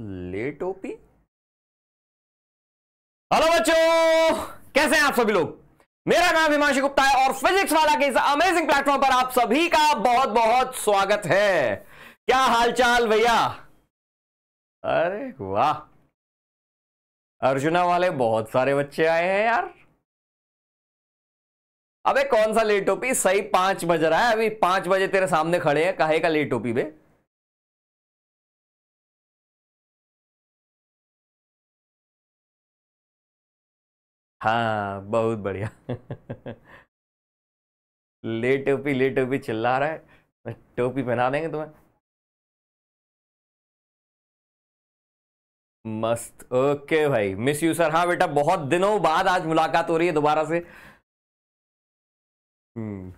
Late OP hello बच्चों कैसे हैं आप सभी लोग मेरा नाम हिमांशु गुप्ता है और फिजिक्स वाला के इस अमेजिंग प्लेटफॉर्म पर आप सभी का बहुत बहुत स्वागत है क्या हालचाल भैया अरे वाह अर्जुना वाले बहुत सारे बच्चे आए हैं यार अबे कौन सा लेट टोपी सही पांच बज रहा है अभी पांच बजे तेरे सामने खड़े हैं कहे का लेट टोपी भाई हाँ बहुत बढ़िया ले टोपी ले टोपी चिल्ला रहा है टोपी पहना देंगे तुम्हें मस्त ओके भाई मिस यू सर हाँ बेटा बहुत दिनों बाद आज मुलाकात हो रही है दोबारा से हम्म।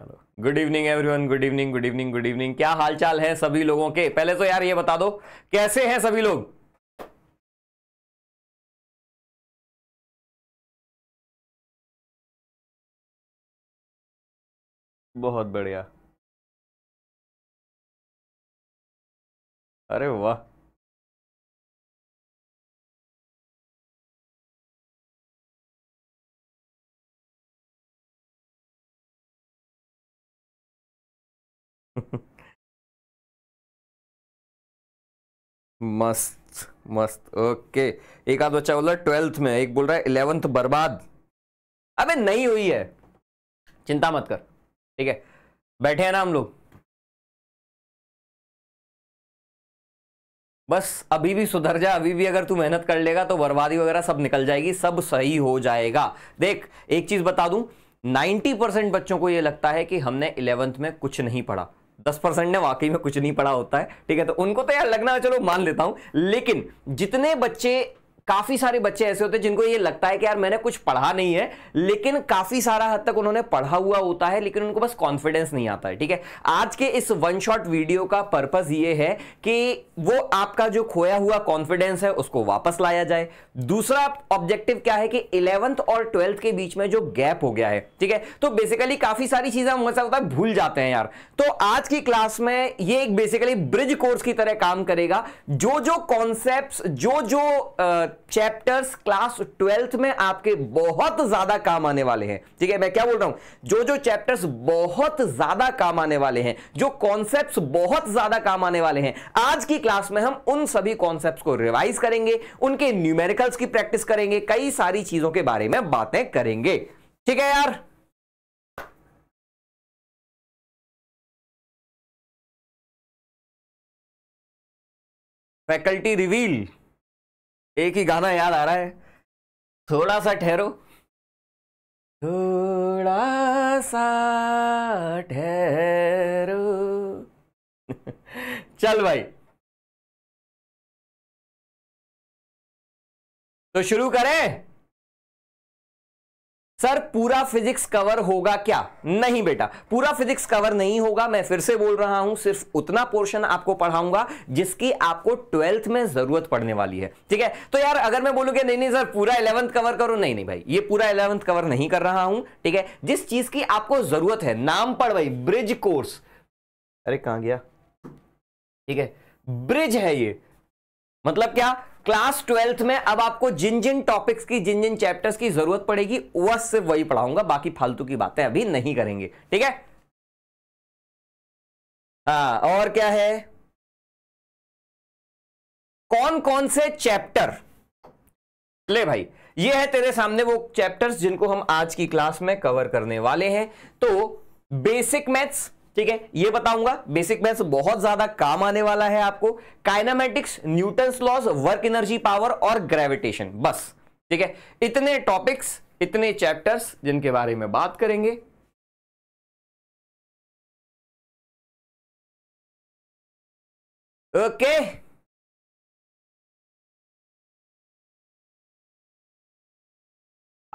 चलो good evening everyone good evening good evening good evening क्या हालचाल है सभी लोगों के पहले तो यार ये बता दो कैसे हैं सभी लोग बहुत बढ़िया अरे वाह मस्त मस्त ओके एक आध बच्चा बोल रहा है ट्वेल्थ में एक बोल रहा है इलेवंथ बर्बाद अबे नहीं हुई है चिंता मत कर ठीक है बैठे हैं ना हम लोग बस अभी भी सुधर जा अभी भी अगर तू मेहनत कर लेगा तो बर्बादी वगैरह सब निकल जाएगी सब सही हो जाएगा देख एक चीज बता दूं 90 परसेंट बच्चों को यह लगता है कि हमने इलेवंथ में कुछ नहीं पढ़ा 10 परसेंट ने वाकई में कुछ नहीं पढ़ा होता है ठीक है तो उनको तो यार लगना चलो मान लेता हूं लेकिन जितने बच्चे काफी सारे बच्चे ऐसे होते हैं जिनको ये लगता है कि यार मैंने कुछ पढ़ा नहीं है लेकिन काफी सारा हद तक उन्होंने पढ़ा हुआ होता है लेकिन उनको बस कॉन्फिडेंस नहीं आता है ठीक है आज के इस वन शॉट वीडियो का पर्पज ये है कि वो आपका जो खोया हुआ कॉन्फिडेंस है उसको वापस लाया जाए दूसरा ऑब्जेक्टिव क्या है कि इलेवंथ और ट्वेल्थ के बीच में जो गैप हो गया है ठीक है तो बेसिकली काफी सारी चीजें हम ऐसा होता है भूल जाते हैं यार तो आज की क्लास में ये एक बेसिकली ब्रिज कोर्स की तरह काम करेगा जो जो कॉन्सेप्ट जो जो आ, चैप्टर्स क्लास ट्वेल्थ में आपके बहुत ज्यादा काम आने वाले हैं ठीक है मैं क्या बोल रहा हूं जो जो चैप्टर्स बहुत ज्यादा काम आने वाले हैं जो कॉन्सेप्ट्स बहुत ज्यादा काम आने वाले हैं आज की क्लास में हम उन सभी कॉन्सेप्ट्स को रिवाइज करेंगे उनके न्यूमेरिकल्स की प्रैक्टिस करेंगे कई सारी चीजों के बारे में बातें करेंगे ठीक है यार फैकल्टी रिवील एक ही गाना याद आ रहा है थोड़ा सा ठहरो थोड़ा सा ठहरो चल भाई तो शुरू करें सर पूरा फिजिक्स कवर होगा क्या नहीं बेटा पूरा फिजिक्स कवर नहीं होगा मैं फिर से बोल रहा हूं सिर्फ उतना पोर्शन आपको पढ़ाऊंगा जिसकी आपको ट्वेल्थ में जरूरत पड़ने वाली है ठीक है तो यार अगर मैं बोलूंगे नहीं नहीं सर पूरा इलेवंथ कवर करो नहीं नहीं भाई ये पूरा इलेवंथ कवर नहीं कर रहा हूं ठीक है जिस चीज की आपको जरूरत है नाम पढ़ भाई ब्रिज कोर्स अरे कहा गया ठीक है ब्रिज है ये मतलब क्या क्लास ट्वेल्थ में अब आपको जिन जिन टॉपिक्स की जिन जिन चैप्टर्स की जरूरत पड़ेगी वह सिर्फ वही पढ़ाऊंगा बाकी फालतू की बातें अभी नहीं करेंगे ठीक है हाँ, और क्या है कौन कौन से चैप्टर ले भाई ये है तेरे सामने वो चैप्टर्स जिनको हम आज की क्लास में कवर करने वाले हैं तो बेसिक मैथ्स ठीक है ये बताऊंगा बेसिक मैथ्स बहुत ज्यादा काम आने वाला है आपको kinematics Newton laws work energy power और ग्रेविटेशन बस ठीक है इतने टॉपिक्स इतने चैप्टर्स जिनके बारे में बात करेंगे okay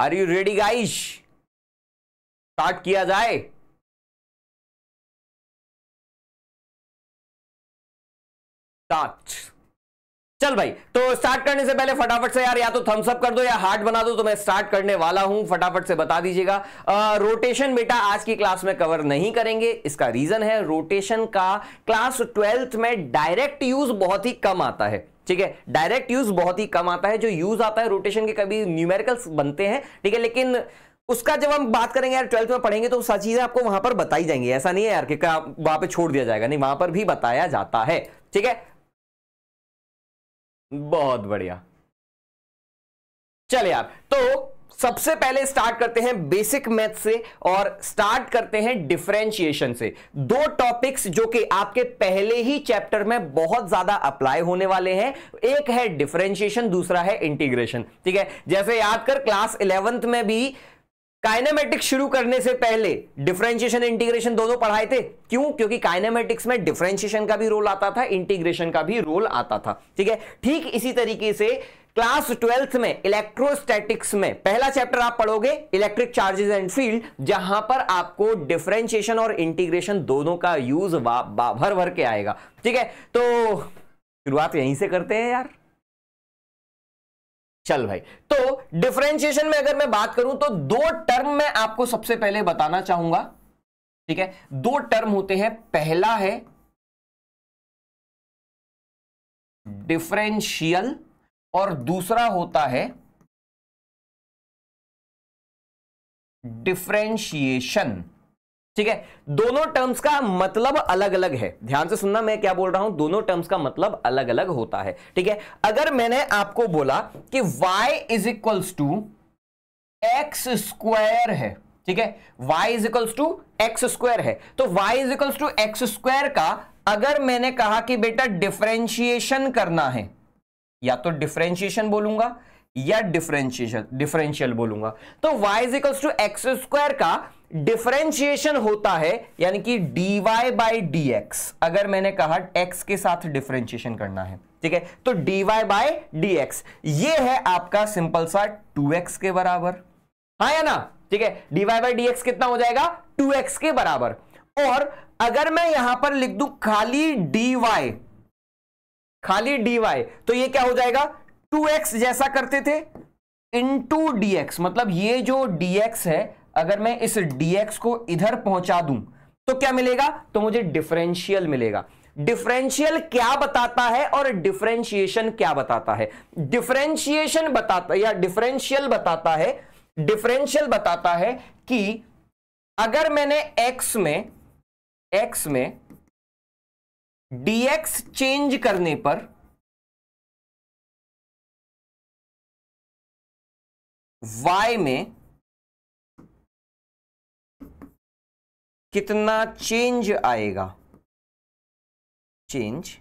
are you ready guys start किया जाए टच चल भाई तो स्टार्ट करने से पहले फटाफट से यार या तो थम्स अप कर दो या हार्ट बना दो तो मैं स्टार्ट करने वाला हूं फटाफट से बता दीजिएगा रोटेशन बेटा आज की क्लास में कवर नहीं करेंगे इसका रीजन है रोटेशन का क्लास ट्वेल्थ में डायरेक्ट यूज बहुत ही कम आता है ठीक है डायरेक्ट यूज बहुत ही कम आता है जो यूज आता है रोटेशन के कभी न्यूमेरिकल्स बनते हैं ठीक है लेकिन उसका जब हम बात करेंगे यार ट्वेल्थ में पढ़ेंगे तो सारी चीजें आपको वहां पर बताई जाएंगी ऐसा नहीं है यार कि वहां पर छोड़ दिया जाएगा नहीं वहां पर भी बताया जाता है ठीक है बहुत बढ़िया चले आप तो सबसे पहले स्टार्ट करते हैं बेसिक मैथ से और स्टार्ट करते हैं डिफ्रेंशिएशन से दो टॉपिक्स जो कि आपके पहले ही चैप्टर में बहुत ज्यादा अप्लाई होने वाले हैं एक है डिफ्रेंशिएशन दूसरा है इंटीग्रेशन ठीक है जैसे याद कर क्लास इलेवेंथ में भी काइनेमेटिक्स शुरू करने से पहले डिफरेंशिएशन इंटीग्रेशन दोनों पढ़ाए थे क्यों क्योंकि काइनेमेटिक्स में डिफरेंशिएशन का भी रोल आता था इंटीग्रेशन का भी रोल आता था ठीक है ठीक इसी तरीके से क्लास ट्वेल्थ में इलेक्ट्रोस्टैटिक्स में पहला चैप्टर आप पढ़ोगे इलेक्ट्रिक चार्जेस एंड फील्ड जहां पर आपको डिफरेंशिएशन और इंटीग्रेशन दोनों का यूज भर भर के आएगा ठीक है तो शुरुआत यहीं से करते हैं यार चल भाई तो डिफरेंशिएशन में अगर मैं बात करूं तो दो टर्म में आपको सबसे पहले बताना चाहूंगा ठीक है दो टर्म होते हैं पहला है डिफरेंशियल और दूसरा होता है डिफ्रेंशिएशन ठीक है दोनों टर्म्स का मतलब अलग अलग है ध्यान से सुनना मैं क्या बोल रहा हूं दोनों टर्म्स का मतलब अलग अलग होता है ठीक है अगर मैंने आपको बोला कि y is equals to x square है ठीक है y is equals to x square है तो y is equals to x square का अगर मैंने कहा कि बेटा डिफ्रेंशिएशन करना है या तो डिफ्रेंशिएशन बोलूंगा या डिफरेंशिएशन डिफरेंशियल बोलूंगा तो y is equals to x square का डिफरेंशिएशन होता है यानी कि dy बाई डी अगर मैंने कहा x के साथ डिफरेंशिएशन करना है ठीक है तो dy बाई डी ये है आपका सिंपल सा 2x के बराबर हाँ या ना ठीक है dy बाई डी कितना हो जाएगा 2x के बराबर और अगर मैं यहां पर लिख दू खाली dy खाली dy तो ये क्या हो जाएगा 2x जैसा करते थे इंटू डीएक्स मतलब ये जो dx है अगर मैं इस dx को इधर पहुंचा दूं तो क्या मिलेगा तो मुझे डिफरेंशियल मिलेगा डिफरेंशियल क्या बताता है और डिफरेंशिएशन क्या बताता है डिफरेंशिएशन बताता या डिफरेंशियल बताता है डिफरेंशियल बताता है कि अगर मैंने x में x में dx चेंज करने पर y में कितना चेंज आएगा चेंज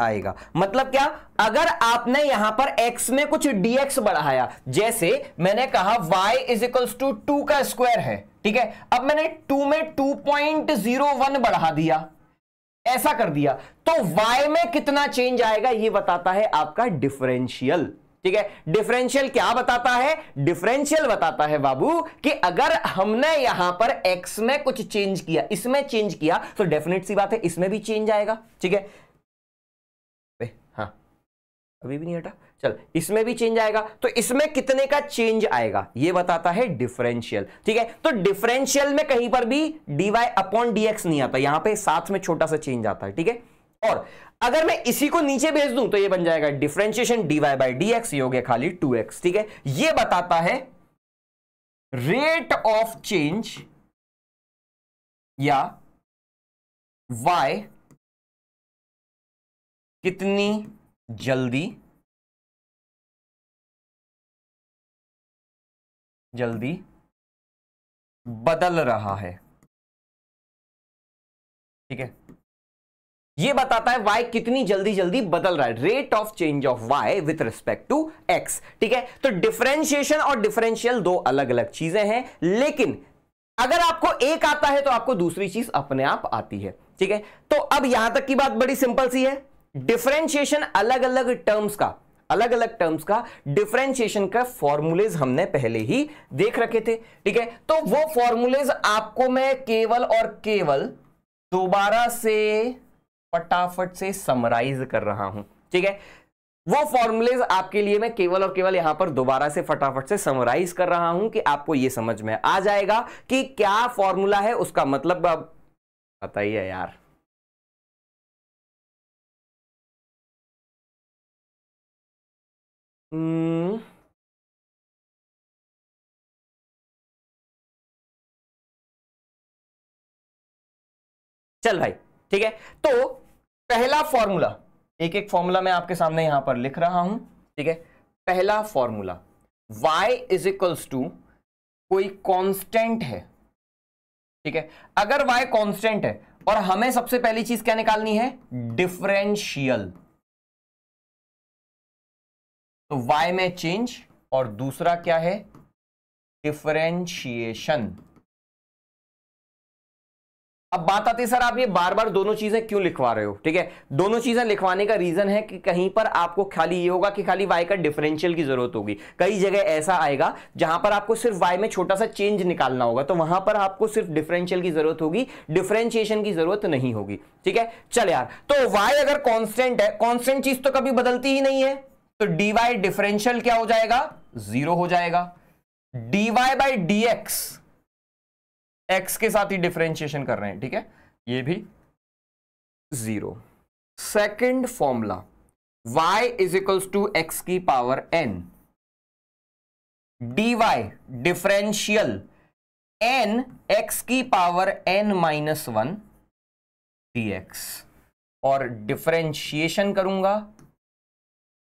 आएगा मतलब क्या अगर आपने यहां पर x में कुछ dx बढ़ाया जैसे मैंने कहा y is equals to two का स्क्वायर है ठीक है अब मैंने 2 में 2.01 बढ़ा दिया ऐसा कर दिया तो y में कितना चेंज आएगा ये बताता है आपका डिफरेंशियल ठीक है डिफरेंशियल क्या बताता है डिफरेंशियल बताता है बाबू कि अगर हमने यहां पर एक्स में कुछ चेंज किया इसमें चेंज किया तो डेफिनेट सी बात है इसमें भी चेंज आएगा ठीक है हाँ अभी भी नहीं हटा चल इसमें भी चेंज आएगा तो इसमें कितने का चेंज आएगा ये बताता है डिफरेंशियल ठीक है तो डिफरेंशियल में कहीं पर भी डीवाई अपॉन डीएक्स नहीं आता यहां पे साथ में छोटा सा चेंज आता है ठीक है और अगर मैं इसी को नीचे भेज दूं तो ये बन जाएगा differentiation dy by D x हो खाली टू एक्स ठीक है ये बताता है रेट ऑफ चेंज या वाई कितनी जल्दी जल्दी बदल रहा है ठीक है ये बताता है y कितनी जल्दी जल्दी बदल रहा है rate of change of y with respect to x ठीक है तो डिफरेंशिएशन और डिफरेंशियल दो अलग अलग चीजें हैं लेकिन अगर आपको एक आता है तो आपको दूसरी चीज अपने आप आती है ठीक है तो अब यहां तक की बात बड़ी सिंपल सी है डिफरेंशिएशन अलग अलग टर्म्स का अलग अलग टर्म्स का डिफरेंशिएशन का फॉर्मूलेज हमने पहले ही देख रखे थे ठीक है तो वो फॉर्मूलेज आपको मैं केवल और केवल दोबारा से फटाफट से समराइज कर रहा हूं ठीक है वो फॉर्मुलेज आपके लिए मैं केवल और केवल यहां पर दोबारा से फटाफट से समराइज कर रहा हूं कि आपको ये समझ में आ जाएगा कि क्या फॉर्मूला है उसका मतलब पता ही है यार hmm. चल भाई ठीक है तो पहला फॉर्मूला एक एक फॉर्मूला मैं आपके सामने यहां पर लिख रहा हूं ठीक है पहला formula y is equals to कोई कांस्टेंट है ठीक है अगर y कांस्टेंट है और हमें सबसे पहली चीज क्या निकालनी है डिफरेंशियल तो y में चेंज और दूसरा क्या है डिफरेंशिएशन अब बात आती है सर आप ये बार बार दोनों चीजें क्यों लिखवा रहे हो ठीक है दोनों चीजें लिखवाने का रीजन है कि कहीं पर आपको खाली ये होगा कि खाली वाई का डिफरेंशियल की जरूरत होगी कई जगह ऐसा आएगा जहां पर आपको सिर्फ वाई में छोटा सा चेंज निकालना होगा तो वहां पर आपको सिर्फ डिफरेंशियल की जरूरत होगी डिफरेंशिएशन की जरूरत नहीं होगी ठीक है चल यार तो वाई अगर कॉन्स्टेंट है कॉन्स्टेंट चीज तो कभी बदलती ही नहीं है तो डी वाई डिफरेंशियल क्या हो जाएगा जीरो हो जाएगा d y by D x x के साथ ही डिफ्रेंशिएशन कर रहे हैं ठीक है ये भी zero second formula y is equals to x की power n dy differential n x की power n minus one d और डिफरेंशिएशन करूंगा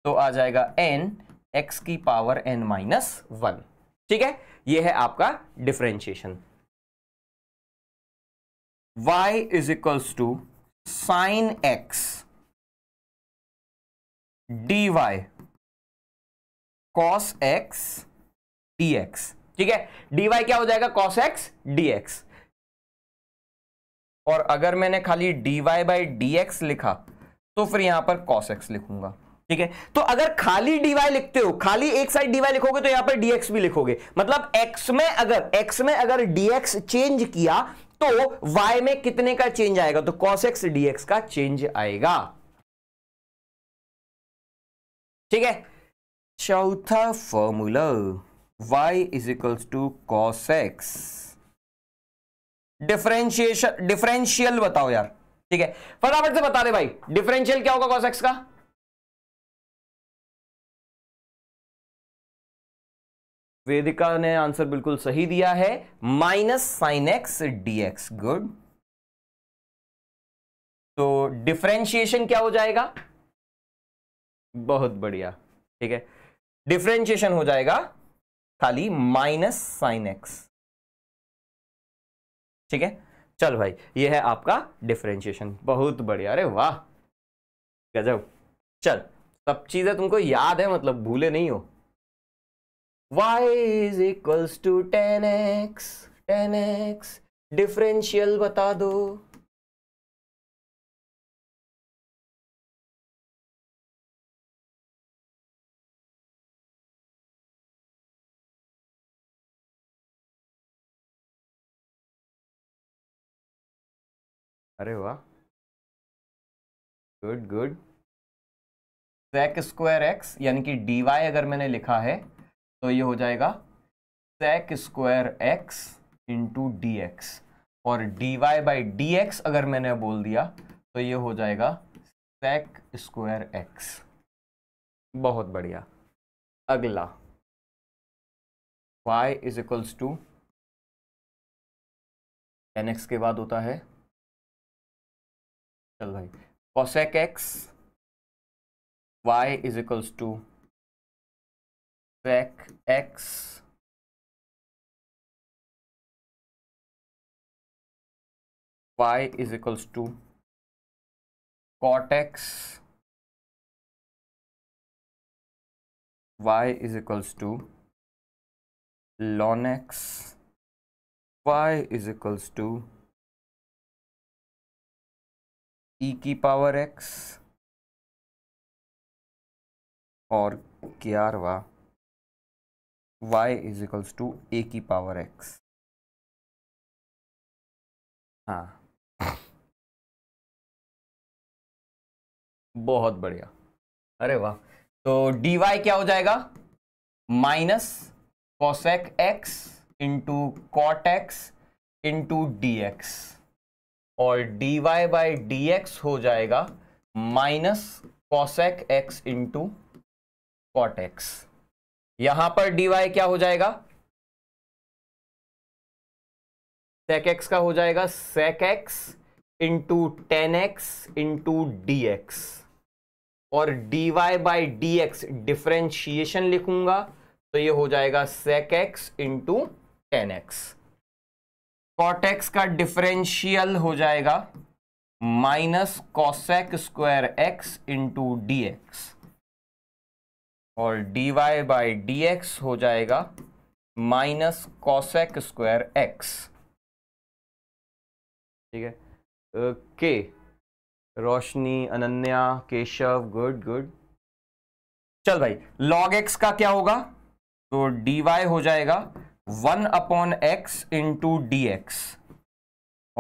तो आ जाएगा n x की पावर n माइनस वन ठीक है यह है आपका differentiation y is equals to sine x dy cos x dx ठीक है dy क्या हो जाएगा cos x dx और अगर मैंने खाली dy बाई डी लिखा तो फिर यहां पर cos x लिखूंगा ठीक है तो अगर खाली dy लिखते हो खाली एक साइड dy लिखोगे तो यहां पर dx भी लिखोगे मतलब x में अगर x में अगर dx चेंज किया तो y में कितने का चेंज आएगा तो cos x dx का चेंज आएगा ठीक है चौथा formula y is equals to cos x differentiation differential बताओ यार ठीक है फटाफट से बता दे भाई डिफरेंशियल क्या होगा cos x का वेदिका ने आंसर बिल्कुल सही दिया है minus sine x D x good तो डिफ्रेंशिएशन क्या हो जाएगा बहुत बढ़िया ठीक है डिफ्रेंशिएशन हो जाएगा खाली माइनस साइन एक्स ठीक है चल भाई ये है आपका डिफ्रेंशिएशन बहुत बढ़िया अरे वाह गजब चल सब चीजें तुमको याद है मतलब भूले नहीं हो y is equals to tan x tan x differential बता दो अरे वाह good good sec square x यानी कि dy अगर मैंने लिखा है तो ये हो जाएगा sec square x into d x और d y by D x अगर मैंने बोल दिया तो ये हो जाएगा सेक स्क्वायर एक्स बहुत बढ़िया अगला y is equals to n x के बाद होता है चल भाई cosec x y is equals to back x y is equals to cot x y is equals to ln x y is equals to e की power x और ग्यारहवा y is equals to a की power x हाँ बहुत बढ़िया अरे वाह तो डी वाई क्या हो जाएगा minus cosec x into cot x into d x और d y by D x हो जाएगा minus cosec x into cot x यहां पर डी वाई क्या हो जाएगा सेक एक्स का हो जाएगा sec x into tan x into d x और d y by D x differentiation लिखूंगा तो ये हो जाएगा sec x into tan x x का डिफरेंशियल हो जाएगा minus cosec square x into d x और d y by D x हो जाएगा माइनस कॉसेक स्क्वायर एक्स ठीक है के रोशनी अनन्या केशव गुड गुड चल भाई लॉग एक्स का क्या होगा तो डी वाई हो जाएगा one upon x into d x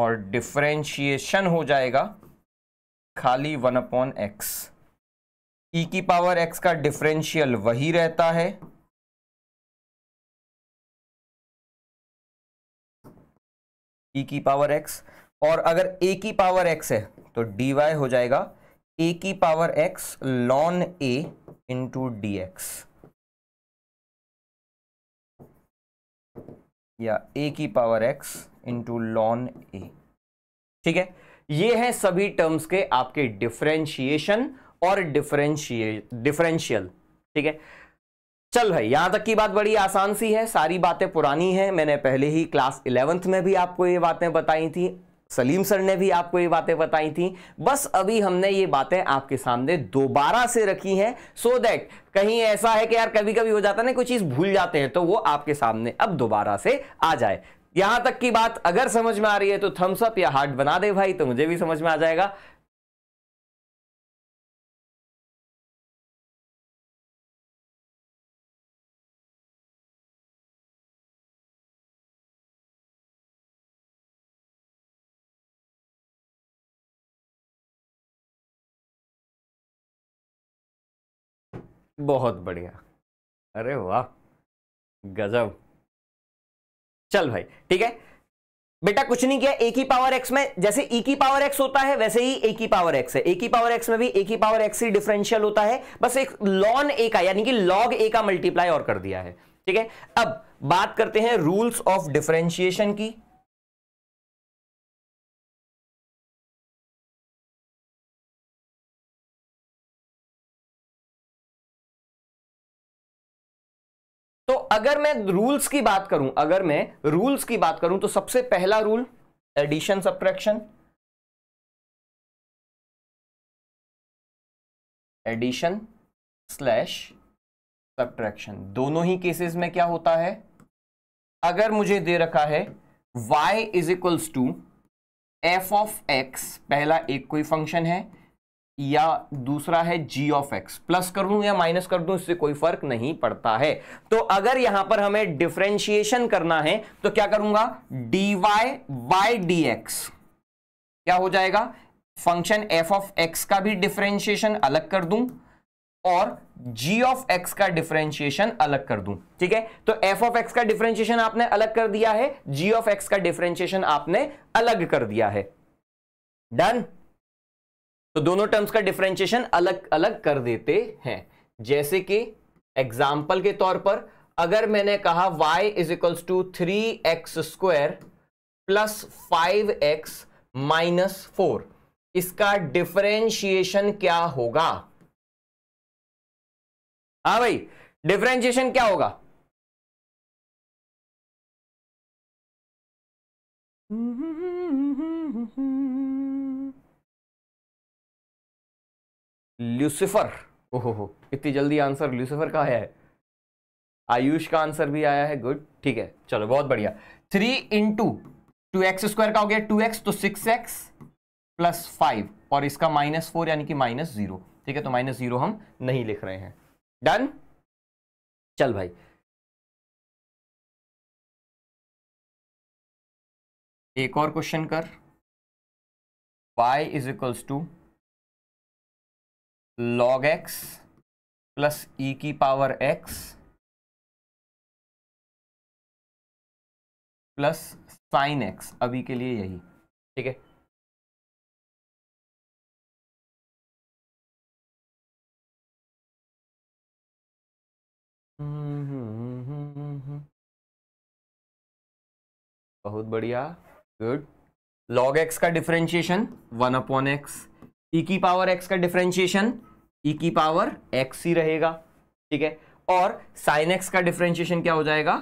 और डिफ्रेंशिएशन हो जाएगा खाली वन अपॉन एक्स e की पावर एक्स का डिफरेंशियल वही रहता है ई e की पावर एक्स और अगर ए की पावर एक्स है तो dy हो जाएगा ए की power x ln a into d x या ए की power x into ln a ठीक है ये है सभी टर्म्स के आपके डिफरेंशिएशन और डिफरेंशिए डिफरेंशियल ठीक है चल भाई यहां तक की बात बड़ी आसान सी है सारी बातें पुरानी हैं मैंने पहले ही क्लास इलेवेंथ में भी आपको ये बातें बताई थी सलीम सर ने भी आपको ये बातें बताई थी बस अभी हमने ये बातें आपके सामने दोबारा से रखी हैं सो so दैट कहीं ऐसा है कि यार कभी कभी हो जाता है ना कोई चीज भूल जाते हैं तो वो आपके सामने अब दोबारा से आ जाए यहां तक की बात अगर समझ में आ रही है तो थम्स या हार्ट बना दे भाई तो मुझे भी समझ में आ जाएगा बहुत बढ़िया अरे वाह गजब चल भाई ठीक है बेटा कुछ नहीं किया एक ही पावर एक्स में जैसे ई की पावर एक्स होता है वैसे ही एक ही पावर एक्स है एक ही पावर एक्स में भी एक ही पावर एक्स ही डिफरेंशियल होता है बस एक लॉन ए का यानी कि लॉग ए का मल्टीप्लाई और कर दिया है ठीक है अब बात करते हैं रूल्स ऑफ डिफरेंशिएशन की अगर मैं रूल्स की बात करूं अगर मैं रूल्स की बात करूं तो सबसे पहला rule addition subtraction addition slash subtraction दोनों ही केसेस में क्या होता है अगर मुझे दे रखा है y is equals to f of x पहला एक कोई फंक्शन है या दूसरा है जी ऑफ एक्स प्लस कर दूं या माइनस कर दूं इससे कोई फर्क नहीं पड़ता है तो अगर यहां पर हमें डिफ्रेंशिएशन करना है तो क्या करूंगा d y by D x क्या हो जाएगा फंक्शन एफ ऑफ एक्स का भी डिफ्रेंशिएशन अलग कर दूं और जी ऑफ एक्स का डिफरेंशिएशन अलग कर दूं ठीक है तो एफ ऑफ एक्स का डिफरेंशिएशन आपने अलग कर दिया है जी ऑफ एक्स का डिफरेंशिएशन आपने अलग कर दिया है डन तो दोनों टर्म्स का डिफ्रेंशिएशन अलग अलग कर देते हैं जैसे कि एग्जाम्पल के तौर पर अगर मैंने कहा y is equals to three x square plus five x minus four इसका डिफ्रेंशिएशन क्या होगा हा भाई डिफरेंशिएशन क्या होगा mm-hmm, mm-hmm, mm-hmm, ल्यूसिफर ओहो इतनी जल्दी आंसर ल्यूसीफर का आया है आयुष का आंसर भी आया है गुड ठीक है चलो बहुत बढ़िया three into two x square का हो गया टू एक्स तो सिक्स एक्स प्लस फाइव और इसका माइनस फोर यानी कि माइनस जीरो ठीक है तो माइनस जीरो हम नहीं लिख रहे हैं डन चल भाई एक और क्वेश्चन कर y is equals to log x plus e की power x plus sine x अभी के लिए यही ठीक है बहुत बढ़िया गुड लॉग एक्स का differentiation one upon x e e की पावर एक्स का डिफ्रेंशिएशन ई e की पावर एक्स ही रहेगा ठीक है और साइन एक्स का डिफ्रेंशिएशन क्या हो जाएगा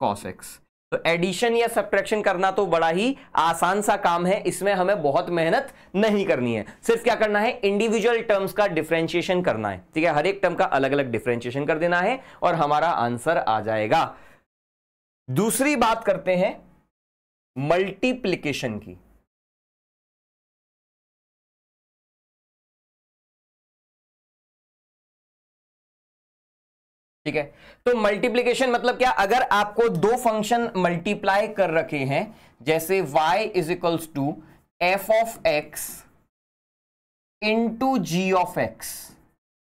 कॉस एक्स तो एडिशन या सब्ट्रैक्शन करना तो बड़ा ही आसान सा काम है इसमें हमें बहुत मेहनत नहीं करनी है सिर्फ क्या करना है इंडिविजुअल टर्म्स का डिफ्रेंशिएशन करना है ठीक है हर एक टर्म का अलग अलग डिफ्रेंशिएशन कर देना है और हमारा आंसर आ जाएगा दूसरी बात करते हैं मल्टीप्लीकेशन की ठीक है तो मल्टीप्लीकेशन मतलब क्या अगर आपको दो फंक्शन मल्टीप्लाई कर रखे हैं जैसे y is equals to f of x into g of x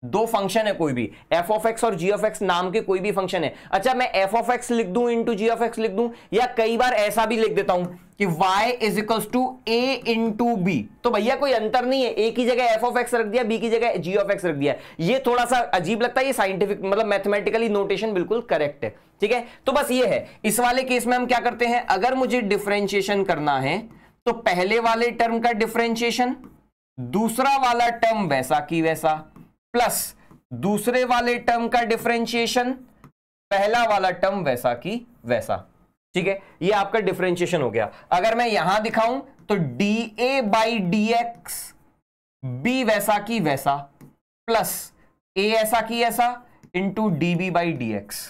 दो फंक्शन है कोई भी एफ ऑफ एक्स और जी ऑफ एक्स नाम के कोई भी फंक्शन है अच्छा मैं एफ ऑफ एक्स लिख दू इंटू जी ऑफ एक्स लिख दू या कई बार ऐसा भी लिख देता हूं कि y is equal to a into b तो भैया कोई अंतर नहीं है ए की जगह एफ ऑफ एक्स रख दिया बी की जगह जी ऑफ एक्स रख दिया ये थोड़ा सा अजीब लगता है ये साइंटिफिक मतलब मैथमेटिकली नोटेशन बिल्कुल करेक्ट है ठीक है तो बस ये है इस वाले केस में हम क्या करते हैं अगर मुझे डिफ्रेंशिएशन करना है तो पहले वाले टर्म का डिफ्रेंशिएशन दूसरा वाला टर्म वैसा की वैसा प्लस दूसरे वाले टर्म का डिफरेंशिएशन पहला वाला टर्म वैसा की वैसा ठीक है ये आपका डिफरेंशिएशन हो गया अगर मैं यहां दिखाऊं तो d a by D x b वैसा की वैसा प्लस ए ऐसा की ऐसा into d b by D x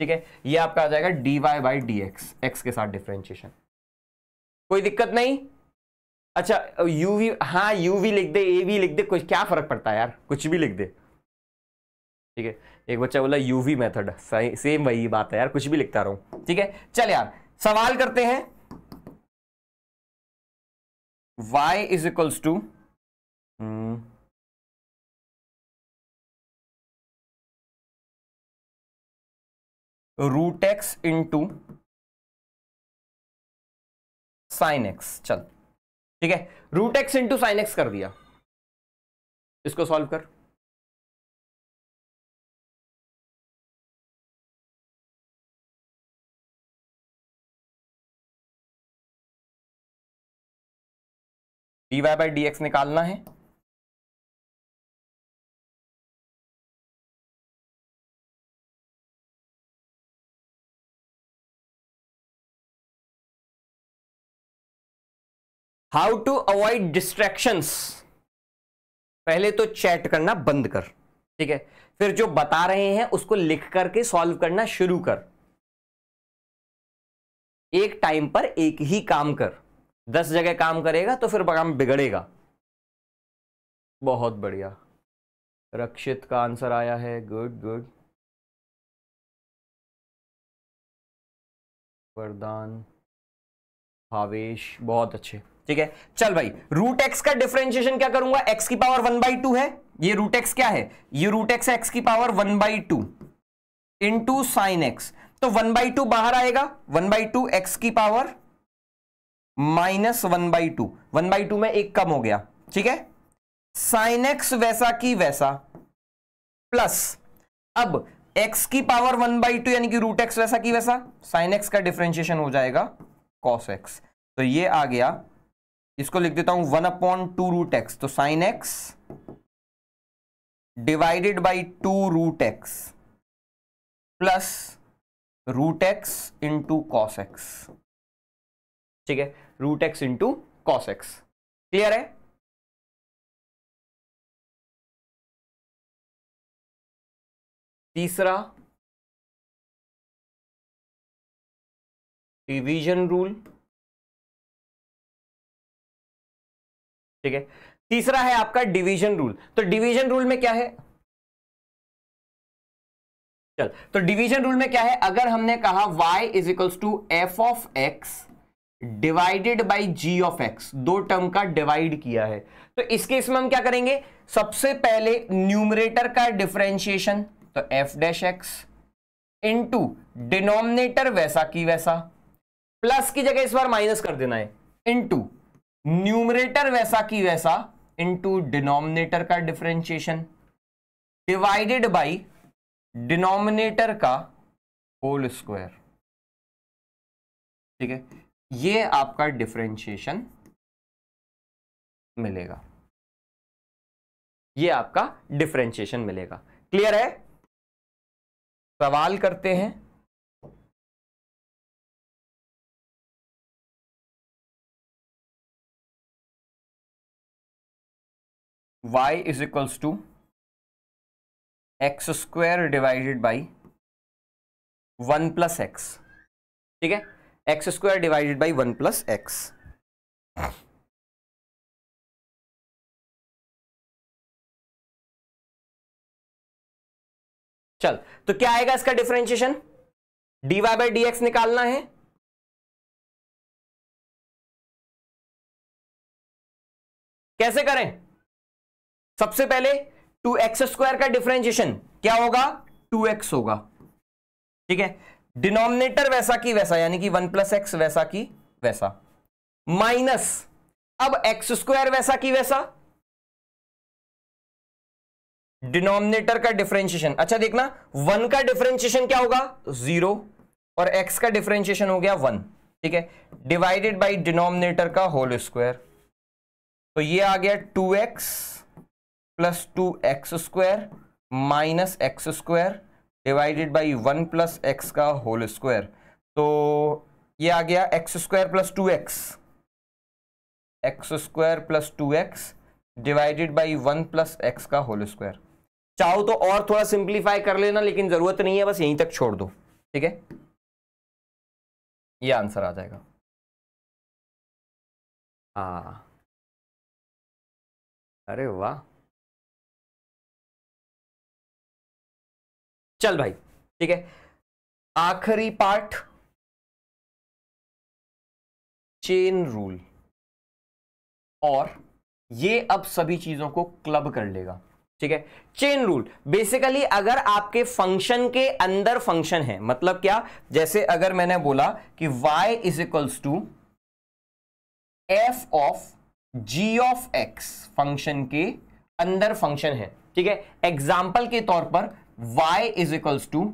ठीक है ये आपका आ जाएगा d y by D x x के साथ डिफ्रेंशिएशन कोई दिक्कत नहीं अच्छा यूवी हाँ यूवी लिख दे ए वी लिख दे कुछ क्या फर्क पड़ता है यार कुछ भी लिख दे ठीक है एक बच्चा बोला यूवी मेथड सेम वही बात है यार कुछ भी लिखता रहूं ठीक है चल यार सवाल करते हैं y is equals to root x into sine x चल ठीक है root x into sine x कर दिया इसको सॉल्व कर d y by D x निकालना है हाउ टू अवॉइड डिस्ट्रैक्शंस पहले तो चैट करना बंद कर ठीक है फिर जो बता रहे हैं उसको लिख करके सॉल्व करना शुरू कर एक टाइम पर एक ही काम कर दस जगह काम करेगा तो फिर काम बिगड़ेगा बहुत बढ़िया रक्षित का आंसर आया है गुड गुड वरदान भावेश बहुत अच्छे ठीक है चल भाई रूट एक्स का डिफ्रेंशिएशन क्या करूंगा एक्स की पावर वन बाई टू है ये रूट एक्स क्या है ये रूट एक्स एक्स की power one by two into sine x तो वन बाई टू बाहर आएगा वन बाई टू एक्स की power minus one by two one by two में एक कम हो गया ठीक है साइन एक्स वैसा की वैसा प्लस अब एक्स की पावर वन बाई टू यानी कि रूट एक्स वैसा की वैसा साइन एक्स का डिफ्रेंशिएशन हो जाएगा कॉस एक्स तो ये आ गया इसको लिख देता हूं one upon two root x तो sine x divided by two root x plus root x into cos x ठीक है root x into cos x clear है तीसरा डिवीजन रूल ठीक है तीसरा है आपका डिवीजन रूल तो डिवीजन रूल में क्या है चल तो डिवीजन रूल में क्या है अगर हमने कहा y is equals to f of x divided by g of x दो टर्म का डिवाइड किया है तो इस केस में हम क्या करेंगे सबसे पहले न्यूमरेटर का डिफ्रेंशिएशन तो f dash x into denominator वैसा की वैसा प्लस की जगह इस बार माइनस कर देना है इंटू न्यूमरेटर वैसा की वैसा इनटू डिनोमिनेटर का डिफरेंशिएशन डिवाइडेड बाय डिनोमिनेटर का होल स्क्वायर ठीक है ये आपका डिफ्रेंशिएशन मिलेगा ये आपका डिफरेंशिएशन मिलेगा क्लियर है सवाल करते हैं y is equals to x square divided by one plus x ठीक है x square divided by one plus x चल तो क्या आएगा इसका differentiation d y by D x निकालना है कैसे करें सबसे पहले टू एक्स स्क्वायर का डिफरेंशिएशन क्या होगा टू एक्स होगा ठीक है डिनोमिनेटर वैसा की वैसा यानी कि वन प्लस एक्स वैसा की वैसा माइनस अब एक्स स्क्वायर वैसा की वैसा डिनोमिनेटर का डिफरेंशिएशन अच्छा देखना वन का डिफ्रेंशिएशन क्या होगा जीरो और एक्स का डिफ्रेंशिएशन हो गया वन ठीक है डिवाइडेड बाई डिनोमिनेटर का होल स्क्वायर तो ये आ गया two x plus two x square minus x square divided by one plus x का होल स्क्वायर तो ये आ गया x square plus two x x square plus two x divided by one plus x का whole square चाहो तो और थोड़ा सिंप्लीफाई कर लेना लेकिन ज़रूरत नहीं है बस यहीं तक छोड़ दो ठीक है ये आंसर आ जाएगा हाँ अरे वाह चल भाई ठीक है आखिरी पार्ट चेन रूल और ये अब सभी चीजों को क्लब कर लेगा ठीक है चेन रूल बेसिकली अगर आपके फंक्शन के अंदर फंक्शन है मतलब क्या जैसे अगर मैंने बोला कि y is equals to f of g of x function के अंदर फंक्शन है ठीक है एग्जाम्पल के तौर पर y is equals to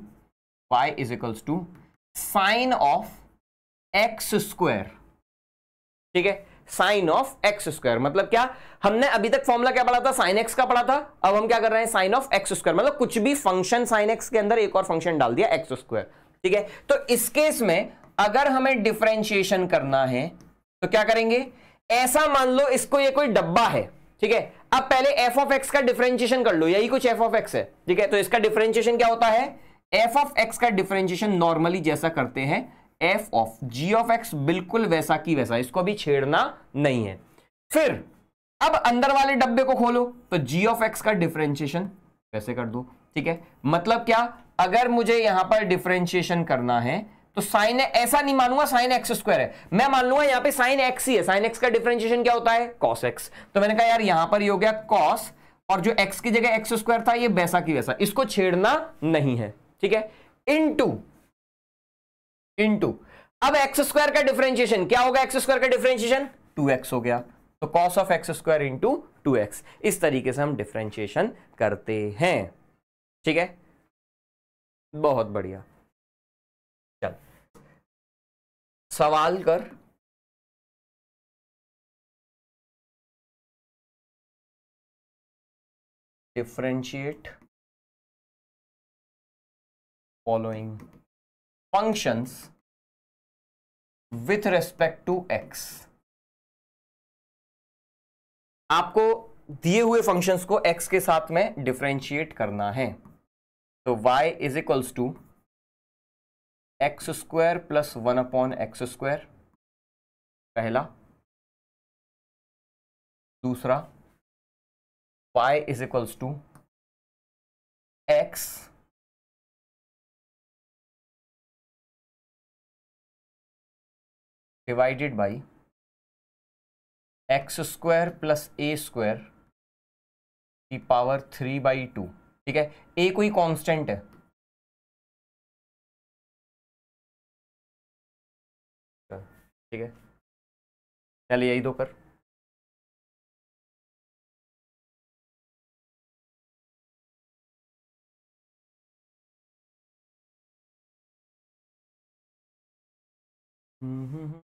y is equals to sine of x square ठीक है साइन ऑफ एक्स स्क्वायर मतलब क्या हमने अभी तक फॉर्मूला क्या पढ़ा था साइन एक्स का पढ़ा था अब हम क्या कर रहे हैं साइन ऑफ एक्स स्क्वायर मतलब कुछ भी फंक्शन साइन एक्स के अंदर एक और फंक्शन डाल दिया एक्स स्क्वायर ठीक है तो इस केस में अगर हमें डिफ्रेंशिएशन करना है तो क्या करेंगे ऐसा मान लो इसको ये कोई डब्बा है ठीक है अब पहले एफ ऑफ एक्स का डिफरेंशिएशन कर लो यही कुछ एफ ऑफ एक्स है ठीक है तो इसका डिफरेंशिएशन क्या होता है एफ ऑफ एक्स का डिफरेंशिएशन नॉर्मली जैसा करते हैं f of g of x बिल्कुल वैसा की वैसा इसको अभी छेड़ना नहीं है फिर अब अंदर वाले डब्बे को खोलो तो जी ऑफ एक्स का डिफरेंशिएशन वैसे कर दो ठीक है मतलब क्या अगर मुझे यहां पर डिफरेंशिएशन करना है तो साइन ऐसा नहीं मानूंगा साइन एक्स स्क्वायर है मैं मान लूंगा यहां पे साइन एक्स ही है साइन एक्स का डिफरेंशिएशन क्या होता है कॉस एक्स तो मैंने कहा यार यहां पर ये हो गया कॉस और जो एक्स की जगह एक्स स्क्वायर था ये वैसा की वैसा इसको छेड़ना नहीं है ठीक है इन टू अब एक्स स्क्वायर का डिफरेंशिएशन क्या होगा एक्स स्क्वायर का डिफरेंशिएशन टू एक्स हो गया तो cos of x square into two x इस तरीके से हम डिफ्रेंशिएशन करते हैं ठीक है बहुत बढ़िया सवाल कर differentiate following functions with respect to x आपको दिए हुए फंक्शंस को एक्स के साथ में डिफ्रेंशिएट करना है तो y is equals to x square plus one upon x square पहला दूसरा y is equals to x divided by x square plus a square की पावर थ्री बाई टू ठीक है ए कोई कांस्टेंट है ठीक है चलिए यही दो कर हम्म, हम्म, हम्म।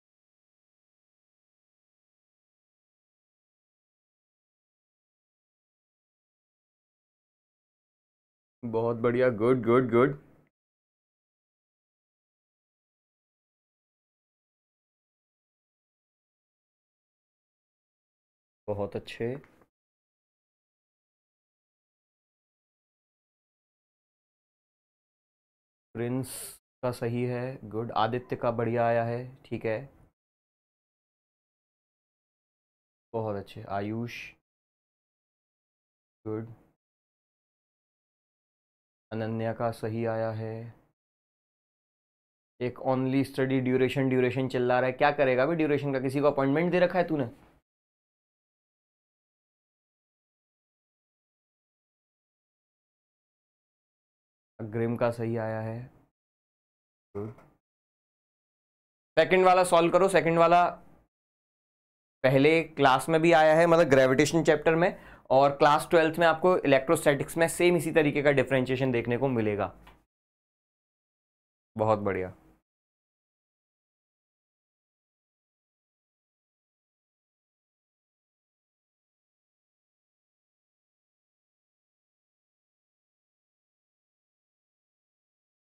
बहुत बढ़िया गुड गुड गुड बहुत अच्छे प्रिंस का सही है गुड आदित्य का बढ़िया आया है ठीक है बहुत अच्छे आयुष गुड अनन्या का सही आया है एक ओनली स्टडी ड्यूरेशन ड्यूरेशन चल रहा है क्या करेगा अभी ड्यूरेशन का किसी को अपॉइंटमेंट दे रखा है तूने ग्रिम का सही आया है सेकंड हम्म। वाला सॉल्व करो सेकंड वाला पहले क्लास में भी आया है मतलब ग्रेविटेशन चैप्टर में और क्लास ट्वेल्थ में आपको इलेक्ट्रोस्टैटिक्स में सेम इसी तरीके का डिफ्रेंशिएशन देखने को मिलेगा बहुत बढ़िया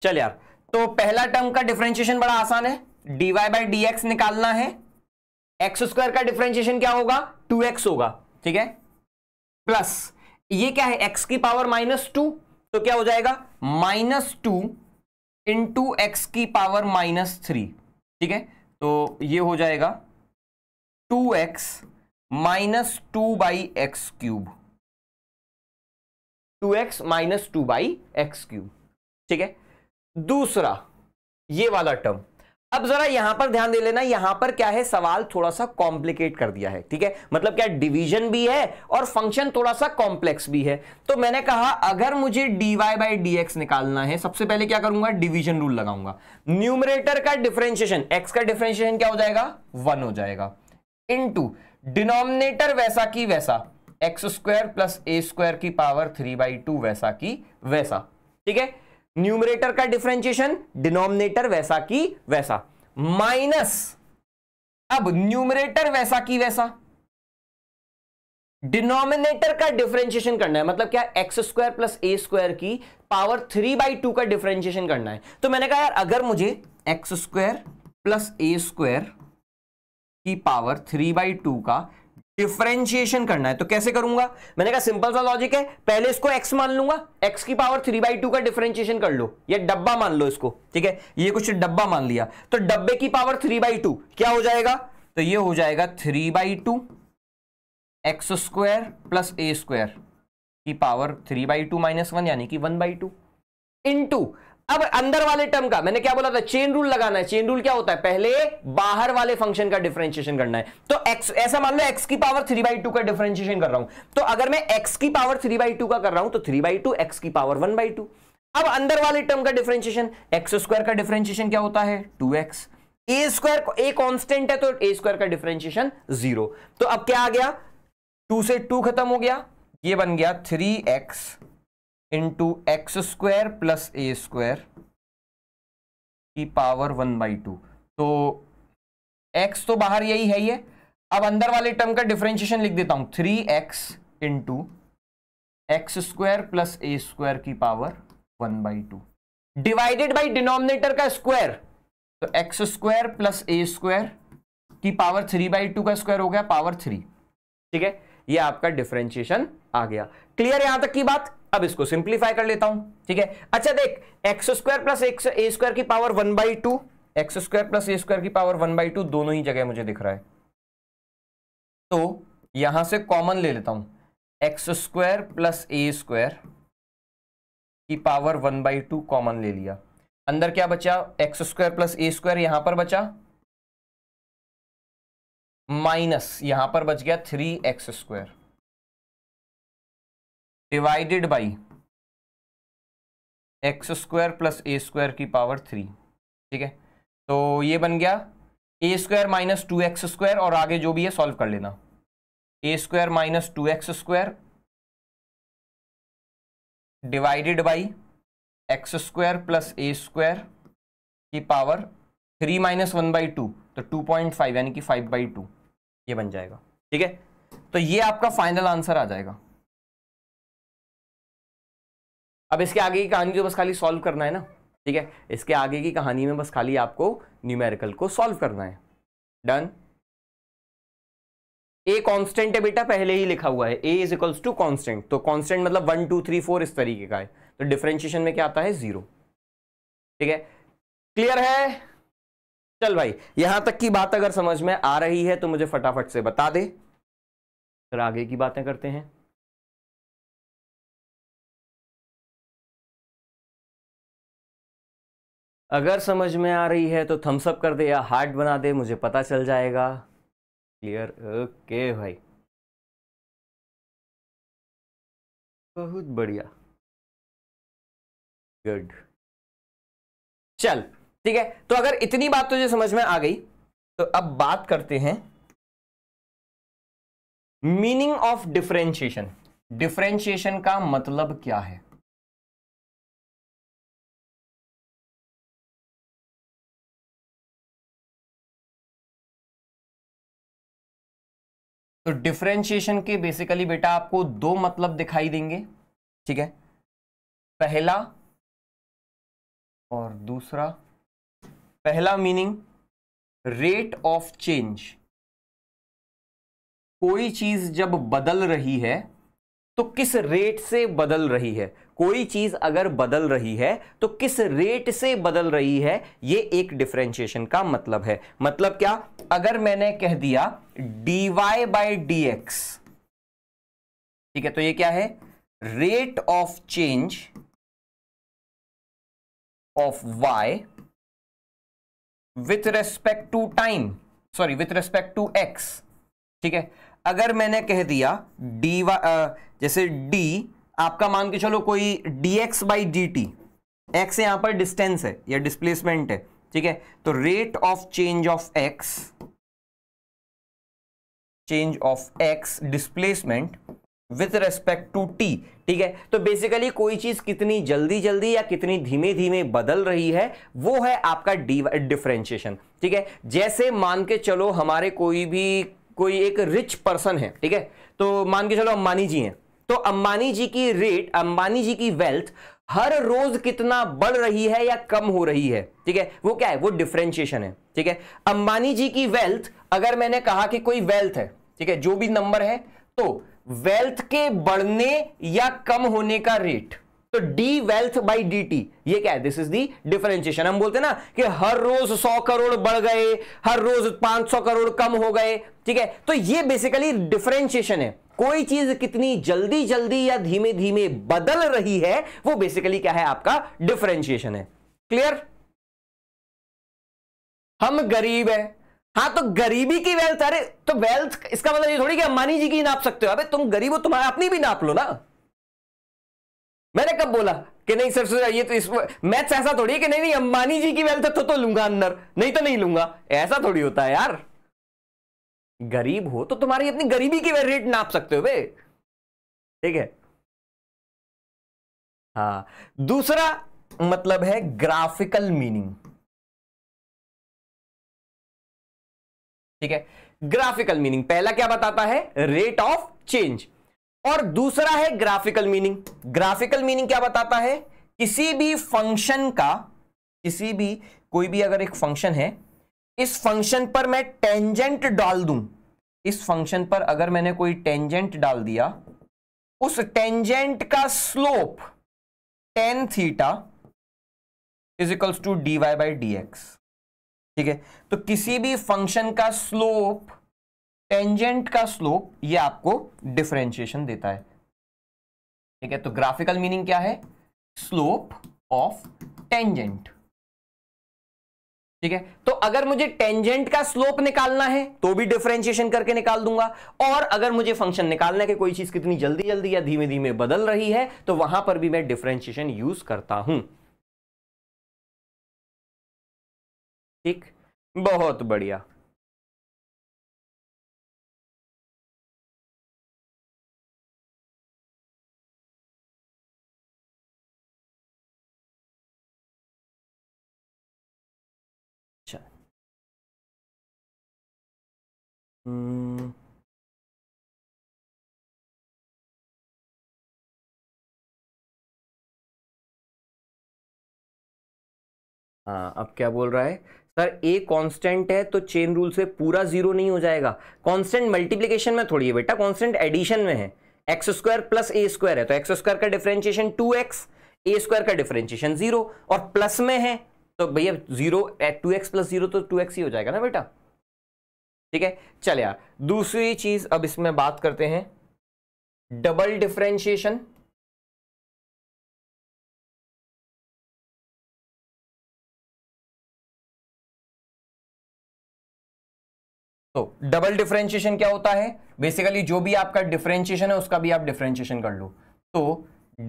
चल यार तो पहला टर्म का डिफ्रेंशिएशन बड़ा आसान है डीवाई बाई डी एक्स निकालना है एक्स स्क्वायर का डिफ्रेंशिएशन क्या होगा टू एक्स होगा ठीक है प्लस ये क्या है एक्स की पावर माइनस टू तो क्या हो जाएगा माइनस टू इंटू एक्स की पावर माइनस थ्री ठीक है तो ये हो जाएगा two x minus two by x cube two x minus two by x cube ठीक है दूसरा ये वाला टर्म अब जरा यहां पर ध्यान दे लेना यहां पर क्या है सवाल थोड़ा सा कॉम्प्लिकेट कर दिया है ठीक है मतलब क्या डिवीजन भी है और फंक्शन थोड़ा सा कॉम्प्लेक्स भी है तो मैंने कहा अगर मुझे dy बाई डी निकालना है सबसे पहले क्या करूंगा डिवीजन रूल लगाऊंगा न्यूमरेटर का डिफ्रेंशिएशन x का डिफ्रेंशिएशन क्या हो जाएगा वन हो जाएगा टू डिनोमिनेटर वैसा की वैसा x square plus a square की पावर थ्री बाई टू वैसा की वैसा ठीक है न्यूमरेटर का डिफ्रेंशिएशन डिनोमिनेटर वैसा की वैसा माइनस अब न्यूमरेटर वैसा की वैसा डिनोमिनेटर का डिफ्रेंशिएशन करना है मतलब क्या x square plus a square की पावर थ्री बाई टू का डिफ्रेंशिएशन करना है तो मैंने कहा यार अगर मुझे x square plus a square की पावर थ्री बाई टू का डिफ्रेंशिएशन करना है तो कैसे करूंगा मैंने कहा सिंपल सा लॉजिक है पहले इसको x मान लूंगा x की पावर थ्री बाई टू का डिफ्रेंशिएशन कर लो ये डब्बा मान लो इसको ठीक है ये कुछ डब्बा मान लिया तो डब्बे की पावर थ्री बाई टू क्या हो जाएगा तो ये हो जाएगा three by two x square plus a square की power three by two minus one यानी कि one by two into अब अंदर वाले टर्म का मैंने क्या बोला था चेन रूल लगाना है चेन रूल क्या होता है पहले बाहर वाले फंक्शन का डिफरेंशिएशन करना है तो x ऐसा मान लो x की पावर थ्री बाई टू का डिफरेंशिएशन कर रहा हूं तो अगर मैं x की पावर थ्री बाई टू का कर रहा हूं तो थ्री बाई टू एक्स की पावर वन बाई टू अब अंदर वाले टर्म का डिफरेंशिएशन एक्स स्क्वायर का डिफरेंशिएशन क्या होता है two x a square a constant है तो ए स्क्वायर का डिफरेंशिएशन जीरो तो अब क्या आ गया टू से टू खत्म हो गया ये बन गया three x into x square plus a square की पावर वन बाई टू तो एक्स तो बाहर यही है ये अब अंदर वाले टर्म का डिफरेंशिएशन लिख देता हूं three x into x square plus a square की power one by two divided by denominator का स्क्वायर तो x square plus a square की पावर थ्री बाई टू का स्क्वायर हो गया पावर थ्री ठीक है ये आपका डिफरेंशिएशन आ गया क्लियर यहां तक की बात अब इसको सिंप्लीफाई कर लेता हूं ठीक है अच्छा देख x square plus x a square की power one by two x square plus a square की पावर वन बाई टू दोनों ही जगह मुझे दिख रहा है तो यहां से कॉमन ले लेता हूं x square plus a square की power one by two common ले लिया अंदर क्या बचा x square plus a square यहां पर बचा माइनस यहां पर बच गया three x square divided by x square plus a square की पावर थ्री ठीक है तो ये बन गया a square minus two x square और आगे जो भी है सॉल्व कर लेना a square minus two x square divided by x square plus a square की power three minus one by two तो टू पॉइंट फाइव यानी कि फाइव बाई टू ये बन जाएगा ठीक है तो ये आपका फाइनल आंसर आ जाएगा अब इसके आगे की कहानी तो बस खाली सॉल्व करना है ना ठीक है इसके आगे की कहानी में बस खाली आपको न्यूमेरिकल को सॉल्व करना है डन ए कांस्टेंट है बेटा पहले ही लिखा हुआ है a is equals to constant तो कांस्टेंट मतलब वन टू थ्री फोर इस तरीके का है तो डिफरेंशिएशन में क्या आता है जीरो ठीक है क्लियर है चल भाई यहां तक की बात अगर समझ में आ रही है तो मुझे फटाफट से बता दे फिर आगे की बातें करते हैं अगर समझ में आ रही है तो थम्स अप कर दे या हार्ट बना दे मुझे पता चल जाएगा क्लियर ओके भाई बहुत बढ़िया गुड चल ठीक है तो अगर इतनी बात तुझे समझ में आ गई तो अब बात करते हैं मीनिंग ऑफ डिफ्रेंशिएशन डिफ्रेंशिएशन का मतलब क्या है तो डिफ्रेंशिएशन के बेसिकली बेटा आपको दो मतलब दिखाई देंगे ठीक है पहला और दूसरा पहला मीनिंग रेट ऑफ चेंज कोई चीज जब बदल रही है तो किस रेट से बदल रही है कोई चीज अगर बदल रही है तो किस रेट से बदल रही है ये एक डिफ्रेंशिएशन का मतलब है मतलब क्या अगर मैंने कह दिया d y by D x ठीक है तो ये क्या है rate of change of y with respect to time sorry with respect to x ठीक है अगर मैंने कह दिया डी जैसे डी आपका मान के चलो कोई d x by D t x यहां पर डिस्टेंस है या डिस्प्लेसमेंट है ठीक है तो rate of change of x change of x displacement with respect to t ठीक है तो बेसिकली कोई चीज कितनी जल्दी जल्दी या कितनी धीमे धीमे बदल रही है वो है आपका डिफ्रेंशिएशन ठीक है जैसे मान के चलो हमारे कोई भी कोई एक रिच पर्सन है ठीक है तो मान के चलो अंबानी जी हैं तो अंबानी जी की रेट अंबानी जी की वेल्थ हर रोज कितना बढ़ रही है या कम हो रही है ठीक है वो क्या है वो डिफ्रेंशिएशन है ठीक है अंबानी जी की वेल्थ अगर मैंने कहा कि कोई वेल्थ है ठीक है जो भी नंबर है तो वेल्थ के बढ़ने या कम होने का रेट तो डी वेल्थ बाई डी टी ये क्या है दिस इज दी डिफरेंशिएशन हम बोलते हैं ना कि हर रोज 100 करोड़ बढ़ गए हर रोज 500 करोड़ कम हो गए ठीक है तो ये बेसिकली डिफरेंशिएशन है कोई चीज कितनी जल्दी जल्दी या धीमे धीमे बदल रही है वो बेसिकली क्या है आपका डिफरेंशिएशन है क्लियर हम गरीब हैं हाँ तो गरीबी की वेल्थ अरे तो वेल्थ इसका मतलब ये थोड़ी कि अंबानी जी की नाप सकते हो अबे तुम गरीब हो तुम्हारा अपनी भी नाप लो ना मैंने कब बोला कि नहीं सर सर ये तो इस मैथ्स ऐसा थोड़ी है कि नहीं नहीं अंबानी जी की वेल्थ तो तो लूंगा अंदर नहीं तो नहीं लूंगा ऐसा थोड़ी होता है यार गरीब हो तो तुम्हारी इतनी गरीबी की रेट नाप सकते हो बे ठीक है हा दूसरा मतलब है ग्राफिकल मीनिंग ठीक है ग्राफिकल मीनिंग पहला क्या बताता है रेट ऑफ चेंज और दूसरा है ग्राफिकल मीनिंग ग्राफिकल मीनिंग क्या बताता है किसी भी फंक्शन का किसी भी कोई भी अगर एक फंक्शन है इस फंक्शन पर मैं टेंजेंट डाल दूं इस फंक्शन पर अगर मैंने कोई टेंजेंट डाल दिया उस टेंजेंट का slope tan theta is equals to d y by D x ठीक है तो किसी भी फंक्शन का स्लोप टेंजेंट का स्लोप ये आपको डिफरेंशिएशन देता है ठीक है तो ग्राफिकल मीनिंग क्या है स्लोप ऑफ टेंजेंट ठीक है तो अगर मुझे टेंजेंट का स्लोप निकालना है तो भी डिफरेंशिएशन करके निकाल दूंगा और अगर मुझे फंक्शन निकालना है कि कोई चीज कितनी जल्दी जल्दी या धीमे धीमे बदल रही है तो वहां पर भी मैं डिफरेंशिएशन यूज करता हूं ठीक बहुत बढ़िया हम्म। हाँ अब क्या बोल रहा है सर ए कांस्टेंट है तो चेन रूल से पूरा जीरो नहीं हो जाएगा कांस्टेंट मल्टीप्लिकेशन में थोड़ी है बेटा कांस्टेंट एडिशन में है x square plus a square है तो एक्स स्क्वायर का differentiation two x a square का डिफरेंशिएशन जीरो और प्लस में है तो भैया zero two x plus zero तो टू एक्स ही हो जाएगा ना बेटा ठीक है चले यार दूसरी चीज अब इसमें बात करते हैं डबल डिफ्रेंशिएशन तो डबल डिफ्रेंशिएशन क्या होता है बेसिकली जो भी आपका डिफ्रेंशिएशन है उसका भी आप डिफ्रेंशिएशन कर लो तो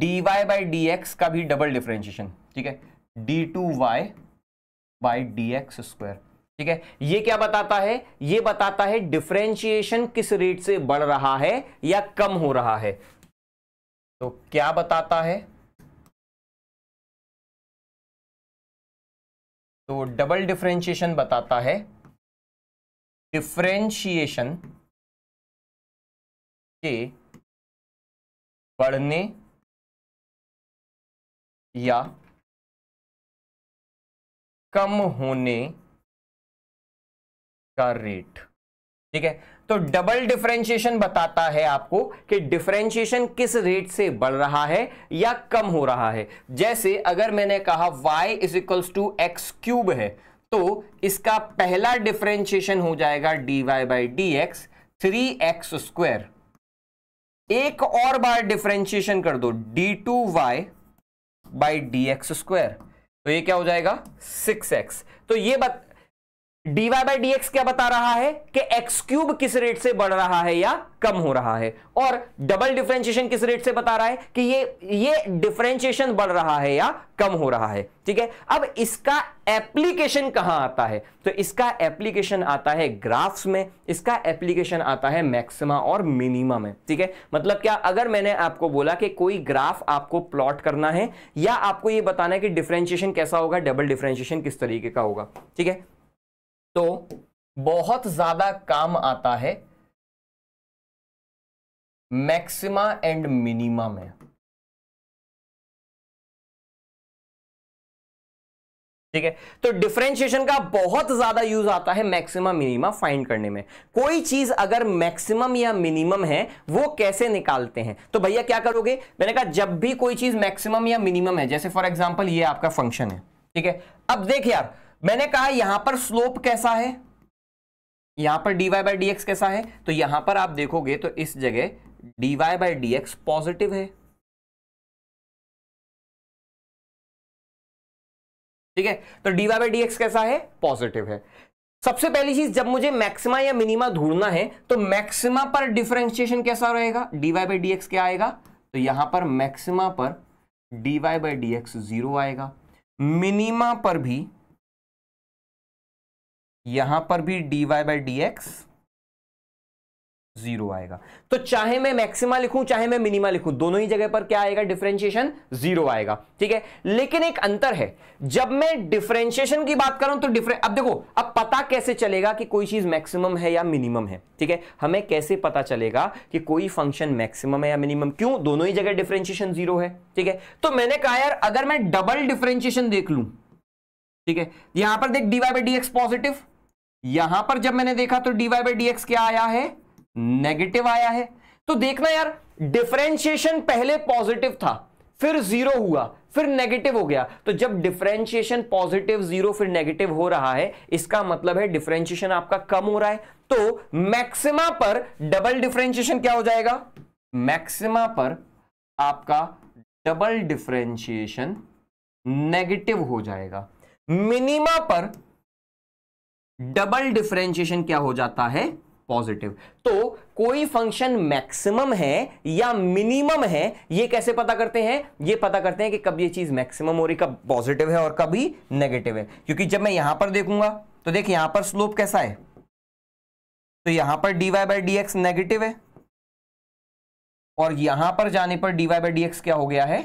d y by D x का भी डबल डिफ्रेंशिएशन ठीक है d two y by D x square ठीक है ये क्या बताता है ये बताता है डिफ्रेंशिएशन किस रेट से बढ़ रहा है या कम हो रहा है तो क्या बताता है तो डबल डिफ्रेंशिएशन बताता है डिफ्रेंशिएशन के बढ़ने या कम होने का रेट ठीक है तो डबल डिफरेंशिएशन बताता है आपको कि डिफरेंशिएशन किस रेट से बढ़ रहा है या कम हो रहा है जैसे अगर मैंने कहा y is equals to x cube है तो इसका पहला डिफ्रेंशिएशन हो जाएगा dy y by D x three x square एक और बार डिफ्रेंशिएशन कर दो d two y by D x square तो ये क्या हो जाएगा सिक्स एक्स तो ये बत, डीवाई बाई डी एक्स क्या बता रहा है कि एक्स क्यूब किस रेट से बढ़ रहा है या कम हो रहा है और डबल डिफ्रेंशिएशन किस रेट से बता रहा है कि ये ये डिफ्रेंशिएशन बढ़ रहा है या कम हो रहा है ठीक है अब इसका एप्लीकेशन कहां आता है तो इसका एप्लीकेशन आता है ग्राफ्स में इसका एप्लीकेशन आता है मैक्सिमा और मिनिमा में ठीक है मतलब क्या अगर मैंने आपको बोला कि कोई ग्राफ आपको प्लॉट करना है या आपको ये बताना है कि डिफ्रेंशिएशन कैसा होगा डबल डिफ्रेंशिएशन किस तरीके का होगा ठीक है तो बहुत ज्यादा काम आता है मैक्सिमा एंड मिनिमा में ठीक है तो डिफ्रेंशिएशन का बहुत ज्यादा यूज आता है मैक्सिमम मिनिमा फाइंड करने में कोई चीज अगर मैक्सिमम या मिनिमम है वो कैसे निकालते हैं तो भैया क्या करोगे मैंने कहा जब भी कोई चीज मैक्सिमम या मिनिमम है जैसे फॉर एग्जांपल ये आपका फंक्शन है ठीक है अब देख यार मैंने कहा यहां पर स्लोप कैसा है यहां पर dy बाई डी कैसा है तो यहां पर आप देखोगे तो इस जगह dy बाई डी पॉजिटिव है ठीक है तो dy बाई डी कैसा है पॉजिटिव है सबसे पहली चीज जब मुझे मैक्सिमा या मिनिमा ढूंढना है तो मैक्सिमा पर डिफ्रेंशिएशन कैसा रहेगा dy बाई डी क्या आएगा तो यहां पर मैक्सिमा पर dy बाई डी जीरो आएगा मिनिमा पर भी यहां पर भी d y by D x zero आएगा तो चाहे मैं मैक्सिमा लिखूं चाहे मैं मिनिमा लिखूं दोनों ही जगह पर क्या आएगा डिफरेंशिएशन जीरो आएगा ठीक है लेकिन एक अंतर है जब मैं डिफरेंशिएशन की बात करूं तो डिफरें अब देखो अब पता कैसे चलेगा कि कोई चीज मैक्सिमम है या मिनिमम है ठीक है हमें कैसे पता चलेगा कि कोई फंक्शन मैक्सिमम है या मिनिमम क्यों दोनों ही जगह डिफरेंशिएशन जीरो है ठीक है तो मैंने कहा यार अगर मैं डबल डिफरेंशिएशन देख लूं ठीक है यहां पर देख d y by D x positive यहां पर जब मैंने देखा तो डीवाई बाई डी क्या आया है नेगेटिव आया है तो देखना यार डिफरेंशिएशन पहले पॉजिटिव था फिर जीरो हुआ फिर नेगेटिव हो गया तो जब डिफरेंशिएशन पॉजिटिव जीरो फिर नेगेटिव हो रहा है इसका मतलब है डिफ्रेंशिएशन आपका कम हो रहा है तो मैक्सिमा पर डबल डिफरेंशिएशन क्या हो जाएगा मैक्सिमा पर आपका डबल डिफरेंशिएशन नेगेटिव हो जाएगा मिनिमा पर डबल डिफ्रेंशिएशन क्या हो जाता है पॉजिटिव तो कोई फंक्शन मैक्सिमम है या मिनिमम है ये कैसे पता करते हैं ये पता करते हैं कि कब ये चीज मैक्सिमम हो रही कब पॉजिटिव है और कभी नेगेटिव है क्योंकि जब मैं यहां पर देखूंगा तो देख यहां पर स्लोप कैसा है तो यहां पर dy बाई डी नेगेटिव है और यहां पर जाने पर dy बाई डी क्या हो गया है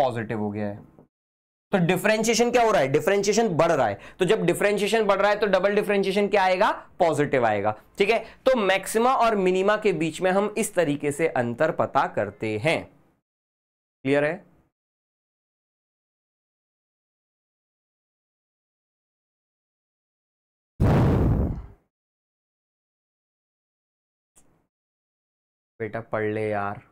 पॉजिटिव हो गया है तो डिफरेंशिएशन क्या हो रहा है डिफरेंशिएशन बढ़ रहा है तो जब डिफरेंशिएशन बढ़ रहा है तो डबल डिफरेंशिएशन क्या आएगा पॉजिटिव आएगा ठीक है तो मैक्सिमा और मिनिमा के बीच में हम इस तरीके से अंतर पता करते हैं क्लियर है बेटा पढ़ ले यार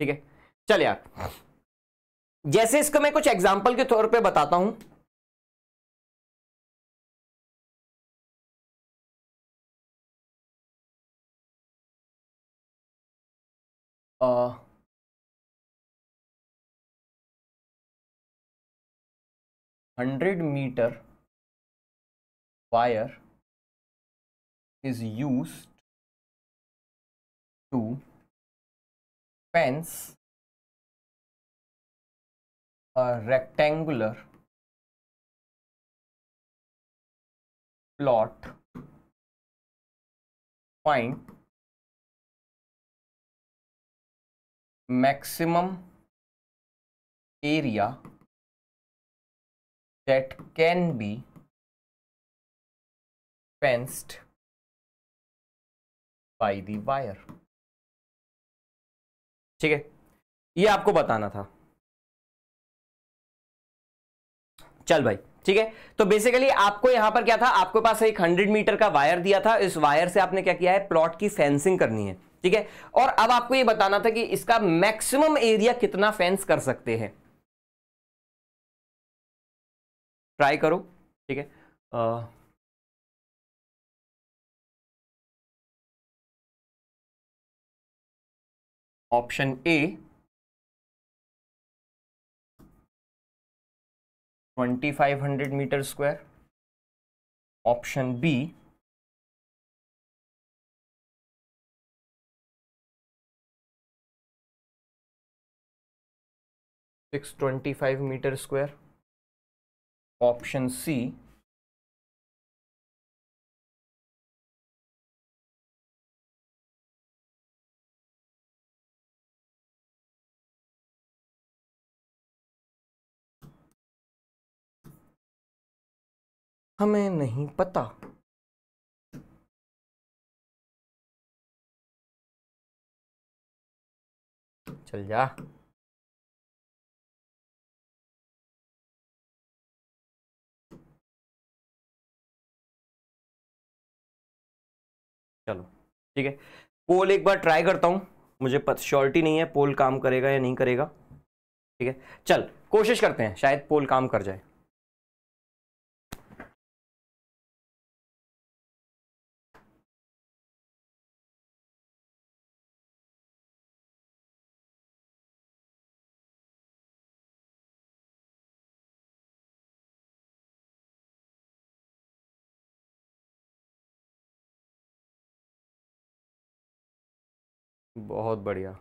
ठीक है चल यार जैसे इसको मैं कुछ एग्जाम्पल के तौर पे बताता हूं ah, hundred metre wire is use to pens a rectangular plot find maximum area that can be fenced by the wire ठीक है ये आपको बताना था चल भाई ठीक है तो बेसिकली आपको यहां पर क्या था आपके पास एक हंड्रेड मीटर का वायर दिया था इस वायर से आपने क्या किया है प्लॉट की फेंसिंग करनी है ठीक है और अब आपको ये बताना था कि इसका मैक्सिमम एरिया कितना फेंस कर सकते हैं ट्राई करो ठीक है ah, option A twenty five hundred metre square option B six twenty five metre square option C हमें नहीं पता चल जा चलो ठीक है पोल एक बार ट्राई करता हूँ मुझे श्योरिटी नहीं है पोल काम करेगा या नहीं करेगा ठीक है चल कोशिश करते हैं शायद पोल काम कर जाए बहुत बढ़िया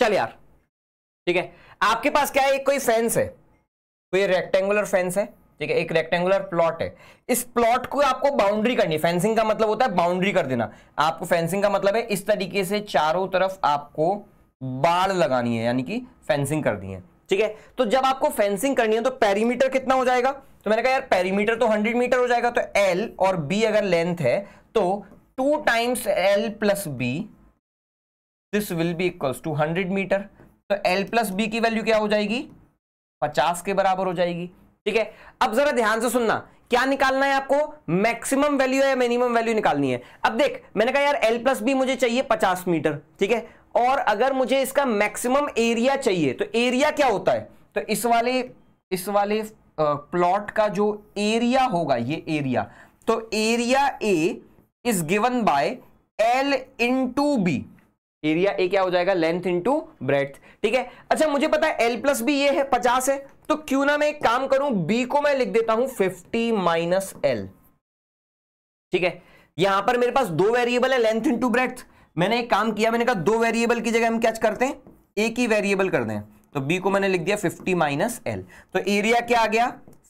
चल यार ठीक है आपके पास क्या है एक कोई फेंस है कोई रेक्टेंगुलर फेंस है ठीक है एक रेक्टेंगुलर प्लॉट है इस प्लॉट को आपको बाउंड्री करनी फेंसिंग का मतलब होता है बाउंड्री कर देना आपको फेंसिंग का मतलब है इस तरीके से चारों तरफ आपको बाढ़ लगानी है यानी कि फेंसिंग करनी है ठीक है तो जब आपको फेंसिंग करनी है तो पेरीमीटर कितना हो जाएगा तो मैंने कहा यार पेरीमीटर तो 100 मीटर हो जाएगा तो एल और बी अगर लेंथ है तो two times l plus b this will be equals to hundred metre तो एल प्लस बी की वैल्यू क्या हो जाएगी पचास के बराबर हो जाएगी ठीक है अब जरा ध्यान से सुनना क्या निकालना है आपको मैक्सिमम वैल्यू या मिनिमम वैल्यू निकालनी है अब देख मैंने कहा यार एल प्लस बी मुझे चाहिए पचास मीटर ठीक है और अगर मुझे इसका मैक्सिमम एरिया चाहिए तो एरिया क्या होता है तो इस वाले इस वाले प्लॉट का जो एरिया होगा ये एरिया तो area a is given by l into b area a क्या हो जाएगा लेंथ इंटू ब्रेथ ठीक है अच्छा मुझे पता है एल प्लस बी ये है पचास है तो क्यों ना मैं एक काम करूं बी को मैं लिख देता हूं फिफ्टी माइनस एल ठीक है यहां पर मेरे पास दो वेरिएबल है लेंथ इंटू ब्रेथ मैंने एक काम किया मैंने कहा दो वेरिएबल की जगह हम क्या करते हैं एक ही वेरिएबल कर दें तो बी को मैंने लिख दिया फिफ्टी माइनस एल तो एरिया क्या आ गया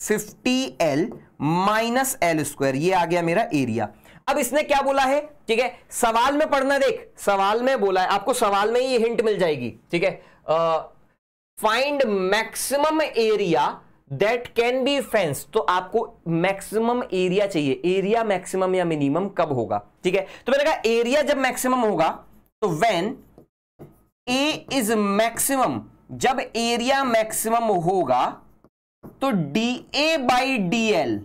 fifty l minus l square यह आ गया मेरा एरिया अब इसने क्या बोला है ठीक है सवाल में पढ़ना देख सवाल में बोला है आपको सवाल में ही हिंट मिल जाएगी ठीक है find maximum area that can be fence तो आपको मैक्सिमम एरिया चाहिए एरिया मैक्सिमम या मिनिमम कब होगा ठीक है तो मैंने कहा एरिया जब मैक्सिमम होगा तो वेन ए इज मैक्सिमम जब एरिया मैक्सिमम होगा तो d a by d l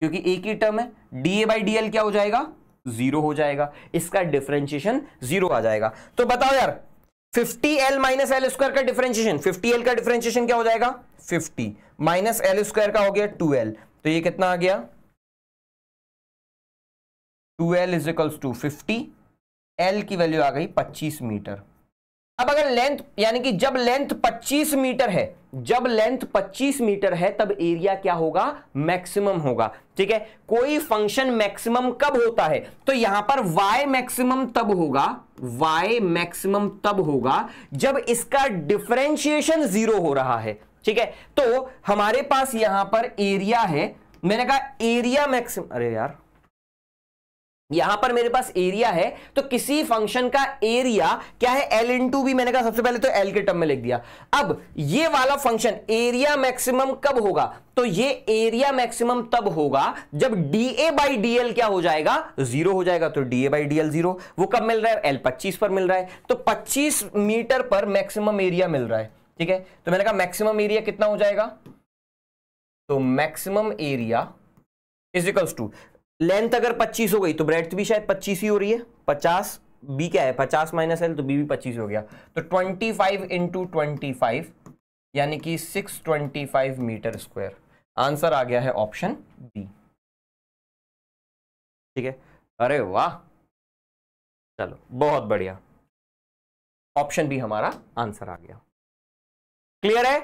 क्योंकि ए की टर्म है d a by d l क्या हो जाएगा जीरो हो जाएगा इसका डिफरेंशिएशन जीरो आ जाएगा तो बताओ यार fifty l minus l square का फिफ्टी एल का डिफ्रेंशिएशन क्या हो जाएगा 50 माइनस एल स्क्वायर का हो गया 2l तो ये कितना आ गया 2l l is equals to fifty l की वैल्यू आ गई 25 मीटर अब अगर लेंथ यानी कि जब लेंथ 25 मीटर है जब लेंथ 25 मीटर है तब एरिया क्या होगा मैक्सिमम होगा ठीक है कोई फंक्शन मैक्सिमम कब होता है तो यहां पर y मैक्सिमम तब होगा y मैक्सिमम तब होगा जब इसका डिफ्रेंशिएशन जीरो हो रहा है ठीक है तो हमारे पास यहां पर एरिया है मैंने कहा एरिया मैक्सिमम अरे यार यहां पर मेरे पास एरिया है तो किसी फंक्शन का एरिया क्या है एल इन टू भी मैंने कहा सबसे पहले तो एल के टर्म में लिख दिया अब ये वाला फंक्शन एरिया मैक्सिमम कब होगा तो ये एरिया मैक्सिमम तब होगा जब d a by d l क्या हो जाएगा जीरो हो जाएगा तो d a by d l zero वो कब मिल रहा है एल पच्चीस पर मिल रहा है तो पच्चीस मीटर पर मैक्सिमम एरिया मिल रहा है ठीक है तो मैंने कहा मैक्सिमम एरिया कितना हो जाएगा तो maximum area is equals to length अगर 25 हो गई तो ब्रेथ भी शायद 25 ही हो रही है 50 बी क्या है 50 माइनस एल तो बी भी 25 हो गया तो 25 फाइव इंटू ट्वेंटी यानी कि 625 मीटर स्क्वायर आंसर आ गया है ऑप्शन बी ठीक है अरे वाह चलो बहुत बढ़िया ऑप्शन बी हमारा आंसर आ गया क्लियर है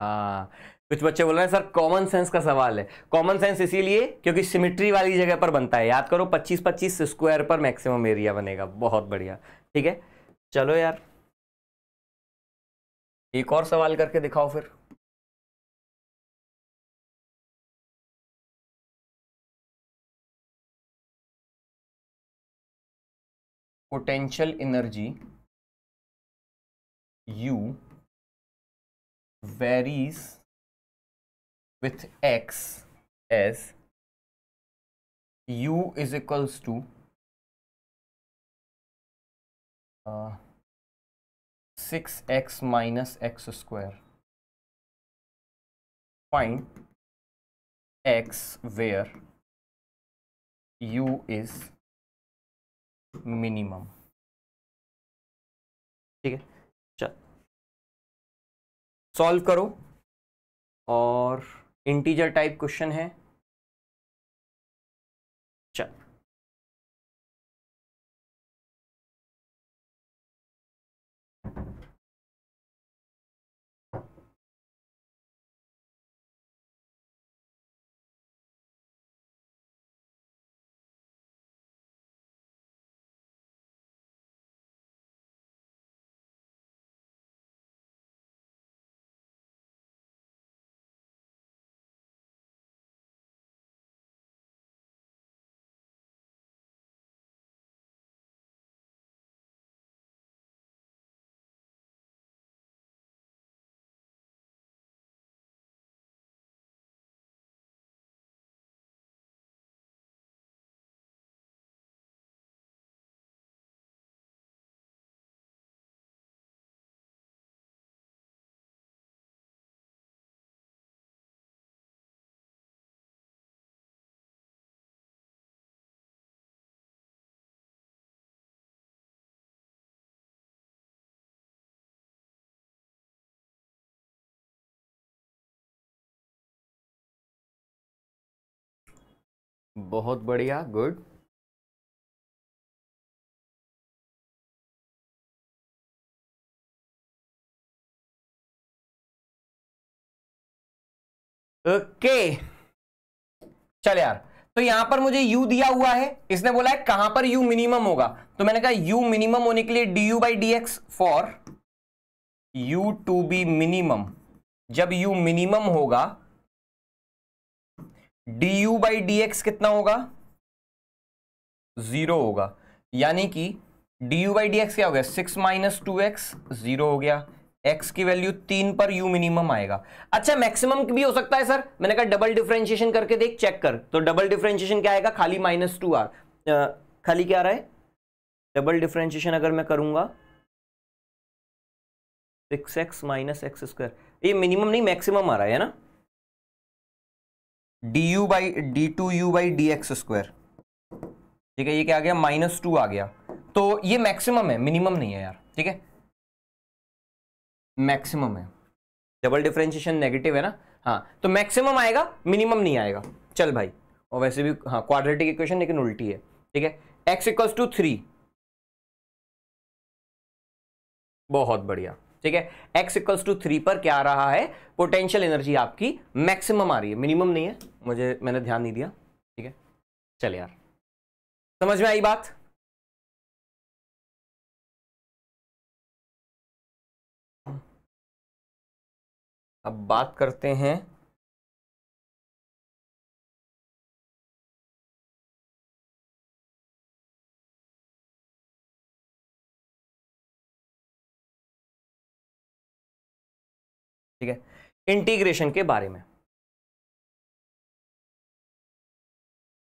हाँ कुछ बच्चे बोल रहे हैं सर कॉमन सेंस का सवाल है कॉमन सेंस इसीलिए क्योंकि सिमिट्री वाली जगह पर बनता है याद करो 25-25 स्क्वायर पर मैक्सिमम एरिया बनेगा बहुत बढ़िया ठीक है चलो यार एक और सवाल करके दिखाओ फिर potential energy u varies with x as u is equals to uh, 6x minus x square find x where u is minimum ठीक है चल सॉल्व करो और इंटीजर टाइप क्वेश्चन है बहुत बढ़िया गुड ओके okay. चल यार तो यहां पर मुझे u दिया हुआ है इसने बोला है कहां पर u मिनिमम होगा तो मैंने कहा u मिनिमम होने के लिए d you by D x for u to be minimum जब u मिनिमम होगा d you by D x कितना होगा जीरो होगा यानी कि d you by D x क्या हो गया six minus two x zero हो गया एक्स की वैल्यू तीन पर यू मिनिमम आएगा अच्छा मैक्सिमम भी हो सकता है सर मैंने कहा डबल डिफरेंशिएशन करके देख चेक कर तो डबल डिफ्रेंशिएशन क्या आएगा खाली माइनस टू आर खाली क्या आ रहा है डबल डिफ्रेंशिएशन अगर मैं करूंगा six x minus x square ये मिनिमम नहीं मैक्सिमम आ रहा है ना d you by d two u by D x square ठीक है ये क्या आ गया माइनस टू आ गया तो ये मैक्सिमम है मिनिमम नहीं है यार ठीक है मैक्सिमम है डबल डिफ्रेंशिएशन नेगेटिव है ना हाँ तो मैक्सिमम आएगा मिनिमम नहीं आएगा चल भाई और वैसे भी हाँ क्वाड्रेटिक इक्वेशन लेकिन उल्टी है ठीक है एक्स इक्वल्स टू थ्री बहुत बढ़िया ठीक है एक्स इक्वल्स टू थ्री पर क्या आ रहा है पोटेंशियल एनर्जी आपकी मैक्सिमम आ रही है मिनिमम नहीं है मुझे मैंने ध्यान नहीं दिया ठीक है चल यार समझ में आई बात अब बात करते हैं ठीक है इंटीग्रेशन के बारे में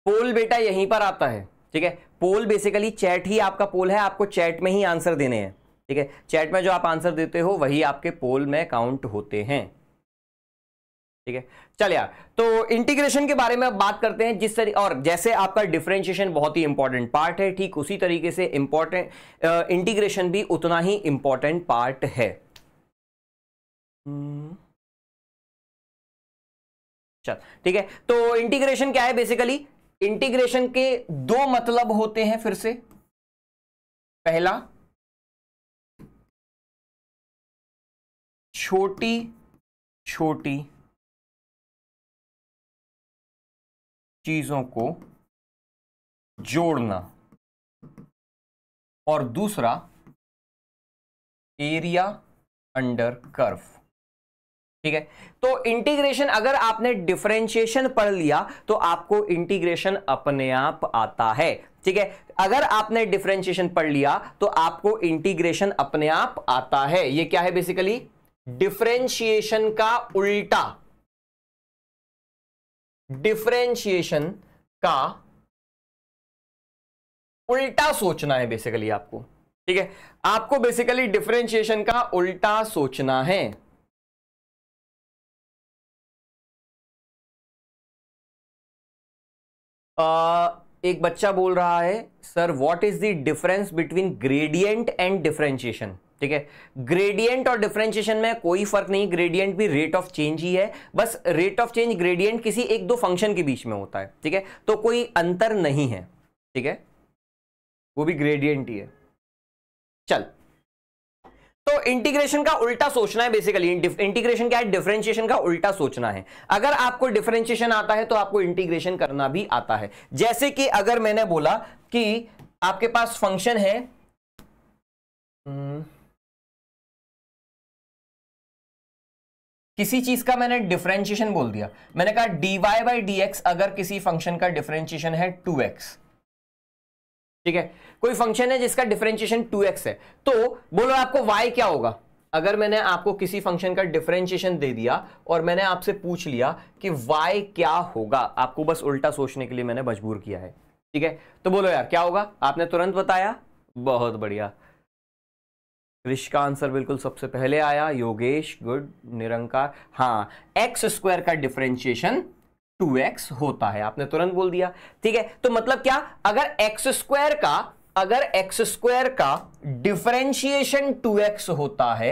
पोल बेटा यहीं पर आता है ठीक है पोल बेसिकली चैट ही आपका पोल है आपको चैट में ही आंसर देने हैं ठीक है चैट में जो आप आंसर देते हो वही आपके पोल में काउंट होते हैं ठीक है चलिए तो इंटीग्रेशन के बारे में अब बात करते हैं जिस तरीके और जैसे आपका डिफ्रेंशिएशन बहुत ही इंपॉर्टेंट पार्ट है ठीक उसी तरीके से इंपॉर्टेंट इंटीग्रेशन भी उतना ही इंपॉर्टेंट पार्ट है हम्म। चल ठीक है तो इंटीग्रेशन क्या है बेसिकली इंटीग्रेशन के दो मतलब होते हैं फिर से पहला छोटी छोटी चीजों को जोड़ना और दूसरा एरिया अंडर कर्व ठीक है तो इंटीग्रेशन अगर आपने डिफरेंशिएशन पढ़ लिया तो आपको इंटीग्रेशन अपने आप आता है ठीक है अगर आपने डिफरेंशिएशन पढ़ लिया तो आपको इंटीग्रेशन अपने आप आता है ये क्या है बेसिकली डिफरेंशिएशन का उल्टा डिफरेंशिएशन का उल्टा सोचना है बेसिकली आपको ठीक है आपको बेसिकली डिफरेंशिएशन का उल्टा सोचना है एक बच्चा बोल रहा है sir what is the difference between gradient and differentiation ठीक है ग्रेडियंट और डिफरेंशिएशन में कोई फर्क नहीं ग्रेडियंट भी रेट ऑफ चेंज ही है बस रेट ऑफ चेंज ग्रेडियंट किसी एक दो फंक्शन के बीच में होता है ठीक है तो कोई अंतर नहीं है ठीक है वो भी ग्रेडियंट ही है चल तो इंटीग्रेशन का उल्टा सोचना है बेसिकली इंटीग्रेशन क्या है डिफरेंशिएशन का उल्टा सोचना है अगर आपको डिफरेंशिएशन आता है तो आपको इंटीग्रेशन करना भी आता है जैसे कि अगर मैंने बोला कि आपके पास फंक्शन है किसी चीज का मैंने डिफरेंशिएशन बोल दिया मैंने कहा dy बाई डी अगर किसी फंक्शन का डिफरेंशिएशन है 2x ठीक है कोई फंक्शन है जिसका डिफरेंशिएशन 2x है तो बोलो आपको y क्या होगा अगर मैंने आपको किसी फंक्शन का डिफरेंशिएशन दे दिया और मैंने आपसे पूछ लिया कि y क्या होगा आपको बस उल्टा सोचने के लिए मैंने मजबूर किया है ठीक है तो बोलो यार क्या होगा आपने तुरंत बताया बहुत बढ़िया कृष का आंसर बिल्कुल सबसे पहले आया योगेश गुड निरंकार हाँ एक्स स्क्वायर का डिफरेंशिएशन टू एक्स होता है आपने तुरंत बोल दिया ठीक है तो मतलब क्या अगर एक्स स्क्वायर का अगर एक्स स्क्वायर का डिफरेंशिएशन टू एक्स होता है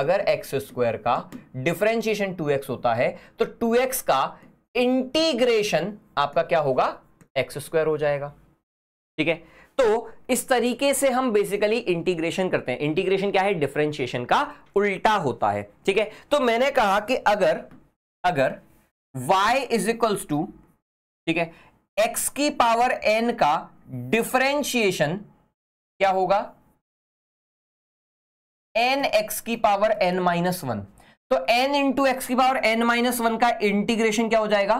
अगर एक्स स्क्वायर का डिफरेंशिएशन टू एक्स होता है तो टू एक्स का इंटीग्रेशन आपका क्या होगा एक्स स्क्वायर हो जाएगा ठीक है तो इस तरीके से हम बेसिकली इंटीग्रेशन करते हैं इंटीग्रेशन क्या है डिफरेंशिएशन का उल्टा होता है ठीक है तो मैंने कहा कि अगर अगर y इज इक्वल्स टू ठीक है x की पावर n का डिफरेंशिएशन क्या होगा एन एक्स की पावर एन माइनस वन तो एन इंटू एक्स की पावर एन माइनस वन का इंटीग्रेशन क्या हो जाएगा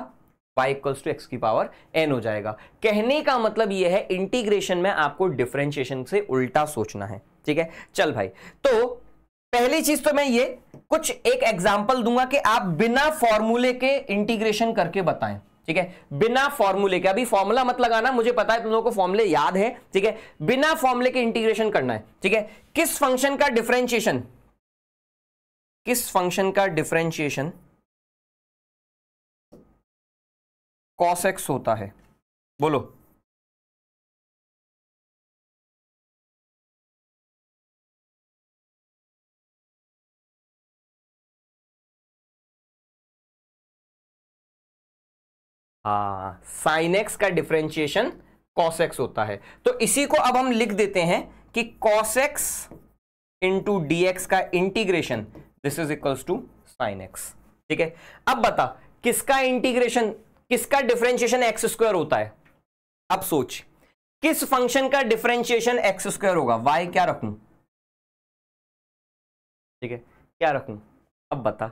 y इक्वल्स टू एक्स की पावर एन हो जाएगा कहने का मतलब यह है इंटीग्रेशन में आपको डिफ्रेंशिएशन से उल्टा सोचना है ठीक है चल भाई तो पहली चीज तो मैं ये कुछ एक एग्जाम्पल दूंगा कि आप बिना फॉर्मूले के इंटीग्रेशन करके बताएं ठीक है बिना फॉर्मूले के अभी फॉर्मूला मत लगाना मुझे पता है तुम लोगों को फॉर्मूले याद है ठीक है बिना फॉर्मूले के इंटीग्रेशन करना है ठीक है किस फंक्शन का डिफ्रेंशिएशन किस फंक्शन का डिफ्रेंशिएशन कॉस एक्स होता है बोलो साइन एक्स का डिफ्रेंशिएशन कॉस एक्स होता है तो इसी को अब हम लिख देते हैं कि cos x into d x का integration this is equals to sine x ठीक है अब बता किसका इंटीग्रेशन किसका डिफ्रेंशिएशन एक्स स्क्वायर होता है अब सोच किस फंक्शन का डिफ्रेंशिएशन एक्स स्क्वायर होगा वाई क्या रखूं ठीक है क्या रखूं अब बता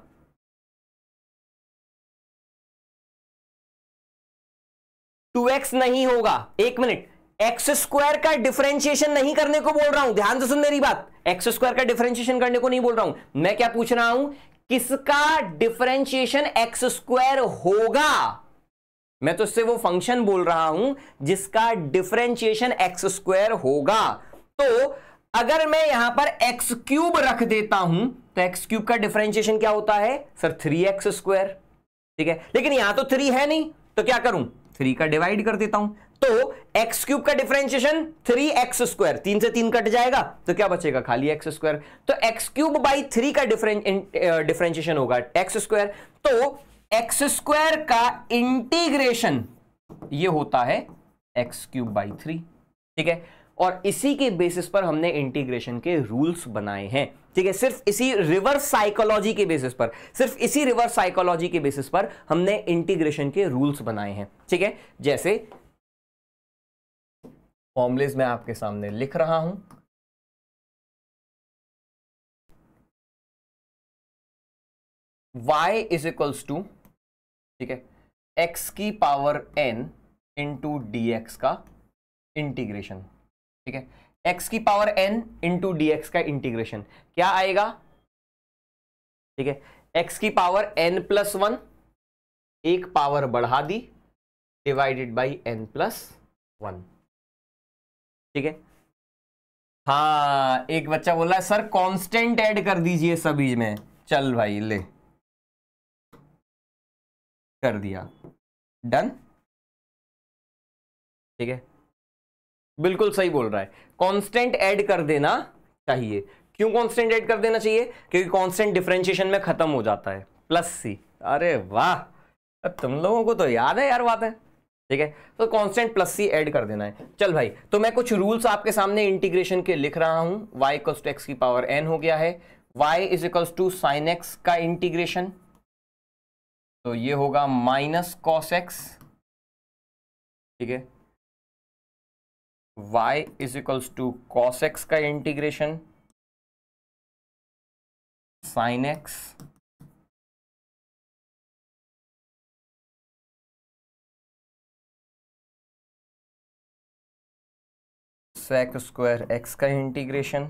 टू एक्स नहीं होगा एक मिनट एक्स स्क्वायर का डिफरेंशिएशन नहीं करने को बोल रहा हूं ध्यान से सुन मेरी बात एक्स स्क्वायर का डिफरेंशिएशन करने को नहीं बोल रहा हूं मैं क्या पूछ रहा हूं किसका डिफरेंशिएशन एक्स स्क्वायर होगा मैं तो इससे वो फंक्शन बोल रहा हूं जिसका डिफरेंशिएशन एक्स स्क्वायर होगा तो अगर मैं यहां पर एक्स क्यूब रख देता हूं तो एक्स क्यूब का डिफरेंशिएशन क्या होता है सर थ्री एक्स स्क्वायर ठीक है लेकिन यहां तो थ्री है नहीं तो क्या करूं थ्री का डिवाइड कर देता हूं तो एक्स क्यूब का डिफरेंशिएशन थ्री एक्स स्क्वायर तीन से तीन कट जाएगा तो क्या बचेगा खाली एक्स स्क्वायर तो एक्स क्यूब बाई थ्री का डिफ्रेंशिएशन होगा एक्स स्क्वायर तो एक्स स्क्वायर का इंटीग्रेशन ये होता है एक्स क्यूब बाई थ्री ठीक है और इसी के बेसिस पर हमने इंटीग्रेशन के रूल्स बनाए हैं ठीक है सिर्फ इसी रिवर्स साइकोलॉजी के बेसिस पर सिर्फ इसी रिवर्स साइकोलॉजी के बेसिस पर हमने इंटीग्रेशन के रूल्स बनाए हैं ठीक है जैसे फॉर्मुलेज मैं आपके सामने लिख रहा हूं y इज इक्वल्स टू ठीक है x की पावर n इंटू डी का इंटीग्रेशन ठीक है एक्स की पावर एन इंटू डी का इंटीग्रेशन क्या आएगा ठीक है एक्स की पावर एन प्लस वन एक पावर बढ़ा दी divided by n plus one ठीक है हाँ एक बच्चा बोला सर कांस्टेंट ऐड कर दीजिए सभी में चल भाई ले कर दिया डन ठीक है बिल्कुल सही बोल रहा है कांस्टेंट ऐड कर देना चाहिए क्यों कांस्टेंट ऐड कर देना चाहिए क्योंकि कांस्टेंट डिफ्रेंशिएशन में खत्म हो जाता है प्लस सी अरे वाह तुम लोगों को तो याद है यार बातें ठीक है तो कांस्टेंट प्लस सी ऐड कर देना है चल भाई तो मैं कुछ रूल्स आपके सामने इंटीग्रेशन के लिख रहा हूं y इक्वल्स टू एक्स की पावर एन हो गया है y is equals to sine x का इंटीग्रेशन तो ये होगा माइनस कॉस एक्स ठीक है y is equals to cos x का integration sine x sec square x का integration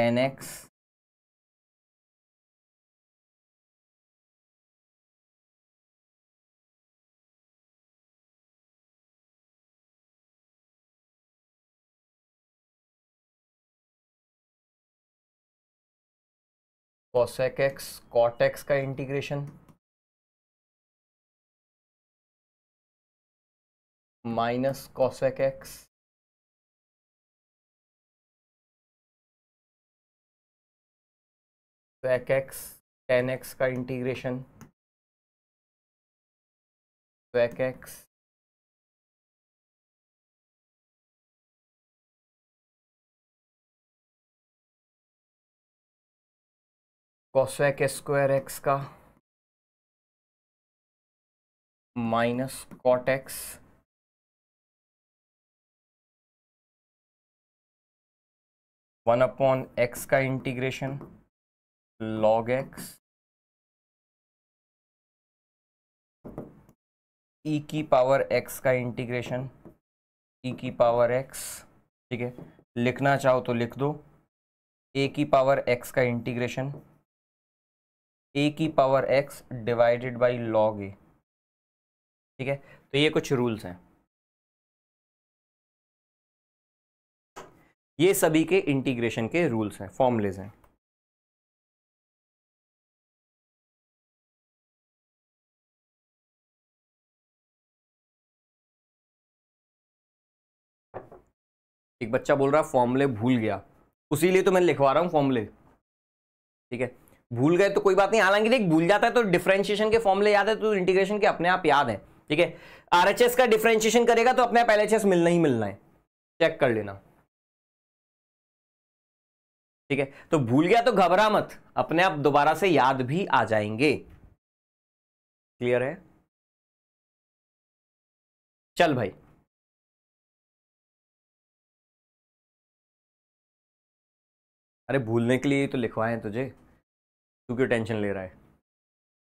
n x cosec x cot x का integration minus cosec x sec x tan x का integration sec x cosec square x का minus cot x one upon x का integration log x e की power x का integration e की power x ठीक है लिखना चाहो तो लिख दो ए e की पावर एक्स का इंटीग्रेशन ए की power x divided by log a ठीक है तो ये कुछ रूल्स हैं ये सभी के इंटीग्रेशन के रूल्स हैं फॉर्मलेज हैं एक बच्चा बोल रहा है भूल गया उसी लिए तो मैं लिखवा रहा हूं फॉर्मुले ठीक है भूल गए तो कोई बात नहीं हालांकि देख भूल जाता है तो डिफ्रेंशिएशन के फॉर्मले याद है तो इंटीग्रेशन के अपने आप याद है ठीक है आरएचएस का डिफ्रेंशिएशन करेगा तो अपने आप एलएचएस मिलना ही मिलना है चेक कर लेना ठीक है तो भूल गया तो घबरा मत अपने आप दोबारा से याद भी आ जाएंगे क्लियर है चल भाई अरे भूलने के लिए तो लिखवाए तुझे तू क्यों टेंशन ले रहा है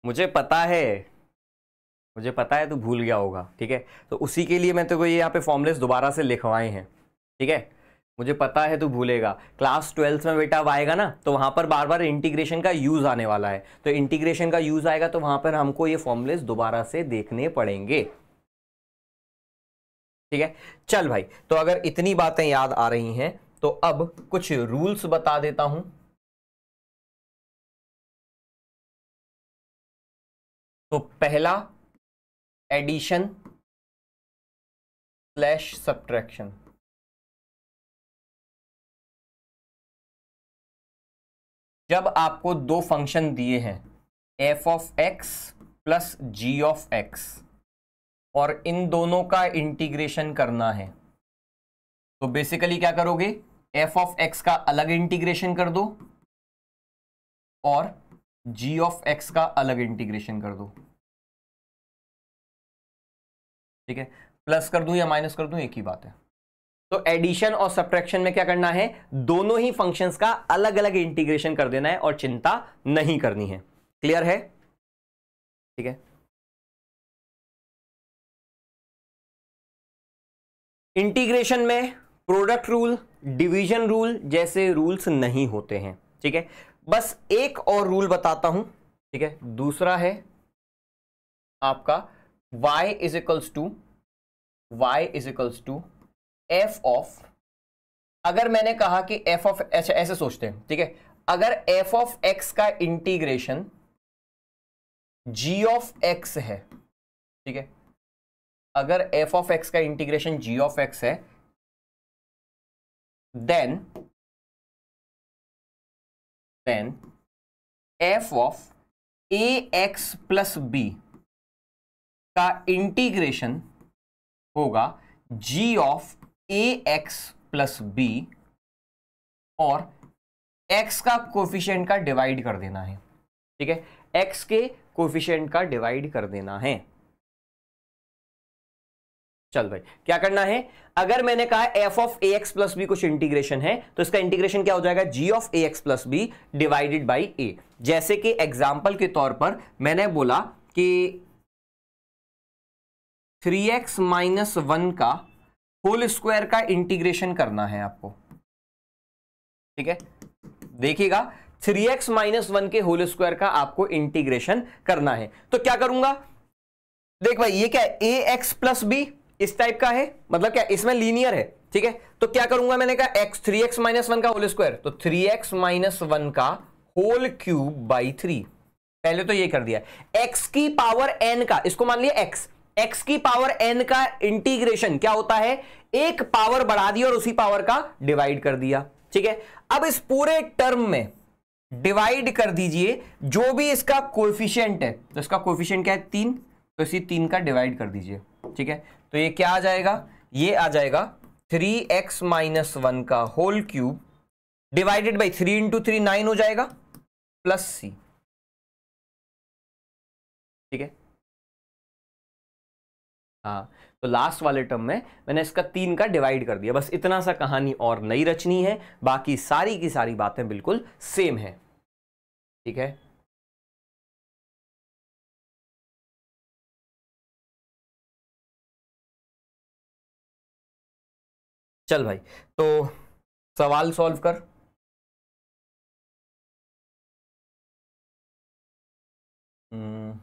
मुझे पता है मुझे पता है तू भूल गया होगा ठीक है तो उसी के लिए मैं तेरे को ये यहाँ पे फॉर्मलेस दोबारा से लिखवाए हैं ठीक है मुझे पता है तू भूलेगा क्लास ट्वेल्थ में बेटा अब आएगा ना तो वहाँ पर बार बार इंटीग्रेशन का यूज़ आने वाला है तो इंटीग्रेशन का यूज़ आएगा तो वहाँ पर हमको ये फॉर्मलेस दोबारा से देखने पड़ेंगे ठीक है चल भाई तो अगर इतनी बातें याद आ रही हैं तो अब कुछ रूल्स बता देता हूँ तो पहला एडिशन स्लैश सब्ट्रैक्शन जब आपको दो फंक्शन दिए हैं f of x plus g of x और इन दोनों का इंटीग्रेशन करना है तो बेसिकली क्या करोगे एफ ऑफ एक्स का अलग इंटीग्रेशन कर दो और जी ऑफ एक्स का अलग इंटीग्रेशन कर दो ठीक है प्लस कर दू या माइनस कर दू एक ही बात है तो एडिशन और सब्ट्रैक्शन में क्या करना है दोनों ही फंक्शंस का अलग अलग इंटीग्रेशन कर देना है और चिंता नहीं करनी है क्लियर है ठीक है इंटीग्रेशन में प्रोडक्ट रूल डिवीजन रूल जैसे रूल्स नहीं होते हैं ठीक है बस एक और रूल बताता हूं ठीक है दूसरा है आपका y is equals to y is equals to f of अगर मैंने कहा कि एफ ऑफ अच्छा ऐसे सोचते हैं ठीक है अगर एफ ऑफ एक्स का इंटीग्रेशन जी ऑफ एक्स है ठीक है अगर एफ ऑफ एक्स का इंटीग्रेशन जी ऑफ एक्स है then then f of a x plus b का इंटीग्रेशन होगा g of a x plus b और एक्स का कोफिशियंट का डिवाइड कर देना है ठीक है एक्स के कोफिशियंट का डिवाइड कर देना है चल भाई क्या करना है अगर मैंने कहा f of a x plus b कुछ इंटीग्रेशन है तो इसका इंटीग्रेशन क्या हो जाएगा g of a x plus b divided by a जैसे कि एग्जाम्पल के तौर पर मैंने बोला कि थ्री एक्स माइनस वन का होल स्क्वायर का इंटीग्रेशन करना है आपको ठीक है देखिएगा थ्री एक्स माइनस वन के होल स्क्वायर का आपको इंटीग्रेशन करना है तो क्या करूंगा देख भाई ये क्या है ए एक्स प्लस बी इस टाइप का है मतलब क्या इसमें लीनियर है ठीक है तो क्या करूंगा मैंने कहा x three x minus one का होल स्क्वायर तो थ्री एक्स माइनस वन का होल क्यूब बाई थ्री पहले तो ये कर दिया x की पावर n का इसको मान लिया x x की पावर n का इंटीग्रेशन क्या होता है एक पावर बढ़ा दी और उसी पावर का डिवाइड कर दिया ठीक है अब इस पूरे टर्म में डिवाइड कर दीजिए जो भी इसका कोफिशियंट है तो इसका कोफिशियंट क्या है तीन तो इसी तीन का डिवाइड कर दीजिए ठीक है तो ये क्या आ जाएगा ये आ जाएगा थ्री एक्स माइनस वन का whole cube divided by three into three nine हो जाएगा प्लस सी ठीक है हाँ तो लास्ट वाले टर्म में मैंने इसका तीन का डिवाइड कर दिया बस इतना सा कहानी और नई रचनी है बाकी सारी की सारी बातें बिल्कुल सेम है ठीक है चल भाई तो सवाल सॉल्व कर हम्म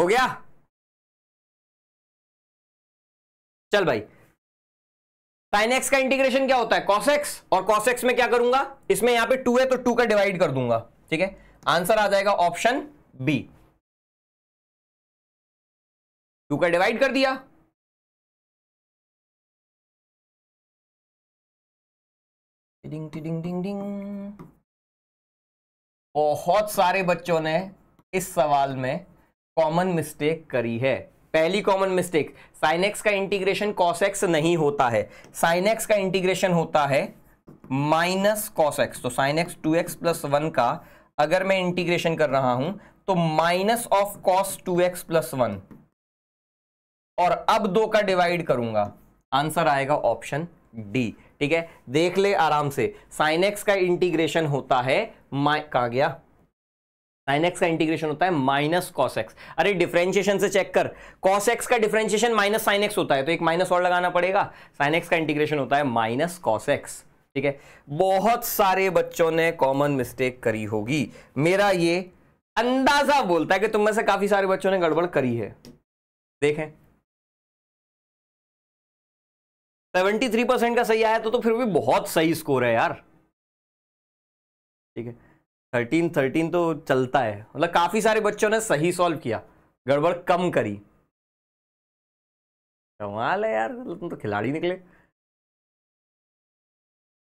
हो गया चल भाई साइन एक्स का इंटीग्रेशन क्या होता है कॉसेक्स और कॉसेक्स में क्या करूंगा इसमें यहां पे टू है तो टू का डिवाइड कर दूंगा ठीक है आंसर आ जाएगा ऑप्शन बी टू का डिवाइड कर दिया डिंग डिंग डिंग डिंग बहुत सारे बच्चों ने इस सवाल में कॉमन मिस्टेक करी है पहली कॉमन मिस्टेक साइन एक्स का इंटीग्रेशन कॉस एक्स नहीं होता है साइन एक्स का इंटीग्रेशन होता है माइनस कॉस एक्स तो sine x two x plus one का अगर मैं इंटीग्रेशन कर रहा हूं तो minus of cos two x plus one और अब दो का डिवाइड करूंगा आंसर आएगा ऑप्शन डी ठीक है देख ले आराम से साइन एक्स का इंटीग्रेशन होता है माइ कहा गया साइन एक्स का इंटीग्रेशन होता है माइनस कॉस एक्स अरे डिफ्रेंशिएशन से चेक कर कॉस एक्स का डिफ्रेंशिएशन माइनस साइन एक्स होता है तो एक माइनस और लगाना पड़ेगा साइन एक्स का इंटीग्रेशन होता है माइनस कॉस एक्स ठीक है बहुत सारे बच्चों ने कॉमन मिस्टेक करी होगी मेरा ये अंदाजा बोलता है कि तुम में से काफी सारे बच्चों ने गड़बड़ करी है देखें 73 परसेंट का सही आया तो, तो फिर भी बहुत सही स्कोर है यार ठीक है थर्टीन थर्टीन तो चलता है मतलब काफ़ी सारे बच्चों ने सही सॉल्व किया गड़बड़ कम करी कमाल है यार मतलब तुम तो खिलाड़ी निकले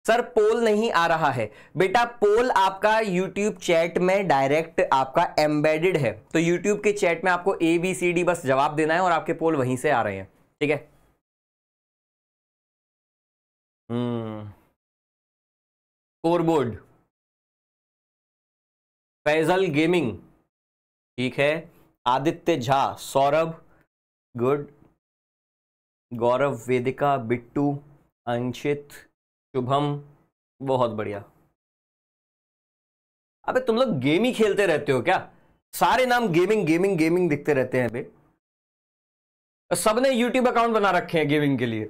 सर पोल नहीं आ रहा है बेटा पोल आपका YouTube चैट में डायरेक्ट आपका एम्बेडेड है तो YouTube के चैट में आपको ए बी सी डी बस जवाब देना है और आपके पोल वहीं से आ रहे हैं ठीक है हम्म बोर्ड फैजल गेमिंग ठीक है आदित्य झा सौरभ गुड गौरव वेदिका बिट्टू अंशित शुभम बहुत बढ़िया अबे तुम लोग गेम ही खेलते रहते हो क्या सारे नाम गेमिंग गेमिंग गेमिंग दिखते रहते हैं अबे सबने यूट्यूब अकाउंट बना रखे हैं गेमिंग के लिए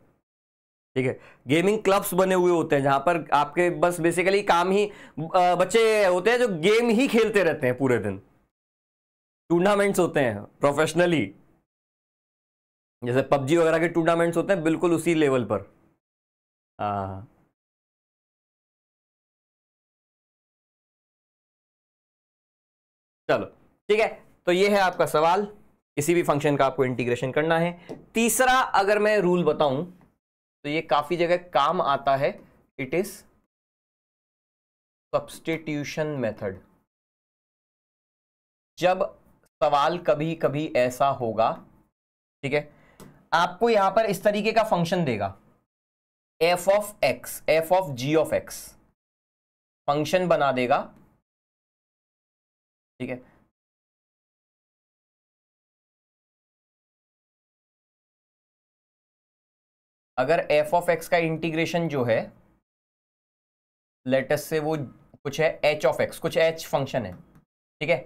ठीक है गेमिंग क्लब्स बने हुए होते हैं जहां पर आपके बस बेसिकली काम ही बच्चे होते हैं जो गेम ही खेलते रहते हैं पूरे दिन टूर्नामेंट्स होते हैं प्रोफेशनली जैसे पबजी वगैरह के टूर्नामेंट्स होते हैं बिल्कुल उसी लेवल पर आ, हाँ, हाँ। चलो ठीक है तो ये है आपका सवाल किसी भी फंक्शन का आपको इंटीग्रेशन करना है तीसरा अगर मैं रूल बताऊं तो ये काफ़ी जगह काम आता है इट इज सब्सटीट्यूशन मेथड जब सवाल कभी कभी ऐसा होगा ठीक है आपको यहां पर इस तरीके का फंक्शन देगा f of x f of g of x function बना देगा ठीक है अगर एफ ऑफ एक्स का इंटीग्रेशन जो है लेटेस्ट से वो कुछ है एच ऑफ एक्स कुछ एच फंक्शन है ठीक है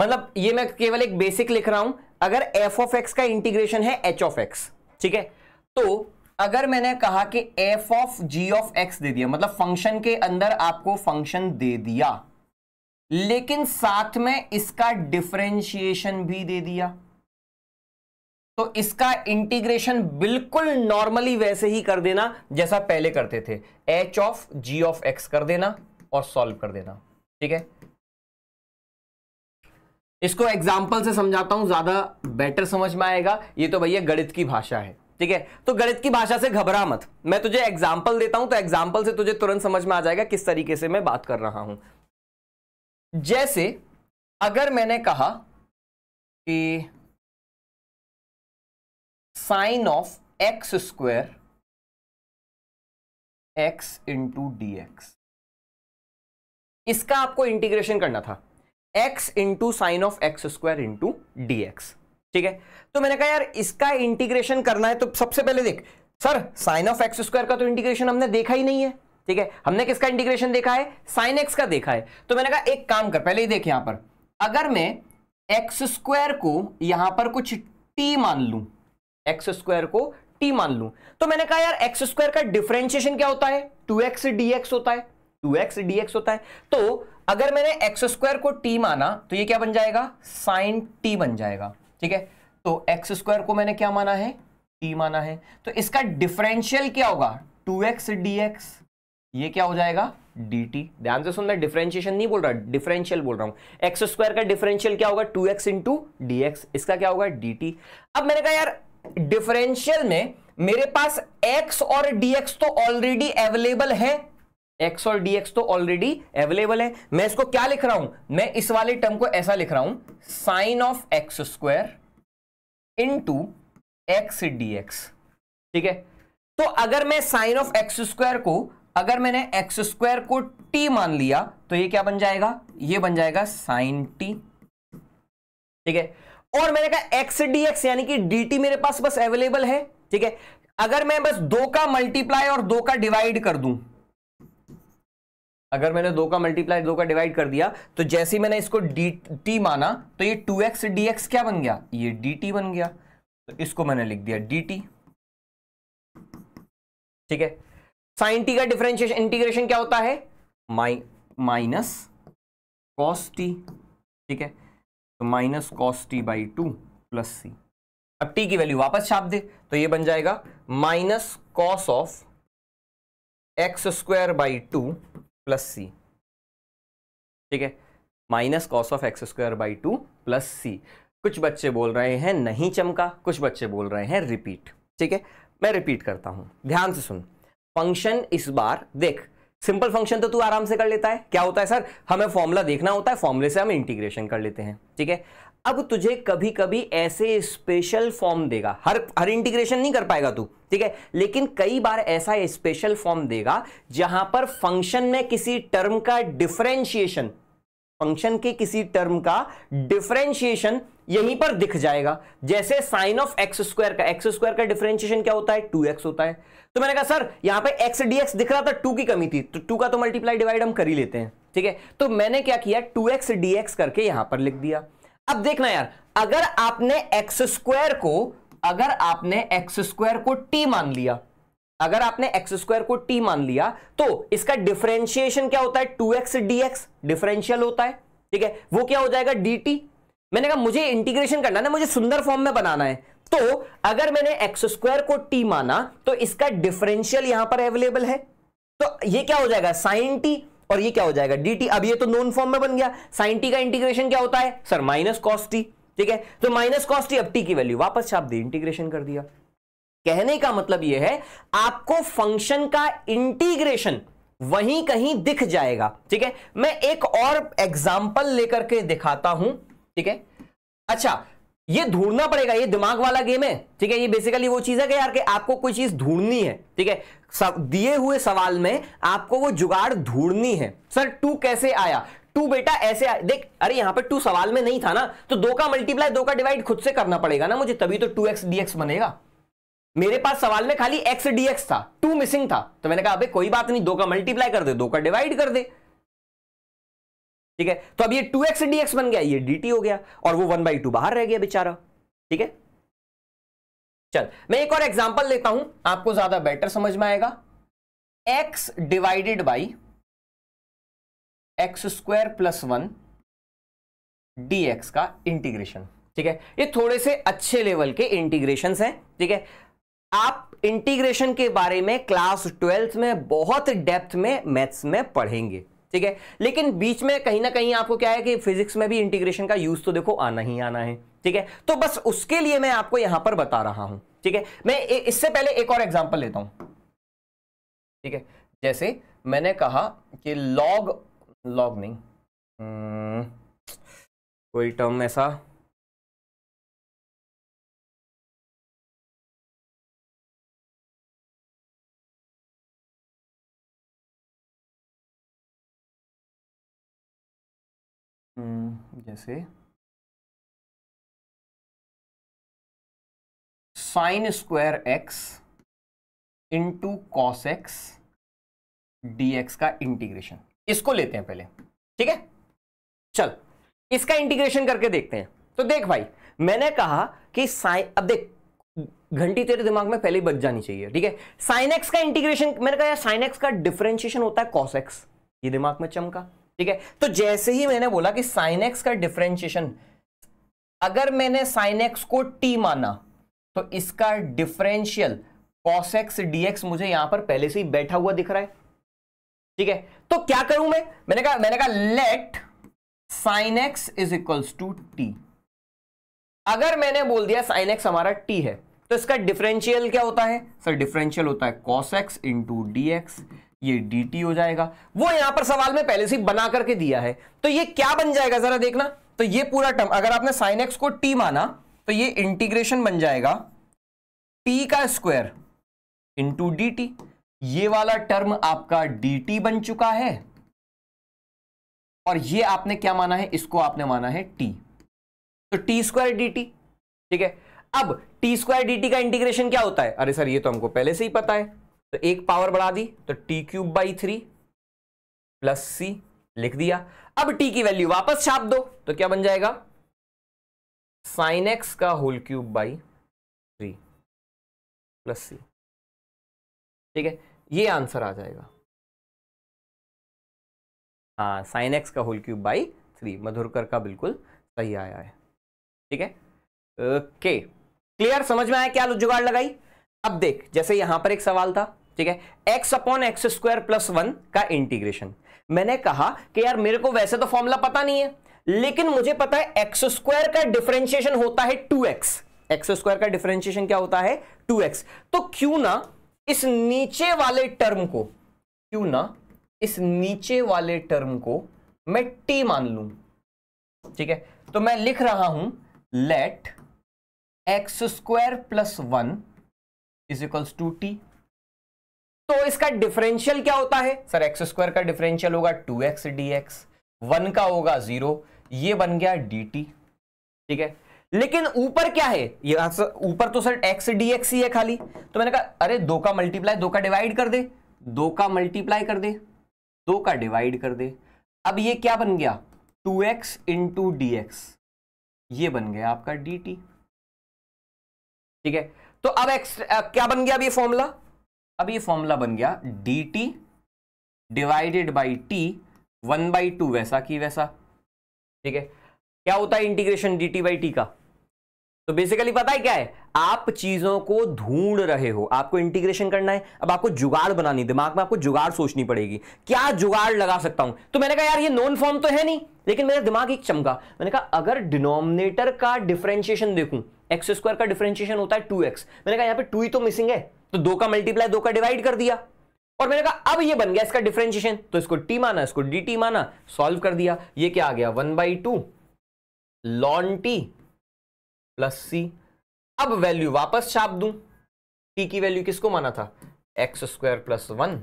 मतलब ये मैं केवल एक बेसिक लिख रहा हूं अगर एफ ऑफ एक्स का इंटीग्रेशन है एच ऑफ एक्स ठीक है तो अगर मैंने कहा कि f of g of x दे दिया मतलब फंक्शन के अंदर आपको फंक्शन दे दिया लेकिन साथ में इसका डिफ्रेंशिएशन भी दे दिया तो इसका इंटीग्रेशन बिल्कुल नॉर्मली वैसे ही कर देना जैसा पहले करते थे h of g of x कर देना और सॉल्व कर देना ठीक है इसको एग्जाम्पल से समझाता हूं ज्यादा बेटर समझ में आएगा ये तो भैया गणित की भाषा है ठीक है तो गणित की भाषा से घबरा मत मैं तुझे एग्जाम्पल देता हूं तो एग्जाम्पल से तुझे तुरंत समझ में आ जाएगा किस तरीके से मैं बात कर रहा हूं जैसे अगर मैंने कहा कि sine of x square x into d x इसका आपको इंटीग्रेशन करना था x into sine of x square into d x ठीक है तो मैंने कहा यार इसका इंटीग्रेशन करना है तो सबसे पहले देख sir sine of x square का तो इंटीग्रेशन हमने देखा ही नहीं है ठीक है हमने किसका इंटीग्रेशन देखा है साइन एक्स का देखा है तो मैंने कहा एक काम कर पहले ही देख यहां पर अगर मैं एक्स स्क्वायर को यहां पर कुछ टी मान लूं एक्स स्क्वायर को टी मान लू तो मैंने कहा यार एक्स स्क्वायर का डिफरेंशिएशन क्या होता है टू एक्स डी एक्स होता है टू एक्स डी एक्स होता है तो अगर मैंने एक्स स्क्वायर को टी माना तो ये क्या बन जाएगा साइन टी बन जाएगा ठीक है तो एक्स स्क्वायर को मैंने क्या माना है टी माना है तो इसका डिफरेंशियल क्या होगा टू एक्स डी एक्स ये क्या हो जाएगा dt ध्यान से सुन मैं डिफरेंशिएशन नहीं बोल रहा डिफरेंशियल बोल रहा हूं एक्स स्क्वायर का डिफरेंशियल क्या होगा 2x एक्स इंटू इसका क्या होगा dt अब मैंने कहा यार डिफरेंशियल में मेरे पास x और dx तो ऑलरेडी अवेलेबल है x और dx तो ऑलरेडी अवेलेबल है मैं इसको क्या लिख रहा हूं मैं इस वाले टर्म को ऐसा लिख रहा हूं sine of x square into x dx ठीक है तो अगर मैं साइन ऑफ एक्स स्क्वायर को अगर मैंने एक्स स्क्वायर को टी मान लिया तो ये क्या बन जाएगा ये बन जाएगा साइन टी ठीक है और मैंने कहा एक्स डी एक्स यानी कि डी मेरे पास बस अवेलेबल है ठीक है अगर मैं बस दो का मल्टीप्लाई और दो का डिवाइड कर दूं अगर मैंने दो का मल्टीप्लाई दो का डिवाइड कर दिया तो जैसे ही मैंने इसको डी टी माना तो ये टू एक्स डी एक्स क्या बन गया ये डी टी बन गया तो इसको मैंने लिख दिया डी टी ठीक है साइन टी का डिफरेंशिएशन इंटीग्रेशन क्या होता है माइनस कॉस टी ठीक है तो minus cos t by two plus c अब टी की वैल्यू वापस छाप दे तो ये बन जाएगा minus cos of x square by two plus c ठीक है minus cos of x square by two plus c कुछ बच्चे बोल रहे हैं नहीं चमका कुछ बच्चे बोल रहे हैं रिपीट ठीक है मैं रिपीट करता हूं ध्यान से सुन फंक्शन इस बार देख सिंपल फंक्शन तो तू आराम से कर लेता है क्या होता है सर हमें फॉर्मूला देखना होता है फॉर्मूले से हम इंटीग्रेशन कर लेते हैं ठीक है अब तुझे कभी कभी ऐसे स्पेशल फॉर्म देगा हर हर इंटीग्रेशन नहीं कर पाएगा तू ठीक है लेकिन कई बार ऐसा स्पेशल फॉर्म देगा जहां पर फंक्शन में किसी टर्म का डिफ्रेंशिएशन फंक्शन के किसी टर्म का डिफरेंशिएशन यहीं पर दिख जाएगा जैसे साइन ऑफ एक्स स्क्वायर का एक्स स्क्वायर का डिफरेंशिएशन क्या होता है टू एक्स होता है तो मैंने कहा सर यहां पे x dx दिख रहा था टू की कमी थी तो टू का तो मल्टीप्लाई डिवाइड हम कर ही लेते हैं ठीक है तो मैंने क्या किया टू एक्स डीएक्स करके यहां पर लिख दिया अब देखना यार अगर आपने एक्स स्क्वायर को अगर आपने एक्स स्क्वायर को टी मान लिया अगर आपने एक्स स्क्वायर को टी मान लिया तो इसका डिफरेंशिएशन क्या होता है टू एक्स डीएक्स डिफरेंशियल होता है ठीक है वो क्या हो जाएगा डी मैंने कहा मुझे इंटीग्रेशन करना ना मुझे सुंदर फॉर्म में बनाना है तो अगर मैंने एक्स स्क्वायर को टी माना तो इसका डिफरेंशियल यहां पर अवेलेबल है तो ये क्या हो जाएगा साइन टी और ये क्या हो जाएगा डी टी अब ये तो नॉन फॉर्म में बन गया साइन टी का इंटीग्रेशन क्या होता है सर माइनस कॉस टी ठीक है तो माइनस कॉस टी अब टी की वैल्यू वापस छाप दी इंटीग्रेशन कर दिया कहने का मतलब यह है आपको फंक्शन का इंटीग्रेशन वहीं कहीं दिख जाएगा ठीक है मैं एक और एग्जाम्पल लेकर के दिखाता हूं ठीक है अच्छा ये ढूंढना पड़ेगा ये दिमाग वाला गेम है ठीक है ये बेसिकली वो चीज है कि यार कि आपको कोई चीज ढूंढनी है ठीक है दिए हुए सवाल में आपको वो जुगाड़ ढूंढनी है सर टू कैसे आया टू बेटा ऐसे आ, देख अरे यहां पे टू सवाल में नहीं था ना तो दो का मल्टीप्लाई दो का डिवाइड खुद से करना पड़ेगा ना मुझे तभी तो टू एक्स बनेगा मेरे पास सवाल में खाली एक्स डीएक्स था टू मिसिंग था तो मैंने कहा अभी कोई बात नहीं दो का मल्टीप्लाई कर दे दो का डिवाइड कर दे ठीक है तो अब ये टू एक्स डी एक्स बन गया ये डी टी हो गया और वो वन बाई टू बाहर रह गया बेचारा ठीक है चल मैं एक और एग्जाम्पल लेता हूं आपको ज्यादा बेटर समझ में आएगा x divided by x square plus one d x का इंटीग्रेशन ठीक है ये थोड़े से अच्छे लेवल के इंटीग्रेशन हैं ठीक है आप इंटीग्रेशन के बारे में क्लास ट्वेल्थ में बहुत डेप्थ में मैथ्स में पढ़ेंगे ठीक है लेकिन बीच में कहीं ना कहीं आपको क्या है कि फिजिक्स में भी इंटीग्रेशन का यूज तो देखो आना ही आना है ठीक है तो बस उसके लिए मैं आपको यहां पर बता रहा हूं ठीक है मैं इससे पहले एक और एग्जाम्पल लेता हूं ठीक है जैसे मैंने कहा कि लॉग लॉग नहीं हम्म, कोई टर्म ऐसा जैसे sine square x into cos x D x का इंटीग्रेशन इसको लेते हैं पहले ठीक है चल इसका इंटीग्रेशन करके देखते हैं तो देख भाई मैंने कहा कि साइन अब देख घंटी तेरे दिमाग में पहले ही बच जानी चाहिए ठीक है साइन एक्स का इंटीग्रेशन मैंने कहा साइन एक्स का डिफरेंशिएशन होता है कॉस एक्स ये दिमाग में चमका ठीक है तो जैसे ही मैंने बोला कि साइन एक्स का डिफरेंशिएशन अगर मैंने साइन एक्स को टी माना तो इसका डिफरेंशियल कॉस एक्स डीएक्स मुझे यहां पर पहले से ही बैठा हुआ दिख रहा है ठीक है तो क्या करूं मैं मैंने कहा मैंने कहा let sine x is equals to t अगर मैंने बोल दिया साइन एक्स हमारा टी है तो इसका डिफरेंशियल क्या होता है सर डिफरेंशियल होता है cos x into d x ये dt हो जाएगा वो यहां पर सवाल में पहले से बना करके दिया है तो ये क्या बन जाएगा जरा देखना तो ये पूरा टर्म अगर आपने साइन एक्स को t माना तो ये इंटीग्रेशन बन जाएगा t का स्क्वायर इंटू टी ये वाला टर्म आपका dt बन चुका है और ये आपने क्या माना है इसको आपने माना है t तो टी स्क्वायर टी ठीक है अब टी स्क्वायर टी का इंटीग्रेशन क्या होता है अरे सर ये तो हमको पहले से ही पता है तो एक पावर बढ़ा दी तो t cube by three plus c लिख दिया अब टी की वैल्यू वापस छाप दो तो क्या बन जाएगा साइन एक्स का whole cube by three plus c ठीक है ये आंसर आ जाएगा हाँ साइन एक्स का whole cube by three Madhurkar का बिल्कुल सही आया है ठीक है ओके क्लियर समझ में आया क्या जुगाड़ लगाई अब देख जैसे यहां पर एक सवाल था ठीक है x upon x square plus one का इंटीग्रेशन मैंने कहा कि यार मेरे को वैसे तो फॉर्मूला पता नहीं है लेकिन मुझे पता है एक्स स्क्वायर का डिफरेंशिएशन होता है टू एक्स एक्स स्क्वायर का डिफरेंशिएशन क्या होता है टू एक्स तो क्यों ना इस नीचे वाले टर्म को क्यों ना इस नीचे वाले टर्म को मैं टी मान लू ठीक है तो मैं लिख रहा हूं let x square plus one is equals to t तो इसका डिफरेंशियल क्या होता है सर एक्स स्क्वायर का डिफरेंशियल होगा two x D x one का होगा जीरो ये बन गया डी टी ठीक है लेकिन ऊपर क्या है यहाँ ऊपर तो सर एक्स डी एक्स ही है खाली तो मैंने कहा अरे दो का मल्टीप्लाई दो का डिवाइड कर दे दो का मल्टीप्लाई कर दे दो का डिवाइड कर दे अब ये क्या बन गया two x into d x ये बन गया आपका डी टी ठीक है तो अब एक्स क्या बन गया अब ये फॉर्मूला अब ये फॉर्मूला बन गया d t divided by t one by two वैसा की वैसा ठीक है क्या होता है integration d t by t का तो बेसिकली पता है क्या है आप चीजों को ढूंढ रहे हो आपको इंटीग्रेशन करना है अब आपको जुगाड़ बनानी दिमाग में आपको जुगाड़ सोचनी पड़ेगी क्या जुगाड़ लगा सकता हूं तो मैंने कहा यार ये नॉन फॉर्म तो है नहीं लेकिन मेरा दिमाग एक चमका मैंने कहा अगर डिनोमिनेटर का डिफ्रेंशिएशन देखूं एक्स स्क्वायर का डिफरेंशिएशन होता है टू एक्स मैंने कहा यहां पे टू ही तो मिसिंग है तो दो का मल्टीप्लाई दो का डिवाइड कर दिया और मैंने कहा अब ये बन गया इसका डिफरेंशिएशन तो इसको टी माना इसको डी टी माना सॉल्व कर दिया ये क्या आ गया one by two lawn t plus c अब वैल्यू वापस छाप दू टी की वैल्यू किसको माना था एक्स स्क्वायर प्लस वन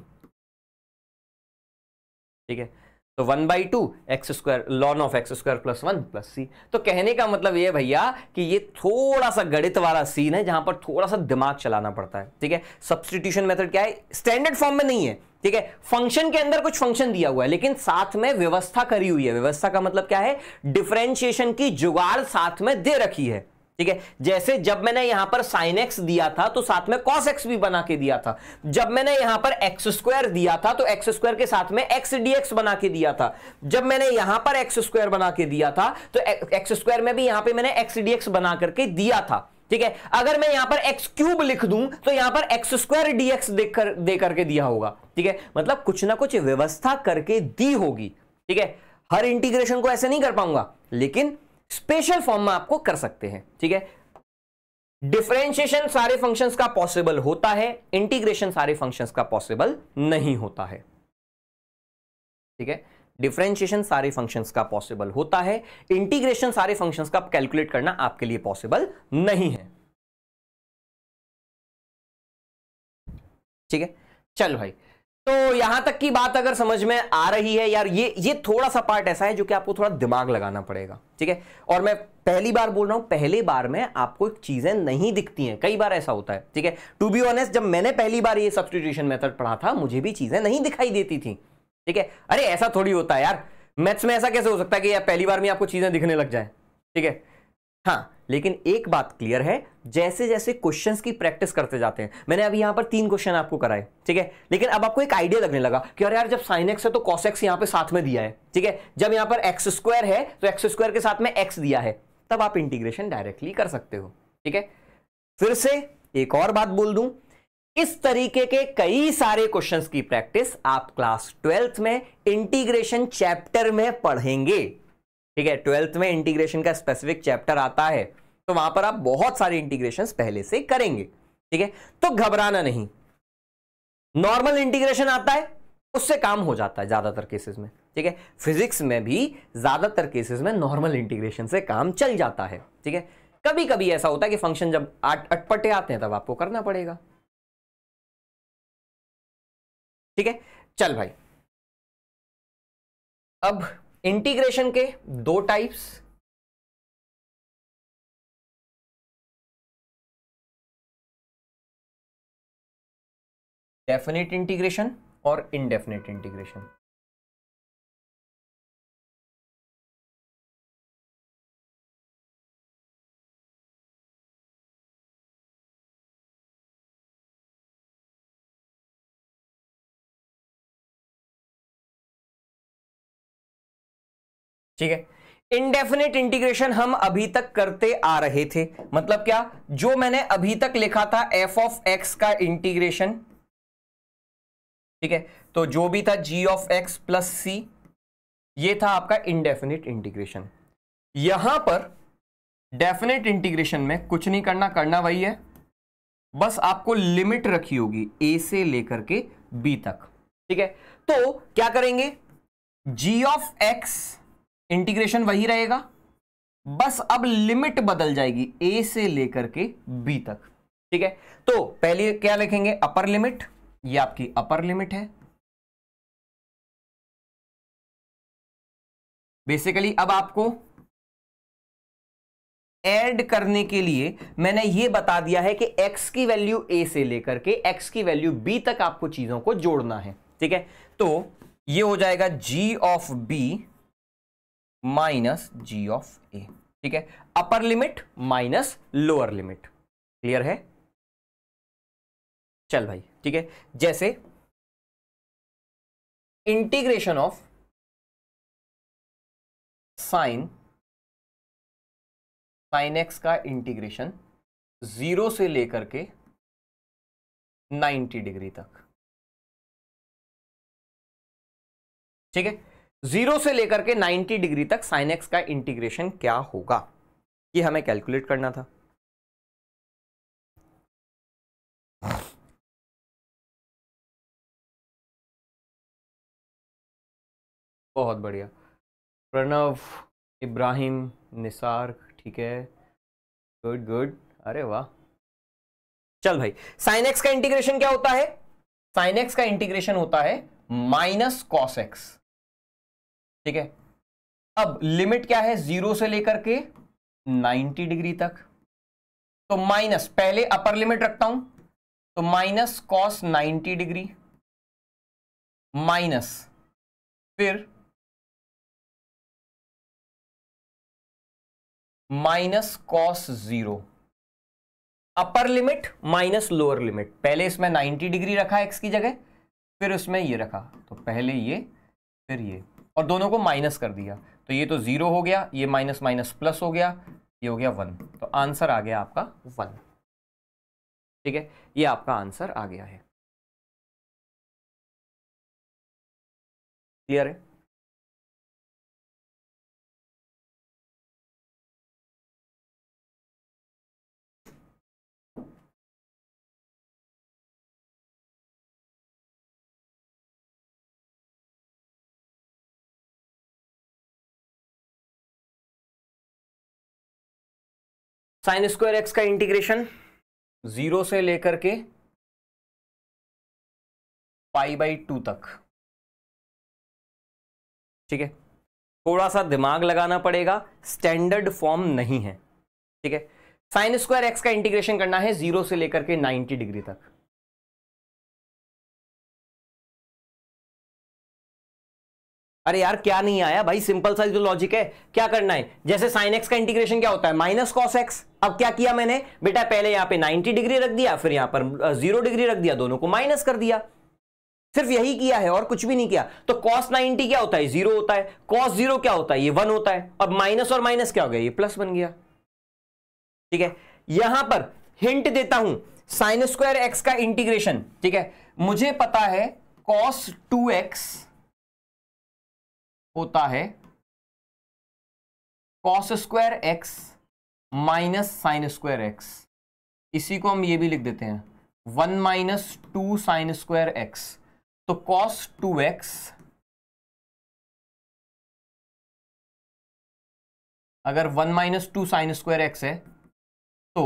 ठीक है तो one by two x square lawn of x square plus one plus c तो कहने का मतलब ये भैया कि ये थोड़ा सा गणित वाला सीन है जहां पर थोड़ा सा दिमाग चलाना पड़ता है ठीक है सब्सटीट्यूशन मेथड क्या है स्टैंडर्ड फॉर्म में नहीं है ठीक है फंक्शन के अंदर कुछ फंक्शन दिया हुआ है लेकिन साथ में व्यवस्था करी हुई है व्यवस्था का मतलब क्या है डिफ्रेंशिएशन की जुगाड़ साथ में दे रखी है ठीक है जैसे जब मैंने यहां पर साइन एक्स दिया था तो साथ में कॉस एक्स भी बना के दिया था जब मैंने यहां पर एक्स स्क्वायर दिया था तो एक्स स्क्वायर के साथ में एक्स डीएक्स बना के दिया था जब मैंने यहां पर एक्स स्क्वायर बना के दिया था तो एक्स स्क्वायर में भी यहां पे मैंने एक्स डीएक्स बना करके दिया था ठीक है अगर मैं यहां पर एक्स क्यूब लिख दूं तो यहां पर एक्स स्क्वायर डीएक्स देकर दे करके दिया होगा ठीक है मतलब कुछ ना कुछ व्यवस्था करके दी होगी ठीक है हर इंटीग्रेशन को ऐसे नहीं कर पाऊंगा लेकिन स्पेशल फॉर्म में आपको कर सकते हैं ठीक है डिफ्रेंशिएशन सारे फंक्शंस का पॉसिबल होता है इंटीग्रेशन सारे फंक्शंस का पॉसिबल नहीं होता है ठीक है डिफ्रेंशिएशन सारे फंक्शंस का पॉसिबल होता है इंटीग्रेशन सारे फंक्शंस का कैलकुलेट करना आपके लिए पॉसिबल नहीं है ठीक है चल भाई तो यहां तक की बात अगर समझ में आ रही है यार ये ये थोड़ा सा पार्ट ऐसा है जो कि आपको थोड़ा दिमाग लगाना पड़ेगा ठीक है और मैं पहली बार बोल रहा हूं पहली बार में आपको चीजें नहीं दिखती हैं कई बार ऐसा होता है ठीक है टू बी ऑनेस्ट जब मैंने पहली बार ये सब्सटीट्यूशन मेथड पढ़ा था मुझे भी चीजें नहीं दिखाई देती थी ठीक है अरे ऐसा थोड़ी होता है यार मैथ्स में ऐसा कैसे हो सकता है कि यार पहली बार में आपको चीजें दिखने लग जाए ठीक है हाँ लेकिन एक बात क्लियर है जैसे जैसे क्वेश्चंस की प्रैक्टिस करते जाते हैं मैंने अभी यहां पर तीन क्वेश्चन आपको कराए ठीक है लेकिन अब आपको एक आइडिया लगने लगा कि अरे यार जब साइन एक्स है तो कॉस एक्स यहां पे साथ में दिया है ठीक है जब यहां पर एक्स स्क्वायर है तो एक्स स्क्वायर के साथ में एक्स दिया है तब आप इंटीग्रेशन डायरेक्टली कर सकते हो ठीक है फिर से एक और बात बोल दूं इस तरीके के कई सारे क्वेश्चंस की प्रैक्टिस आप क्लास ट्वेल्थ में इंटीग्रेशन चैप्टर में पढ़ेंगे ठीक है ट्वेल्थ में इंटीग्रेशन का स्पेसिफिक चैप्टर आता है तो वहां पर आप बहुत सारे इंटीग्रेशन पहले से करेंगे ठीक है तो घबराना नहीं नॉर्मल इंटीग्रेशन आता है उससे काम हो जाता है ज्यादातर केसेस में ठीक है फिजिक्स में भी ज्यादातर केसेस में नॉर्मल इंटीग्रेशन से काम चल जाता है ठीक है कभी कभी ऐसा होता है कि फंक्शन जब अटपटे आते हैं तब आपको करना पड़ेगा ठीक है चल भाई अब इंटीग्रेशन के दो टाइप्स डेफिनेट इंटीग्रेशन और इनडेफिनेट इंटीग्रेशन ठीक है इनडेफिनेट इंटीग्रेशन हम अभी तक करते आ रहे थे मतलब क्या जो मैंने अभी तक लिखा था एफ ऑफ एक्स का इंटीग्रेशन ठीक है तो जो भी था g of x plus c ये था आपका इनडेफिनेट इंटीग्रेशन यहां पर डेफिनेट इंटीग्रेशन में कुछ नहीं करना करना वही है बस आपको लिमिट रखी होगी ए से लेकर के बी तक ठीक है तो क्या करेंगे जी ऑफ एक्स इंटीग्रेशन वही रहेगा बस अब लिमिट बदल जाएगी ए से लेकर के बी तक ठीक है तो पहले क्या लिखेंगे अपर लिमिट ये आपकी अपर लिमिट है बेसिकली अब आपको एड करने के लिए मैंने ये बता दिया है कि x की वैल्यू a से लेकर के x की वैल्यू b तक आपको चीजों को जोड़ना है ठीक है तो ये हो जाएगा g of b minus g of a ठीक है upper limit minus lower limit clear है चल भाई ठीक है जैसे integration of sine sine x का इंटीग्रेशन जीरो से लेकर के 90 डिग्री तक ठीक है जीरो से लेकर के 90 डिग्री तक साइन एक्स का इंटीग्रेशन क्या होगा ये हमें कैलकुलेट करना था बहुत बढ़िया प्रणव इब्राहिम निसार ठीक है गुड गुड अरे वाह चल भाई साइन एक्स का इंटीग्रेशन क्या होता है साइन एक्स का इंटीग्रेशन होता है माइनस कॉस एक्स ठीक है अब लिमिट क्या है जीरो से लेकर के 90 डिग्री तक तो माइनस पहले अपर लिमिट रखता हूं तो माइनस कॉस 90 डिग्री माइनस फिर minus cos zero upper limit minus lower limit पहले इसमें 90 डिग्री रखा एक्स की जगह फिर उसमें ये रखा तो पहले ये फिर ये और दोनों को माइनस कर दिया तो ये तो ज़ीरो हो गया ये माइनस माइनस प्लस हो गया ये हो गया वन तो आंसर आ गया आपका वन ठीक है ये आपका आंसर आ गया है क्लियर है साइन स्क्वायर एक्स का इंटीग्रेशन जीरो से लेकर के पाई बाई टू तक ठीक है थोड़ा सा दिमाग लगाना पड़ेगा स्टैंडर्ड फॉर्म नहीं है ठीक है साइन स्क्वायर एक्स का इंटीग्रेशन करना है जीरो से लेकर के नाइन्टी डिग्री तक अरे यार क्या नहीं आया भाई सिंपल सा जो लॉजिक है क्या करना है जैसे साइन एक्स का इंटीग्रेशन क्या होता है माइनस कॉस एक्स अब क्या किया मैंने बेटा पहले यहां पे 90 डिग्री रख दिया फिर यहां पर जीरो डिग्री रख दिया दोनों को माइनस कर दिया सिर्फ यही किया है और कुछ भी नहीं किया तो कॉस नाइनटी क्या होता है जीरो होता है कॉस जीरो क्या होता है ये वन होता है अब माइनस और माइनस क्या हो गया ये प्लस बन गया ठीक है यहां पर हिंट देता हूं साइन स्क्वायर एक्स का इंटीग्रेशन ठीक है मुझे पता है कॉस टू एक्स होता है cos square x minus sine square x इसी को हम ये भी लिख देते हैं one minus two sine square x तो कॉस टू एक्स अगर one minus two sine square x है तो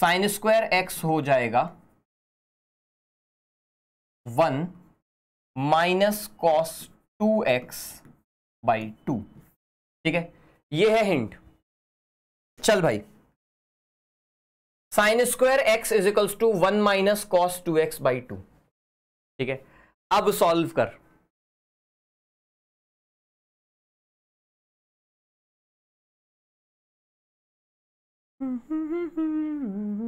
साइन स्क्वायर एक्स हो जाएगा one minus cos two x by two ठीक है ये है हिंट चल भाई sine square x is equals to one minus cos two x by two ठीक है अब सॉल्व कर mm-hmm.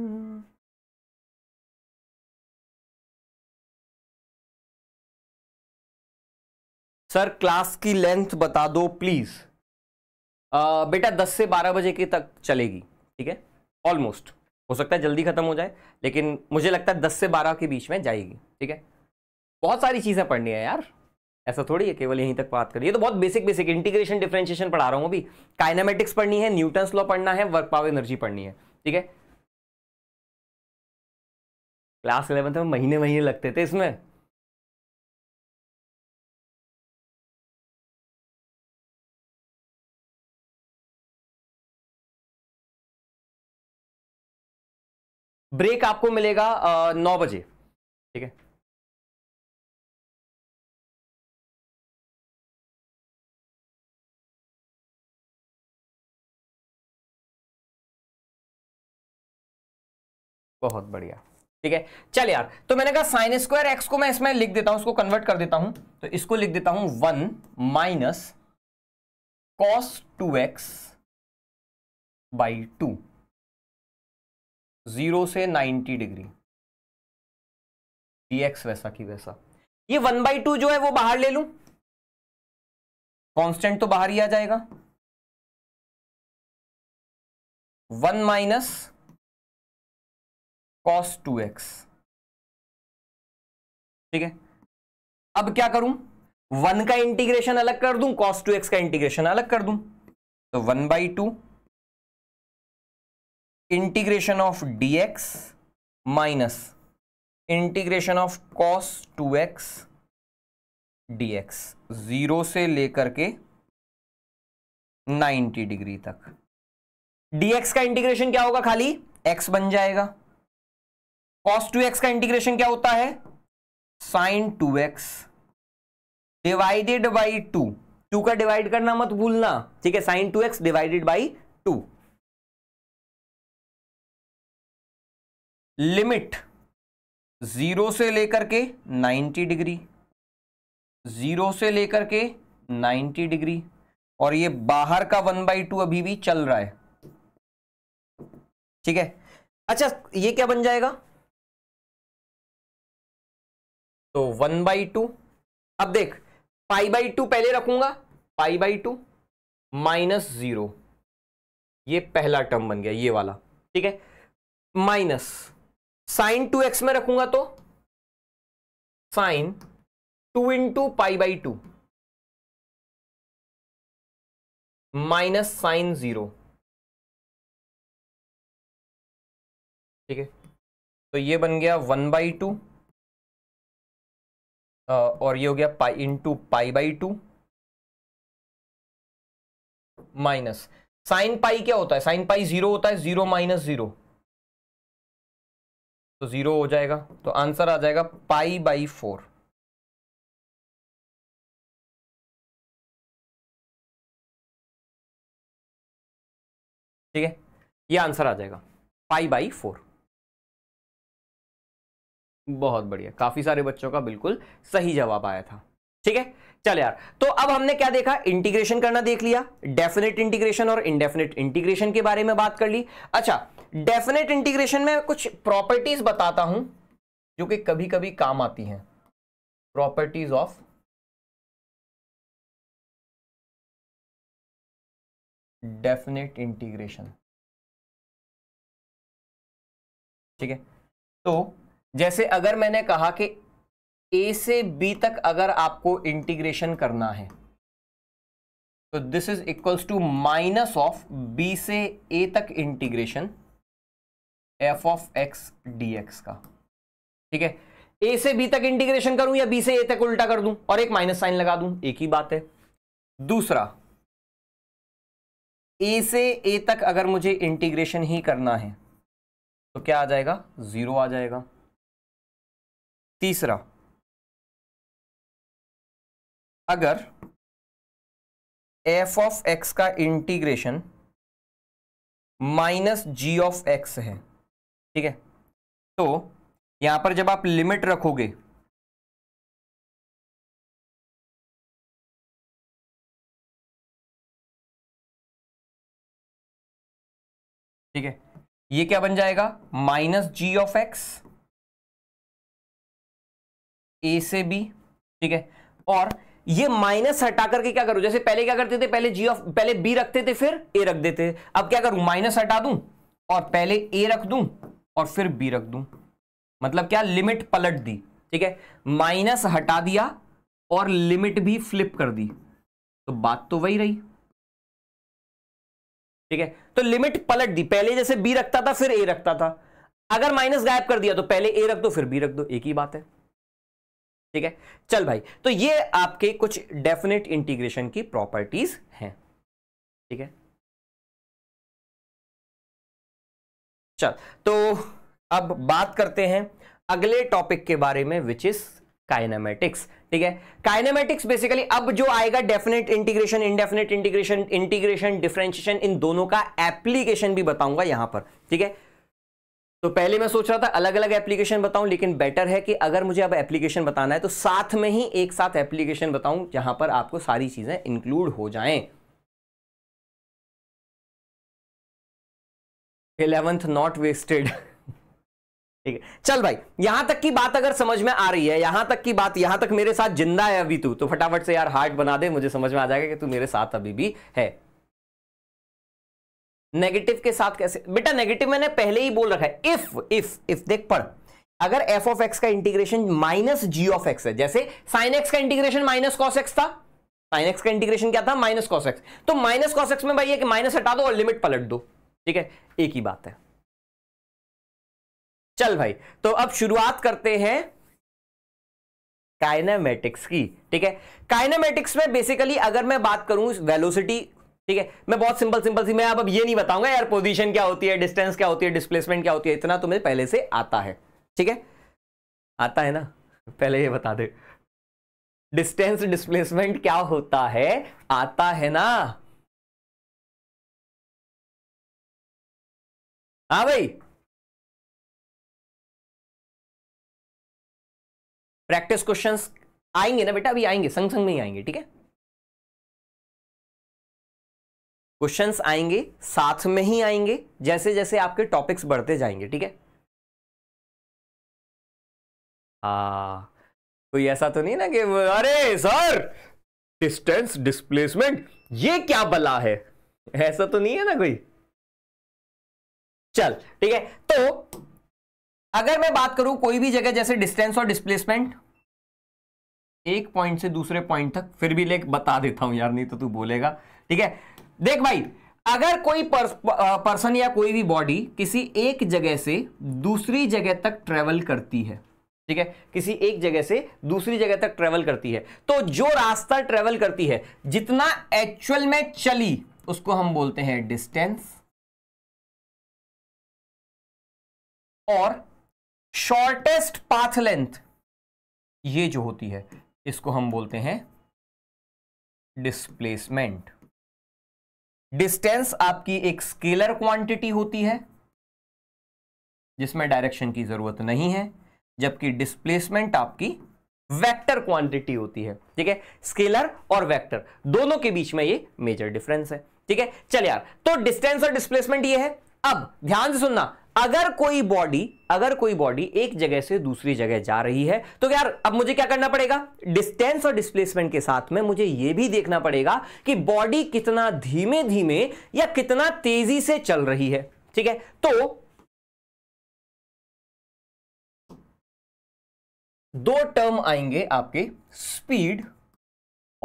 सर क्लास की लेंथ बता दो प्लीज बेटा 10 से 12 बजे के तक चलेगी ठीक है ऑलमोस्ट हो सकता है जल्दी खत्म हो जाए लेकिन मुझे लगता है 10 से 12 के बीच में जाएगी ठीक है बहुत सारी चीज़ें पढ़नी है यार ऐसा थोड़ी है केवल यहीं तक बात करिए तो बहुत बेसिक बेसिक इंटीग्रेशन डिफ्रेंशिएशन पढ़ा रहा हूँ अभी काइनामेटिक्स पढ़नी है न्यूटन्स लॉ पढ़ना है वर्क पावर एनर्जी पढ़नी है ठीक है क्लास इलेवंथ में महीने महीने लगते थे इसमें ब्रेक आपको मिलेगा नौ बजे ठीक है बहुत बढ़िया ठीक है चल यार तो मैंने कहा साइन स्क्वायर एक्स को मैं इसमें लिख देता हूं उसको कन्वर्ट कर देता हूं तो इसको लिख देता हूं one minus cos two x by two zero से नाइन्टी डिग्री डी एक्स वैसा की वैसा ये वन बाई टू जो है वो बाहर ले लू कांस्टेंट तो बाहर ही आ जाएगा one minus cos two x ठीक है अब क्या करूं वन का इंटीग्रेशन अलग कर दूं कॉस टू एक्स का इंटीग्रेशन अलग कर दूं तो one by two integration of d x minus integration of cos two x D x zero से लेकर के 90 डिग्री तक डीएक्स का इंटीग्रेशन क्या होगा खाली एक्स बन जाएगा कॉस टू एक्स का इंटीग्रेशन क्या होता है sine two x divided by two two का डिवाइड करना मत भूलना ठीक है sine two x divided by two limit zero से लेकर के नाइन्टी डिग्री जीरो से लेकर के नाइन्टी डिग्री और ये बाहर का वन बाई टू अभी भी चल रहा है ठीक है अच्छा ये क्या बन जाएगा तो वन बाई टू अब देख पाई बाई टू पहले रखूंगा pi by two minus zero ये पहला टर्म बन गया ये वाला ठीक है माइनस साइन टू एक्स में रखूंगा तो sine two into pi by two minus sine zero ठीक है तो ये बन गया वन बाई टू और ये हो गया pi into pi by two minus sine pi क्या होता है साइन पाई जीरो होता है जीरो माइनस जीरो तो ज़ीरो हो जाएगा तो आंसर आ जाएगा पाई बाई फोर ठीक है ये आंसर आ जाएगा पाई बाई फोर बहुत बढ़िया काफ़ी सारे बच्चों का बिल्कुल सही जवाब आया था ठीक है चल यार तो अब हमने क्या देखा इंटीग्रेशन करना देख लिया डेफिनेट इंटीग्रेशन और इनडेफिनेट इंटीग्रेशन के बारे में बात कर ली अच्छा डेफिनेट इंटीग्रेशन में कुछ प्रॉपर्टीज बताता हूं जो कि कभी कभी काम आती हैं प्रॉपर्टीज ऑफ डेफिनेट इंटीग्रेशन ठीक है तो जैसे अगर मैंने कहा कि ए से बी तक अगर आपको इंटीग्रेशन करना है तो this is equals to minus of b से ए तक integration f of x D x का ठीक है ए से बी तक इंटीग्रेशन करूं या बी से ए तक उल्टा कर दूं और एक माइनस साइन लगा दूं एक ही बात है दूसरा ए से ए तक अगर मुझे इंटीग्रेशन ही करना है तो क्या आ जाएगा जीरो आ जाएगा तीसरा अगर एफ ऑफ एक्स का integration minus g of x है ठीक है तो यहां पर जब आप लिमिट रखोगे ठीक है ये क्या बन जाएगा minus g of x a से बी ठीक है और ये माइनस हटा करके क्या करूं जैसे पहले क्या करते थे पहले जी ऑफ पहले बी रखते थे फिर ए रख देते अब क्या करूं माइनस हटा दूं और पहले ए रख दूं और फिर बी रख दूं मतलब क्या लिमिट पलट दी ठीक है माइनस हटा दिया और लिमिट भी फ्लिप कर दी तो बात तो वही रही ठीक है तो लिमिट पलट दी पहले जैसे बी रखता था फिर ए रखता था अगर माइनस गायब कर दिया तो पहले ए रख दो फिर बी रख दो एक ही बात है ठीक है चल भाई तो ये आपके कुछ डेफिनेट इंटीग्रेशन की प्रॉपर्टीज हैं ठीक है चल तो अब बात करते हैं अगले टॉपिक के बारे में विच इज काइनामेटिक्स ठीक है काइनामेटिक्स बेसिकली अब जो आएगा definite integration indefinite integration integration differentiation इन दोनों का एप्लीकेशन भी बताऊंगा यहां पर ठीक है तो पहले मैं सोच रहा था अलग अलग एप्लीकेशन बताऊं लेकिन बेटर है कि अगर मुझे अब एप्लीकेशन बताना है तो साथ में ही एक साथ एप्लीकेशन बताऊं जहां पर आपको सारी चीजें इंक्लूड हो जाएं इलेवेंथ नॉट वेस्टेड ठीक है चल भाई यहां तक की बात अगर समझ में आ रही है यहां तक की बात यहां तक मेरे साथ जिंदा है अभी तू तो फटाफट से यार हार्ट बना दे मुझे समझ में आ जाएगा कि तू मेरे साथ अभी भी है नेगेटिव के साथ कैसे बेटा नेगेटिव मैंने पहले ही बोल रखा है इफ इफ इफ देख पढ़ अगर एफ ऑफ एक्स का integration minus g of x है जैसे साइन एक्स का इंटीग्रेशन माइनस कॉस एक्स था साइन एक्स का इंटीग्रेशन क्या था माइनस कॉस एक्स तो माइनस कॉस एक्स में भाई ये माइनस हटा दो और लिमिट पलट दो ठीक है एक ही बात है चल भाई तो अब शुरुआत करते हैं काइनेमेटिक्स की ठीक है काइनेमेटिक्स में बेसिकली अगर मैं बात करूं वेलोसिटी ठीक है मैं बहुत सिंपल सिंपल सी मैं अब अब ये नहीं बताऊंगा यार पोजीशन क्या होती है डिस्टेंस क्या होती है डिस्प्लेसमेंट क्या होती है इतना तुम्हें पहले से आता है ठीक है आता है ना पहले ये बता दे डिस्टेंस डिस्प्लेसमेंट क्या होता है आता है ना हाँ भाई प्रैक्टिस क्वेश्चंस आएंगे ना बेटा अभी आएंगे संग संग में ही आएंगे ठीक है क्वेश्चंस आएंगे साथ में ही आएंगे जैसे जैसे आपके टॉपिक्स बढ़ते जाएंगे ठीक है हा कोई ऐसा तो नहीं ना कि अरे सर डिस्टेंस डिस्प्लेसमेंट ये क्या बला है ऐसा तो नहीं है ना कोई चल ठीक है तो अगर मैं बात करूं कोई भी जगह जैसे डिस्टेंस और डिस्प्लेसमेंट एक पॉइंट से दूसरे पॉइंट तक फिर भी लेख बता देता हूं यार नहीं तो तू बोलेगा ठीक है देख भाई अगर कोई पर्सन या कोई भी बॉडी किसी एक जगह से दूसरी जगह तक ट्रेवल करती है ठीक है किसी एक जगह से दूसरी जगह तक ट्रेवल करती है तो जो रास्ता ट्रेवल करती है जितना एक्चुअल में चली उसको हम बोलते हैं डिस्टेंस और शॉर्टेस्ट पाथ लेंथ ये जो होती है इसको हम बोलते हैं डिस्प्लेसमेंट डिस्टेंस आपकी एक स्केलर क्वांटिटी होती है जिसमें डायरेक्शन की जरूरत नहीं है जबकि डिस्प्लेसमेंट आपकी वेक्टर क्वांटिटी होती है ठीक है स्केलर और वेक्टर दोनों के बीच में ये मेजर डिफरेंस है ठीक है चल यार तो डिस्टेंस और डिस्प्लेसमेंट ये है अब ध्यान से सुनना अगर कोई बॉडी अगर कोई बॉडी एक जगह से दूसरी जगह जा रही है तो यार अब मुझे क्या करना पड़ेगा डिस्टेंस और डिस्प्लेसमेंट के साथ में मुझे यह भी देखना पड़ेगा कि बॉडी कितना धीमे धीमे या कितना तेजी से चल रही है ठीक है तो दो टर्म आएंगे आपके स्पीड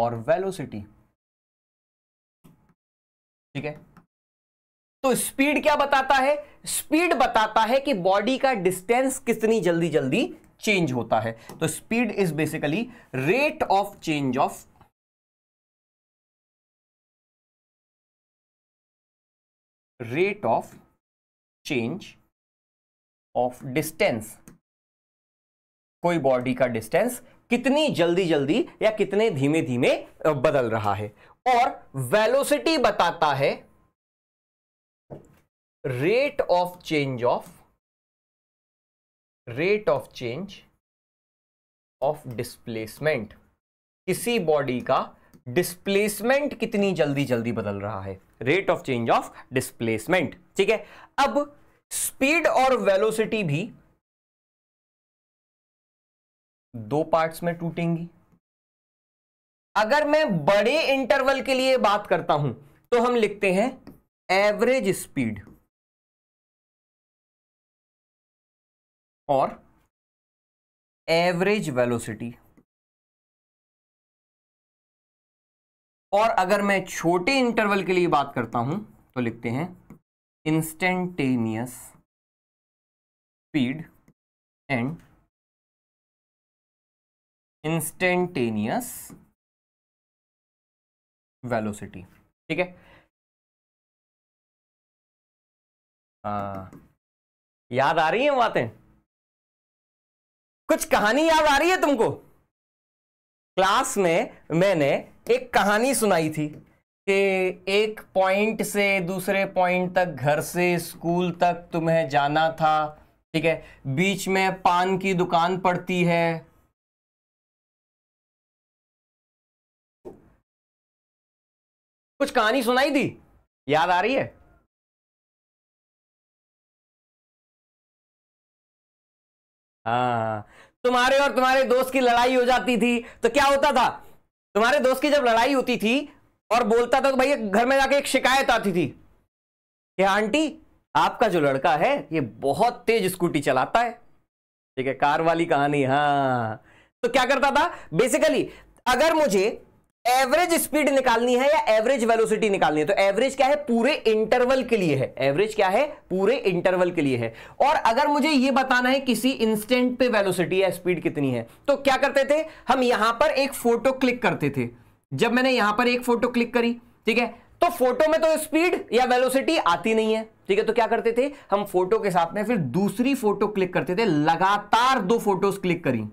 और वेलोसिटी ठीक है तो स्पीड क्या बताता है स्पीड बताता है कि बॉडी का डिस्टेंस कितनी जल्दी जल्दी चेंज होता है तो speed is basically rate of change of rate of change of distance कोई बॉडी का डिस्टेंस कितनी जल्दी जल्दी या कितने धीमे धीमे बदल रहा है और वेलोसिटी बताता है rate of change of rate of change of displacement किसी बॉडी का डिस्प्लेसमेंट कितनी जल्दी जल्दी बदल रहा है rate of change of displacement ठीक है अब स्पीड और वेलोसिटी भी दो पार्ट्स में टूटेंगी अगर मैं बड़े इंटरवल के लिए बात करता हूं तो हम लिखते हैं एवरेज स्पीड और एवरेज वेलोसिटी और अगर मैं छोटे इंटरवल के लिए बात करता हूं तो लिखते हैं instantaneous speed and instantaneous velocity ठीक है आ, याद आ रही है बातें कुछ कहानी याद आ रही है तुमको क्लास में मैंने एक कहानी सुनाई थी कि एक पॉइंट से दूसरे पॉइंट तक घर से स्कूल तक तुम्हें जाना था ठीक है बीच में पान की दुकान पड़ती है कुछ कहानी सुनाई थी याद आ रही है हाँ तुम्हारे और तुम्हारे दोस्त की लड़ाई हो जाती थी तो क्या होता था तुम्हारे दोस्त की जब लड़ाई होती थी और बोलता था तो भैया घर में जाके एक शिकायत आती थी कि आंटी आपका जो लड़का है ये बहुत तेज स्कूटी चलाता है ठीक है कार वाली कहानी हाँ तो क्या करता था बेसिकली अगर मुझे एवरेज स्पीड निकालनी है या एवरेज वेलोसिटी निकालनी है तो एवरेज क्या है पूरे इंटरवल के लिए है एवरेज क्या है पूरे इंटरवल के लिए है और अगर मुझे यह बताना है किसी इंस्टेंट पे वेलोसिटी या स्पीड कितनी है तो क्या करते थे हम यहां पर एक फोटो क्लिक करते थे जब मैंने यहां पर एक फोटो क्लिक करी ठीक है तो फोटो में तो स्पीड या वेलोसिटी आती नहीं है ठीक है तो क्या करते थे हम फोटो के साथ में फिर दूसरी फोटो क्लिक करते थे लगातार दो फोटोज क्लिक करी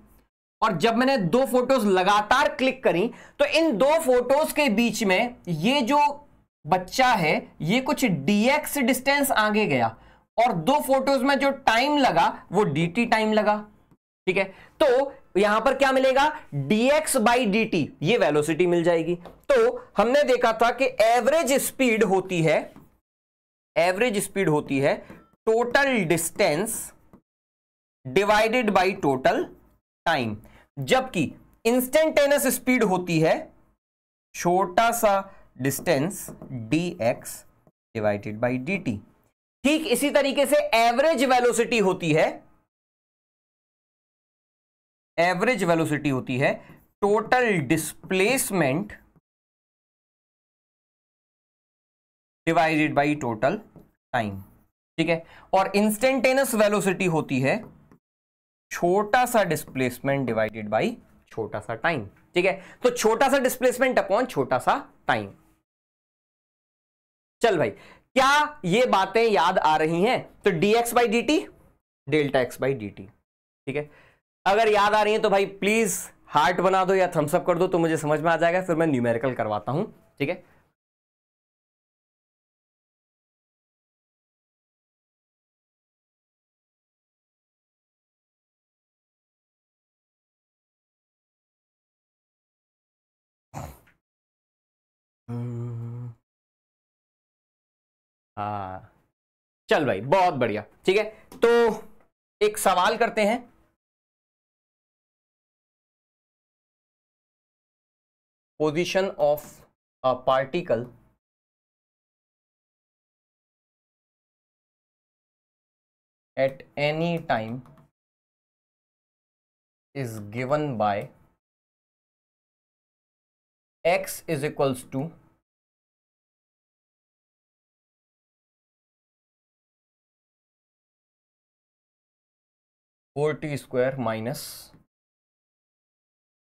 और जब मैंने दो फोटोज लगातार क्लिक करी तो इन दो फोटोज के बीच में ये जो बच्चा है ये कुछ डीएक्स डिस्टेंस आगे गया और दो फोटोज में जो टाइम लगा वो डीटी टाइम लगा ठीक है तो यहां पर क्या मिलेगा डीएक्स बाई डी ये वेलोसिटी मिल जाएगी तो हमने देखा था कि एवरेज स्पीड होती है एवरेज स्पीड होती है total distance divided by total time जबकि इंस्टेंटेनियस स्पीड होती है छोटा सा distance d x divided by D T ठीक इसी तरीके से एवरेज वेलोसिटी होती है एवरेज वेलोसिटी होती है total displacement divided by total time ठीक है और इंस्टेंटेनियस वेलोसिटी होती है छोटा सा डिस्प्लेसमेंट डिवाइडेड बाई छोटा सा टाइम ठीक है तो छोटा सा डिस्प्लेसमेंट अपॉन छोटा सा टाइम चल भाई क्या ये बातें याद आ रही हैं तो dx by D t delta x by D T ठीक है अगर याद आ रही है तो भाई प्लीज हार्ट बना दो या थम्सअप कर दो तो मुझे समझ में आ जाएगा फिर मैं न्यूमेरिकल करवाता हूं ठीक है हाँ चल भाई बहुत बढ़िया ठीक है तो एक सवाल करते हैं position of a particle at any time is given by x is equals to four t square minus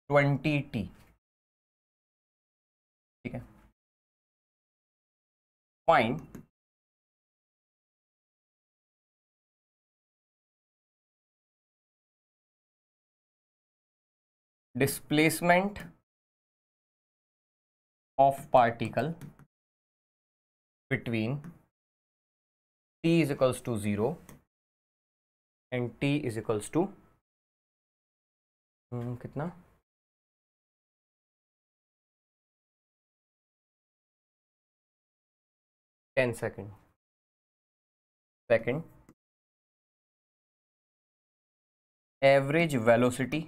twenty t ठीक है fine displacement of particle between t is equals to 0 and t is equals to hmm, कितना ten second second average velocity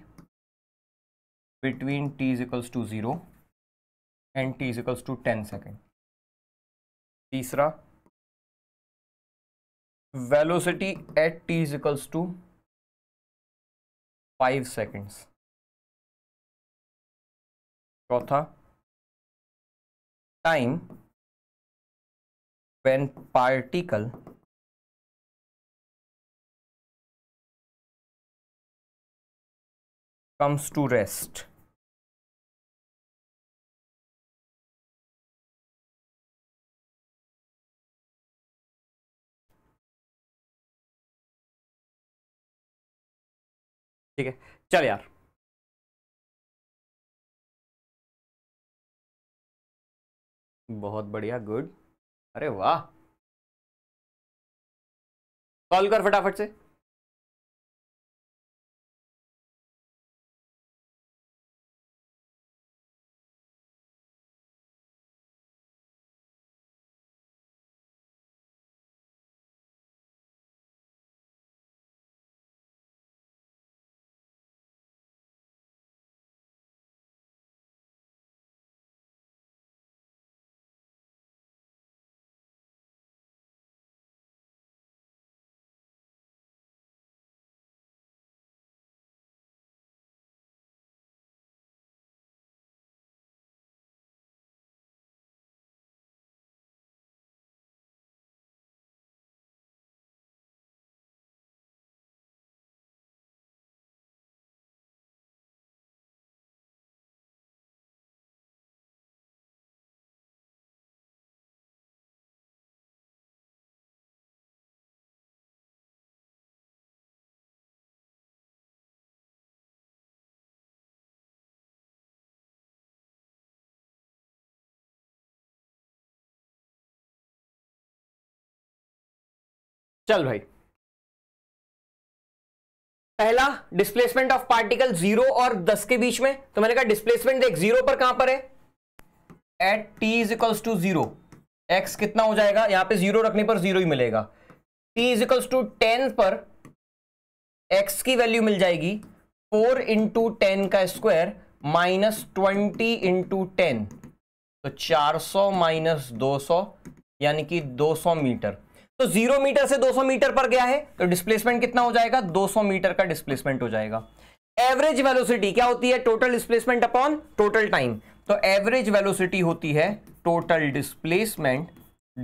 between t is equals to zero and t is equals to ten second तीसरा velocity at t is equals to five seconds चौथा time when particle comes to rest ठीक है चल यार बहुत बढ़िया good अरे वाह कॉल कर फटाफट से चल भाई पहला डिस्प्लेसमेंट ऑफ पार्टिकल जीरो और दस के बीच में तो मैंने कहा डिस्प्लेसमेंट देख जीरो पर कहां पर है at t is equals to zero x कितना हो जाएगा यहां पे जीरो रखने पर जीरो ही मिलेगा t is equals to ten पर एक्स की वैल्यू मिल जाएगी फोर इंटू टेन का square minus twenty into ten तो चार सौ माइनस दो सौ यानी कि दो सौ मीटर तो जीरो मीटर से 200 मीटर पर गया है तो डिस्प्लेसमेंट कितना हो जाएगा 200 मीटर का डिस्प्लेसमेंट हो जाएगा एवरेज वेलोसिटी क्या होती है total displacement upon total time तो एवरेज वेलोसिटी होती है total displacement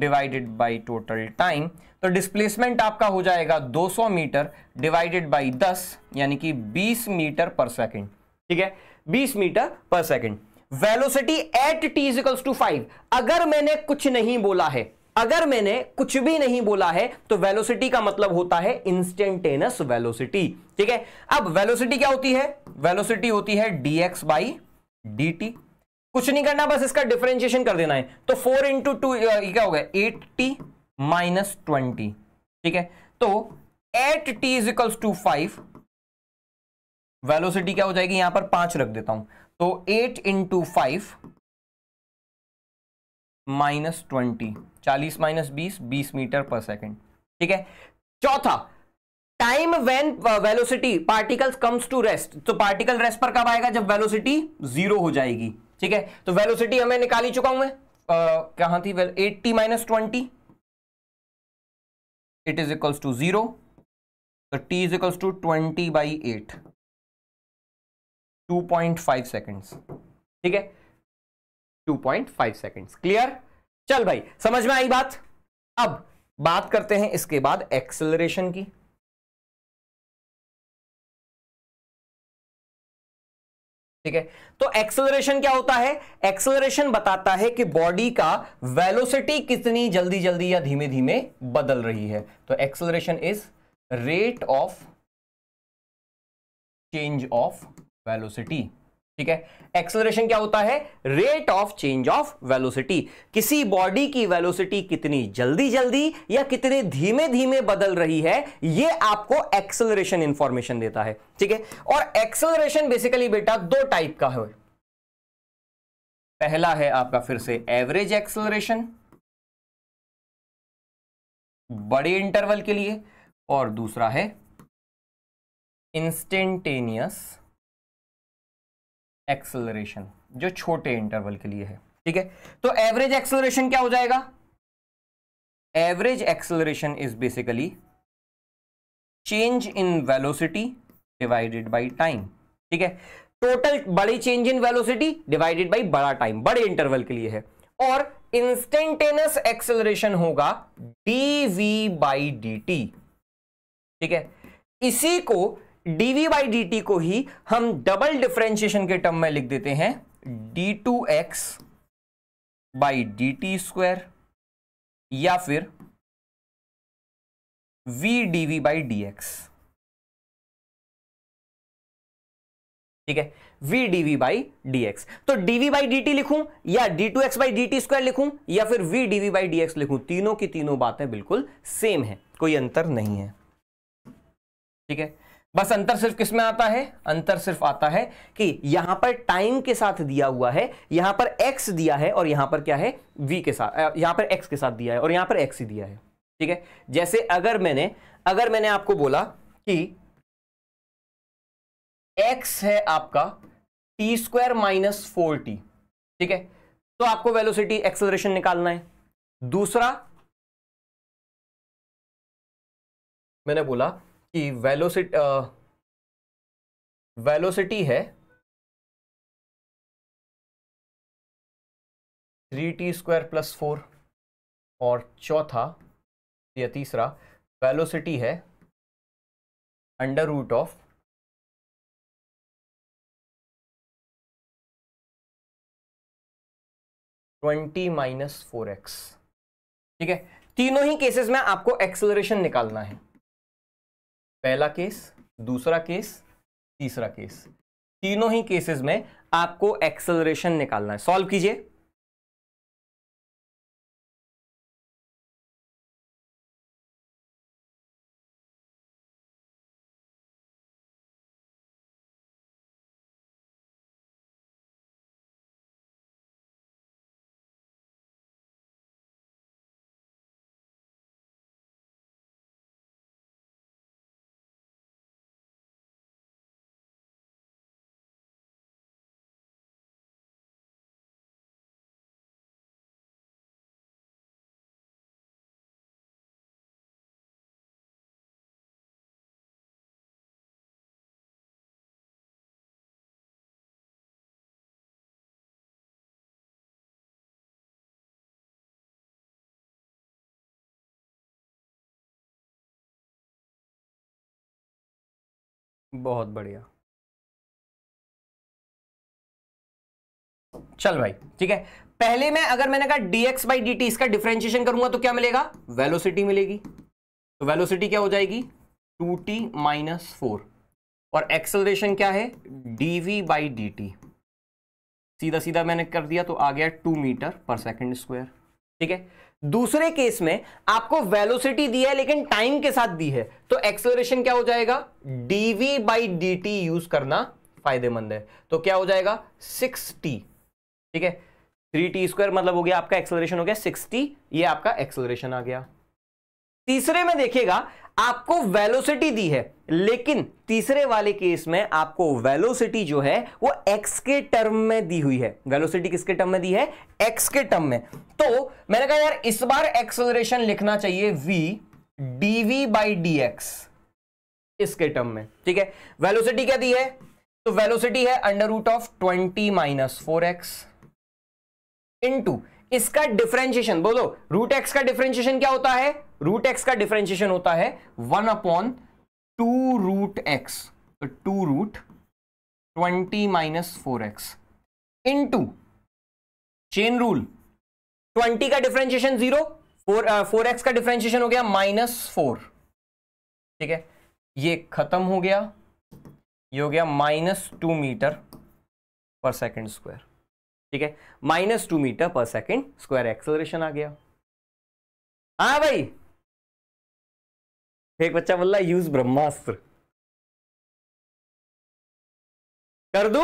divided by total time तो डिस्प्लेसमेंट आपका हो जाएगा 200 मीटर डिवाइडेड बाई 10 यानी कि 20 मीटर पर सेकेंड ठीक है 20 metre per second velocity at t to five अगर मैंने कुछ नहीं बोला है अगर मैंने कुछ भी नहीं बोला है तो वेलोसिटी का मतलब होता है इंस्टेंटेनस वेलोसिटी ठीक है अब वेलोसिटी क्या होती है वेलोसिटी होती है डीएक्स बाई डी कुछ नहीं करना बस इसका डिफ्रेंशिएशन कर देना है तो फोर इंटू टू क्या हो गया एट टी माइनस ट्वेंटी ठीक है तो at t is to five velocity क्या हो जाएगी यहां पर पांच रख देता हूं तो eight into five minus twenty चालीस माइनस बीस बीस मीटर पर सेकेंड ठीक है चौथा time when velocity particles comes to rest तो पार्टिकल रेस्ट पर कब आएगा जब वेलोसिटी जीरो हो जाएगी ठीक है तो वेलोसिटी हमें निकाली चुका हूं मैं uh, कहा थी eight t minus twenty it is equals to zero t is equals to twenty by eight two point five seconds ठीक है 2.5 सेकंड्स क्लियर चल भाई समझ में आई बात अब बात करते हैं इसके बाद एक्सेलरेशन की ठीक है तो एक्सेलरेशन क्या होता है एक्सेलरेशन बताता है कि बॉडी का वेलोसिटी कितनी जल्दी जल्दी या धीमे धीमे बदल रही है तो acceleration is rate of change of velocity ठीक है एक्सलरेशन क्या होता है rate of change of velocity किसी बॉडी की वेलोसिटी कितनी जल्दी जल्दी या कितने धीमे धीमे बदल रही है ये आपको एक्सेलरेशन इंफॉर्मेशन देता है ठीक है और एक्सलरेशन बेसिकली बेटा दो टाइप का है पहला है आपका फिर से एवरेज एक्सलरेशन बड़े इंटरवल के लिए और दूसरा है इंस्टेंटेनियस एक्सेलरेशन जो छोटे इंटरवल के लिए है ठीक है तो एवरेज एक्सेलरेशन क्या हो जाएगा average acceleration is basically change in velocity divided by time ठीक है टोटल बड़ी change in velocity divided by बड़ा टाइम बड़े इंटरवल के लिए है और इंस्टेंटेनियस एक्सेलरेशन होगा d we by D T ठीक है इसी को डीवी बाई डी टी को ही हम डबल डिफ्रेंशिएशन के टर्म में लिख देते हैं d two x by D t square या फिर v d by D x ठीक है v DV by D x तो डीवी बाई डी टी लिखूं या d two x by D t square लिखूं या फिर v d by D x लिखूं तीनों की तीनों बातें बिल्कुल सेम है कोई अंतर नहीं है ठीक है बस अंतर सिर्फ किस में आता है अंतर सिर्फ आता है कि यहां पर टाइम के साथ दिया हुआ है यहां पर एक्स दिया है और यहां पर क्या है वी के साथ यहां पर एक्स के साथ दिया है और यहां पर एक्स ही दिया है ठीक है जैसे अगर मैंने अगर मैंने आपको बोला कि एक्स है आपका t square minus four t ठीक है तो आपको वेलोसिटी एक्सेलरेशन निकालना है दूसरा मैंने बोला कि वेलोसिटी वेलोसिटी है three t square plus four और चौथा या तीसरा वेलोसिटी है under root of twenty minus four x ठीक है तीनों ही केसेस में आपको एक्सेलरेशन निकालना है पहला केस दूसरा केस तीसरा केस तीनों ही केसेस में आपको एक्सेलरेशन निकालना है सॉल्व कीजिए बहुत बढ़िया चल भाई ठीक है पहले में अगर मैंने कहा dx बाई डी इसका डिफ्रेंशिएशन करूंगा तो क्या मिलेगा वेलोसिटी मिलेगी तो वेलोसिटी क्या हो जाएगी 2t टी माइनस फोर और एक्सेलरेशन क्या है dv बाई डी सीधा सीधा मैंने कर दिया तो आ गया two metre per second square ठीक है दूसरे केस में आपको वेलोसिटी दी है लेकिन टाइम के साथ दी है तो एक्सेलरेशन क्या हो जाएगा d v by D t use करना फायदेमंद है तो क्या हो जाएगा सिक्स टी ठीक है थ्री टी स्क्वायर मतलब हो गया आपका एक्सेलरेशन हो गया सिक्सटी ये आपका एक्सेलरेशन आ गया तीसरे में देखिएगा आपको वेलोसिटी दी है लेकिन तीसरे वाले केस में आपको वेलोसिटी जो है वो एक्स के टर्म में दी हुई है वेलोसिटी किसके टर्म में दी है एक्स के टर्म में तो मैंने कहा यार इस बार एक्सलरेशन लिखना चाहिए डी वी बाई डी इसके टर्म में ठीक है वेलोसिटी क्या दी है तो वेलोसिटी है under root of twenty minus four x into इसका डिफ्रेंशिएशन बोलो रूट एक्स का डिफ्रेंशिएशन क्या होता है रूट एक्स का डिफ्रेंशिएशन होता है one upon two root x two root twenty minus four x into chain rule twenty का differentiation zero four four x का डिफ्रेंशिएशन हो गया माइनस फोर ठीक है ये खत्म हो गया ये हो गया minus two metre per second square ठीक है minus two metre per second square acceleration आ गया हाँ भाई एक बच्चा बोल रहा यूज ब्रह्मास्त्र कर दू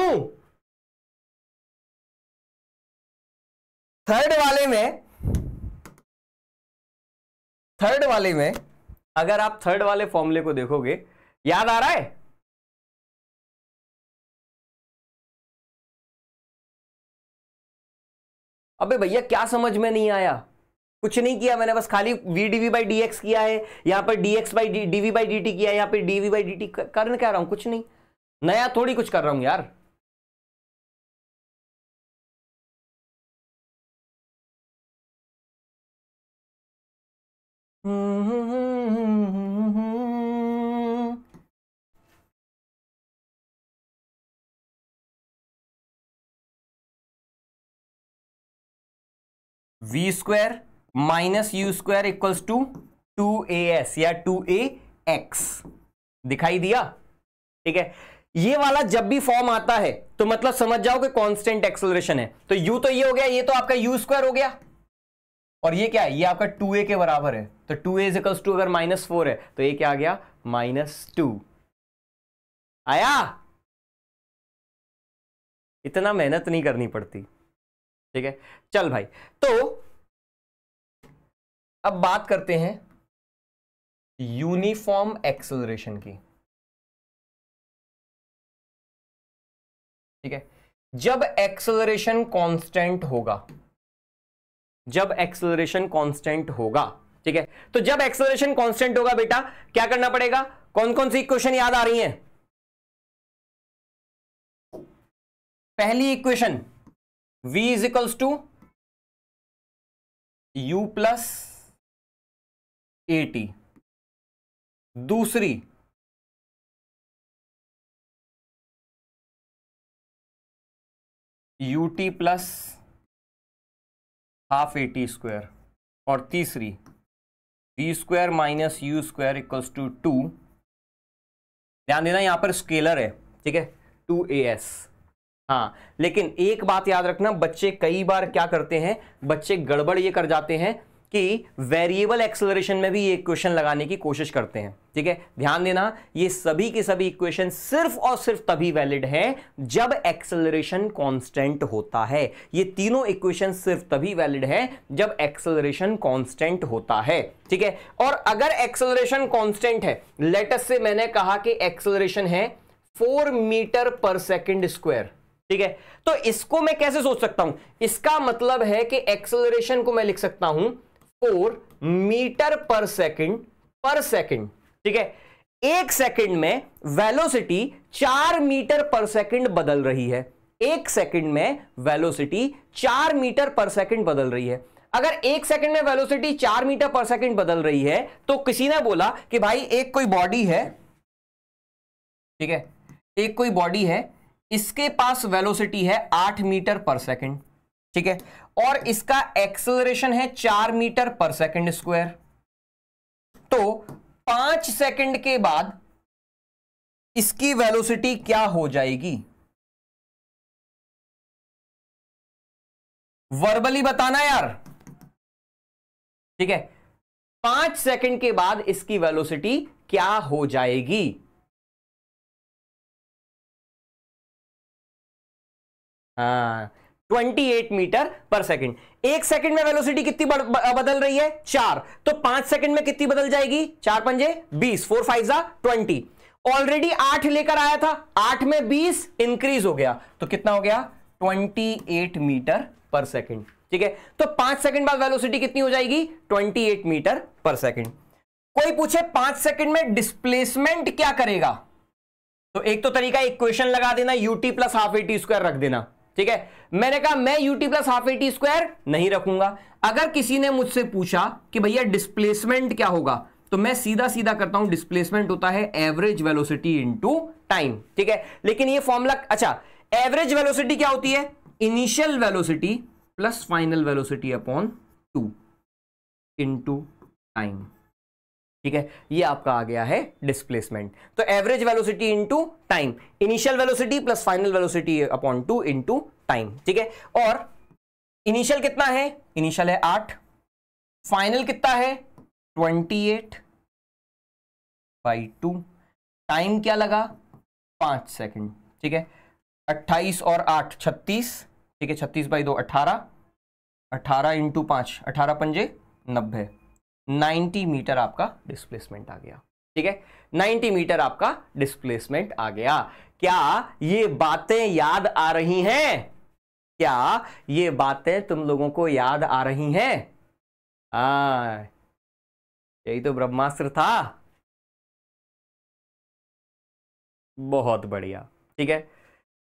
थर्ड वाले में थर्ड वाले में अगर आप थर्ड वाले फॉर्मूले को देखोगे याद आ रहा है अबे भैया क्या समझ में नहीं आया कुछ नहीं किया मैंने बस खाली v d we by D x किया है यहाँ पर d x by d we by D t किया है यहाँ पर d we by D t करने कह रहा हूँ कुछ नहीं नया थोड़ी कुछ कर रहा हूँ यार हम्म, हम्म, हम्म। V square minus u square equals to two a s या टू ए एक्स दिखाई दिया ठीक है ये वाला जब भी फॉर्म आता है तो मतलब समझ जाओ कि कांस्टेंट एक्सेलरेशन है तो यू तो ये हो गया ये तो आपका यू स्क्वायर हो गया और ये क्या है ये आपका टू ए के बराबर है तो टू एज इक्वल्स टू अगर माइनस फोर है तो ये क्या आ गया माइनस टू आया इतना मेहनत नहीं करनी पड़ती ठीक है चल भाई तो अब बात करते हैं यूनिफॉर्म एक्सेलरेशन की ठीक है जब एक्सेलरेशन कांस्टेंट होगा जब एक्सेलरेशन कांस्टेंट होगा ठीक है तो जब एक्सेलरेशन कांस्टेंट होगा बेटा क्या करना पड़ेगा कौन कौन सी इक्वेशन याद आ रही हैं पहली equation v is equals to u plus a t दूसरी u t plus half a t square और तीसरी v square minus u square equals to two ध्यान देना यहां पर स्केलर है ठीक है टू ए एस हाँ लेकिन एक बात याद रखना बच्चे कई बार क्या करते हैं बच्चे गड़बड़ ये कर जाते हैं कि वेरिएबल एक्सेलरेशन में भी ये इक्वेशन लगाने की कोशिश करते हैं ठीक है ध्यान देना ये सभी के सभी इक्वेशन सिर्फ और सिर्फ तभी वैलिड है जब एक्सेलरेशन कांस्टेंट होता है ये तीनों इक्वेशन सिर्फ तभी वैलिड है जब एक्सेलरेशन कांस्टेंट होता है ठीक है और अगर एक्सेलरेशन कॉन्स्टेंट है लेटस से मैंने कहा कि एक्सेलरेशन है four meter per second square ठीक है तो इसको मैं कैसे सोच सकता हूं इसका मतलब है कि एक्सेलरेशन को मैं लिख सकता हूं four meter per second per second ठीक है एक सेकेंड में वेलोसिटी चार मीटर पर सेकेंड बदल रही है एक सेकेंड में वेलोसिटी चार मीटर पर सेकेंड बदल रही है अगर एक सेकेंड में वेलोसिटी चार मीटर पर सेकेंड बदल रही है तो किसी ने बोला कि भाई एक कोई बॉडी है ठीक है एक कोई बॉडी है इसके पास वेलोसिटी है आठ मीटर पर सेकेंड ठीक है और इसका एक्सेलरेशन है चार मीटर पर सेकेंड स्क्वायर तो पांच सेकेंड के बाद इसकी वेलोसिटी क्या हो जाएगी वर्बली बताना यार ठीक है पांच सेकेंड के बाद इसकी वेलोसिटी क्या हो जाएगी ट्वेंटी 28 मीटर पर सेकंड एक सेकंड में वेलोसिटी कितनी बदल रही है चार तो पांच सेकंड में कितनी बदल जाएगी चार पंजे बीस फोर फाइव जा ट्वेंटी ऑलरेडी आठ लेकर आया था आठ में बीस इंक्रीज हो गया तो कितना हो गया twenty eight meter per second ठीक है तो पांच सेकंड बाद वेलोसिटी कितनी हो जाएगी twenty eight meter per second कोई पूछे पांच सेकंड में डिस्प्लेसमेंट क्या करेगा तो एक तो तरीका एक क्वेश्चन लगा देना u t plus half a t square रख देना ठीक है मैंने कहा मैं u t plus half a t square नहीं रखूंगा अगर किसी ने मुझसे पूछा कि भैया डिस्प्लेसमेंट क्या होगा तो मैं सीधा सीधा करता हूं डिस्प्लेसमेंट होता है एवरेज वेलोसिटी इनटू टाइम ठीक है लेकिन ये फॉर्मूला अच्छा एवरेज वेलोसिटी क्या होती है initial velocity plus final velocity upon two into time ठीक है ये आपका आ गया है डिस्प्लेसमेंट तो average velocity into time initial velocity plus final velocity upon two into time ठीक है और इनिशियल कितना है इनिशियल है आठ फाइनल कितना है twenty eight by two time क्या लगा पांच सेकंड ठीक है अट्ठाईस और आठ छत्तीस ठीक है छत्तीस बाई दो अठारह अठारह इंटू पांच अठारह पंजे नब्बे 90 मीटर आपका डिस्प्लेसमेंट आ गया ठीक है 90 मीटर आपका डिस्प्लेसमेंट आ गया क्या ये बातें याद आ रही हैं क्या ये बातें तुम लोगों को याद आ रही हैं हाँ। यही तो ब्रह्मास्त्र था बहुत बढ़िया ठीक है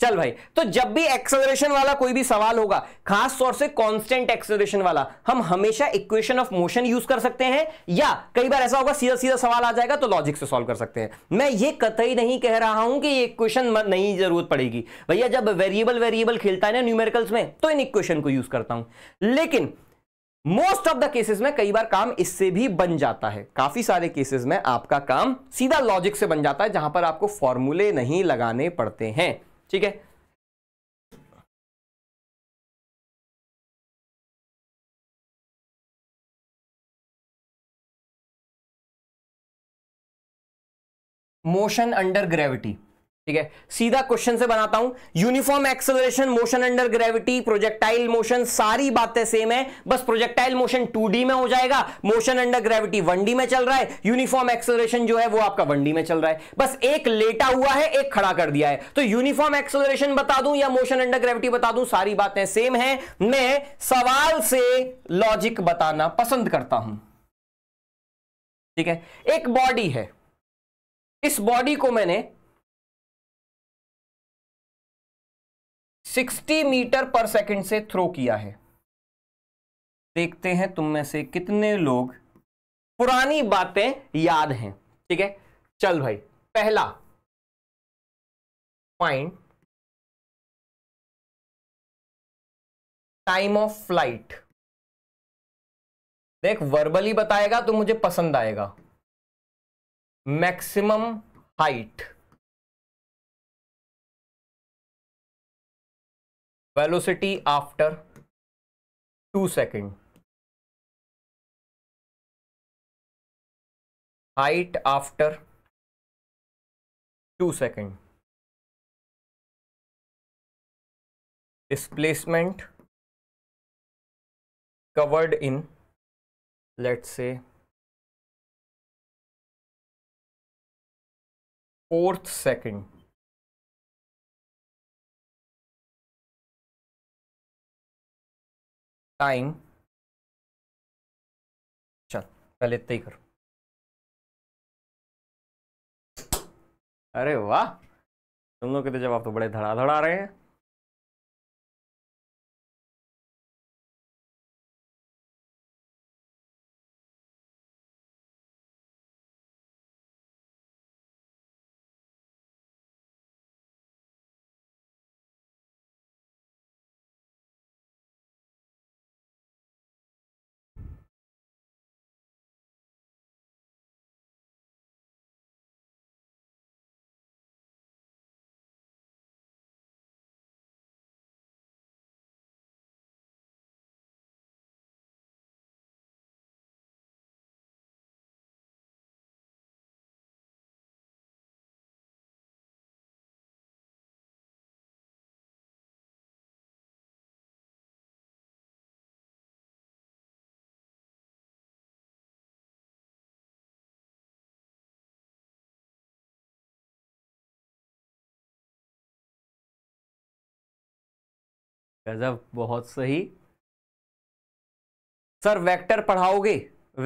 चल भाई तो जब भी एक्सेलरेशन वाला कोई भी सवाल होगा खास तौर से कांस्टेंट एक्सेलरेशन वाला हम हमेशा इक्वेशन ऑफ मोशन यूज कर सकते हैं या कई बार ऐसा होगा सीधा सीधा सवाल आ जाएगा तो लॉजिक से सॉल्व कर सकते हैं मैं ये कतई नहीं कह रहा हूं कि ये इक्वेशन नहीं जरूरत पड़ेगी भैया जब वेरिएबल वेरिएबल खेलता है ना न्यूमेरिकल्स में तो इन इक्वेशन को यूज करता हूं लेकिन मोस्ट ऑफ द केसेस में कई बार काम इससे भी बन जाता है काफी सारे केसेस में आपका काम सीधा लॉजिक से बन जाता है जहां पर आपको फॉर्मूले नहीं लगाने पड़ते हैं ठीक है मोशन अंडर ग्रेविटी ठीक है सीधा क्वेश्चन से बनाता हूं uniform acceleration motion under gravity projectile motion सारी बातें सेम है बस प्रोजेक्टाइल मोशन 2D में हो जाएगा मोशन अंडर ग्रेविटी 1D में चल रहा है यूनिफॉर्म एक्सेलरेशन जो है वो आपका 1D में चल रहा है बस एक लेटा हुआ है एक खड़ा कर दिया है तो यूनिफॉर्म एक्सेलरेशन बता दूं या मोशन अंडर ग्रेविटी बता दूं सारी बातें सेम है मैं सवाल से लॉजिक बताना पसंद करता हूं ठीक है एक बॉडी है इस बॉडी को मैंने 60 मीटर पर सेकंड से थ्रो किया है देखते हैं तुम में से कितने लोग पुरानी बातें याद हैं ठीक है चल भाई पहला पॉइंट टाइम ऑफ फ्लाइट देख वर्बली बताएगा तो मुझे पसंद आएगा maximum height velocity after 2 second height after 2 second displacement covered in let's say fourth second time चल पहले इतना ही करो अरे वाह तुम लोग के तो जवाब तो बड़े धड़ाधड़ आ रहे हैं गजब बहुत सही सर वेक्टर पढ़ाओगे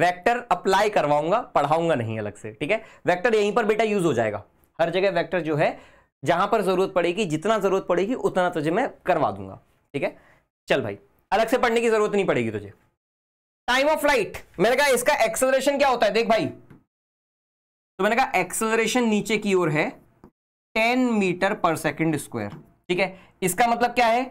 वेक्टर अप्लाई करवाऊंगा पढ़ाऊंगा नहीं अलग से ठीक है वेक्टर यहीं पर बेटा यूज हो जाएगा हर जगह वेक्टर जो है जहां पर जरूरत पड़ेगी जितना जरूरत पड़ेगी उतना तुझे मैं करवा दूंगा ठीक है चल भाई अलग से पढ़ने की जरूरत नहीं पड़ेगी तुझे टाइम ऑफ फ्लाइट मैंने कहा इसका एक्सेलरेशन क्या होता है देख भाई तो मैंने कहा एक्सेलरेशन नीचे की ओर है ten meter per second square ठीक है इसका मतलब क्या है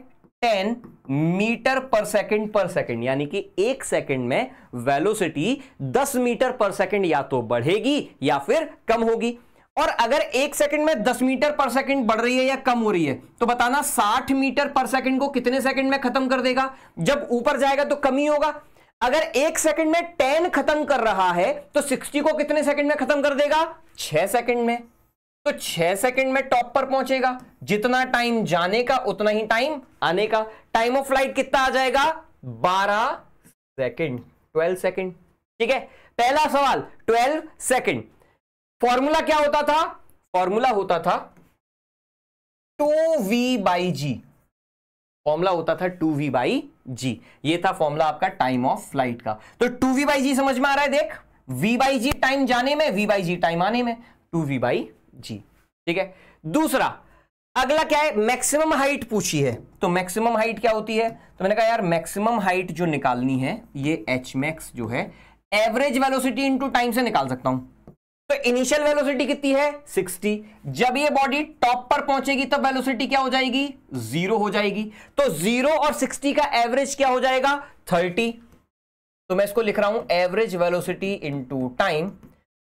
ten meter per second per second यानी कि एक सेकंड में वेलोसिटी दस मीटर पर सेकंड या तो बढ़ेगी या फिर कम होगी और अगर एक सेकंड में दस मीटर पर सेकंड बढ़ रही है या कम हो रही है तो बताना साठ मीटर पर सेकंड को कितने सेकंड में खत्म कर देगा जब ऊपर जाएगा तो कम ही होगा अगर एक सेकंड में टेन खत्म कर रहा है तो सिक्सटी को कितने सेकंड में खत्म कर देगा छह सेकंड में तो छह सेकंड में टॉप पर पहुंचेगा जितना टाइम जाने का उतना ही टाइम आने का टाइम ऑफ फ्लाइट कितना आ जाएगा बारह सेकंड ट्वेल्व सेकंड ठीक है पहला सवाल ट्वेल्व सेकंड फॉर्मूला क्या होता था फॉर्मूला होता था two we by g formula होता था टू वी बाई जी ये था फॉर्मूला आपका टाइम ऑफ फ्लाइट का तो टू वी बाई जी समझ में आ रहा है देख वी बाई जी टाइम जाने में वी बाई जी टाइम आने में टू वी बाई जी ठीक है दूसरा अगला क्या है मैक्सिमम हाइट पूछी है तो मैक्सिमम हाइट क्या होती है तो मैंने कहा यार मैक्सिमम हाइट जो निकालनी है ये एच मैक्स जो है एवरेज वेलोसिटी इनटू टाइम से निकाल सकता हूं तो इनिशियल वेलोसिटी कितनी है 60 जब ये बॉडी टॉप पर पहुंचेगी तब तो वेलोसिटी क्या हो जाएगी जीरो हो जाएगी तो जीरो और सिक्सटी का एवरेज क्या हो जाएगा थर्टी तो मैं इसको लिख रहा हूं एवरेज वेलोसिटी इंटू टाइम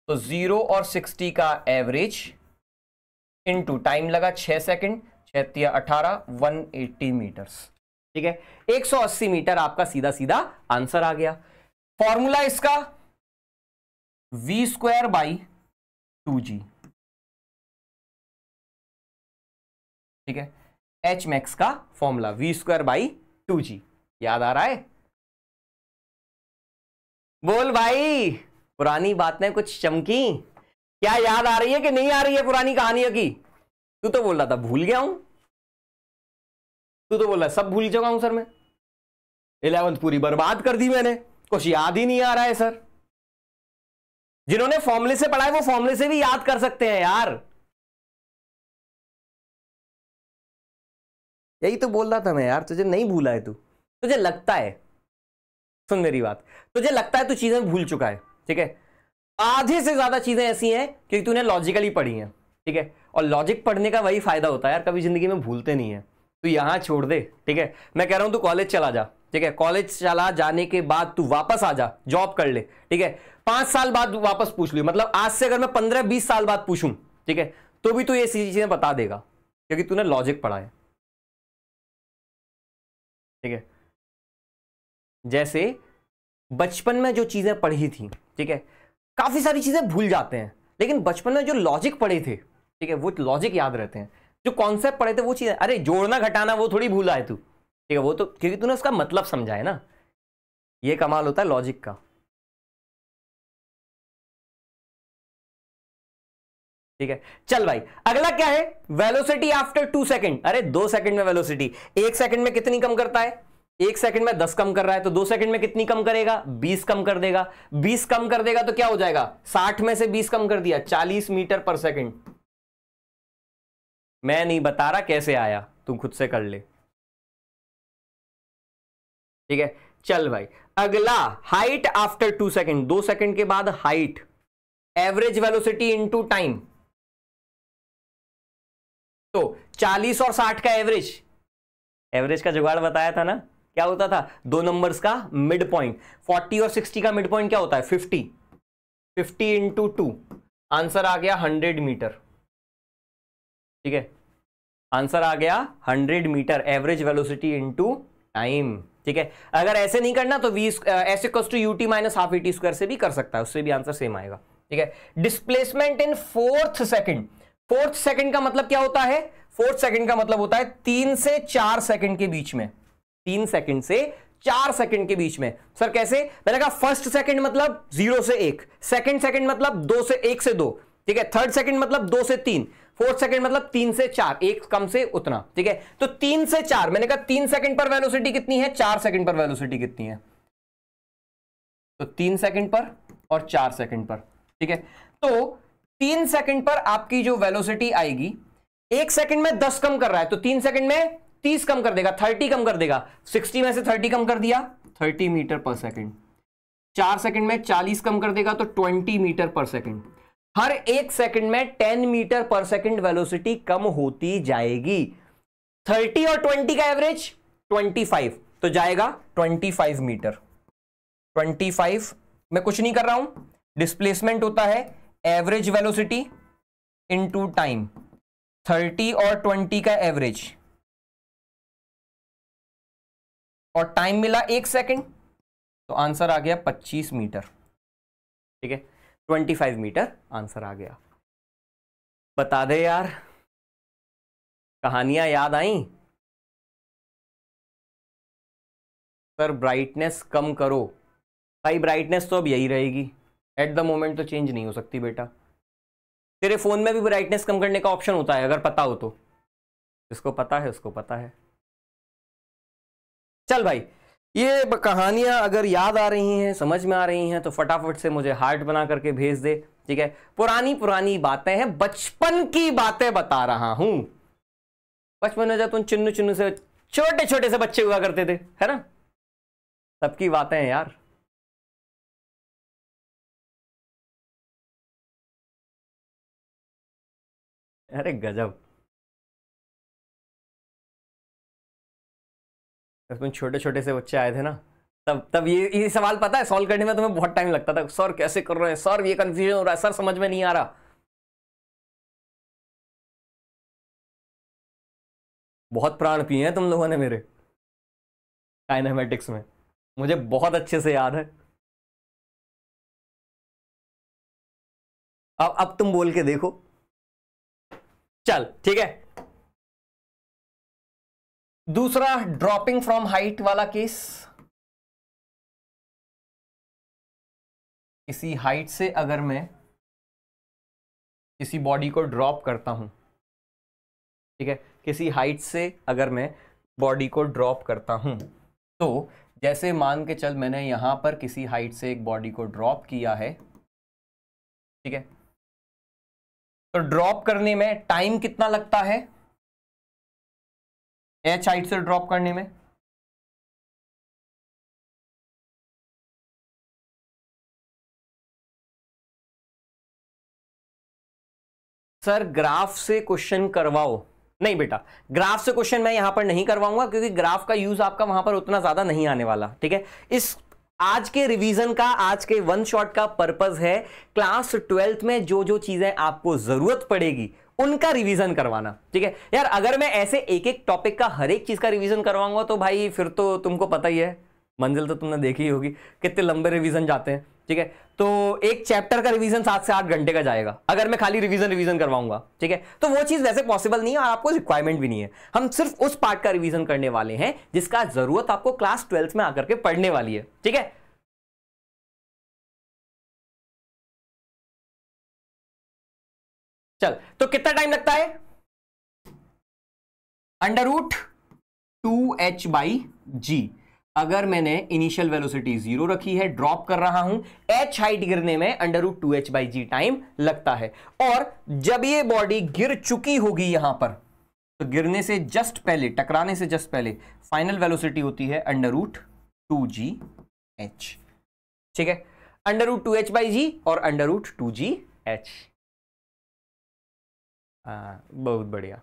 तो जीरो और सिक्सटी का एवरेज इनटू टाइम लगा छह सेकंड छिया अठारह वन एट्टी मीटर्स ठीक है एक सौ अस्सी मीटर आपका सीधा सीधा आंसर आ गया फॉर्मूला इसका v square by two g ठीक है एच मैक्स का formula v square by two g याद आ रहा है बोल भाई पुरानी बातें कुछ चमकी क्या याद आ रही है कि नहीं आ रही है पुरानी कहानियों की तू तो बोल रहा था भूल गया हूं तू तो बोल रहा सब भूल चुका हूं सर मैं इलेवंथ पूरी बर्बाद कर दी मैंने कुछ याद ही नहीं आ रहा है सर जिन्होंने फॉर्मुले से पढ़ा है वो फॉर्मुले से भी याद कर सकते हैं यार यही तो बोल रहा था मैं यार तुझे नहीं भूला है तू तुझे लगता है सुन मेरी बात तुझे लगता है तू चीजें भूल चुका है ठीक है आधे से ज्यादा चीजें ऐसी हैं क्योंकि तूने लॉजिकली पढ़ी हैं ठीक है और लॉजिक पढ़ने का वही फायदा होता है यार कभी जिंदगी में भूलते नहीं है तू यहाँ छोड़ दे ठीक है मैं कह रहा हूँ तू कॉलेज चला जा ठीक है कॉलेज चला जाने के बाद तू वापस आ जा जॉब कर ले ठीक है पांच साल बाद वापस पूछ लू मतलब आज से अगर मैं पंद्रह बीस साल बाद पूछूं ठीक है तो भी तू ये चीजें बता देगा क्योंकि तूने लॉजिक पढ़ा है ठीक है जैसे बचपन में जो चीज़ें पढ़ी थी ठीक है काफ़ी सारी चीज़ें भूल जाते हैं लेकिन बचपन में जो लॉजिक पढ़े थे ठीक है वो लॉजिक याद रहते हैं जो कॉन्सेप्ट पढ़े थे वो चीज़ें अरे जोड़ना घटाना वो थोड़ी भूला है तू ठीक है वो तो क्योंकि तूने उसका मतलब समझा है ना ये कमाल होता है लॉजिक का ठीक है चल भाई अगला क्या है वेलोसिटी आफ्टर टू सेकंड अरे दो सेकंड में वेलोसिटी एक सेकंड में कितनी कम करता है एक सेकंड में दस कम कर रहा है तो दो सेकंड में कितनी कम करेगा बीस कम कर देगा बीस कम कर देगा तो क्या हो जाएगा साठ में से बीस कम कर दिया चालीस मीटर पर सेकंड मैं नहीं बता रहा कैसे आया तुम खुद से कर ले ठीक है चल भाई अगला हाइट आफ्टर टू सेकंड दो सेकंड के बाद height average velocity in time तो 40 और 60 का एवरेज एवरेज का जुगाड़ बताया था ना क्या होता था दो नंबर्स का मिड पॉइंट फोर्टी और सिक्सटी का मिड पॉइंट क्या होता है fifty fifty into two answer आ गया हंड्रेड मीटर ठीक है आंसर आ गया hundred meter average velocity into time ठीक है अगर ऐसे नहीं करना तो v s equals to u t minus half a t square से भी कर सकता है उससे भी आंसर सेम आएगा ठीक है displacement in fourth second fourth second का मतलब क्या होता है फोर्थ सेकेंड का मतलब होता है तीन से चार सेकेंड के बीच में तीन सेकंड से चार सेकंड के बीच में सर कैसे मैंने कहा फर्स्ट सेकंड मतलब जीरो से एक सेकंड सेकंड मतलब दो से एक से दो ठीक है थर्ड सेकंड मतलब दो से तीन फोर्थ सेकंड मतलब तीन से चार एक कम से उतना ठीक है तो तीन से चार मैंने कहा तीन सेकंड पर वेलोसिटी कितनी है चार सेकंड पर वेलोसिटी कितनी है तो तीन सेकंड पर और चार सेकंड पर ठीक है तो तीन सेकंड पर आपकी जो वेलोसिटी आएगी एक सेकंड में दस कम कर रहा है तो तीन सेकंड में तीस कम कर देगा थर्टी कम कर देगा सिक्सटी में से थर्टी कम कर दिया थर्टी मीटर पर सेकेंड चार सेकेंड में चालीस कम कर देगा तो ट्वेंटी मीटर पर सेकेंड हर एक सेकंड में ten meter per second velocity कम होती जाएगी थर्टी और ट्वेंटी का एवरेज ट्वेंटी फाइव तो जाएगा twenty five meter twenty five मैं कुछ नहीं कर रहा हूं डिस्प्लेसमेंट होता है average velocity into time thirty और ट्वेंटी का एवरेज और टाइम मिला एक सेकेंड तो आंसर आ गया पच्चीस मीटर ठीक है ट्वेंटी फाइव मीटर आंसर आ गया बता दे यार कहानियां याद आई सर ब्राइटनेस कम करो भाई ब्राइटनेस तो अब यही रहेगी एट द मोमेंट तो चेंज नहीं हो सकती बेटा तेरे फ़ोन में भी ब्राइटनेस कम करने का ऑप्शन होता है अगर पता हो तो जिसको पता है उसको पता है चल भाई ये कहानियां अगर याद आ रही हैं समझ में आ रही हैं तो फटाफट से मुझे हार्ट बना करके भेज दे ठीक है पुरानी पुरानी बातें हैं बचपन की बातें बता रहा हूं बचपन में जब तुम चुन्नू चुन्नू से छोटे छोटे से बच्चे हुआ करते थे है ना सबकी बातें हैं यार अरे गजब जब छोटे छोटे से बच्चे आए थे ना तब तब ये ये सवाल पता है सॉल्व करने में तुम्हें बहुत टाइम लगता था सर कैसे कर रहे हैं सर ये कन्फ्यूजन हो रहा है सर समझ में नहीं आ रहा बहुत प्राण पिए हैं तुम लोगों ने मेरे काइनामेटिक्स में मुझे बहुत अच्छे से याद है अब अब तुम बोल के देखो चल ठीक है दूसरा ड्रॉपिंग फ्रॉम हाइट वाला केस किसी हाइट से अगर मैं किसी बॉडी को ड्रॉप करता हूं ठीक है किसी हाइट से अगर मैं बॉडी को ड्रॉप करता हूं तो जैसे मान के चल मैंने यहां पर किसी हाइट से एक बॉडी को ड्रॉप किया है ठीक है तो ड्रॉप करने में टाइम कितना लगता है एच हाइट से ड्रॉप करने में सर ग्राफ से क्वेश्चन करवाओ नहीं बेटा ग्राफ से क्वेश्चन मैं यहां पर नहीं करवाऊंगा क्योंकि ग्राफ का यूज आपका वहां पर उतना ज्यादा नहीं आने वाला ठीक है इस आज के रिवीजन का आज के वन शॉट का पर्पस है क्लास ट्वेल्थ में जो जो चीजें आपको जरूरत पड़ेगी उनका रिवीजन करवाना ठीक है यार अगर मैं ऐसे एक एक टॉपिक का हर एक चीज़ का रिवीजन करवाऊंगा तो भाई फिर तो तुमको पता ही है मंजिल तो तुमने देखी ही होगी कितने लंबे रिवीजन जाते हैं ठीक है तो एक चैप्टर का रिवीजन सात से आठ घंटे का जाएगा अगर मैं खाली रिवीजन रिवीजन करवाऊंगा ठीक है तो वो चीज़ वैसे पॉसिबल नहीं है और आपको रिक्वायरमेंट भी नहीं है हम सिर्फ उस पार्ट का रिवीजन करने वाले हैं जिसका ज़रूरत आपको क्लास ट्वेल्थ में आकर के पढ़ने वाली है ठीक है चल तो कितना टाइम लगता है under root two H by g अगर मैंने इनिशियल वेलोसिटी जीरो रखी है ड्रॉप कर रहा हूं एच हाइट गिरने में under root two H by ji time लगता है और जब ये बॉडी गिर चुकी होगी यहां पर तो गिरने से जस्ट पहले टकराने से जस्ट पहले फाइनल वेलोसिटी होती है अंडर रूट टू जी एच ठीक है under root two H by g और अंडर रूट टू जी एच हाँ, बहुत बढ़िया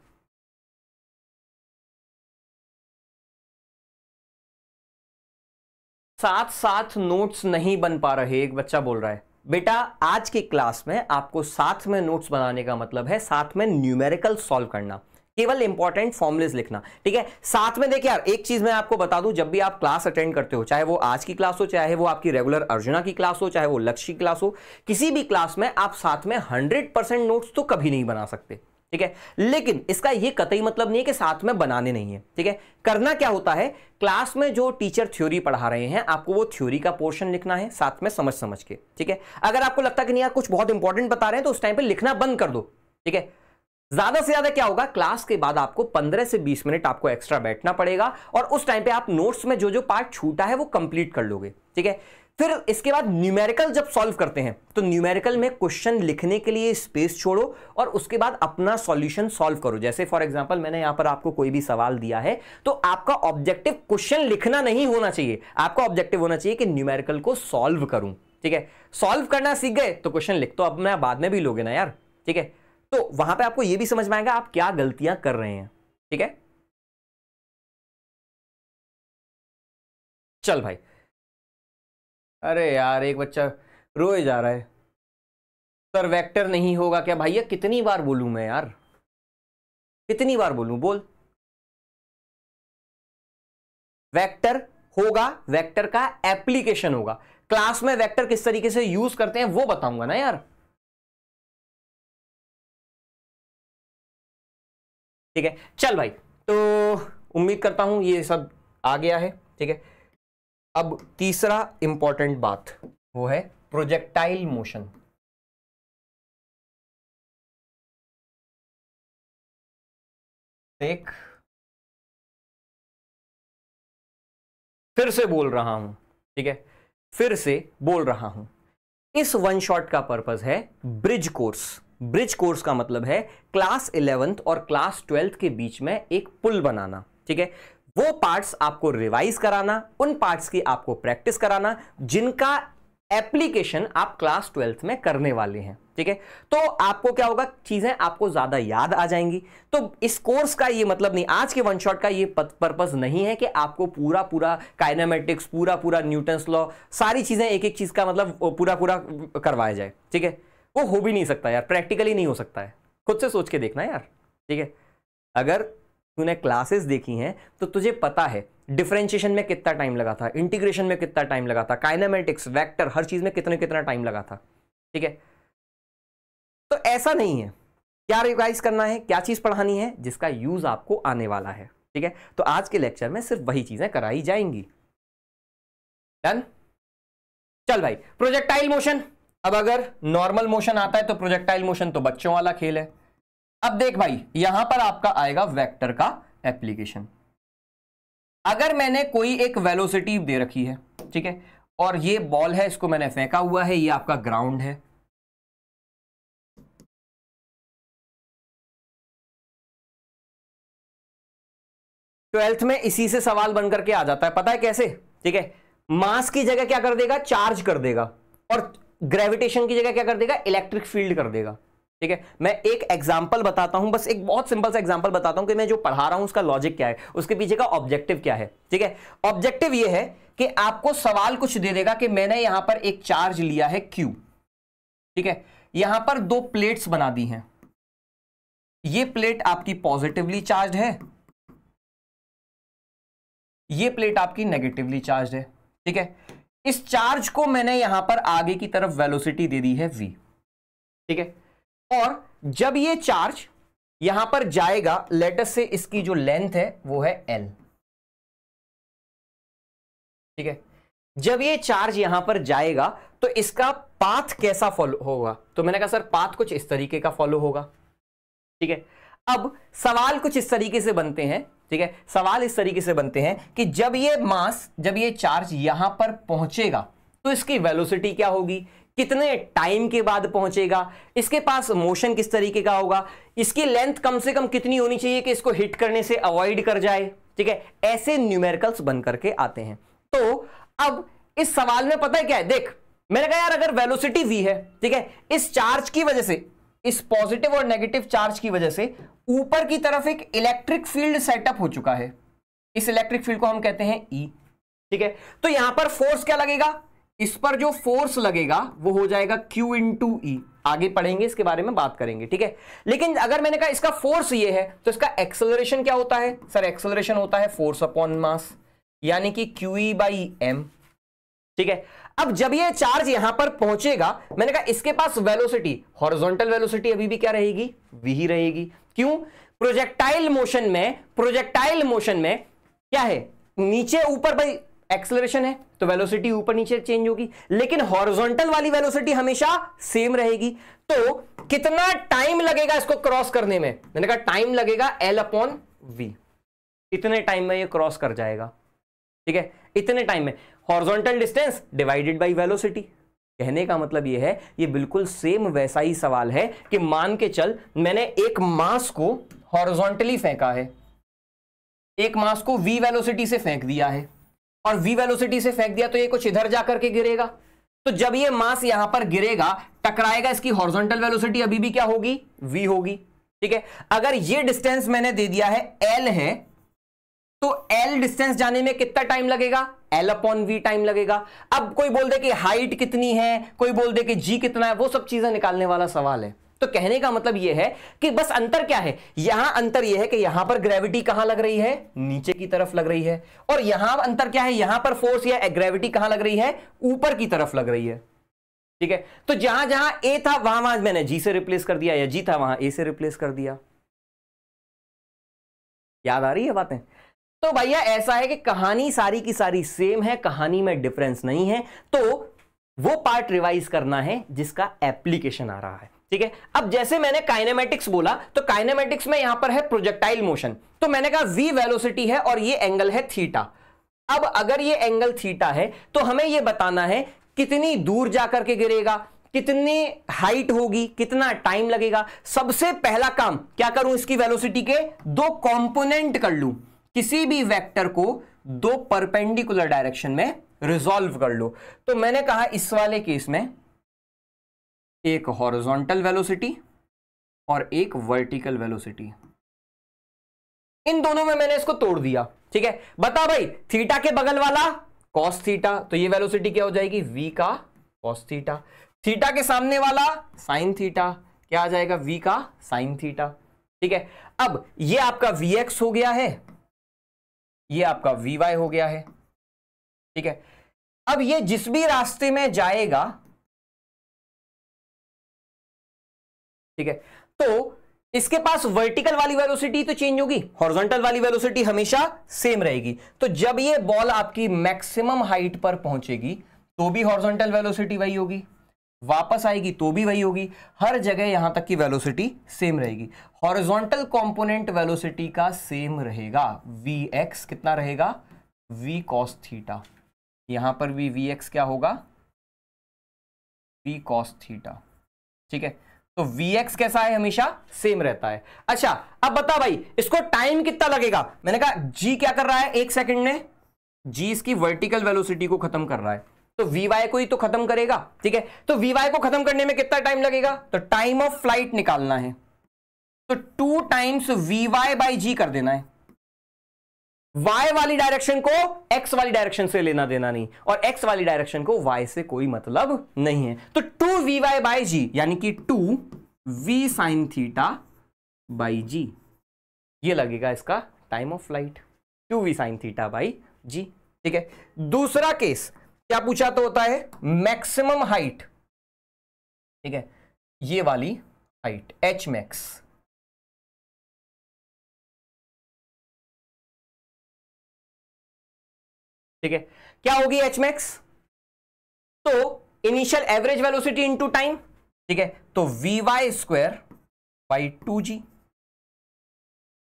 साथ साथ नोट्स नहीं बन पा रहे एक बच्चा बोल रहा है बेटा आज की क्लास में आपको साथ में नोट्स बनाने का मतलब है साथ में न्यूमेरिकल सॉल्व करना केवल इंपॉर्टेंट फॉर्मुलेज लिखना ठीक है साथ में देखिए यार एक चीज मैं आपको बता दूं जब भी आप क्लास अटेंड करते हो चाहे वो आज की क्लास हो चाहे वो आपकी रेगुलर अर्जुना की क्लास हो चाहे वो लक्ष्य की क्लास हो किसी भी क्लास में आप साथ में हंड्रेड परसेंट नोट्स तो कभी नहीं बना सकते ठीक है लेकिन इसका ये कतई मतलब नहीं है कि साथ में बनाने नहीं है ठीक है करना क्या होता है क्लास में जो टीचर थ्योरी पढ़ा रहे हैं आपको वो थ्योरी का पोर्शन लिखना है साथ में समझ समझ के ठीक है अगर आपको लगता है कि नहीं यार कुछ बहुत इंपॉर्टेंट बता रहे हैं तो उस टाइम पर लिखना बंद कर दो ठीक है ज्यादा से ज्यादा क्या होगा क्लास के बाद आपको 15 से 20 मिनट आपको एक्स्ट्रा बैठना पड़ेगा और उस टाइम पे आप नोट्स में जो जो पार्ट छूटा है वो कंप्लीट कर लोगे ठीक है फिर इसके बाद न्यूमेरिकल जब सॉल्व करते हैं तो न्यूमेरिकल में क्वेश्चन लिखने के लिए स्पेस छोड़ो और उसके बाद अपना सॉल्यूशन सॉल्व करो जैसे फॉर एग्जांपल मैंने यहां पर आपको कोई भी सवाल दिया है तो आपका ऑब्जेक्टिव क्वेश्चन लिखना नहीं होना चाहिए आपका ऑब्जेक्टिव होना चाहिए कि न्यूमेरिकल को सॉल्व करूं ठीक है सॉल्व करना सीख गए तो क्वेश्चन लिख तो अब मैं बाद में भी लोगे ना यार ठीक है तो वहां पर आपको यह भी समझ में आएगा आप क्या गलतियां कर रहे हैं ठीक है चल भाई अरे यार एक बच्चा रोए जा रहा है सर वेक्टर नहीं होगा क्या भैया कितनी बार बोलूं मैं यार कितनी बार बोलूं बोल वेक्टर होगा वेक्टर का एप्लीकेशन होगा क्लास में वेक्टर किस तरीके से यूज करते हैं वो बताऊंगा ना यार ठीक है चल भाई तो उम्मीद करता हूं ये सब आ गया है ठीक है अब तीसरा इंपॉर्टेंट बात वो है प्रोजेक्टाइल मोशन देख फिर से बोल रहा हूं ठीक है फिर से बोल रहा हूं इस वन शॉट का पर्पज है ब्रिज कोर्स ब्रिज कोर्स का मतलब है क्लास इलेवेंथ और क्लास ट्वेल्थ के बीच में एक पुल बनाना ठीक है वो पार्ट्स आपको रिवाइज कराना उन पार्ट्स की आपको प्रैक्टिस कराना जिनका एप्लीकेशन आप क्लास ट्वेल्थ में करने वाले हैं ठीक है तो आपको क्या होगा चीज़ें आपको ज़्यादा याद आ जाएंगी तो इस कोर्स का ये मतलब नहीं आज के वन शॉट का ये पर्पज़ नहीं है कि आपको पूरा पूरा काइनामेटिक्स पूरा पूरा न्यूटन्स लॉ सारी चीज़ें एक एक चीज़ का मतलब पूरा पूरा करवाया जाए ठीक है वो हो भी नहीं सकता यार प्रैक्टिकली नहीं हो सकता है खुद से सोच के देखना यार ठीक है अगर तूने क्लासेस देखी हैं तो तुझे पता है डिफ्रेंशिएशन में कितना टाइम लगा था इंटीग्रेशन में कितना टाइम लगा था काइनामेटिक्स वैक्टर हर चीज़ में कितने कितना टाइम लगा था ठीक है तो ऐसा नहीं है क्या रिवाइज करना है क्या चीज़ पढ़ानी है जिसका यूज़ आपको आने वाला है ठीक है तो आज के लेक्चर में सिर्फ वही चीज़ें कराई जाएंगी डन चल भाई प्रोजेक्टाइल मोशन अब अगर नॉर्मल मोशन आता है तो प्रोजेक्टाइल मोशन तो बच्चों वाला खेल है अब देख भाई यहां पर आपका आएगा वेक्टर का एप्लीकेशन अगर मैंने कोई एक वेलोसिटी दे रखी है ठीक है और ये बॉल है इसको मैंने फेंका हुआ है ये आपका ग्राउंड है ट्वेल्थ में इसी से सवाल बन करके आ जाता है पता है कैसे ठीक है मास की जगह क्या कर देगा चार्ज कर देगा और ग्रेविटेशन की जगह क्या कर देगा इलेक्ट्रिक फील्ड कर देगा ठीक है मैं एक एग्जाम्पल बताता हूं बस एक बहुत सिंपल सा एग्जाम्पल बताता हूं कि मैं जो पढ़ा रहा हूं उसका लॉजिक क्या है उसके पीछे का ऑब्जेक्टिव क्या है ठीक है ऑब्जेक्टिव यह है कि आपको सवाल कुछ दे देगा कि मैंने यहां पर एक चार्ज लिया है क्यू ठीक है यहां पर दो प्लेट्स बना दी हैं ये प्लेट आपकी पॉजिटिवली चार्ज है ये प्लेट आपकी नेगेटिवली चार्ज है ठीक है इस चार्ज को मैंने यहां पर आगे की तरफ वेलोसिटी दे दी है वी ठीक है और जब ये चार्ज यहां पर जाएगा लेटस से इसकी जो लेंथ है वो है एल ठीक है जब ये चार्ज यहां पर जाएगा तो इसका पाथ कैसा फॉलो होगा तो मैंने कहा सर पाथ कुछ इस तरीके का फॉलो होगा ठीक है अब सवाल कुछ इस तरीके से बनते हैं ठीक है सवाल इस तरीके से बनते हैं कि जब ये मास जब ये चार्ज यहां पर पहुंचेगा तो इसकी वेलोसिटी क्या होगी कितने टाइम के बाद पहुंचेगा इसके पास मोशन किस तरीके का होगा इसकी लेंथ कम से कम कितनी होनी चाहिए कि इसको हिट करने से अवॉइड कर जाए ठीक है ऐसे न्यूमेरिकल्स बन करके आते हैं तो अब इस सवाल में पता है क्या है देख मैंने कहा यार अगर वेलोसिटी वी है ठीक है इस चार्ज की वजह से इस पॉजिटिव और नेगेटिव चार्ज की वजह से ऊपर की तरफ एक इलेक्ट्रिक फील्ड सेटअप हो चुका है इस इलेक्ट्रिक फील्ड को हम कहते हैं ई e, ठीक है तो यहां पर फोर्स क्या लगेगा इस पर जो फोर्स लगेगा वो हो जाएगा Q टू ई e। आगे पढ़ेंगे इसके बारे में बात करेंगे ठीक है लेकिन अगर मैंने कहा इसका फोर्स ये है तो इसका एक्सेलरेशन क्या होता है सर एक्सेलरेशन होता है फोर्स अपॉन मास यानी कि क्यू ई बाई एम ठीक है अब जब ये चार्ज यहां पर पहुंचेगा मैंने कहा इसके पास वेलोसिटी हॉरिजॉन्टल वेलोसिटी अभी भी क्या रहेगी वी ही रहेगी क्यों प्रोजेक्टाइल मोशन में प्रोजेक्टाइल मोशन में क्या है नीचे ऊपर भाई एक्सलरेशन है तो वेलोसिटी ऊपर नीचे चेंज होगी लेकिन हॉरिजॉन्टल वाली वेलोसिटी हमेशा सेम रहेगी तो कितना टाइम लगेगा इसको क्रॉस करने में मैंने कहा टाइम लगेगा एल अपॉन वी इतने टाइम में ये क्रॉस कर जाएगा ठीक है इतने टाइम में horizontal distance divided by velocity कहने का मतलब यह है ये बिल्कुल सेम वैसा ही सवाल है कि मान के चल मैंने एक मास को हॉर्जोंटली फेंका है एक मास को वी वेलोसिटी से फेंक दिया है और वी वेलोसिटी से फेंक दिया तो ये कुछ इधर जाकर के गिरेगा तो जब ये मास यहां पर गिरेगा टकराएगा इसकी हॉर्जोंटल वेलोसिटी अभी भी क्या होगी वी होगी ठीक है अगर ये डिस्टेंस मैंने दे दिया है एल है तो एल डिस्टेंस जाने में कितना टाइम लगेगा एल अपॉन वी टाइम लगेगा अब कोई बोल दे कि हाइट कितनी है कोई बोल दे कि जी कितना है वो सब चीजें निकालने वाला सवाल है तो कहने का मतलब यह है कि बस अंतर क्या है यहां अंतर यह है कि यहां पर ग्रेविटी कहां लग रही है नीचे की तरफ लग रही है और यहां अंतर क्या है यहां पर फोर्स या ग्रेविटी कहां लग रही है ऊपर की तरफ लग रही है ठीक है तो जहां जहां ए था वहां वहां मैंने जी से रिप्लेस कर दिया या जी था वहां ए से रिप्लेस कर दिया याद आ रही है बातें तो भैया ऐसा है कि कहानी सारी की सारी सेम है कहानी में डिफरेंस नहीं है तो वो पार्ट रिवाइज करना है जिसका एप्लीकेशन आ रहा है ठीक है अब जैसे मैंने काइनेमेटिक्स बोला तो काइनेमेटिक्स में यहां पर है प्रोजेक्टाइल मोशन तो मैंने कहा v वेलोसिटी है और ये एंगल है थीटा अब अगर ये एंगल थीटा है तो हमें ये बताना है कितनी दूर जाकर के गिरेगा कितनी हाइट होगी कितना टाइम लगेगा सबसे पहला काम क्या करूं इसकी वेलोसिटी के दो कंपोनेंट कर लू किसी भी वेक्टर को दो परपेंडिकुलर डायरेक्शन में रिजोल्व कर लो तो मैंने कहा इस वाले केस में एक हॉरिजॉन्टल वेलोसिटी और एक वर्टिकल वेलोसिटी इन दोनों में मैंने इसको तोड़ दिया ठीक है बता भाई थीटा के बगल वाला कॉस थीटा तो ये वेलोसिटी क्या हो जाएगी वी का कॉस थीटा थीटा के सामने वाला साइन थीटा क्या आ जाएगा वी का साइन थीटा ठीक है अब ये आपका वी एक्स हो गया है ये आपका वी वाई हो गया है ठीक है अब ये जिस भी रास्ते में जाएगा ठीक है तो इसके पास वर्टिकल वाली वेलोसिटी तो चेंज होगी हॉर्जोंटल वाली वेलोसिटी हमेशा सेम रहेगी तो जब ये बॉल आपकी मैक्सिमम हाइट पर पहुंचेगी तो भी हॉर्जोंटल वेलोसिटी वही होगी वापस आएगी तो भी वही होगी हर जगह यहां तक की वेलोसिटी सेम रहेगी हॉरिजॉन्टल कंपोनेंट वेलोसिटी का सेम रहेगा वी एक्स कितना रहेगा वी कॉस थीटा यहां पर भी वी एक्स क्या होगा वी कॉस थीटा ठीक है तो Vx कैसा है हमेशा सेम रहता है अच्छा अब बता भाई इसको टाइम कितना लगेगा मैंने कहा G क्या कर रहा है एक सेकंड में G इसकी वर्टिकल वेलोसिटी को खत्म कर रहा है तो Vy को ही तो खत्म करेगा ठीक है तो Vy को खत्म करने में कितना टाइम लगेगा तो टाइम ऑफ फ्लाइट निकालना है तो two times Vy by g कर देना है y वाली डायरेक्शन को x वाली डायरेक्शन से लेना देना नहीं और x वाली डायरेक्शन को y से कोई मतलब नहीं है तो two we Y by g यानी कि two we sine theta by जी ये लगेगा इसका time of flight two we sine theta by जी ठीक है दूसरा केस क्या पूछा तो होता है मैक्सिमम हाइट ठीक है ये वाली हाइट एच मैक्स ठीक है क्या होगी एच मैक्स तो initial average velocity to time ठीक है तो v Y square by two g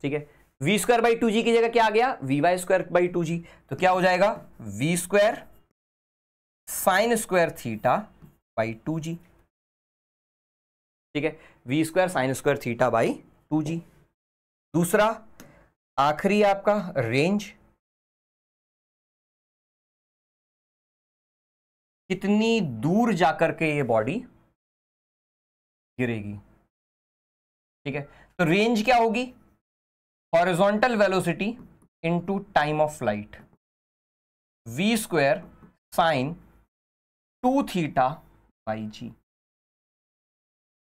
ठीक है v square by two g की जगह क्या आ गया v Y square by two g तो क्या हो जाएगा v square sine square theta by two g ठीक है v square sine square theta by two g दूसरा आखिरी आपका रेंज कितनी दूर जाकर के ये बॉडी गिरेगी ठीक है तो रेंज क्या होगी horizontal velocity into time of flight v square sine two theta by जी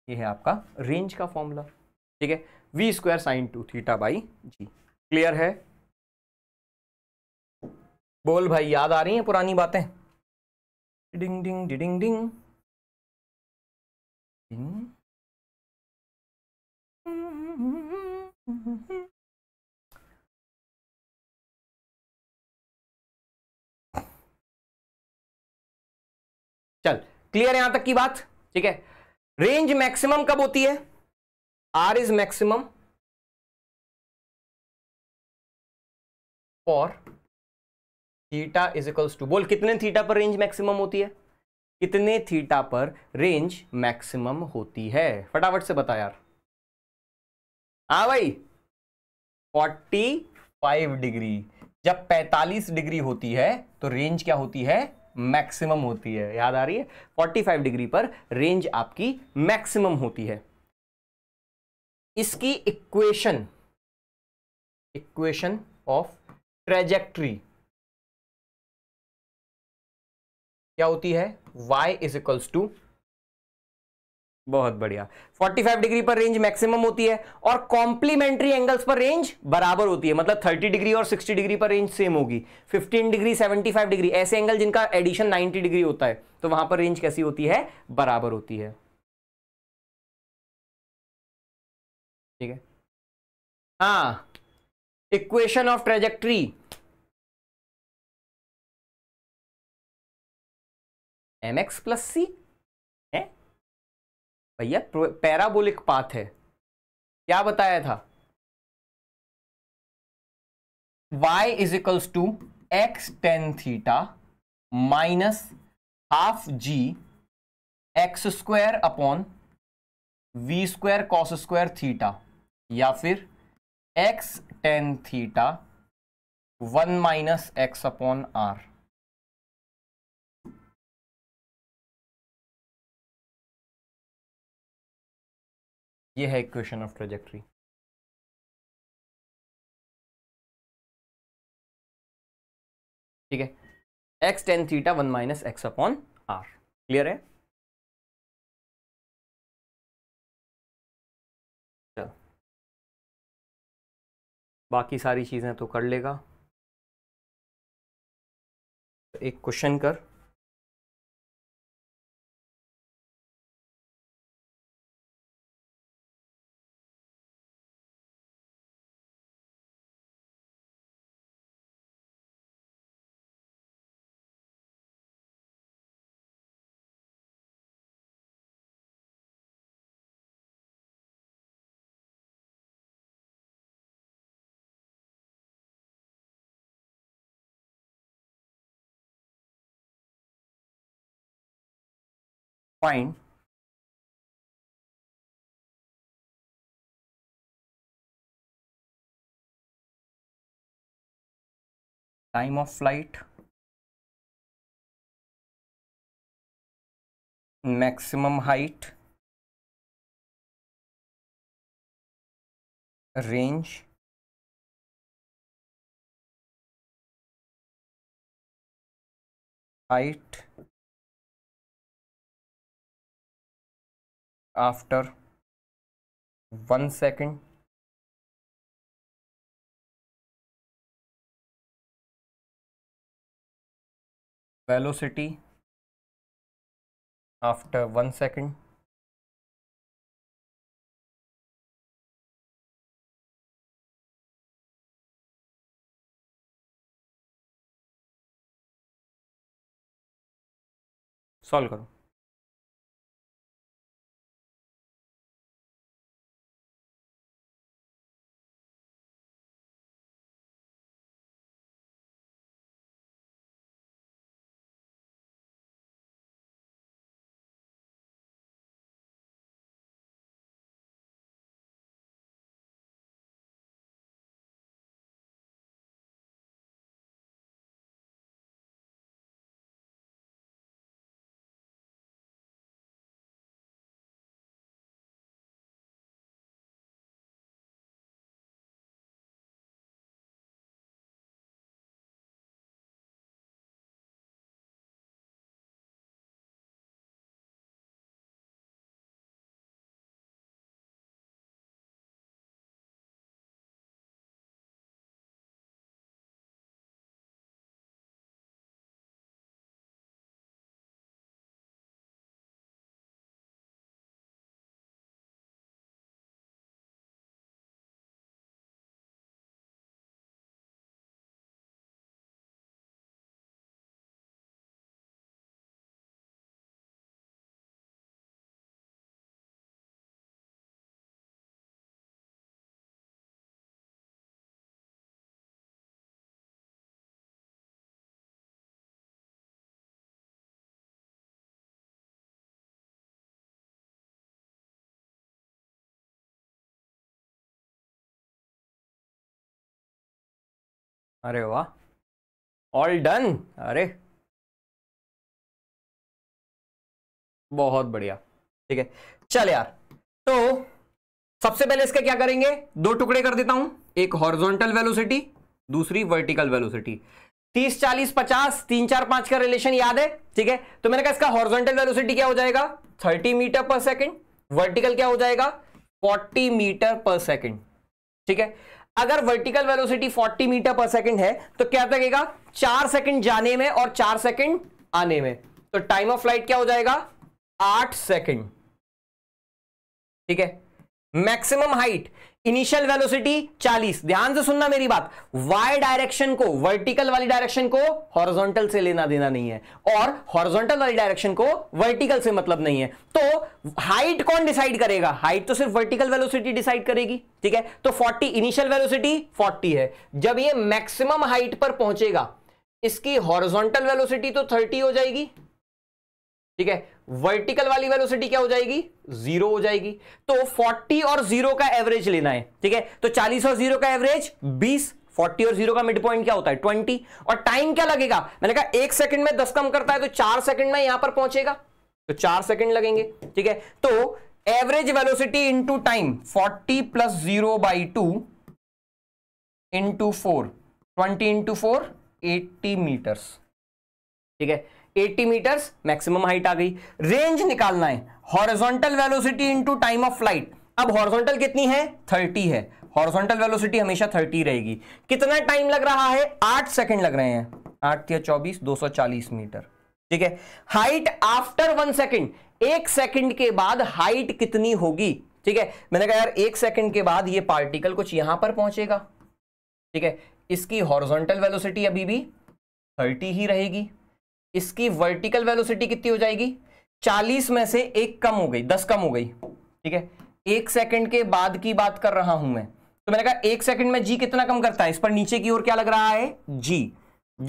ये है आपका रेंज का फॉर्मूला ठीक है v square sine two theta by g clear है बोल भाई याद आ रही हैं पुरानी बातें डिंग डिंग डिडिंग डिंग डिंग चल क्लियर यहां तक की बात ठीक है रेंज मैक्सिमम कब होती है r is maximum for theta is equals to बोल कितने थीटा पर रेंज मैक्सिमम होती है कितने थीटा पर रेंज मैक्सिमम होती है फटाफट से बता यार हा भाई 45 डिग्री जब 45 डिग्री होती है तो रेंज क्या होती है मैक्सिमम होती है याद आ रही है 45 डिग्री पर रेंज आपकी मैक्सिमम होती है इसकी इक्वेशन इक्वेशन ऑफ ट्रेजेक्ट्री क्या होती है y इज इक्वल्स टू बहुत बढ़िया 45 डिग्री पर रेंज मैक्सिमम होती है और कॉम्प्लीमेंट्री एंगल्स पर रेंज बराबर होती है मतलब 30 डिग्री और 60 डिग्री पर रेंज सेम होगी 15 डिग्री 75 डिग्री ऐसे एंगल जिनका एडिशन 90 डिग्री होता है तो वहां पर रेंज कैसी होती है बराबर होती है ठीक है हाँ equation of trajectory m x plus c है भैया पैराबोलिक पाथ है क्या बताया था y is equals to x tan theta minus half g x square upon v square cos square theta या फिर x tan theta one minus x upon r ये है इक्वेशन ऑफ ट्रेजेक्ट्री ठीक है x tan theta one minus x upon r clear है चल बाकी सारी चीज़ें तो कर लेगा एक क्वेश्चन कर point time of flight maximum height range height after 1 second velocity after 1 second solve करो अरे वाह ऑल डन अरे बहुत बढ़िया ठीक है चल यार तो सबसे पहले इसके क्या करेंगे दो टुकड़े कर देता हूं एक हॉर्जोंटल वेलोसिटी दूसरी वर्टिकल वेलोसिटी तीस चालीस पचास तीन चार पांच का रिलेशन याद है ठीक है तो मैंने कहा इसका हॉर्जोंटल वेलोसिटी क्या हो जाएगा thirty meter per second vertical क्या हो जाएगा फोर्टी मीटर पर सेकेंड ठीक है अगर vertical velocity 40 meter per second है तो क्या लगेगा चार सेकंड जाने में और चार सेकंड आने में तो टाइम ऑफ फ्लाइट क्या हो जाएगा आठ सेकंड ठीक है मैक्सिमम हाइट इनिशियल वेलोसिटी 40 ध्यान से सुनना मेरी बात वाई डायरेक्शन को वर्टिकल वाली डायरेक्शन को हॉरिजॉन्टल से लेना देना नहीं है और हॉरिजॉन्टल वाली डायरेक्शन को वर्टिकल से मतलब नहीं है तो हाइट कौन डिसाइड करेगा हाइट तो सिर्फ वर्टिकल वेलोसिटी डिसाइड करेगी ठीक है तो 40 इनिशियल वेलोसिटी 40 है जब ये मैक्सिमम हाइट पर पहुंचेगा इसकी हॉरिजॉन्टल वेलोसिटी तो थर्टी हो जाएगी ठीक है वर्टिकल वाली वेलोसिटी क्या हो जाएगी जीरो हो जाएगी तो 40 और जीरो का एवरेज लेना है ठीक है तो 40 और जीरो का एवरेज 20 40 और जीरो का मिड पॉइंट क्या होता है 20 और टाइम क्या लगेगा मैंने कहा एक सेकंड में दस कम करता है तो चार सेकंड में यहां पर पहुंचेगा तो चार सेकंड लगेंगे ठीक है तो average velocity into time forty plus zero by two into four twenty into four eighty meters ठीक है 80 मीटर्स मैक्सिमम हाइट आ गई रेंज निकालना है horizontal velocity into time of flight अब हॉरिजॉन्टल कितनी है 30 है हॉरिजॉन्टल वेलोसिटी हमेशा 30 रहेगी कितना टाइम लग रहा है 8 सेकंड लग रहे हैं 8 या 24 240 मीटर ठीक है हाइट आफ्टर वन सेकंड एक सेकंड के बाद हाइट कितनी होगी ठीक है मैंने कहा यार एक सेकंड के बाद यह पार्टिकल कुछ यहां पर पहुंचेगा ठीक है इसकी हॉर्जोंटल वेलोसिटी अभी भी थर्टी ही रहेगी इसकी वर्टिकल वेलोसिटी कितनी हो जाएगी चालीस में से एक कम हो गई दस कम हो गई ठीक है एक सेकंड के बाद की बात कर रहा हूं मैं तो मैंने कहा एक सेकंड में जी कितना कम करता है इस पर नीचे की ओर क्या लग रहा है जी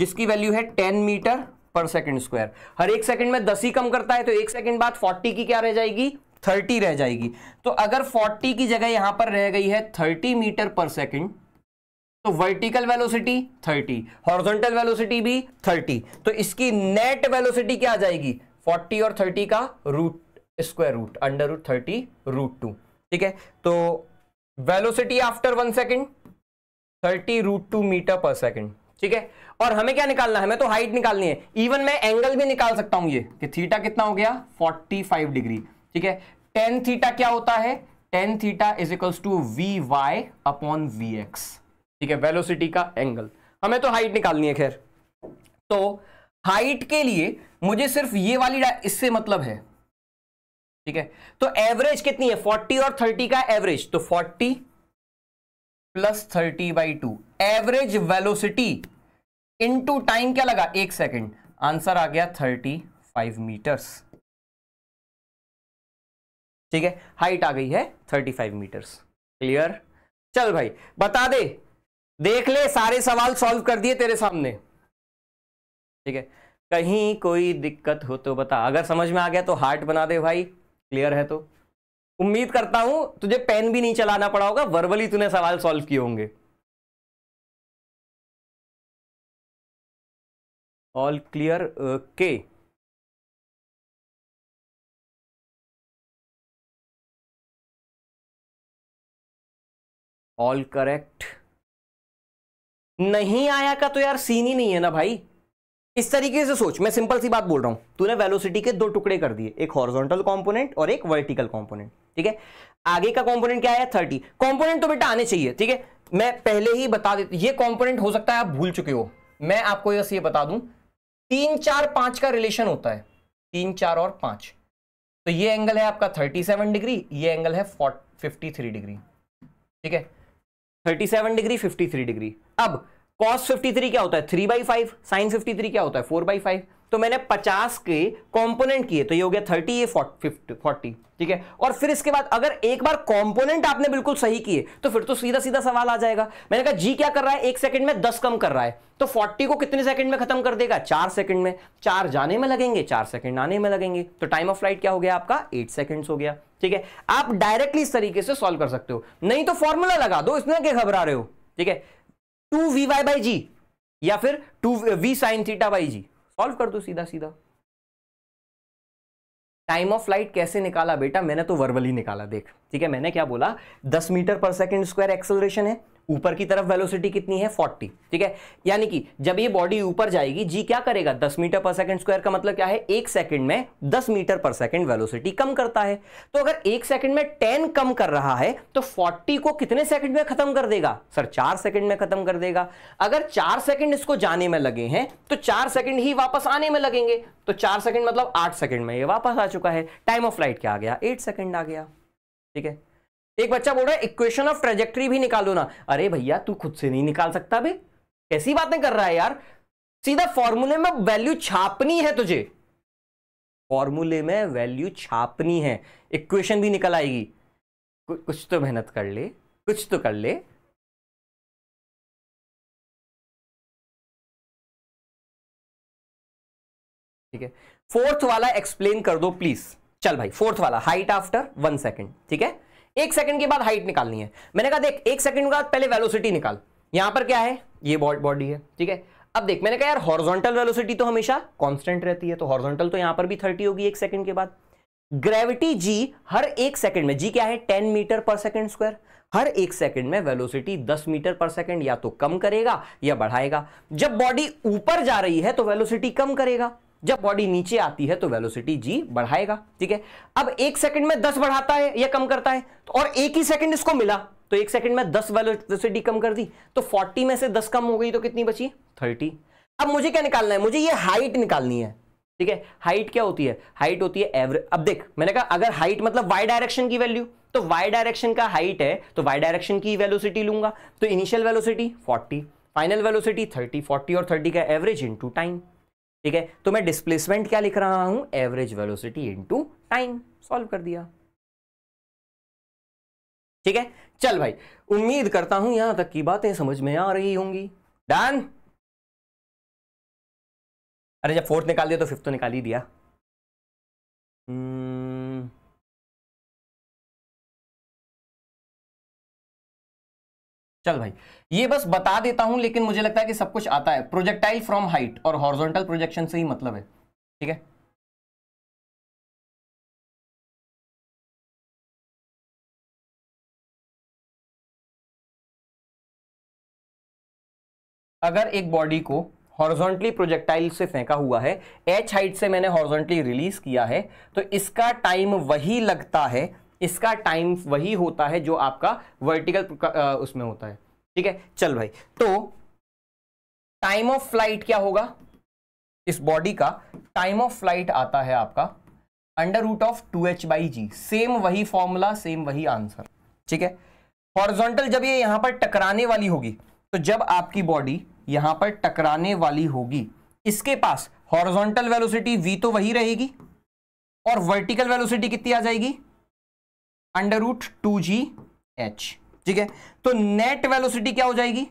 जिसकी वैल्यू है ten meter per second square हर एक सेकंड में दस ही कम करता है तो एक सेकंड बाद फोर्टी की क्या रह जाएगी थर्टी रह जाएगी तो अगर फोर्टी की जगह यहां पर रह गई है थर्टी मीटर पर सेकंड तो वर्टिकल वेलोसिटी 30 हॉर्जोंटल वेलोसिटी भी 30 तो इसकी नेट वेलोसिटी क्या आ जाएगी 40 और 30 का root square root under root thirty root two ठीक है तो velocity after one second thirty root two metre per second ठीक है और हमें क्या निकालना है हमें तो हाइट निकालनी है इवन मैं एंगल भी निकाल सकता हूं ये कि थीटा कितना हो गया 45 डिग्री ठीक है टेन थीटा क्या होता है tan theta is equals to we Y upon V X ठीक है वेलोसिटी का एंगल हमें तो हाइट निकालनी है खैर तो हाइट के लिए मुझे सिर्फ ये वाली इससे मतलब है ठीक है तो एवरेज कितनी है फोर्टी और थर्टी का एवरेज तो forty plus thirty by two average velocity into time क्या लगा एक सेकंड आंसर आ गया थर्टी फाइव मीटर्स ठीक है हाइट आ गई है थर्टी फाइव मीटर्स क्लियर चल भाई बता दे देख ले सारे सवाल सॉल्व कर दिए तेरे सामने ठीक है कहीं कोई दिक्कत हो तो बता अगर समझ में आ गया तो हार्ट बना दे भाई क्लियर है तो उम्मीद करता हूं तुझे पेन भी नहीं चलाना पड़ा होगा वर्बली तूने सवाल सॉल्व किए होंगे ऑल क्लियर के ऑल करेक्ट नहीं आया का तो यार सीन ही नहीं है ना भाई इस तरीके से सोच मैं सिंपल सी बात बोल रहा हूं तूने वेलोसिटी के दो टुकड़े कर दिए एक हॉरिजॉन्टल कंपोनेंट और एक वर्टिकल कंपोनेंट ठीक है आगे का कंपोनेंट क्या है थर्टी कंपोनेंट तो बेटा आने चाहिए ठीक है मैं पहले ही बता देती ये कंपोनेंट हो सकता है आप भूल चुके हो मैं आपको बस ये बता दूं तीन चार पांच का रिलेशन होता है तीन चार और पांच तो ये एंगल है आपका थर्टी सेवन डिग्री ये एंगल है फिफ्टी थ्री डिग्री ठीक है thirty seven degree fifty three degree अब कॉस 53 क्या होता है three by five sine fifty क्या होता है फोर बाई फाइव तो मैंने 50 के कंपोनेंट किए तो ये हो गया 30 ये 40 ठीक है और फिर इसके बाद अगर एक बार कंपोनेंट आपने बिल्कुल सही किए तो फिर तो सीधा सीधा सवाल आ जाएगा मैंने कहा जी क्या कर रहा है एक सेकंड में 10 कम कर रहा है तो 40 को कितने सेकंड में खत्म कर देगा चार सेकंड में चार जाने में लगेंगे चार सेकंड आने में लगेंगे तो टाइम ऑफ फ्लाइट क्या हो गया आपका एट सेकंड हो गया ठीक है आप डायरेक्टली इस तरीके से सॉल्व कर सकते हो नहीं तो फॉर्मूला लगा दो इसमें क्या घबरा रहे हो ठीक है two we Y by G या फिर two we sine theta by G solve कर दो सीधा सीधा टाइम ऑफ फ्लाइट कैसे निकाला बेटा मैंने तो वर्बली निकाला देख ठीक है मैंने क्या बोला दस metre per second square acceleration है ऊपर की तरफ वेलोसिटी कितनी है 40 ठीक है यानी कि जब ये बॉडी ऊपर जाएगी जी क्या करेगा 10 मीटर पर सेकंड स्क्वायर का मतलब क्या है एक सेकंड में 10 मीटर पर सेकंड वेलोसिटी कम करता है तो अगर एक सेकंड में 10 कम कर रहा है तो 40 को कितने सेकंड में खत्म कर देगा सर चार सेकंड में खत्म कर देगा अगर चार सेकंड इसको जाने में लगे हैं तो चार सेकंड ही वापस आने में लगेंगे तो चार सेकंड मतलब आठ सेकंड में यह वापस आ चुका है टाइम ऑफ फ्लाइट क्या आ गया एट सेकंड आ गया ठीक है एक बच्चा बोल रहा है इक्वेशन ऑफ ट्रेजेक्ट्री भी निकालो ना अरे भैया तू खुद से नहीं निकाल सकता बे कैसी बातें कर रहा है यार सीधा फॉर्मूले में वैल्यू छापनी है तुझे फॉर्मूले में वैल्यू छापनी है इक्वेशन भी निकल आएगी कुछ तो मेहनत कर ले कुछ तो कर ले ठीक है फोर्थ वाला एक्सप्लेन कर दो प्लीज चल भाई फोर्थ वाला हाइट आफ्टर वन सेकेंड ठीक है एक सेकंड के बाद हाइट निकालनी है मैंने कहा देख एक सेकंड के बाद पहले वेलोसिटी निकाल यहां पर क्या है ये बॉडी है ठीक है अब देख मैंने कहा यार हॉर्जोंटल वेलोसिटी तो हमेशा कॉन्स्टेंट रहती है तो हॉर्जोंटल तो यहां पर भी थर्टी होगी एक सेकंड के बाद ग्रेविटी जी हर एक सेकंड में जी क्या है ten meter per second square हर एक सेकंड में वेलोसिटी 10 मीटर पर सेकंड या तो कम करेगा या बढ़ाएगा जब बॉडी ऊपर जा रही है तो वेलोसिटी कम करेगा जब बॉडी नीचे आती है तो वेलोसिटी जी बढ़ाएगा ठीक है अब एक सेकंड में दस बढ़ाता है या कम करता है तो और एक ही सेकंड इसको मिला तो एक सेकंड में दस वेलोसिटी कम कर दी तो फोर्टी में से दस कम हो गई तो कितनी बची थर्टी अब मुझे क्या निकालना है मुझे ये हाइट निकालनी है ठीक है हाइट क्या होती है हाइट होती है एवरेज अब देख मैंने कहा अगर हाइट मतलब वाई डायरेक्शन की वैल्यू तो वाई डायरेक्शन का हाइट है तो वाई डायरेक्शन की वेलोसिटी लूंगा तो इनिशियल वेलोसिटी 40 फाइनल वेलोसिटी 30 40 और 30 का एवरेज इनटू टाइम ठीक है तो मैं डिस्प्लेसमेंट क्या लिख रहा हूं average velocity into time solve कर दिया ठीक है चल भाई उम्मीद करता हूं यहां तक की बातें समझ में आ रही होंगी डन अरे जब फोर्थ निकाल दिया तो फिफ्थ तो निकाल ही दिया चल भाई ये बस बता देता हूं लेकिन मुझे लगता है कि सब कुछ आता है प्रोजेक्टाइल फ्रॉम हाइट और हॉर्जोंटल प्रोजेक्शन से ही मतलब है ठीक है अगर एक बॉडी को हॉर्जोंटली प्रोजेक्टाइल से फेंका हुआ है एच हाइट से मैंने हॉर्जोंटली रिलीज किया है तो इसका टाइम वही लगता है इसका टाइम वही होता है जो आपका वर्टिकल उसमें होता है ठीक है चल भाई तो टाइम ऑफ फ्लाइट क्या होगा इस बॉडी का टाइम ऑफ फ्लाइट आता है आपका under root of two H by G same वही फॉर्मूला सेम वही आंसर ठीक है हॉरिजॉन्टल जब ये यहां पर टकराने वाली होगी तो जब आपकी बॉडी यहां पर टकराने वाली होगी इसके पास हॉरिजॉन्टल वेलोसिटी वी तो वही रहेगी और वर्टिकल वेलोसिटी कितनी आ जाएगी अंडर रूट टू जी एच ठीक है तो नेट वेलोसिटी क्या हो जाएगी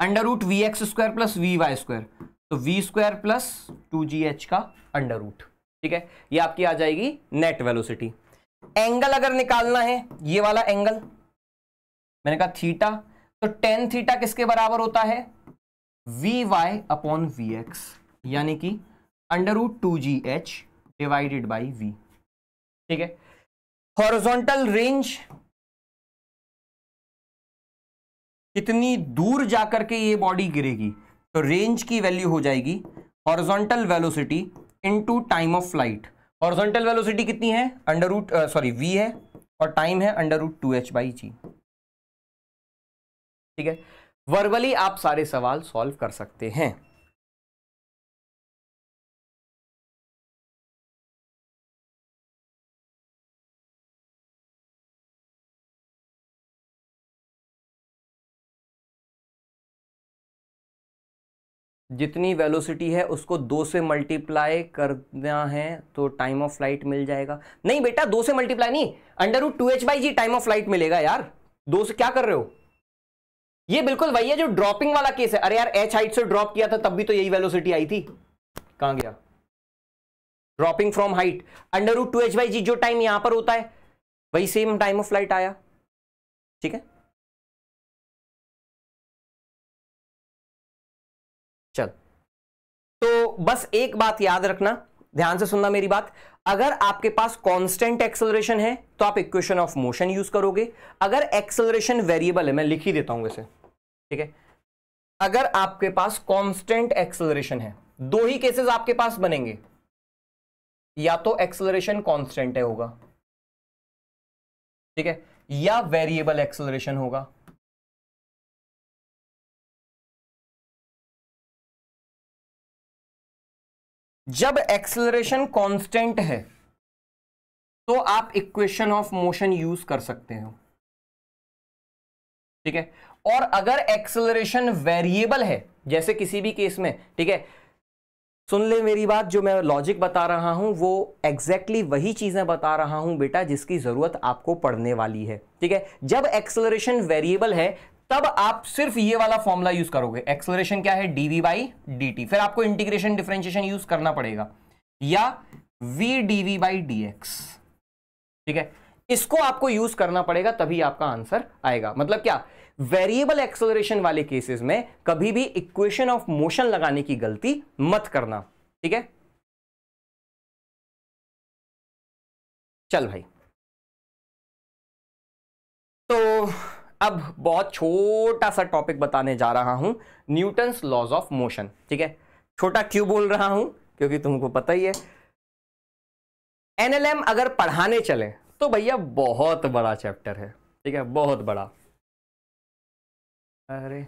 under root V X square plus V Y square तो वी स्क्वायर प्लस टू जी एच का अंडर रूट ठीक है ये आपकी आ जाएगी नेट वेलोसिटी एंगल अगर निकालना है ये वाला एंगल मैंने कहा थीटा तो टेन थीटा किसके बराबर होता है V Y upon V X यानी कि under root two ji H divided by V ठीक है हॉरिजॉन्टल रेंज कितनी दूर जाकर के ये बॉडी गिरेगी तो रेंज की वैल्यू हो जाएगी horizontal velocity into time of flight horizontal velocity कितनी है अंडर रूट सॉरी वी है और टाइम है under root two H by जी ठीक है वर्बली आप सारे सवाल सॉल्व कर सकते हैं जितनी वेलोसिटी है उसको दो से मल्टीप्लाई करना है तो टाइम ऑफ फ्लाइट मिल जाएगा नहीं बेटा दो से मल्टीप्लाई नहीं under root two H by ji time of flight मिलेगा यार दो से क्या कर रहे हो ये बिल्कुल वही है जो ड्रॉपिंग वाला केस है अरे यार एच हाइट से ड्रॉप किया था तब भी तो यही वेलोसिटी आई थी कहां गया dropping from height under root two H by G जो टाइम यहां पर होता है वही सेम टाइम ऑफ फ्लाइट आया ठीक है तो बस एक बात याद रखना ध्यान से सुनना मेरी बात अगर आपके पास कांस्टेंट एक्सेलरेशन है तो आप इक्वेशन ऑफ मोशन यूज करोगे अगर एक्सेलरेशन वेरिएबल है मैं लिख ही देता हूं वैसे ठीक है अगर आपके पास कांस्टेंट एक्सेलरेशन है दो ही केसेस आपके पास बनेंगे या तो एक्सेलरेशन कांस्टेंट है होगा ठीक है या वेरिएबल एक्सेलरेशन होगा जब एक्सलरेशन कांस्टेंट है तो आप इक्वेशन ऑफ मोशन यूज कर सकते हो ठीक है और अगर एक्सलरेशन वेरिएबल है जैसे किसी भी केस में ठीक है सुन ले मेरी बात जो मैं लॉजिक बता रहा हूं वो एग्जैक्टली exactly वही चीजें बता रहा हूं बेटा जिसकी जरूरत आपको पड़ने वाली है ठीक है जब एक्सलरेशन वेरिएबल है तब आप सिर्फ ये वाला फॉर्मुला यूज करोगे एक्सलरेशन क्या है डीवी बाई डी टी फिर आपको इंटीग्रेशन डिफ्रेंशिएशन यूज करना पड़ेगा या V DV by D x ठीक है इसको आपको यूज करना पड़ेगा तभी आपका आंसर आएगा मतलब क्या वेरिएबल एक्सेलरेशन वाले केसेस में कभी भी इक्वेशन ऑफ मोशन लगाने की गलती मत करना ठीक है चल भाई तो अब बहुत छोटा सा टॉपिक बताने जा रहा हूं न्यूटन्स लॉज ऑफ मोशन ठीक है छोटा क्यों बोल रहा हूं क्योंकि तुमको पता ही है एनएलएम अगर पढ़ाने चले तो भैया बहुत बड़ा चैप्टर है ठीक है बहुत बड़ा अरे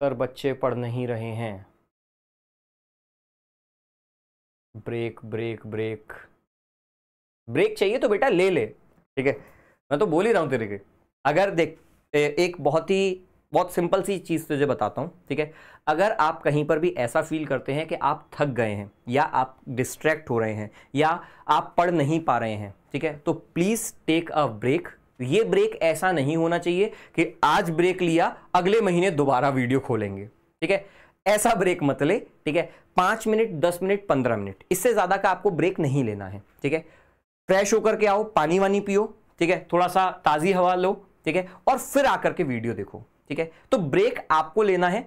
पर बच्चे पढ़ नहीं रहे हैं ब्रेक ब्रेक ब्रेक ब्रेक चाहिए तो बेटा ले ले ठीक है मैं तो बोल ही रहा हूँ तेरे के अगर देख एक बहुत ही बहुत सिंपल सी चीज़ तुझे बताता हूँ ठीक है अगर आप कहीं पर भी ऐसा फील करते हैं कि आप थक गए हैं या आप डिस्ट्रैक्ट हो रहे हैं या आप पढ़ नहीं पा रहे हैं ठीक है तो प्लीज़ टेक अ ब्रेक ये ब्रेक ऐसा नहीं होना चाहिए कि आज ब्रेक लिया अगले महीने दोबारा वीडियो खोलेंगे ठीक है ऐसा ब्रेक मत ले ठीक है पांच मिनट दस मिनट पंद्रह मिनट इससे ज़्यादा का आपको ब्रेक नहीं लेना है ठीक है फ्रेश होकर के आओ पानी वानी पियो ठीक है थोड़ा सा ताज़ी हवा लो ठीक है और फिर आकर के वीडियो देखो ठीक है तो ब्रेक आपको लेना है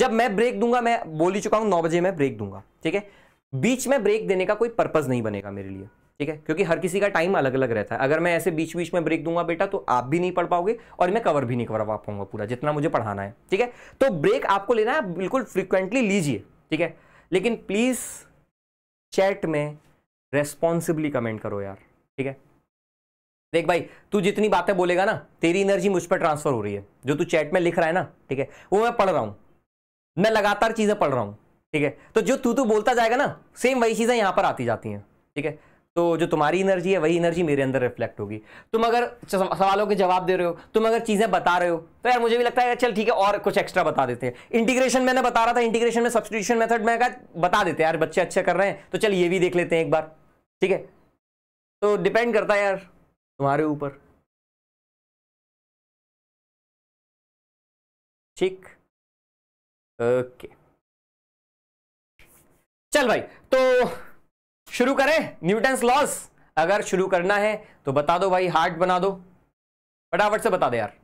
जब मैं ब्रेक दूंगा मैं बोल ही चुका हूं नौ बजे मैं ब्रेक दूंगा ठीक है बीच में ब्रेक देने का कोई पर्पज़ नहीं बनेगा मेरे लिए ठीक है क्योंकि हर किसी का टाइम अलग अलग रहता है अगर मैं ऐसे बीच बीच में ब्रेक दूंगा बेटा तो आप भी नहीं पढ़ पाओगे और मैं कवर भी नहीं करवा पाऊंगा पूरा जितना मुझे पढ़ाना है ठीक है तो ब्रेक आपको लेना है बिल्कुल फ्रिक्वेंटली लीजिए ठीक है लेकिन प्लीज़ चैट में रेस्पॉन्सिबली कमेंट करो यार ठीक है देख भाई तू जितनी बातें बोलेगा ना तेरी एनर्जी मुझ पर ट्रांसफर हो रही है जो तू चैट में लिख रहा है ना ठीक है वो मैं पढ़ रहा हूं मैं लगातार चीज़ें पढ़ रहा हूं ठीक है तो जो तू तू बोलता जाएगा ना सेम वही चीज़ें यहां पर आती जाती हैं ठीक है तो जो तुम्हारी एनर्जी है वही एनर्जी मेरे अंदर रिफ्लेक्ट होगी तुम अगर सवालों के जवाब दे रहे हो तुम अगर चीज़ें बता रहे हो तो यार मुझे भी लगता है चल ठीक है और कुछ एक्स्ट्रा बता देते हैं इंटीग्रेशन मैंने बता रहा था इंटीग्रेशन में सब्सिट्यूशन मेथड में कहा बता देते हैं यार बच्चे अच्छे कर रहे हैं तो चल ये भी देख लेते हैं एक बार ठीक है तो डिपेंड करता है यार तुम्हारे ऊपर ठीक ओके चल भाई तो शुरू करें न्यूटन्स लॉस अगर शुरू करना है तो बता दो भाई हार्ट बना दो फटाफट से बता दे यार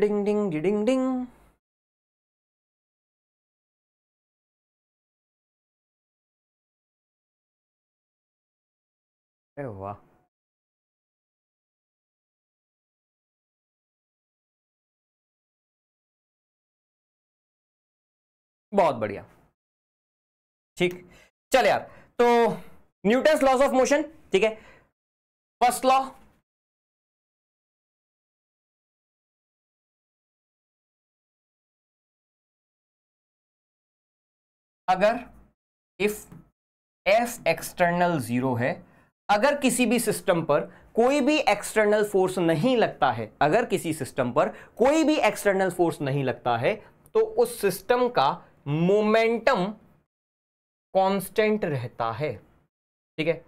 डिंग डिंग डिंग डिंग वाह बहुत बढ़िया ठीक चल यार तो न्यूटन लॉस ऑफ मोशन ठीक है फर्स्ट लॉ अगर इफ एफ एक्सटर्नल जीरो है अगर किसी भी सिस्टम पर कोई भी एक्सटर्नल फोर्स नहीं लगता है अगर किसी सिस्टम पर कोई भी एक्सटर्नल फोर्स नहीं लगता है तो उस सिस्टम का मोमेंटम कांस्टेंट रहता है ठीक है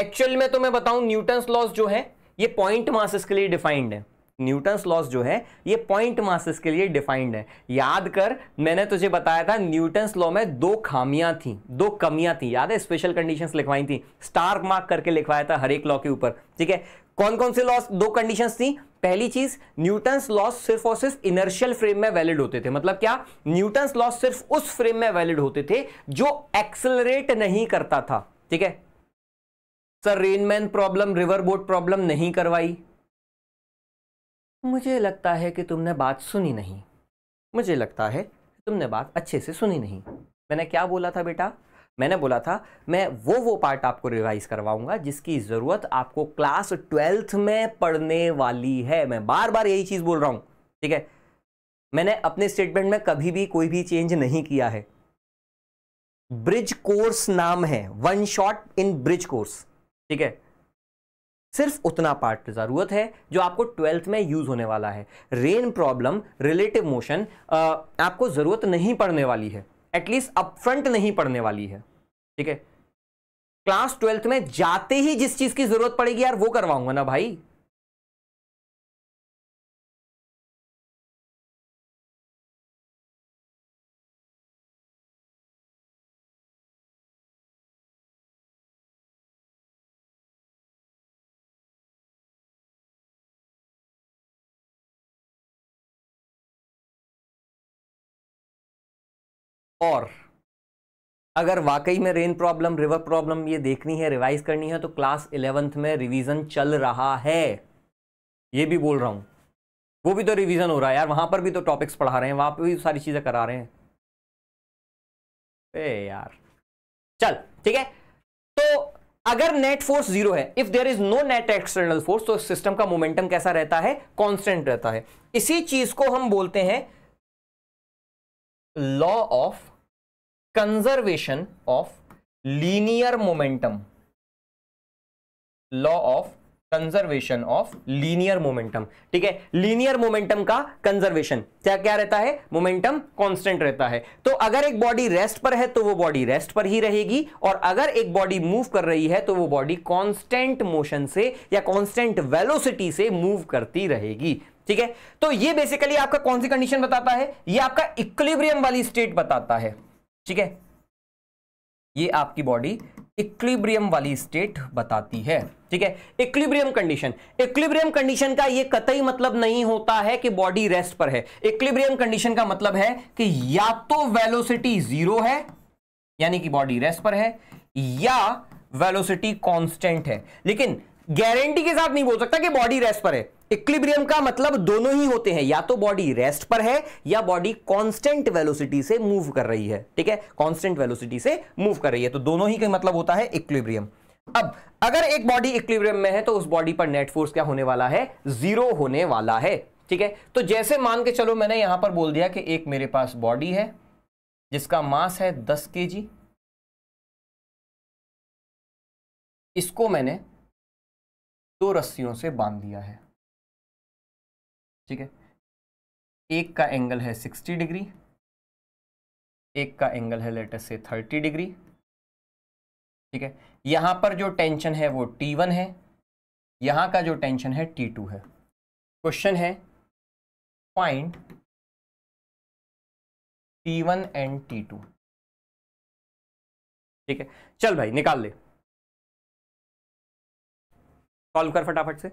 एक्चुअल में तो मैं बताऊं न्यूटन्स लॉस जो है ये पॉइंट मासेस के लिए डिफाइंड है न्यूटन्स लॉस जो है ये पॉइंट मासेस के लिए डिफाइंड है याद कर मैंने तुझे बताया था न्यूटन्स लॉ में दो खामियां थी दो कमियां थी याद है स्पेशल कंडीशंस लिखवाई थी स्टार मार्क करके लिखवाया था हर एक लॉ के ऊपर ठीक है कौन कौन से लॉस दो कंडीशन थी पहली चीज न्यूटन लॉस सिर्फ और सिर्फ इनर्शियल फ्रेम में वैलिड होते थे मतलब क्या न्यूटन लॉस सिर्फ उस फ्रेम में वैलिड होते थे जो एक्सलरेट नहीं करता था ठीक है sir rain man problem river boat problem नहीं करवाई मुझे लगता है कि तुमने बात सुनी नहीं मुझे लगता है तुमने बात अच्छे से सुनी नहीं मैंने क्या बोला था बेटा मैंने बोला था मैं वो वो पार्ट आपको रिवाइज करवाऊंगा जिसकी ज़रूरत आपको क्लास ट्वेल्थ में पढ़ने वाली है मैं बार बार यही चीज़ बोल रहा हूं ठीक है मैंने अपने स्टेटमेंट में कभी भी कोई भी चेंज नहीं किया है ब्रिज कोर्स नाम है one shot in bridge course ठीक है सिर्फ उतना पार्ट ज़रूरत है जो आपको ट्वेल्थ में यूज़ होने वाला है रेन प्रॉब्लम रिलेटिव मोशन आपको ज़रूरत नहीं पड़ने वाली है एटलीस्ट अपफ्रंट नहीं पढ़ने वाली है ठीक है क्लास ट्वेल्थ में जाते ही जिस चीज की जरूरत पड़ेगी यार वो करवाऊंगा ना भाई और अगर वाकई में रेन प्रॉब्लम रिवर प्रॉब्लम ये देखनी है रिवाइज करनी है तो क्लास इलेवेंथ में रिवीजन चल रहा है ये भी बोल रहा हूँ वो भी तो रिवीजन हो रहा है यार वहाँ पर भी तो टॉपिक्स पढ़ा रहे हैं वहाँ पर भी सारी चीज़ें करा रहे हैं ए यार चल ठीक है तो अगर नेट फोर्स जीरो है if there is no net external force तो सिस्टम का मोमेंटम कैसा रहता है कांस्टेंट रहता है इसी चीज को हम बोलते हैं law of conservation of linear momentum law of conservation of linear momentum ठीक है लीनियर मोमेंटम का कंजर्वेशन क्या क्या रहता है मोमेंटम कांस्टेंट रहता है तो अगर एक बॉडी रेस्ट पर है तो वो बॉडी रेस्ट पर ही रहेगी और अगर एक बॉडी मूव कर रही है तो वो बॉडी कांस्टेंट मोशन से या कांस्टेंट वेलोसिटी से मूव करती रहेगी ठीक है तो ये बेसिकली आपका कौन सी कंडीशन बताता है ये आपका इक्लिब्रियम वाली स्टेट बताता है ठीक है ये आपकी बॉडी इक्लिब्रियम वाली स्टेट बताती है ठीक है इक्लिब्रियम कंडीशन इक्लिब्रियम कंडीशन का ये कतई मतलब नहीं होता है कि बॉडी रेस्ट पर है इक्लिब्रियम कंडीशन का मतलब है कि या तो वेलोसिटी जीरो है यानी कि बॉडी रेस्ट पर है या वेलोसिटी कांस्टेंट है लेकिन गारंटी के साथ नहीं बोल सकता कि बॉडी रेस्ट पर है इक्लिब्रियम का मतलब दोनों ही होते हैं या तो बॉडी रेस्ट पर है या बॉडी कांस्टेंट वेलोसिटी से मूव कर रही है ठीक है कांस्टेंट वेलोसिटी से मूव कर रही है तो दोनों ही का मतलब होता है इक्लिब्रियम अब अगर एक बॉडी इक्लिब्रियम में है तो उस बॉडी पर नेट फोर्स क्या होने वाला है जीरो होने वाला है ठीक है तो जैसे मान के चलो मैंने यहां पर बोल दिया कि एक मेरे पास बॉडी है जिसका मास है दस के इसको मैंने दो रस्सियों से बांध दिया है ठीक है एक का एंगल है 60 डिग्री एक का एंगल है लेटर से 30 डिग्री ठीक है यहां पर जो टेंशन है वो T1 है यहां का जो टेंशन है T2 है क्वेश्चन है टी T1 एंड T2 ठीक है चल भाई निकाल ले सॉल्व कर फटाफट से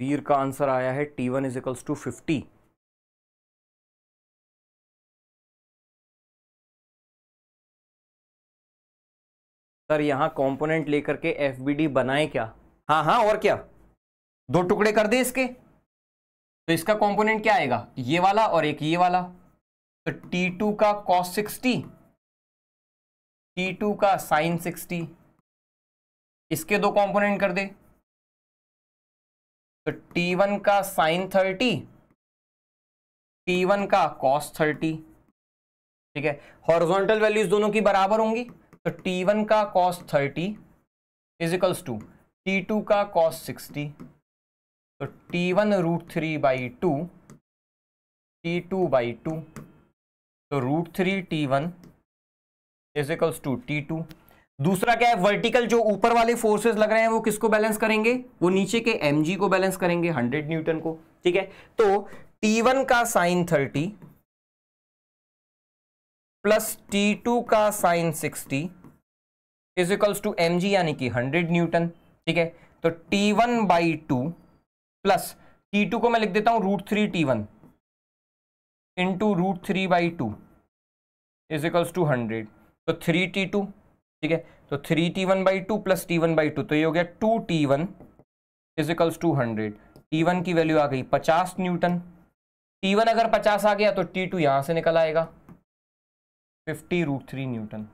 वीर का आंसर आया है T one is equals to fifty sir यहां कंपोनेंट लेकर के एफ बनाए क्या हाँ हाँ और क्या दो टुकड़े कर दे इसके तो इसका कंपोनेंट क्या आएगा ये वाला और एक ये वाला तो टी टू का कॉस सिक्सटी टी टू का साइन सिक्सटी इसके दो कंपोनेंट कर दे तो T1 का साइन थर्टी T1 का कॉस थर्टी ठीक है हॉरिजॉन्टल वैल्यूज दोनों की बराबर होंगी तो T1 का cos thirty इजिकल्स to T two का कॉस सिक्सटी तो T1 one root three by two T two by two तो root three T one is equals to T two दूसरा क्या है वर्टिकल जो ऊपर वाले फोर्सेस लग रहे हैं वो किसको बैलेंस करेंगे वो नीचे के एम को बैलेंस करेंगे हंड्रेड न्यूटन को ठीक है तो टी वन का sine thirty plus T two का sine sixty is equals to M यानी कि हंड्रेड न्यूटन ठीक है तो T one by two plus T two को मैं लिख देता हूं root three T one into root three by two is equals to hundred तो थ्री टी टू ठीक है तो three T one by two plus T one by two तो ये हो गया two T one is equals to hundred T one की value आ गई पचास न्यूटन टी वन अगर पचास आ गया तो टी टू यहां से निकल आएगा फिफ्टी रूट थ्री न्यूटन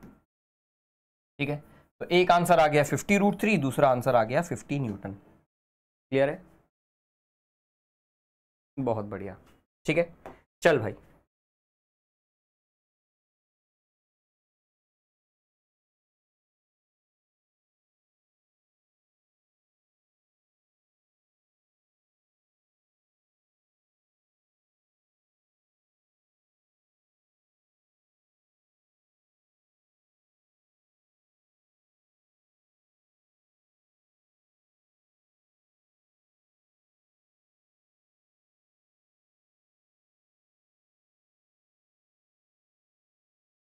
ठीक है तो एक आंसर आ गया फिफ्टी रूट थ्री दूसरा आंसर आ गया फिफ्टी न्यूटन क्लियर है बहुत बढ़िया ठीक है चल भाई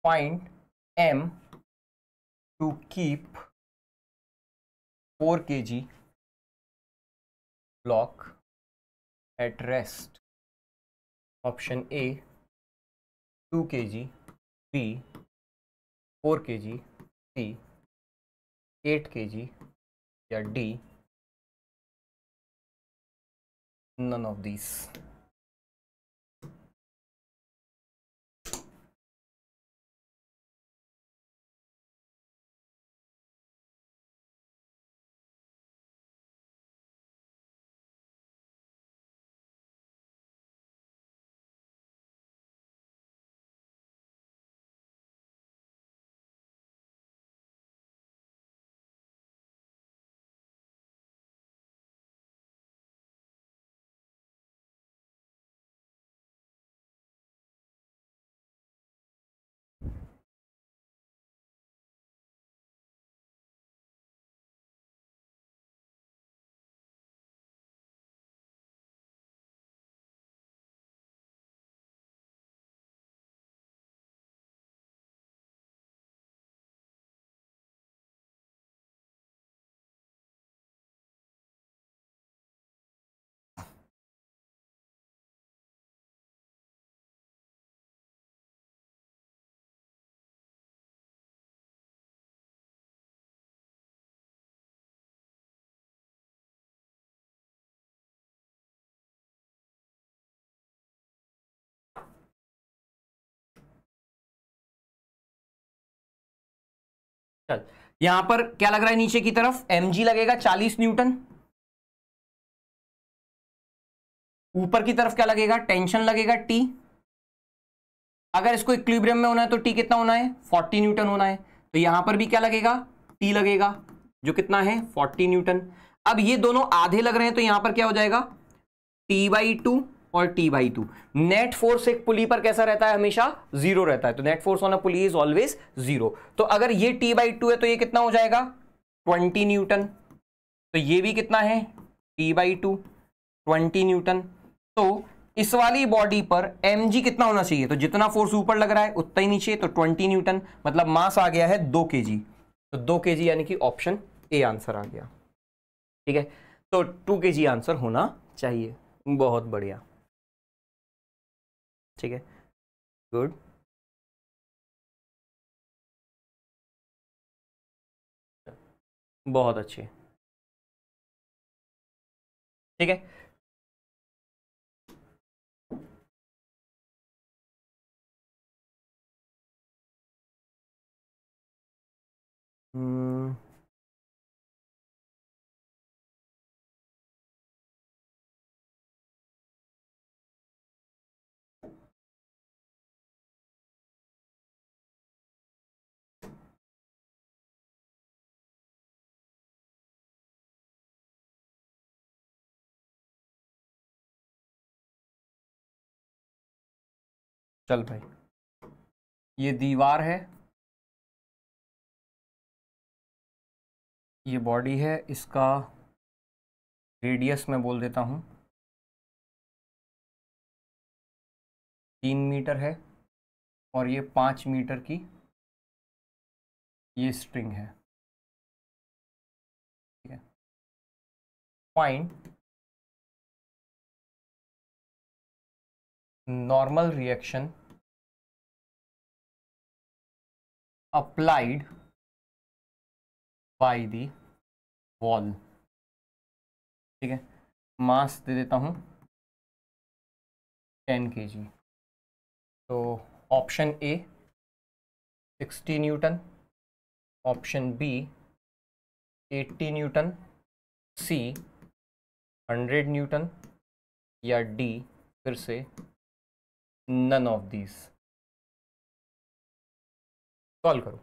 point M to keep 4 kg block at rest option A 2 kg B 4 kg C 8 kg या D none of these चल यहां पर क्या लग रहा है नीचे की तरफ एम लगेगा चालीस न्यूटन ऊपर की तरफ क्या लगेगा टेंशन लगेगा टी अगर इसको इक्विब्रियम में होना है तो टी कितना होना है 40 न्यूटन होना है तो यहां पर भी क्या लगेगा टी लगेगा जो कितना है 40 न्यूटन अब ये दोनों आधे लग रहे हैं तो यहां पर क्या हो जाएगा टी बाई टू और T by two net force एक पुली पर कैसा रहता है हमेशा जीरो रहता है तो net force on a pulley is always zero तो अगर ये टी बाई टू है तो ये कितना हो जाएगा ट्वेंटी न्यूटन तो ये भी कितना है T by two twenty newton तो इस वाली बॉडी पर एम जी कितना होना चाहिए तो जितना फोर्स ऊपर लग रहा है उतना ही नीचे तो ट्वेंटी न्यूटन मतलब मास आ गया है दो के जी तो दो के जी यानी कि ऑप्शन ए आंसर आ गया ठीक है तो टू के जी आंसर होना चाहिए बहुत बढ़िया ठीक है गुड बहुत अच्छी ठीक है हम्म चल भाई ये दीवार है ये बॉडी है इसका रेडियस मैं बोल देता हूँ तीन मीटर है और ये पाँच मीटर की ये स्ट्रिंग है ठीक है normal reaction applied by the wall ठीक है मास दे देता हूँ टेन के जी तो option A sixty newton option B eighty newton C hundred newton या डी फिर से नन ऑफ दीज कॉल करो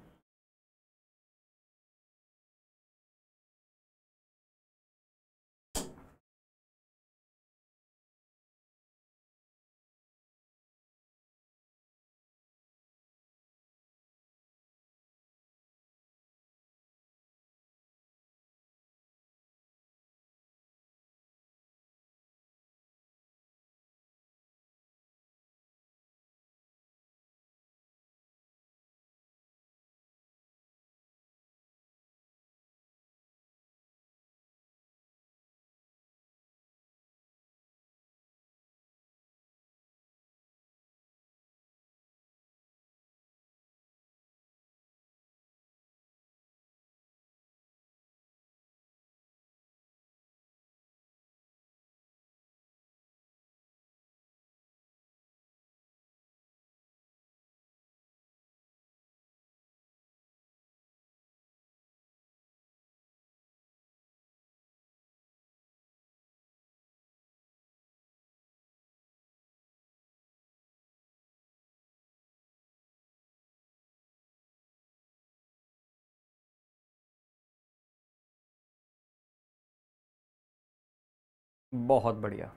बहुत बढ़िया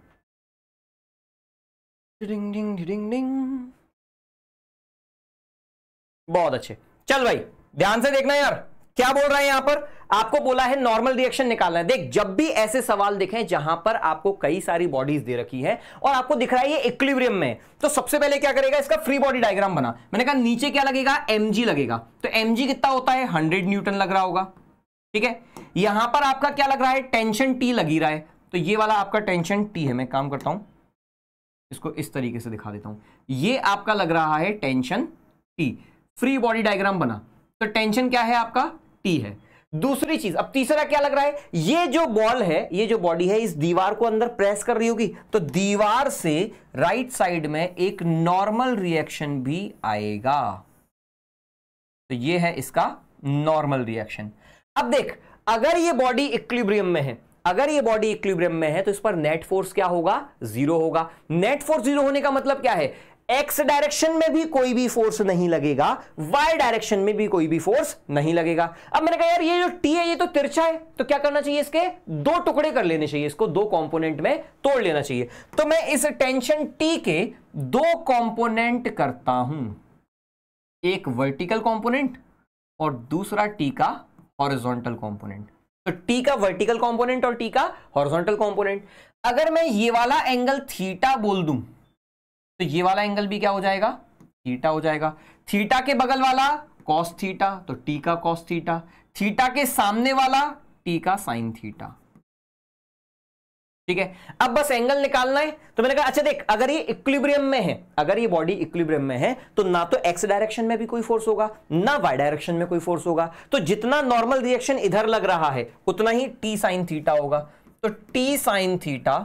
डिंग डिंग डिंग डिंग बहुत अच्छे चल भाई ध्यान से देखना यार क्या बोल रहा है यहां पर आपको बोला है नॉर्मल रिएक्शन निकालना है देख जब भी ऐसे सवाल दिखें जहां पर आपको कई सारी बॉडीज दे रखी है और आपको दिख रहा है ये इक्विलिब्रियम में तो सबसे पहले क्या करेगा इसका फ्री बॉडी डायग्राम बना मैंने कहा नीचे क्या लगेगा mg लगेगा तो mg कितना होता है हंड्रेड न्यूटन लग रहा होगा ठीक है यहां पर आपका क्या लग रहा है टेंशन टी लगी रहा है तो ये वाला आपका टेंशन टी है मैं काम करता हूं इसको इस तरीके से दिखा देता हूं ये आपका लग रहा है tension T free body diagram बना तो टेंशन क्या है आपका टी है दूसरी चीज अब तीसरा क्या लग रहा है ये जो बॉल है ये जो बॉडी है इस दीवार को अंदर प्रेस कर रही होगी तो दीवार से राइट साइड में एक नॉर्मल रिएक्शन भी आएगा तो ये है इसका नॉर्मल रिएक्शन अब देख अगर ये बॉडी इक्विलिब्रियम में है अगर ये बॉडी इक्विब्रियम में है तो इस पर नेट फोर्स क्या होगा जीरो होगा नेट फोर्स जीरो होने का मतलब क्या है एक्स डायरेक्शन में भी कोई भी फोर्स नहीं लगेगा वाई डायरेक्शन में भी कोई भी फोर्स नहीं लगेगा अब मैंने कहा यार ये जो टी है ये तो तिरछा है तो क्या करना चाहिए इसके दो टुकड़े कर लेने चाहिए इसको दो कंपोनेंट में तोड़ लेना चाहिए तो मैं इस टेंशन टी के दो कंपोनेंट करता हूं एक वर्टिकल कॉम्पोनेंट और दूसरा टी का हॉरिजॉन्टल कॉम्पोनेंट तो टी का वर्टिकल कंपोनेंट और टी का हॉरिजॉन्टल कंपोनेंट अगर मैं ये वाला एंगल थीटा बोल दूं तो ये वाला एंगल भी क्या हो जाएगा थीटा हो जाएगा थीटा के बगल वाला कॉस थीटा तो टी का कॉस थीटा थीटा के सामने वाला टी का साइन थीटा ठीक है अब बस एंगल निकालना है तो मैंने कहा अच्छा देख अगर ये इक्विलिब्रियम में है अगर ये बॉडी इक्विलिब्रियम में है तो ना तो एक्स डायरेक्शन में भी कोई फोर्स होगा ना वाई डायरेक्शन में कोई फोर्स होगा तो जितना नॉर्मल रिएक्शन इधर लग रहा है उतना ही टी साइन थीटा होगा तो T sine theta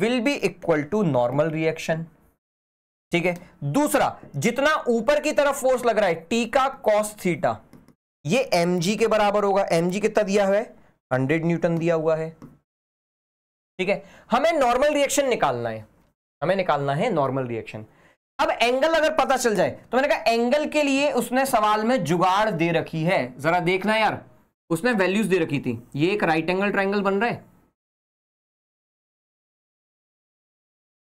will be equal to normal reaction ठीक है दूसरा जितना ऊपर की तरफ फोर्स लग रहा है टी का कॉस थीटा ये एम के बराबर होगा एम कितना दिया हुआ है हंड्रेड न्यूटन दिया हुआ है ठीक है हमें नॉर्मल रिएक्शन निकालना है हमें निकालना है नॉर्मल रिएक्शन अब एंगल अगर पता चल जाए तो मैंने कहा एंगल के लिए उसने सवाल में जुगाड़ दे रखी है जरा देखना यार उसने वैल्यूज दे रखी थी ये एक राइट एंगल ट्राइंगल बन रहा है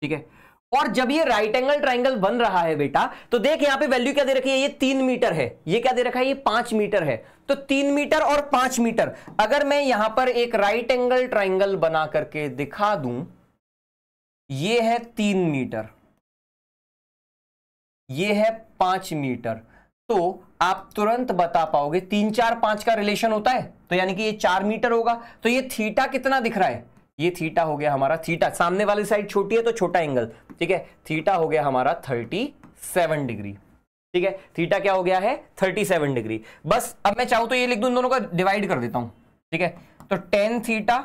ठीक है और जब ये राइट एंगल ट्राइंगल बन रहा है बेटा तो देख यहां पे वैल्यू क्या दे रखी है ये तीन मीटर है ये क्या दे रखा है ये पांच मीटर है तो तीन मीटर और पांच मीटर अगर मैं यहां पर एक राइट एंगल ट्राइंगल बना करके दिखा दू ये है तीन मीटर ये है पांच मीटर तो आप तुरंत बता पाओगे तीन चार पांच का रिलेशन होता है तो यानी कि ये चार मीटर होगा तो ये थीटा कितना दिख रहा है ये थीटा हो गया हमारा थीटा सामने वाली साइड छोटी है तो छोटा एंगल ठीक है थीटा हो गया हमारा थर्टी सेवन डिग्री ठीक है थीटा क्या हो गया है थर्टी सेवन डिग्री बस अब मैं चाहूं तो ये लिख दूं दोनों का डिवाइड कर देता हूं ठीक है तो tan theta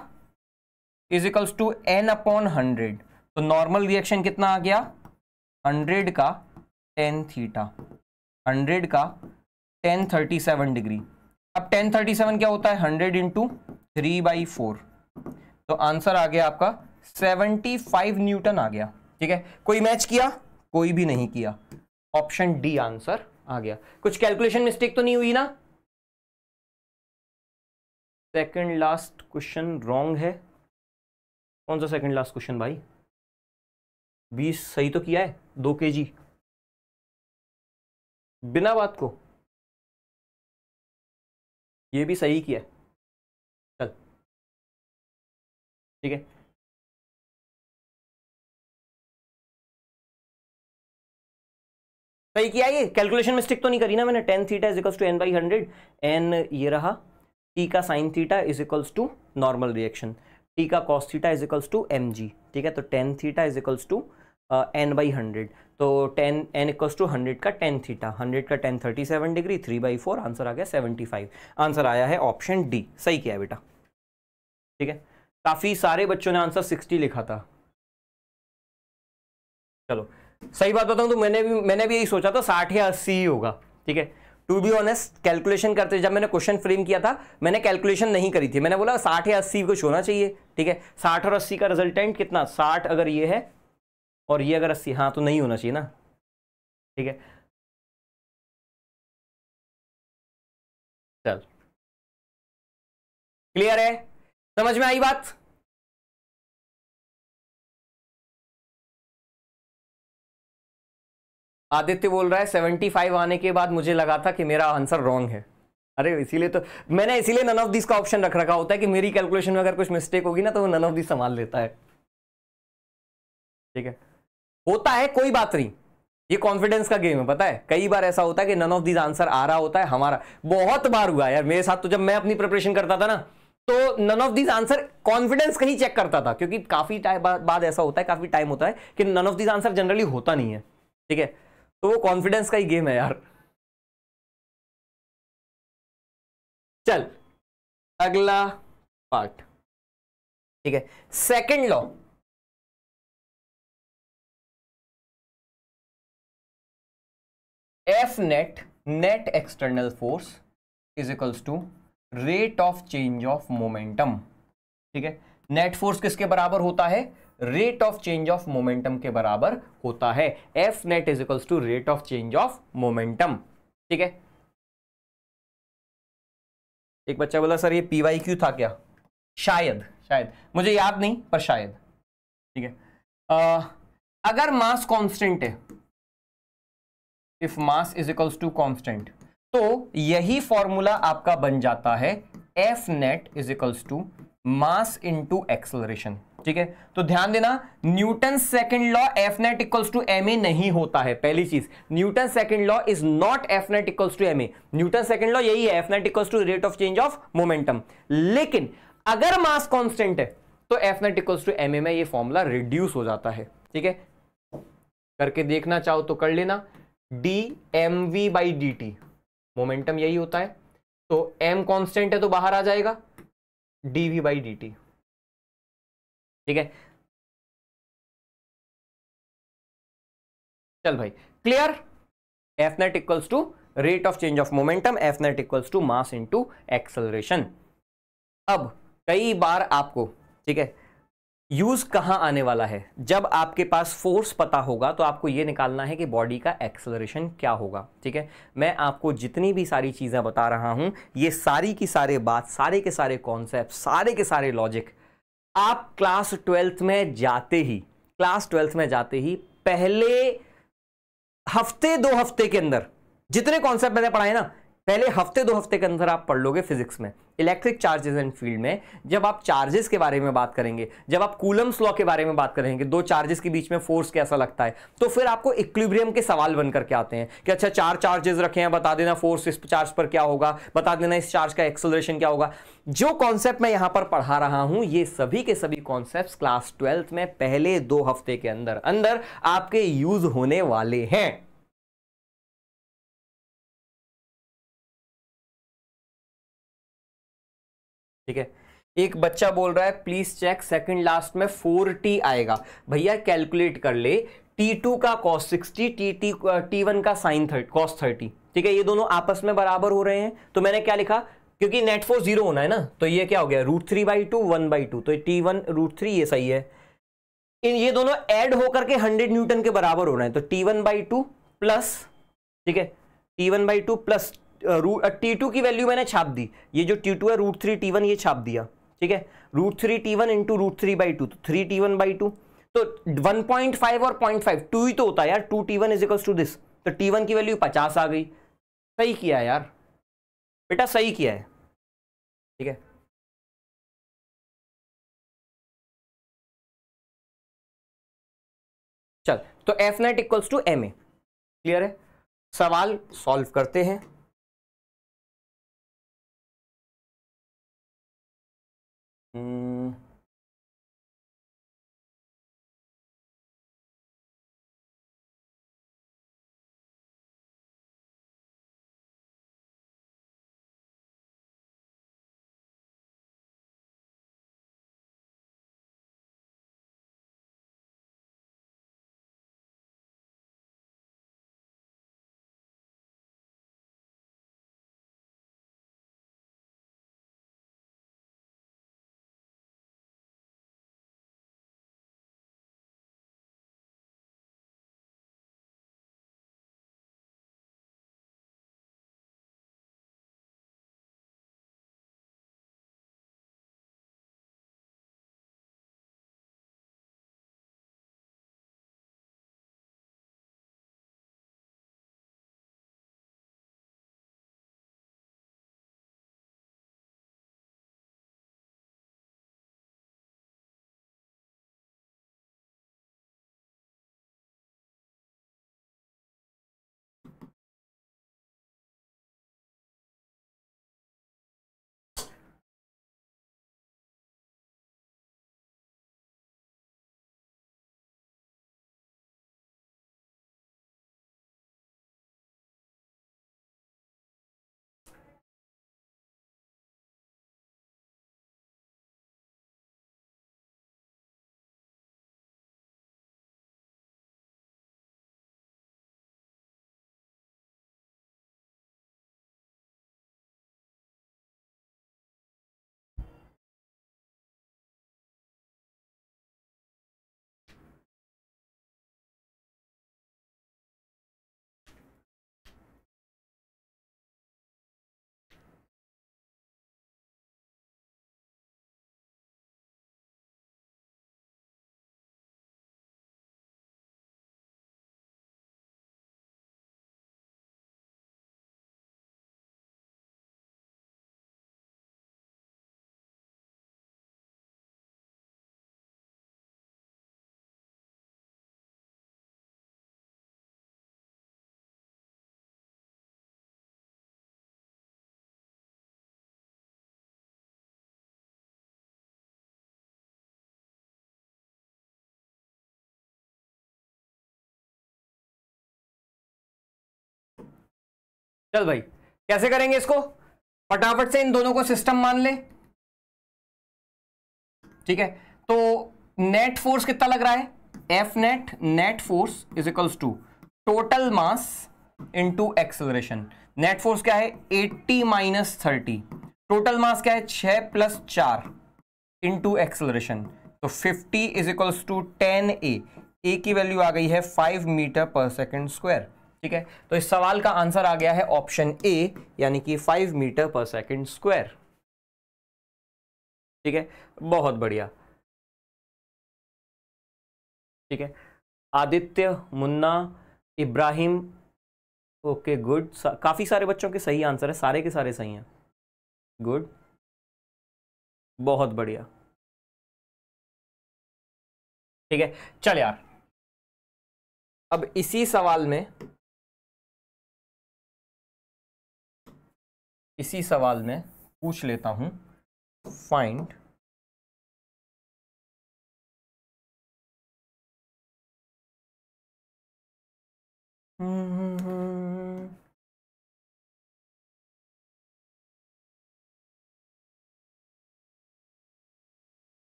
is equals to N upon hundred तो नॉर्मल रिएक्शन कितना आ गया हंड्रेड का टेन थीटा हंड्रेड का टेन थर्टी सेवन डिग्री अब टेन थर्टी सेवन क्या होता है hundred into three by four तो आंसर आ गया आपका 75 न्यूटन आ गया ठीक है कोई मैच किया कोई भी नहीं किया ऑप्शन डी आंसर आ गया कुछ कैलकुलेशन मिस्टेक तो नहीं हुई ना सेकंड लास्ट क्वेश्चन रॉन्ग है कौन सा सेकंड लास्ट क्वेश्चन भाई बीस सही तो किया है दो के जी बिना बात को ये भी सही किया है ठीक है सही किया ये कैलकुलेशन मिस्टेक तो नहीं करी ना मैंने tan theta is equals to N by hundred N ये रहा टी का sine theta is equals to normal reaction T का cos theta is equals to M G ठीक है तो tan theta is equals to N by hundred तो tan N equals to hundred का tan theta hundred का tan thirty seven degree three by four answer आ गया seventy five answer आया है ऑप्शन डी सही किया बेटा ठीक है काफी सारे बच्चों ने आंसर सिक्सटी लिखा था चलो सही बात बताऊं तो मैंने भी मैंने भी यही सोचा था साठ या अस्सी ही होगा ठीक है टू बी ऑनेस्ट कैलकुलेशन करते जब मैंने क्वेश्चन फ्रेम किया था मैंने कैलकुलेशन नहीं करी थी मैंने बोला साठ या अस्सी कुछ होना चाहिए ठीक है साठ और अस्सी का रिजल्टेंट कितना साठ अगर ये है और ये अगर अस्सी हाँ तो नहीं होना चाहिए ना ठीक है चल क्लियर है समझ में आई बात आदित्य बोल रहा है सेवेंटी फाइव आने के बाद मुझे लगा था कि मेरा आंसर रॉन्ग है अरे इसीलिए तो मैंने इसीलिए नन ऑफ दिस का ऑप्शन रख रखा होता है कि मेरी कैलकुलेशन में अगर कुछ मिस्टेक होगी ना तो वो नन ऑफ दिस संभाल लेता है ठीक है होता है कोई बात नहीं ये कॉन्फिडेंस का गेम है पता है कई बार ऐसा होता है कि नन ऑफ दिस आंसर आ रहा होता है हमारा बहुत बार हुआ यार मेरे साथ तो जब मैं अपनी प्रिपरेशन करता था ना तो none of this answer confidence कहीं चेक करता था क्योंकि काफी टाइम बाद ऐसा होता है काफी टाइम होता है कि none of these answer generally होता नहीं है ठीक है तो वो कॉन्फिडेंस का ही गेम है यार चल अगला पार्ट ठीक है second law F net net external force is equals to rate of change of momentum ठीक है नेट फोर्स किसके बराबर होता है rate of change of momentum के बराबर होता है F net is equals to rate of change of momentum ठीक है एक बच्चा बोला सर ये पी वाई क्यू था क्या शायद शायद मुझे याद नहीं पर शायद ठीक है अगर मास कांस्टेंट है if mass is equals to constant तो यही फॉर्मूला आपका बन जाता है F net is equals to mass into acceleration ठीक है तो ध्यान देना newton second law F net equals to M A नहीं होता है पहली चीज newton second law is not F net equals to M A newton second law यही है F net equals to rate of change of momentum लेकिन अगर mass constant है तो F net equals to M A में यह formula reduce हो जाता है ठीक है करके देखना चाहो तो कर लेना D M V by D T momentum यही होता है तो एम कॉन्स्टेंट है तो बाहर आ जाएगा D we by D T ठीक है चल भाई clear F net equals to rate of change of momentum F net equals to mass into acceleration अब कई बार आपको ठीक है यूज कहां आने वाला है जब आपके पास फोर्स पता होगा तो आपको यह निकालना है कि बॉडी का एक्सलरेशन क्या होगा ठीक है मैं आपको जितनी भी सारी चीज़ें बता रहा हूं ये सारी की सारे बात सारे के सारे कॉन्सेप्ट सारे के सारे लॉजिक आप क्लास ट्वेल्थ में जाते ही क्लास ट्वेल्थ में जाते ही पहले हफ्ते दो हफ्ते के अंदर जितने कॉन्सेप्ट मैंने पढ़ाए ना पहले हफ्ते दो हफ्ते के अंदर आप पढ़ लोगे फिजिक्स में इलेक्ट्रिक चार्जेस एंड फील्ड में जब आप चार्जेस के बारे में बात करेंगे जब आप कूलम्स लॉ के बारे में बात करेंगे दो चार्जेस के बीच में फोर्स कैसा लगता है तो फिर आपको इक्विब्रियम के सवाल बन करके आते हैं कि अच्छा चार चार्जेस रखे हैं बता देना फोर्स इस चार्ज पर क्या होगा बता देना इस चार्ज का एक्सोलरेशन क्या होगा जो कॉन्सेप्ट मैं यहाँ पर पढ़ा रहा हूँ ये सभी के सभी कॉन्सेप्ट क्लास ट्वेल्थ में पहले दो हफ्ते के अंदर अंदर आपके यूज होने वाले हैं ठीक है एक बच्चा बोल रहा है प्लीज चेक सेकंड लास्ट में फोर टी आएगा भैया कैलकुलेट कर ले टी टू का cos sixty T T T one का साइन थर्ट कॉस थर्टी ठीक है ये दोनों आपस में बराबर हो रहे हैं तो मैंने क्या लिखा क्योंकि नेट जीरो होना है ना तो ये क्या हो गया root three by two one by two तो टी वन रूट थ्री ये सही है इन ये दोनों ऐड होकर के हंड्रेड न्यूटन के बराबर हो रहे हैं तो T one by two plus ठीक है T one by two plus root T two की वैल्यू मैंने छाप दी ये जो टी टू है रूट थ्री टी वन ये छाप दिया ठीक है root three T one into root three by two तो three T one by two तो वन पॉइंट फाइव और पॉइंट फाइव टू ही तो होता है यार two T one is equal to this तो टी वन की वैल्यू पचास आ गई सही किया यार बेटा सही किया है ठीक है चल तो F net equals to M A clear है सवाल सॉल्व करते हैं 嗯。चल भाई कैसे करेंगे इसको फटाफट से इन दोनों को सिस्टम मान ले ठीक है तो नेट फोर्स कितना लग रहा है F net net force is equals to total mass into acceleration net force क्या है eighty minus thirty total mass क्या है छह प्लस चार इंटू एक्सेलरेशन तो fifty is equals to ten A की वैल्यू आ गई है five metre per second square ठीक है तो इस सवाल का आंसर आ गया है ऑप्शन ए यानी कि five metre per second square ठीक है बहुत बढ़िया ठीक है आदित्य मुन्ना इब्राहिम ओके गुड काफ़ी सारे बच्चों के सही आंसर है सारे के सारे सही हैं गुड बहुत बढ़िया ठीक है चल यार अब इसी सवाल में इसी सवाल में पूछ लेता हूं find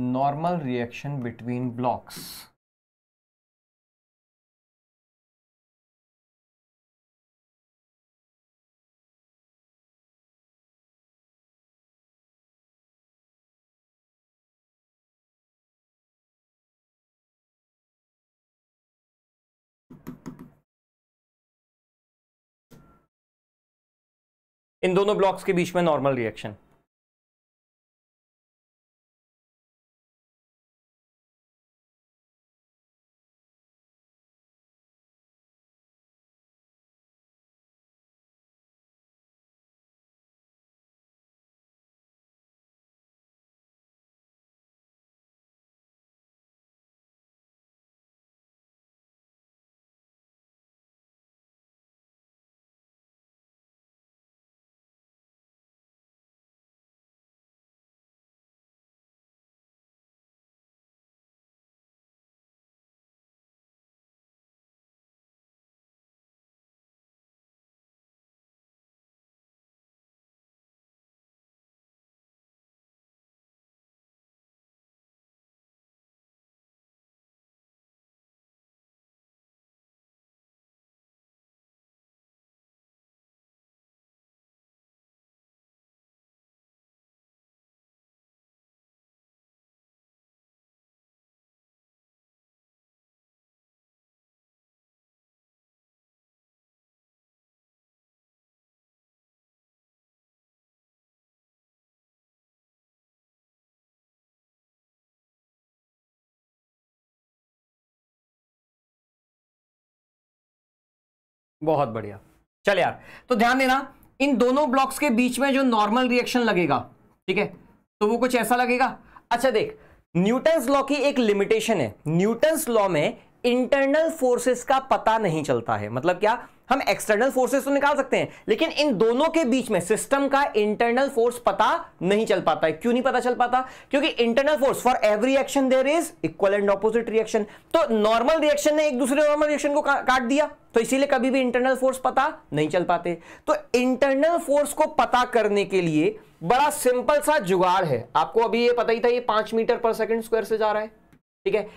normal reaction between blocks इन दोनों ब्लॉक्स के बीच में नॉर्मल रिएक्शन बहुत बढ़िया चल यार तो ध्यान देना इन दोनों ब्लॉक्स के बीच में जो नॉर्मल रिएक्शन लगेगा ठीक है तो वो कुछ ऐसा लगेगा अच्छा देख न्यूटन्स लॉ की एक लिमिटेशन है न्यूटन्स लॉ में इंटरनल फोर्सेस का पता नहीं चलता है मतलब क्या हम एक्सटर्नल फोर्सेस तो निकाल सकते हैं लेकिन इन दोनों के बीच में सिस्टम का इंटरनल फोर्स पता नहीं चल पाता है क्यों नहीं पता चल पाता क्योंकि internal force for every action there is equal and opposite reaction तो नॉर्मल रिएक्शन ने एक दूसरे नॉर्मल रिएक्शन को का, काट दिया तो इसीलिए कभी भी इंटरनल फोर्स पता नहीं चल पाते तो इंटरनल फोर्स को पता करने के लिए बड़ा सिंपल सा जुगाड़ है आपको अभी यह पता ही था ये पांच मीटर पर सेकेंड स्क्वायर से जा रहा है ठीक है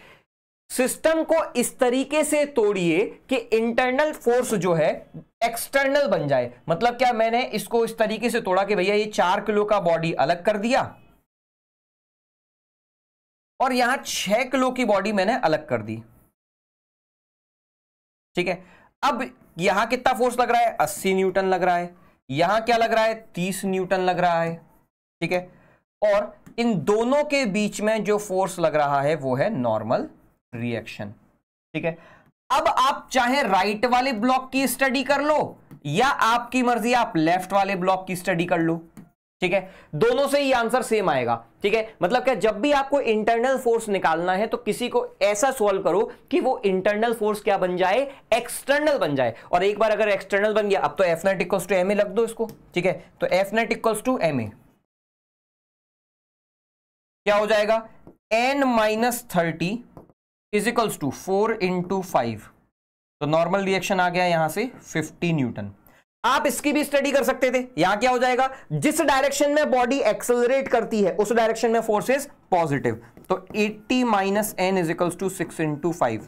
सिस्टम को इस तरीके से तोड़िए कि इंटरनल फोर्स जो है एक्सटर्नल बन जाए मतलब क्या मैंने इसको इस तरीके से तोड़ा कि भैया ये चार किलो का बॉडी अलग कर दिया और यहां छह किलो की बॉडी मैंने अलग कर दी ठीक है अब यहां कितना फोर्स लग रहा है अस्सी न्यूटन लग रहा है यहां क्या लग रहा है तीस न्यूटन लग रहा है ठीक है और इन दोनों के बीच में जो फोर्स लग रहा है वो है नॉर्मल रिएक्शन ठीक है अब आप चाहे राइट वाले ब्लॉक की स्टडी कर लो या आपकी मर्जी आप लेफ्ट वाले ब्लॉक की स्टडी कर लो ठीक है दोनों से ही आंसर सेम आएगा ठीक है मतलब क्या जब भी आपको इंटरनल फोर्स निकालना है तो किसी को ऐसा सॉल्व करो कि वो इंटरनल फोर्स क्या बन जाए एक्सटर्नल बन जाए और एक बार अगर एक्सटर्नल बन गया अब तो F net equals to M A लग दो इसको ठीक है तो F net equals to M A क्या हो जाएगा N minus thirty इजिकल्स to four into five तो नॉर्मल रिएक्शन आ गया यहां से फिफ्टी न्यूटन आप इसकी भी स्टडी कर सकते थे यहां क्या हो जाएगा जिस डायरेक्शन में बॉडी एक्सेलरेट करती है उस डायरेक्शन में फोर्सेस पॉजिटिव तो 80 minus N equals to six into five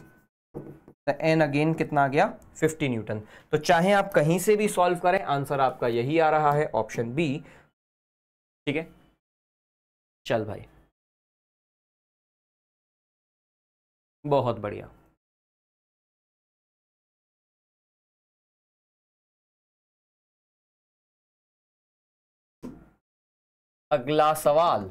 N again कितना आ गया 50 न्यूटन तो चाहे आप कहीं से भी सॉल्व करें आंसर आपका यही आ रहा है ऑप्शन बी ठीक है चल भाई बहुत बढ़िया अगला सवाल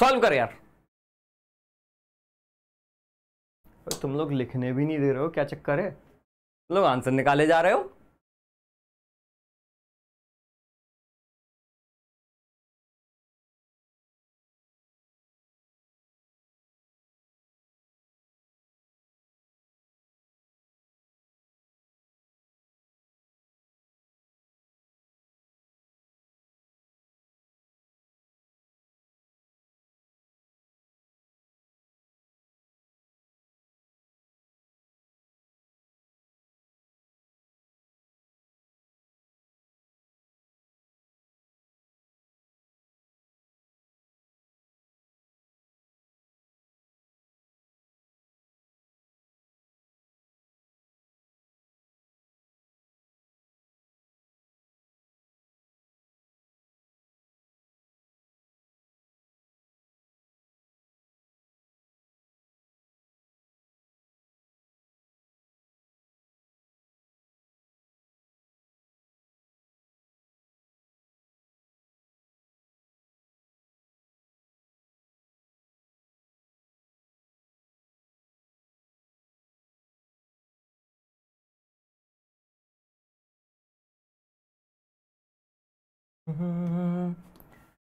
सॉल्व कर यार तुम लोग लिखने भी नहीं दे रहे हो क्या चक्कर है लोग आंसर निकाले जा रहे हो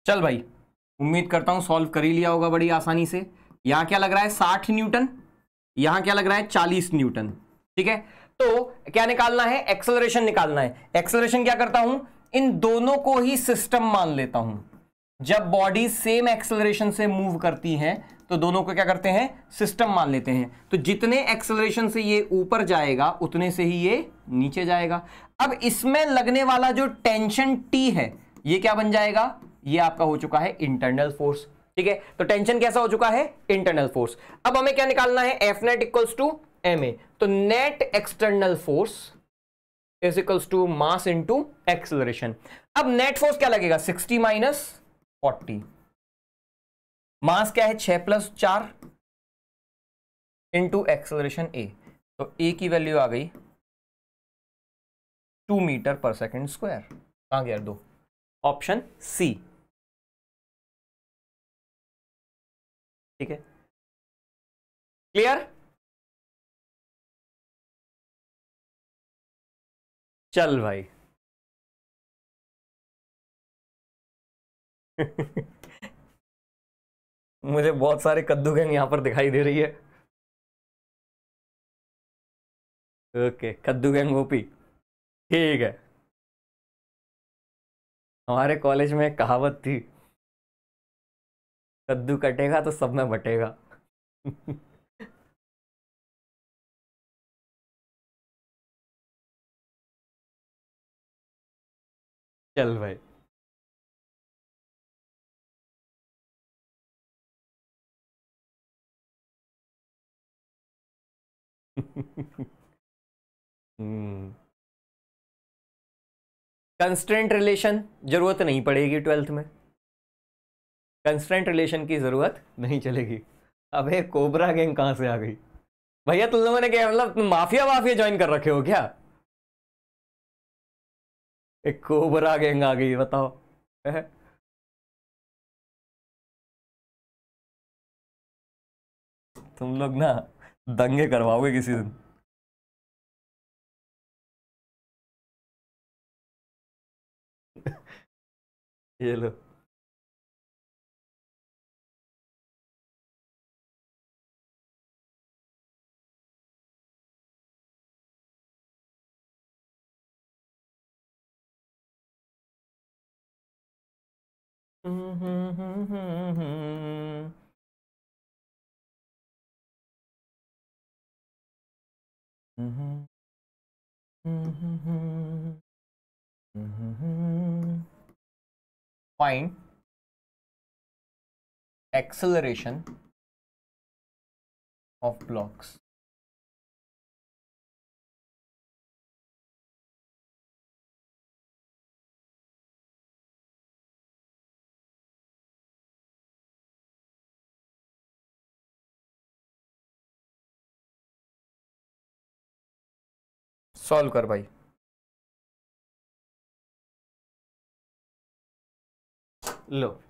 चल भाई उम्मीद करता हूँ सॉल्व कर ही लिया होगा बड़ी आसानी से यहाँ क्या लग रहा है साठ न्यूटन यहाँ क्या लग रहा है चालीस न्यूटन ठीक है तो क्या निकालना है एक्सेलरेशन निकालना है एक्सेलरेशन क्या करता हूं इन दोनों को ही सिस्टम मान लेता हूं जब बॉडी सेम एक्सेलरेशन से मूव करती हैं तो दोनों को क्या करते हैं सिस्टम मान लेते हैं तो जितने एक्सेलरेशन से ये ऊपर जाएगा उतने से ही ये नीचे जाएगा अब इसमें लगने वाला जो टेंशन टी है ये क्या बन जाएगा ये आपका हो चुका है इंटरनल फोर्स ठीक है तो टेंशन कैसा हो चुका है इंटरनल फोर्स अब हमें क्या निकालना है F net equals to M A तो net external force is equals to mass into acceleration अब नेट फोर्स क्या लगेगा 60 माइनस फोर्टी मास क्या है 6 प्लस चार इंटू एक्सेलरेशन ए तो ए की वैल्यू आ गई two metre per second square कहाँ गया दो ऑप्शन सी ठीक है क्लियर चल भाई मुझे बहुत सारे कद्दू गैंग यहां पर दिखाई दे रही है ओके कद्दू गैंग ओपी ठीक है हमारे कॉलेज में एक कहावत थी कद्दू कटेगा तो सब में बटेगा चल भाई हम्म कंस्टेंट रिलेशन जरूरत नहीं पड़ेगी ट्वेल्थ में कंस्टेंट रिलेशन की ज़रूरत नहीं चलेगी अबे कोबरा गैंग कहां से आ गई भैया तुम लोगों ने क्या मतलब माफिया वाफिया ज्वाइन कर रखे हो क्या एक कोबरा गैंग आ गई बताओ तुम लोग ना दंगे करवाओगे किसी दिन ये लो Mm-hmm. Mm-hmm. Mm-hmm. mm-hmm. mm-hmm. find acceleration of blocks. Solve कर भाई Look.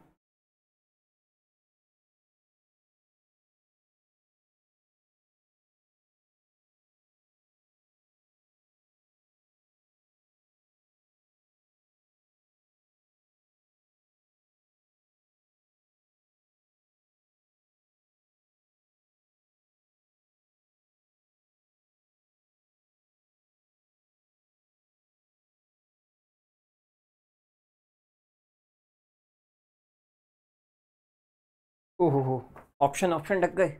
ओहो ऑप्शन ऑप्शन ढक गए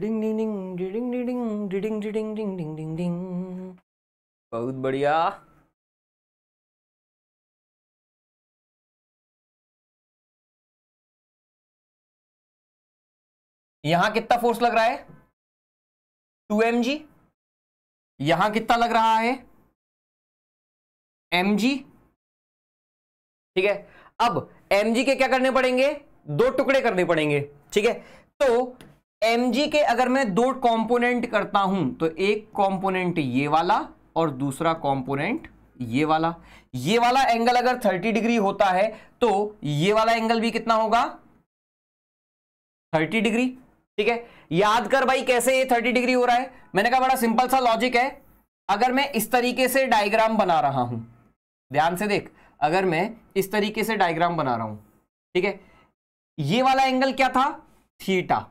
डिडिंग डिडिंग डिडिंग डिडिंग डिडिंग डिडिंग डिंग डिंग डिंग डिंग बहुत बढ़िया यहां कितना फोर्स लग रहा है टू एम जी यहां कितना लग रहा है एम जी ठीक है अब एम जी के क्या करने पड़ेंगे दो टुकड़े करने पड़ेंगे ठीक है तो एम के अगर मैं दो कंपोनेंट करता हूं तो एक कंपोनेंट ये वाला और दूसरा कंपोनेंट ये वाला ये वाला एंगल अगर 30 डिग्री होता है तो ये वाला एंगल भी कितना होगा 30 डिग्री ठीक है याद कर भाई कैसे ये 30 डिग्री हो रहा है मैंने कहा बड़ा सिंपल सा लॉजिक है अगर मैं इस तरीके से डायग्राम बना रहा हूं ध्यान से देख अगर मैं इस तरीके से डायग्राम बना रहा हूं ठीक है ये वाला एंगल क्या था थीटा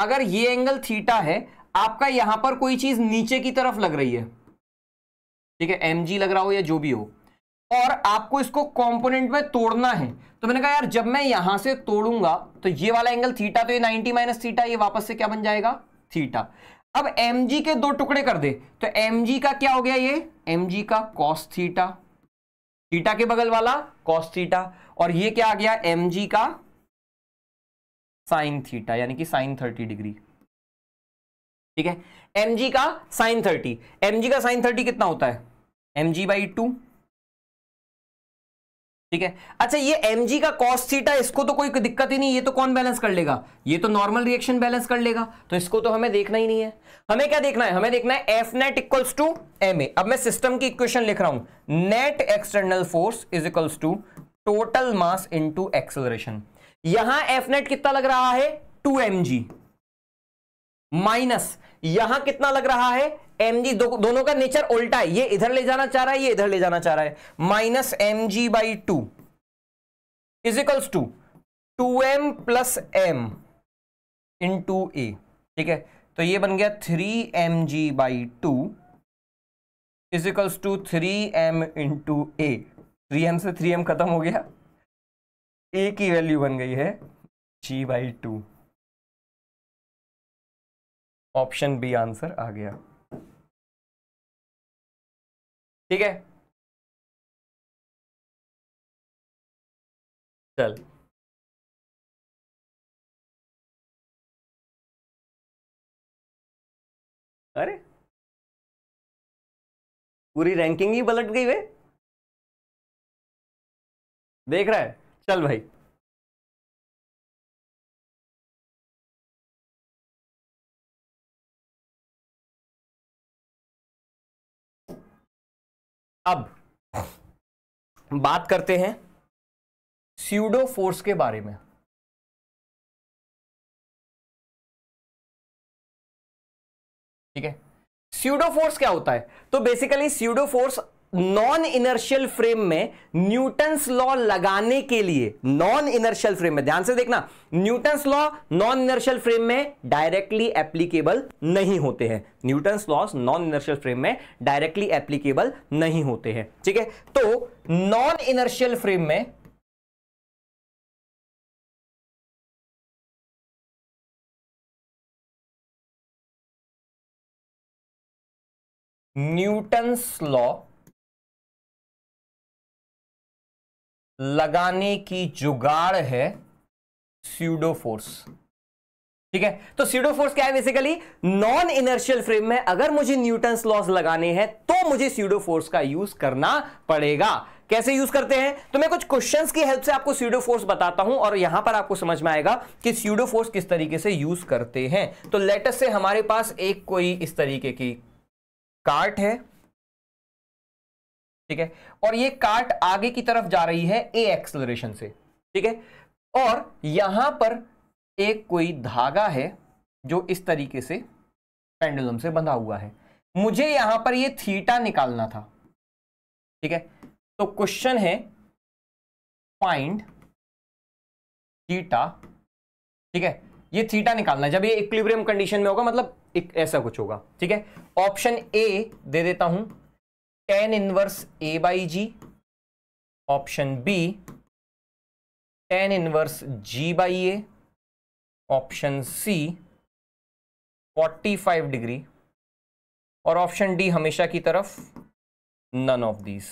अगर ये एंगल थीटा है आपका यहां पर कोई चीज नीचे की तरफ लग रही है ठीक है एम लग रहा हो या जो भी हो और आपको इसको कंपोनेंट में तोड़ना है तो मैंने कहा यार जब मैं यहां से तोड़ूंगा तो ये वाला एंगल थीटा तो ये 90 माइनस थीटा ये वापस से क्या बन जाएगा थीटा अब एम के दो टुकड़े कर दे तो एम का क्या हो गया ये एम का कॉस थीटा थीटा के बगल वाला कॉस थीटा और ये क्या आ गया एम का साइन थीटा यानी कि साइन थर्टी डिग्री ठीक है एम जी का साइन थर्टी एम जी का साइन थर्टी कितना होता है एम जी बाई टू ठीक है अच्छा ये एम जी का कॉस थीटा इसको तो कोई दिक्कत ही नहीं ये तो कौन बैलेंस कर लेगा ये तो नॉर्मल रिएक्शन बैलेंस कर लेगा तो इसको तो हमें देखना ही नहीं है हमें क्या देखना है हमें देखना है F net equals to M A अब मैं सिस्टम की इक्वेशन लिख रहा हूं net external force is equals to total mass into acceleration यहां एफ नेट कितना लग रहा है टू एम जी माइनस यहां कितना लग रहा है एम जी दो, दोनों का नेचर उल्टा है ये इधर ले जाना चाह रहा है ये इधर ले जाना चाह रहा है minus M G by two equals to two M plus M into A ठीक है तो ये बन गया three M G by two equals to three M into A three M से थ्री एम खत्म हो गया ए की वैल्यू बन गई है G by two option B answer आ गया ठीक है चल अरे पूरी रैंकिंग ही पलट गई वे देख रहा है चल भाई अब बात करते हैं स्यूडो फोर्स के बारे में ठीक है स्यूडो फोर्स क्या होता है तो basically pseudo force non inertial frame में न्यूटन्स लॉ लगाने के लिए नॉन इनर्शियल फ्रेम में ध्यान से देखना Newton's law non inertial frame में डायरेक्टली एप्लीकेबल नहीं होते हैं Newton's laws non inertial frame में डायरेक्टली एप्लीकेबल नहीं होते हैं ठीक है तो नॉन इनर्शियल फ्रेम में न्यूटन्स लॉ लगाने की जुगाड़ है स्यूडो फोर्स ठीक है तो स्यूडो फोर्स क्या है बेसिकली नॉन इनर्शियल फ्रेम में अगर मुझे न्यूटन लॉस लगाने हैं तो मुझे स्यूडो फोर्स का यूज करना पड़ेगा कैसे यूज करते हैं तो मैं कुछ क्वेश्चंस की हेल्प से आपको स्यूडो फोर्स बताता हूं और यहां पर आपको समझ में आएगा कि स्यूडो फोर्स किस तरीके से यूज करते हैं तो लेटेस्ट से हमारे पास एक कोई इस तरीके की कार्ट है ठीक है और ये कार्ट आगे की तरफ जा रही है ए एक्सलरेशन से ठीक है और यहां पर एक कोई धागा है जो इस तरीके से पेंडुलम से बंधा हुआ है मुझे यहां पर ये थीटा निकालना था ठीक है तो क्वेश्चन है फाइंड थीटा ठीक है ये थीटा निकालना है जब ये इक्विलिब्रियम कंडीशन में होगा मतलब एक ऐसा कुछ होगा ठीक है ऑप्शन ए दे देता हूं tan inverse A by G option B tan inverse G by A option C 45 degree और ऑप्शन डी हमेशा की तरफ नन ऑफ दीज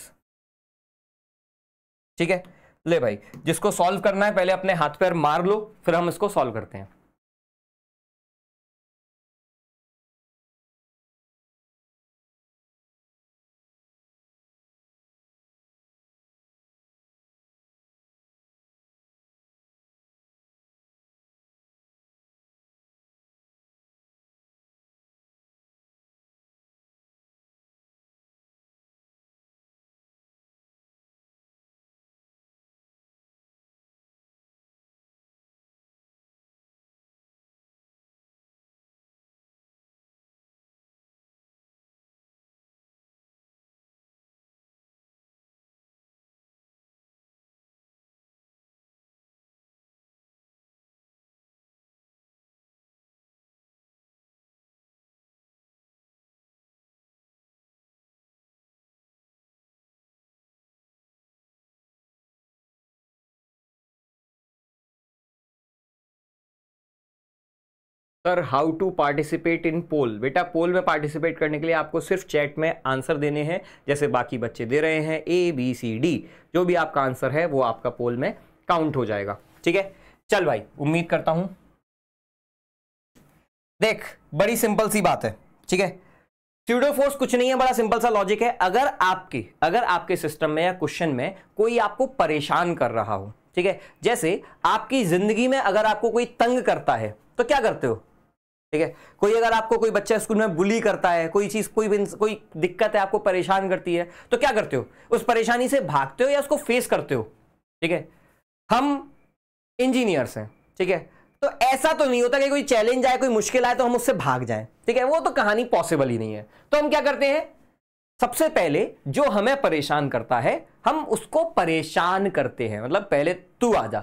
ठीक है ले भाई जिसको सॉल्व करना है पहले अपने हाथ पैर मार लो फिर हम इसको सॉल्व करते हैं sir how to participate in poll बेटा पोल में पार्टिसिपेट करने के लिए आपको सिर्फ चैट में आंसर देने हैं जैसे बाकी बच्चे दे रहे हैं ए बी सी डी जो भी आपका आंसर है वो आपका पोल में काउंट हो जाएगा ठीक है चल भाई उम्मीद करता हूं देख बड़ी सिंपल सी बात है ठीक है फोर्स कुछ नहीं है बड़ा सिंपल सा लॉजिक है अगर आपके अगर आपके सिस्टम में या क्वेश्चन में कोई आपको परेशान कर रहा हो ठीक है जैसे आपकी जिंदगी में अगर आपको कोई तंग करता है तो क्या करते हो ठीक है कोई अगर आपको कोई बच्चा स्कूल में बुली करता है कोई चीज़ कोई कोई दिक्कत है आपको परेशान करती है तो क्या करते हो उस परेशानी से भागते हो या उसको फेस करते हो ठीक है हम इंजीनियर्स हैं ठीक है तो ऐसा तो नहीं होता कि कोई चैलेंज आए कोई मुश्किल आए तो हम उससे भाग जाए ठीक है वो तो कहानी पॉसिबल ही नहीं है तो हम क्या करते हैं सबसे पहले जो हमें परेशान करता है हम उसको परेशान करते हैं मतलब पहले तू आ जा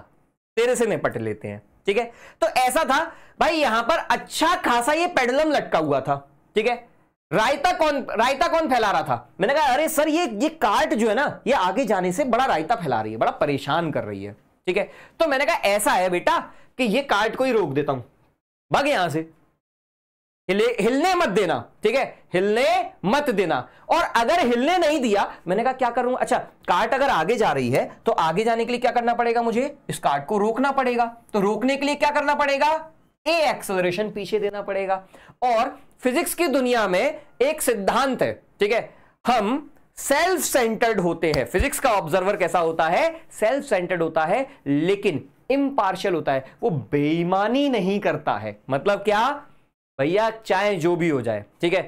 तेरे से निपट लेते हैं ठीक है तो ऐसा था भाई यहां पर अच्छा खासा ये पेडलम लटका हुआ था ठीक है रायता कौन रायता कौन फैला रहा था मैंने कहा अरे सर ये ये कार्ट जो है ना ये आगे जाने से बड़ा रायता फैला रही है बड़ा परेशान कर रही है ठीक है तो मैंने कहा ऐसा है बेटा कि ये कार्ट को ही रोक देता हूं भाग यहां से हिले हिलने मत देना ठीक है हिलने मत देना और अगर हिलने नहीं दिया मैंने कहा क्या करूंगा अच्छा कार्ट अगर आगे जा रही है तो आगे जाने के लिए क्या करना पड़ेगा मुझे इस कार्ट को रोकना पड़ेगा तो रोकने के लिए क्या करना पड़ेगा ए एक्सलरेशन पीछे देना पड़ेगा और फिजिक्स की दुनिया में एक सिद्धांत है ठीक है हम सेल्फ सेंटर्ड होते हैं फिजिक्स का ऑब्जर्वर कैसा होता है सेल्फ सेंटर्ड होता है लेकिन इम्पार्शल होता है वो बेईमानी नहीं करता है मतलब क्या भैया चाहे जो भी हो जाए ठीक है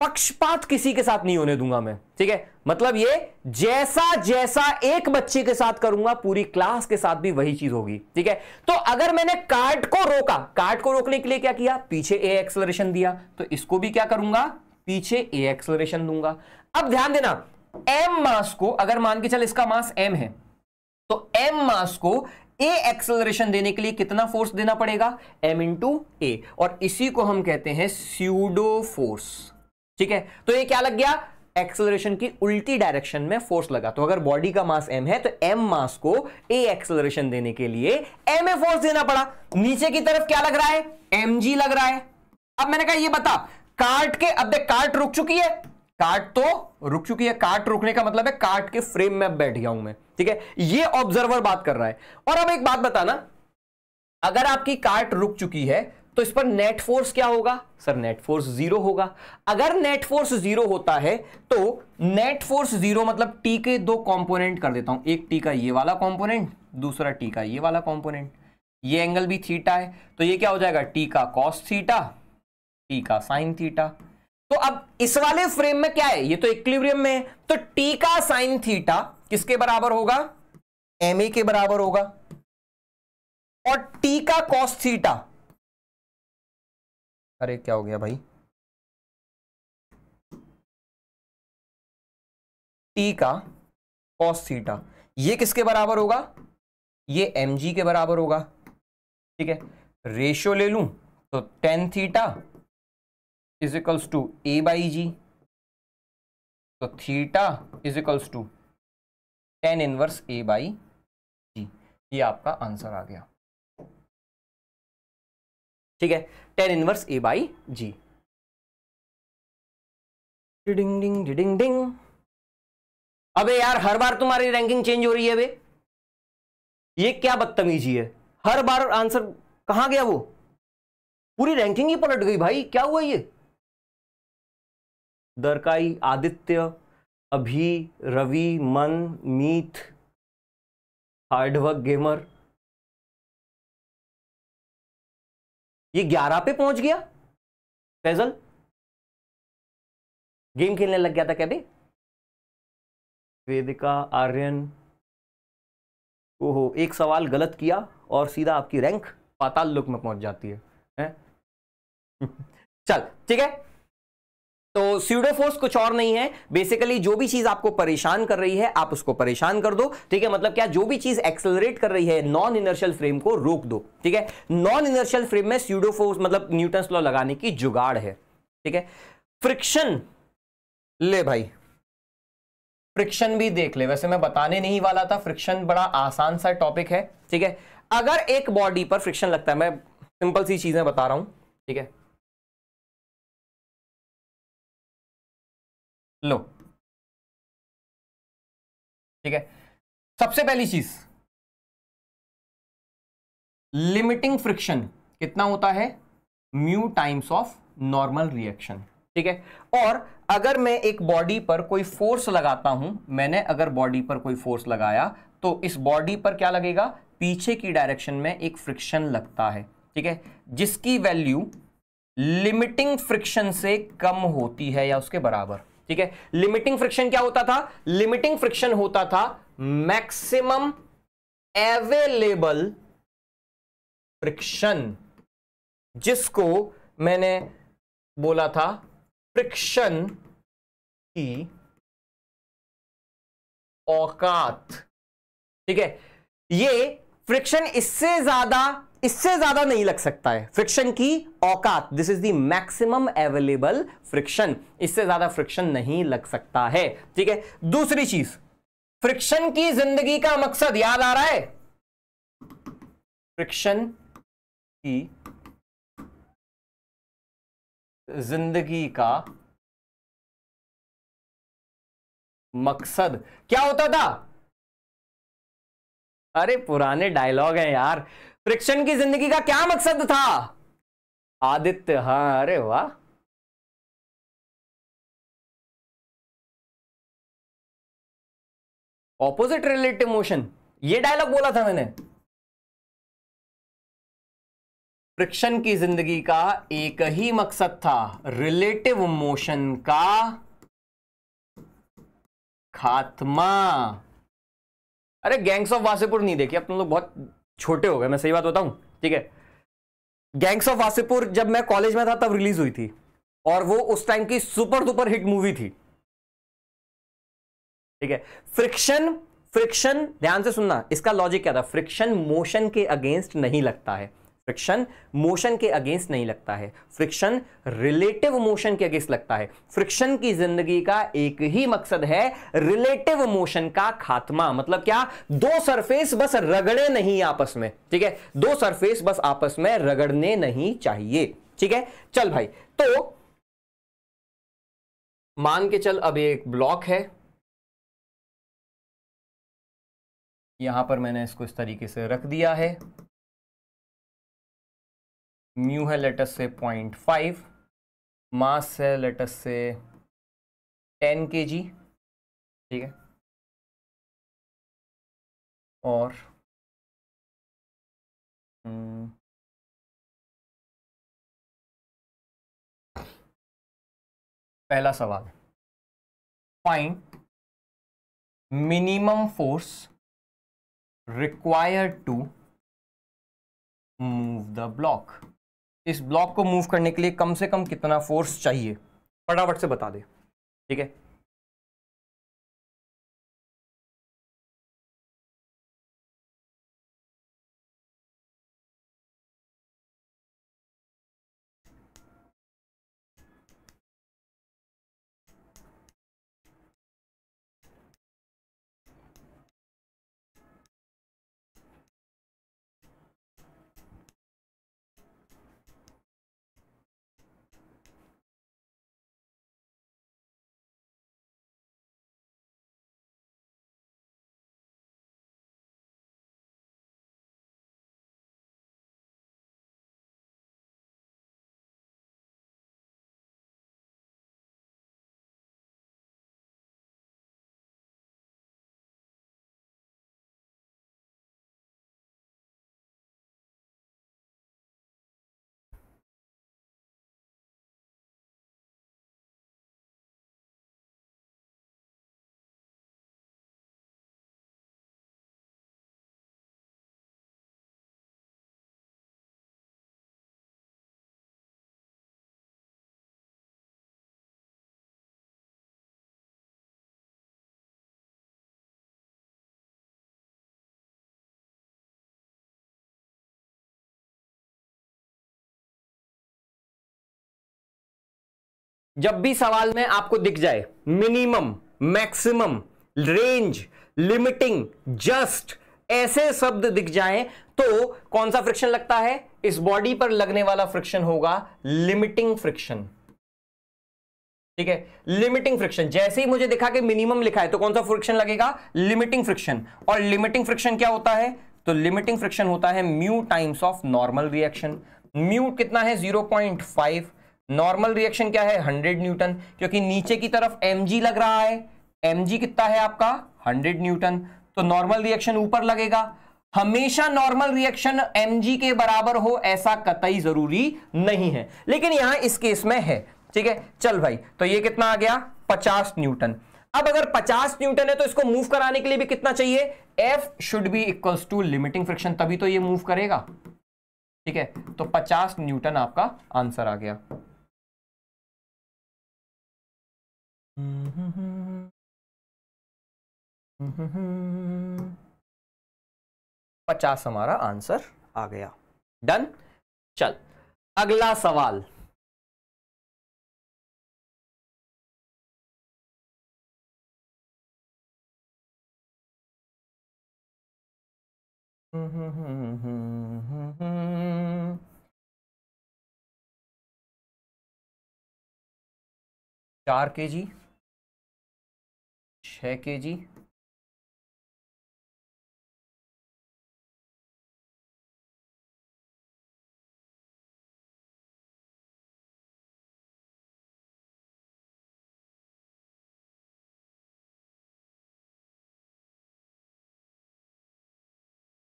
पक्षपात किसी के साथ नहीं होने दूंगा मैं ठीक है मतलब ये जैसा जैसा एक बच्चे के साथ करूंगा पूरी क्लास के साथ भी वही चीज होगी ठीक है तो अगर मैंने कार्ड को रोका कार्ड को रोकने के लिए क्या किया पीछे ए एक्सलरेशन दिया तो इसको भी क्या करूंगा पीछे ए एक्सलरेशन दूंगा अब ध्यान देना एम मास को अगर मान के चल इसका मास एम है तो एम मास को ए एक्सेलरेशन देने के लिए कितना फोर्स देना पड़ेगा एम इन ए और इसी को हम कहते हैं स्यूडो फोर्स ठीक है तो ये क्या लग गया एक्सेलरेशन की उल्टी डायरेक्शन में फोर्स लगा तो अगर बॉडी का मास एम है तो एम मास को ए एक्सेलरेशन देने के लिए एम ए फोर्स देना पड़ा नीचे की तरफ क्या लग रहा है एम जी लग रहा है अब मैंने कहा ये बता कार्ट के अब देख कार्ट रुक चुकी है काट तो रुक चुकी है काट रुकने का मतलब है काट के फ्रेम में बैठ गया हूं मैं ठीक है ये ऑब्जर्वर बात कर रहा है और अब एक बात बताना अगर आपकी काट रुक चुकी है तो इस पर नेट फोर्स क्या होगा सर नेट फोर्स जीरो होगा अगर नेट फोर्स जीरो होता है तो नेट फोर्स जीरो मतलब टी के दो कंपोनेंट कर देता हूं एक टी का ये वाला कंपोनेंट दूसरा टी का ये वाला कंपोनेंट ये एंगल भी थीटा है तो ये क्या हो जाएगा टी का कॉस थीटा टी का साइन थीटा तो अब इस वाले फ्रेम में क्या है ये तो इक्विलिब्रियम में है तो टी का साइन थीटा किसके बराबर होगा एम ए के बराबर होगा और टी का कॉस थीटा अरे क्या हो गया भाई टी का कॉस थीटा ये किसके बराबर होगा ये एम जी के बराबर होगा ठीक है रेशियो ले लूं तो tan theta is equals to A by G तो theta is equals to tan inverse A by जी ये आपका आंसर आ गया ठीक है tan inverse A by G डिडिंग डिंग डिडिंग डिंग अबे यार हर बार तुम्हारी रैंकिंग चेंज हो रही है अबे ये क्या बदतमीजी है हर बार आंसर कहां गया वो पूरी रैंकिंग ही पलट गई भाई क्या हुआ ये दरकाई आदित्य अभी रवि मन मीत हार्डवर्क गेमर ये ग्यारह पे पहुंच गया फैजल गेम खेलने लग गया था क्या भाई वेदिका आर्यन ओहो एक सवाल गलत किया और सीधा आपकी रैंक पाताल लुक में पहुंच जाती है, है? चल ठीक है तो सीडोफोर्स कुछ और नहीं है बेसिकली जो भी चीज आपको परेशान कर रही है आप उसको परेशान कर दो ठीक है मतलब क्या जो भी चीज एक्सेलरेट कर रही है नॉन इनर्शियल फ्रेम को रोक दो ठीक है नॉन इनर्शियल फ्रेम में सीडोफोर्स मतलब न्यूटन लॉ लगाने की जुगाड़ है ठीक है फ्रिक्शन ले भाई फ्रिक्शन भी देख ले वैसे मैं बताने नहीं वाला था फ्रिक्शन बड़ा आसान सा टॉपिक है ठीक है अगर एक बॉडी पर फ्रिक्शन लगता है मैं सिंपल सी चीजें बता रहा हूं ठीक है लो ठीक है सबसे पहली चीज लिमिटिंग फ्रिक्शन कितना होता है mu times of normal reaction ठीक है और अगर मैं एक बॉडी पर कोई फोर्स लगाता हूं मैंने अगर बॉडी पर कोई फोर्स लगाया तो इस बॉडी पर क्या लगेगा पीछे की डायरेक्शन में एक फ्रिक्शन लगता है ठीक है जिसकी वैल्यू लिमिटिंग फ्रिक्शन से कम होती है या उसके बराबर ठीक है लिमिटिंग फ्रिक्शन क्या होता था लिमिटिंग फ्रिक्शन होता था मैक्सिमम अवेलेबल फ्रिक्शन जिसको मैंने बोला था फ्रिक्शन की औकात ठीक है ये फ्रिक्शन इससे ज्यादा इससे ज्यादा नहीं लग सकता है फ्रिक्शन की औकात this is the maximum available friction इससे ज्यादा फ्रिक्शन नहीं लग सकता है ठीक है दूसरी चीज फ्रिक्शन की जिंदगी का मकसद याद आ रहा है फ्रिक्शन की जिंदगी का मकसद क्या होता था अरे पुराने डायलॉग हैं यार फ्रिक्शन की जिंदगी का क्या मकसद था आदित्य हाँ अरे वाह ऑपोजिट रिलेटिव मोशन ये डायलॉग बोला था मैंने फ्रिक्शन की जिंदगी का एक ही मकसद था रिलेटिव मोशन का खात्मा अरे गैंग्स ऑफ वासेपुर नहीं देखिए आप तुम लोग बहुत छोटे हो गए मैं सही बात बताऊं ठीक है गैंग्स ऑफ वासीपुर जब मैं कॉलेज में था तब रिलीज हुई थी और वो उस टाइम की सुपर दुपर हिट मूवी थी ठीक है फ्रिक्शन फ्रिक्शन ध्यान से सुनना इसका लॉजिक क्या था फ्रिक्शन मोशन के अगेंस्ट नहीं लगता है फ्रिक्शन मोशन के अगेंस्ट नहीं लगता है फ्रिक्शन रिलेटिव मोशन के अगेंस्ट लगता है फ्रिक्शन की जिंदगी का एक ही मकसद है रिलेटिव मोशन का खात्मा मतलब क्या दो सरफेस बस रगड़े नहीं आपस में ठीक है दो सरफेस बस आपस में रगड़ने नहीं चाहिए ठीक है चल भाई तो मान के चल अब एक ब्लॉक है यहां पर मैंने इसको इस तरीके से रख दिया है म्यू है लेटस से पॉइंट फाइव मास है लेटस से टेन के जी ठीक है और हम्म, पहला सवाल find minimum force required to move the block इस ब्लॉक को मूव करने के लिए कम से कम कितना फोर्स चाहिए फटाफट से बता दे ठीक है जब भी सवाल में आपको दिख जाए minimum maximum range limiting just ऐसे शब्द दिख जाए तो कौन सा फ्रिक्शन लगता है इस बॉडी पर लगने वाला फ्रिक्शन होगा लिमिटिंग फ्रिक्शन ठीक है लिमिटिंग फ्रिक्शन जैसे ही मुझे दिखा कि मिनिमम लिखा है तो कौन सा फ्रिक्शन लगेगा लिमिटिंग फ्रिक्शन और लिमिटिंग फ्रिक्शन क्या होता है तो लिमिटिंग फ्रिक्शन होता है mu times of normal reaction mu कितना है zero point five normal reaction क्या है 100 न्यूटन क्योंकि नीचे की तरफ एम लग रहा है एम कितना है आपका 100 न्यूटन तो नॉर्मल रिएक्शन ऊपर लगेगा हमेशा नॉर्मल रिएक्शन एम के बराबर हो ऐसा कतई जरूरी नहीं है लेकिन यहां इस केस में है ठीक है चल भाई तो ये कितना आ गया 50 न्यूटन अब अगर 50 न्यूटन है तो इसको मूव कराने के लिए भी कितना चाहिए F should be equals to limiting friction तभी तो ये मूव करेगा ठीक है तो 50 न्यूटन आपका आंसर आ गया पचास हमारा आंसर आ गया डन चल अगला सवाल चार के जी छः K G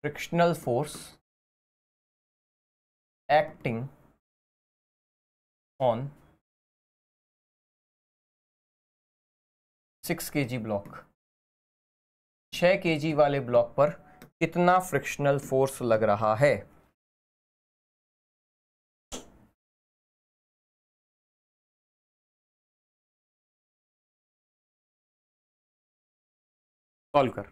frictional force acting on six K G block छः के जी वाले ब्लॉक पर कितना फ्रिक्शनल फोर्स लग रहा है सॉल्व कर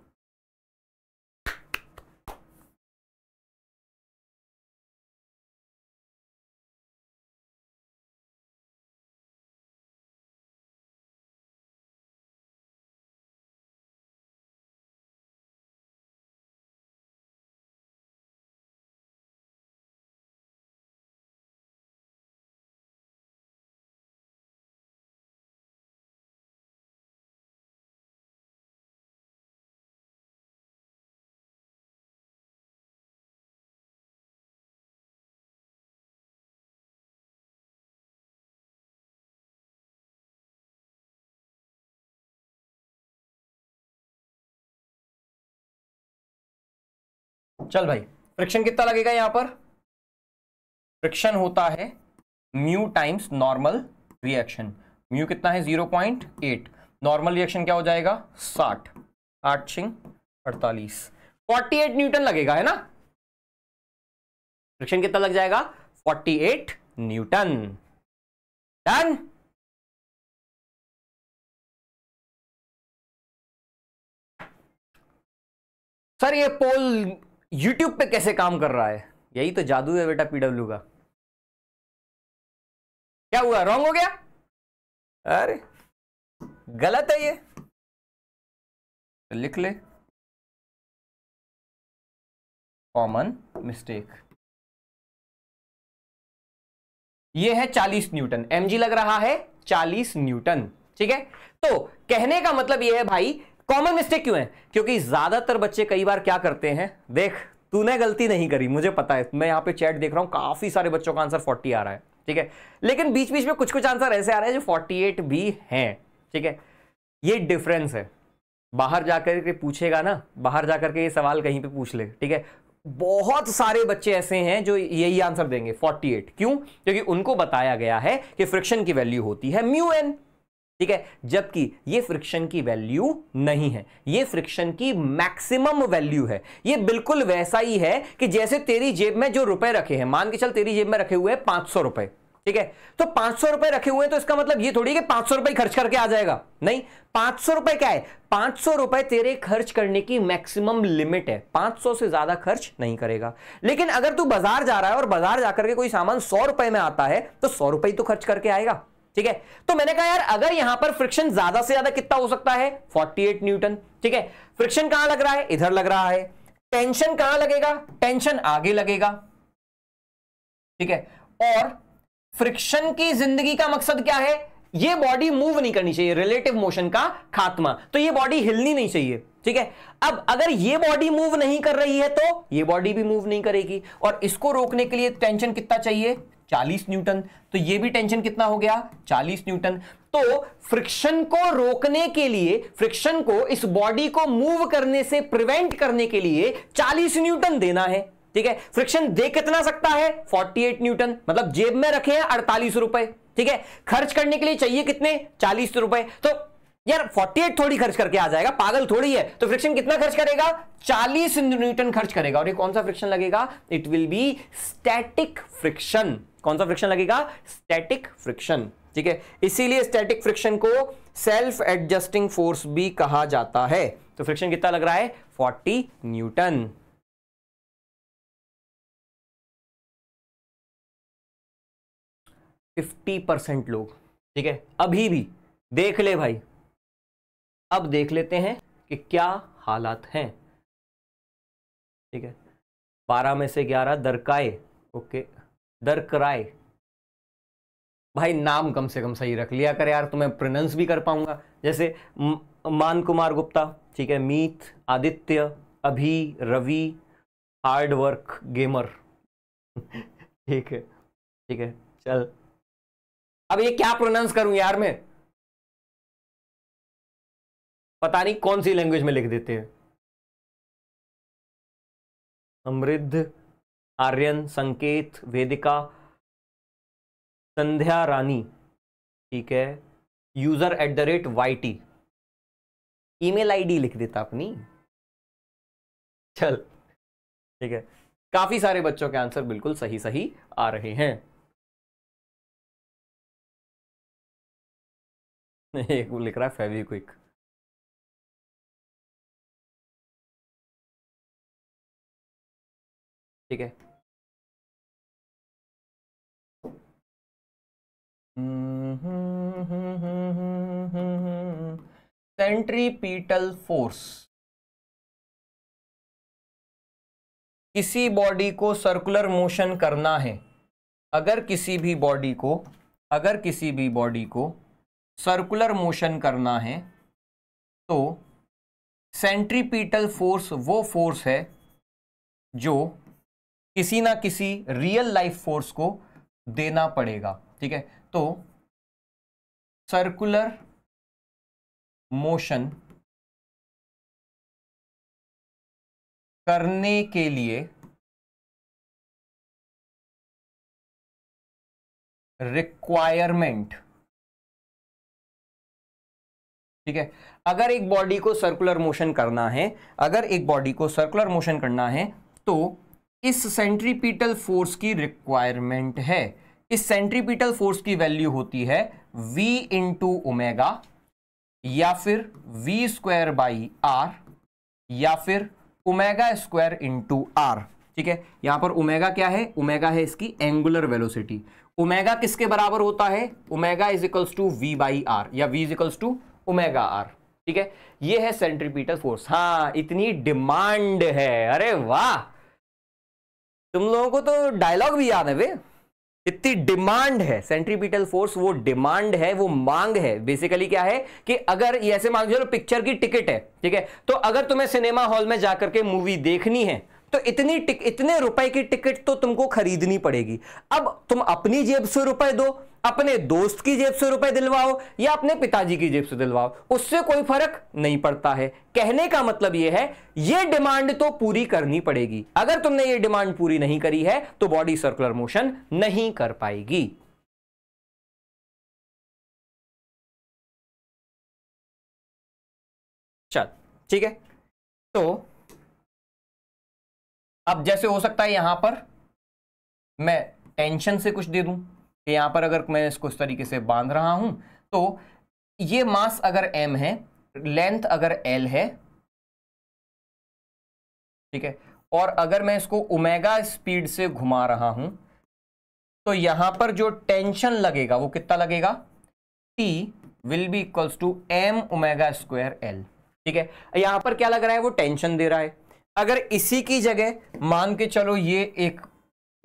चल भाई फ्रिक्शन कितना लगेगा यहां पर फ्रिक्शन होता है mu times normal reaction mu कितना है zero point eight normal reaction क्या हो जाएगा साठ आठ छिंग अड़तालीस फोर्टी एट न्यूटन लगेगा है ना फ्रिक्शन कितना लग जाएगा forty eight newton done sir ये पोल यूट्यूब पे कैसे काम कर रहा है यही तो जादू है बेटा पीडब्ल्यू का क्या हुआ रॉन्ग हो गया अरे गलत है ये तो लिख ले कॉमन मिस्टेक ये है चालीस न्यूटन एमजी लग रहा है चालीस न्यूटन ठीक है तो कहने का मतलब यह है भाई कॉमन मिस्टेक क्यों है क्योंकि ज्यादातर बच्चे कई बार क्या करते हैं देख तूने गलती नहीं करी मुझे पता है मैं यहां पे चैट देख रहा हूं काफी सारे बच्चों का आंसर 40 आ रहा है ठीक है लेकिन बीच बीच में कुछ कुछ आंसर ऐसे आ रहे हैं जो फोर्टी एट भी हैं ठीक है ये डिफरेंस है बाहर जाकर के पूछेगा ना बाहर जाकर के ये सवाल कहीं पे पूछ ले ठीक है बहुत सारे बच्चे ऐसे हैं जो यही आंसर देंगे 48 क्यों क्योंकि उनको बताया गया है कि फ्रिक्शन की वैल्यू होती है म्यू एन ठीक है जबकि ये फ्रिक्शन की वैल्यू नहीं है ये फ्रिक्शन की मैक्सिमम वैल्यू है ये बिल्कुल वैसा ही है कि जैसे तेरी जेब में जो रुपए रखे हैं मान के चल तेरी जेब में रखे हुए हैं पांच सौ रुपए ठीक है तो पांच सौ रुपए रखे हुए हैं तो इसका मतलब ये थोड़ी कि पांच सौ रुपए खर्च करके आ जाएगा नहीं पांच सौ रुपए क्या है पांच सौ रुपए तेरे खर्च करने की मैक्सिमम लिमिट है पांच सौ से ज्यादा खर्च नहीं करेगा लेकिन अगर तू बाजार जा रहा है और बाजार जाकर के कोई सामान सौ रुपए में आता है तो सौ रुपए ही तो खर्च करके आएगा ठीक है तो मैंने कहा यार अगर यहां पर फ्रिक्शन ज्यादा से ज्यादा कितना हो सकता है 48 न्यूटन ठीक है फ्रिक्शन कहां लग रहा है इधर लग रहा है टेंशन कहां लगेगा टेंशन आगे लगेगा ठीक है और फ्रिक्शन की जिंदगी का मकसद क्या है ये बॉडी मूव नहीं करनी चाहिए रिलेटिव मोशन का खात्मा तो ये बॉडी हिलनी नहीं चाहिए ठीक है अब अगर ये बॉडी मूव नहीं कर रही है तो ये बॉडी भी मूव नहीं करेगी और इसको रोकने के लिए टेंशन कितना चाहिए 40 न्यूटन तो ये भी टेंशन कितना हो गया 40 न्यूटन तो फ्रिक्शन को रोकने के लिए फ्रिक्शन को इस बॉडी को मूव करने से प्रिवेंट करने के लिए 40 न्यूटन देना है ठीक है फ्रिक्शन दे कितना सकता है 48 न्यूटन मतलब जेब में रखे हैं अड़तालीस रुपए ठीक है खर्च करने के लिए चाहिए कितने चालीस रुपए तो यार 48 थोड़ी खर्च करके आ जाएगा पागल थोड़ी है तो फ्रिक्शन कितना खर्च करेगा 40 न्यूटन खर्च करेगा और ये कौन सा फ्रिक्शन लगेगा it will be static friction कौन सा फ्रिक्शन लगेगा स्टैटिक फ्रिक्शन ठीक है इसीलिए स्टैटिक फ्रिक्शन को सेल्फ एडजस्टिंग फोर्स भी कहा जाता है तो फ्रिक्शन कितना लग रहा है फोर्टी न्यूटन फिफ्टी परसेंट लोग ठीक है अभी भी देख ले भाई अब देख लेते हैं कि क्या हालात हैं ठीक है बारह में से ग्यारह दरकाए ओके दरकराय भाई नाम कम से कम सही रख लिया कर यार तो मैं प्रोनाउंस भी कर पाऊंगा जैसे मान कुमार गुप्ता ठीक है मीत आदित्य अभी रवि हार्ड वर्क गेमर ठीक है ठीक है चल अब ये क्या प्रोनाउंस करूं यार मैं पता नहीं कौन सी लैंग्वेज में लिख देते हैं समृद्ध आर्यन संकेत वेदिका संध्या रानी ठीक है user at the rate Y T email ID लिख देता अपनी चल ठीक है काफ़ी सारे बच्चों के आंसर बिल्कुल सही सही आ रहे हैं एक लिख रहा है फेवी क्विक ठीक है सेंट्रीपीटल फोर्स किसी बॉडी को सर्कुलर मोशन करना है अगर किसी भी बॉडी को अगर किसी भी बॉडी को सर्कुलर मोशन करना है तो सेंट्रीपीटल फोर्स वो फोर्स है जो किसी ना किसी रियल लाइफ फोर्स को देना पड़ेगा ठीक है तो सर्कुलर मोशन करने के लिए रिक्वायरमेंट ठीक है अगर एक बॉडी को सर्कुलर मोशन करना है अगर एक बॉडी को सर्कुलर मोशन करना है तो इस सेंट्रीपीटल फोर्स की रिक्वायरमेंट है इस सेंट्रीपिटल फोर्स की वैल्यू होती है v इंटू ओमेगा या फिर v स्क्वायर बाई आर या फिर ओमेगा स्क्वायर इंटू आर ठीक है यहां पर ओमेगा क्या है ओमेगा है इसकी एंगुलर वेलोसिटी ओमेगा किसके बराबर होता है omega is equals to we by R या V is equals to omega R ठीक है ये है सेंट्रीपिटल फोर्स हाँ इतनी डिमांड है अरे वाह तुम लोगों को तो डायलॉग भी याद है वे इतनी डिमांड है सेंट्रीपिटल फोर्स वो डिमांड है वो मांग है बेसिकली क्या है कि अगर ऐसे मांग पिक्चर की टिकट है ठीक है तो अगर तुम्हें सिनेमा हॉल में जाकर के मूवी देखनी है तो इतनी टिक, इतने रुपए की टिकट तो तुमको खरीदनी पड़ेगी अब तुम अपनी जेब से रुपए दो अपने दोस्त की जेब से रुपए दिलवाओ या अपने पिताजी की जेब से दिलवाओ उससे कोई फर्क नहीं पड़ता है कहने का मतलब यह है यह डिमांड तो पूरी करनी पड़ेगी अगर तुमने ये डिमांड पूरी नहीं करी है तो बॉडी सर्कुलर मोशन नहीं कर पाएगी चल ठीक है तो अब जैसे हो सकता है यहां पर मैं टेंशन से कुछ दे दूं कि यहां पर अगर मैं इसको इस तरीके से बांध रहा हूं तो ये मास अगर एम है लेंथ अगर एल है ठीक है और अगर मैं इसको ओमेगा स्पीड से घुमा रहा हूं तो यहां पर जो टेंशन लगेगा वो कितना लगेगा T will be equals to M omega square L ठीक है यहां पर क्या लग रहा है वो टेंशन दे रहा है अगर इसी की जगह मान के चलो ये एक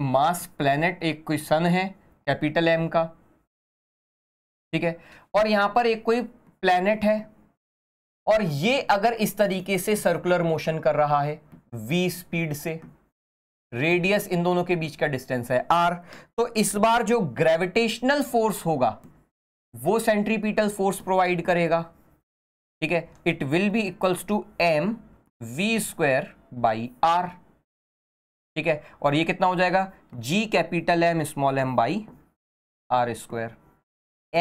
मास प्लैनेट एक कोई सन है कैपिटल एम का ठीक है और यहां पर एक कोई प्लैनेट है और ये अगर इस तरीके से सर्कुलर मोशन कर रहा है वी स्पीड से रेडियस इन दोनों के बीच का डिस्टेंस है आर तो इस बार जो ग्रेविटेशनल फोर्स होगा वो सेंट्रीपीटल फोर्स प्रोवाइड करेगा ठीक है it will be equals to M V square by are ठीक है और ये कितना हो जाएगा G capital M small M by are square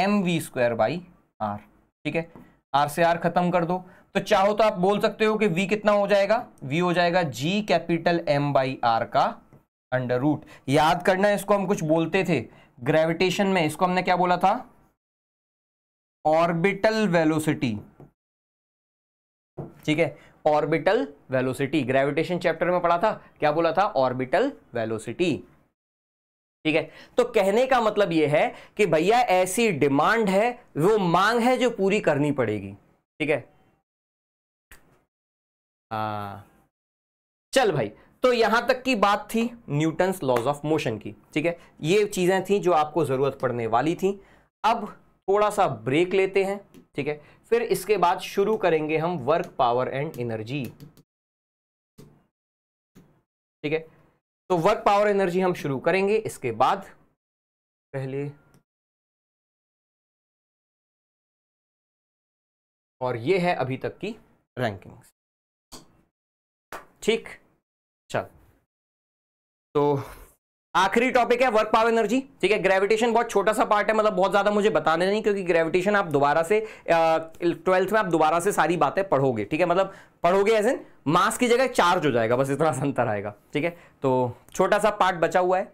M V square by are ठीक है आर से आर खत्म कर दो तो चाहो तो आप बोल सकते हो कि वी कितना हो जाएगा वी हो जाएगा G capital M by R का अंडर रूट याद करना इसको हम कुछ बोलते थे ग्रेविटेशन में इसको हमने क्या बोला था ऑर्बिटल वेलोसिटी ठीक है ऑर्बिटल वेलोसिटी ग्रेविटेशन चैप्टर में पढ़ा था क्या बोला था ऑर्बिटल वेलोसिटी ठीक है तो कहने का मतलब यह है कि भैया ऐसी डिमांड है वो मांग है जो पूरी करनी पड़ेगी ठीक है आ, चल भाई तो यहां तक की बात थी न्यूटन लॉज ऑफ मोशन की ठीक है ये चीजें थी जो आपको जरूरत पड़ने वाली थी अब थोड़ा सा ब्रेक लेते हैं ठीक है फिर इसके बाद शुरू करेंगे हम वर्क पावर एंड एनर्जी ठीक है तो वर्क पावर एनर्जी हम शुरू करेंगे इसके बाद पहले और ये है अभी तक की रैंकिंग्स ठीक चल तो आखिरी टॉपिक है वर्क पावर एनर्जी ठीक है ग्रेविटेशन बहुत छोटा सा पार्ट है मतलब बहुत ज्यादा मुझे बताने नहीं क्योंकि ग्रेविटेशन आप दोबारा से ट्वेल्थ में आप दोबारा से सारी बातें पढ़ोगे ठीक है मतलब पढ़ोगे एज एन मास की जगह चार्ज हो जाएगा बस इतना अंतर आएगा ठीक है तो छोटा सा पार्ट बचा हुआ है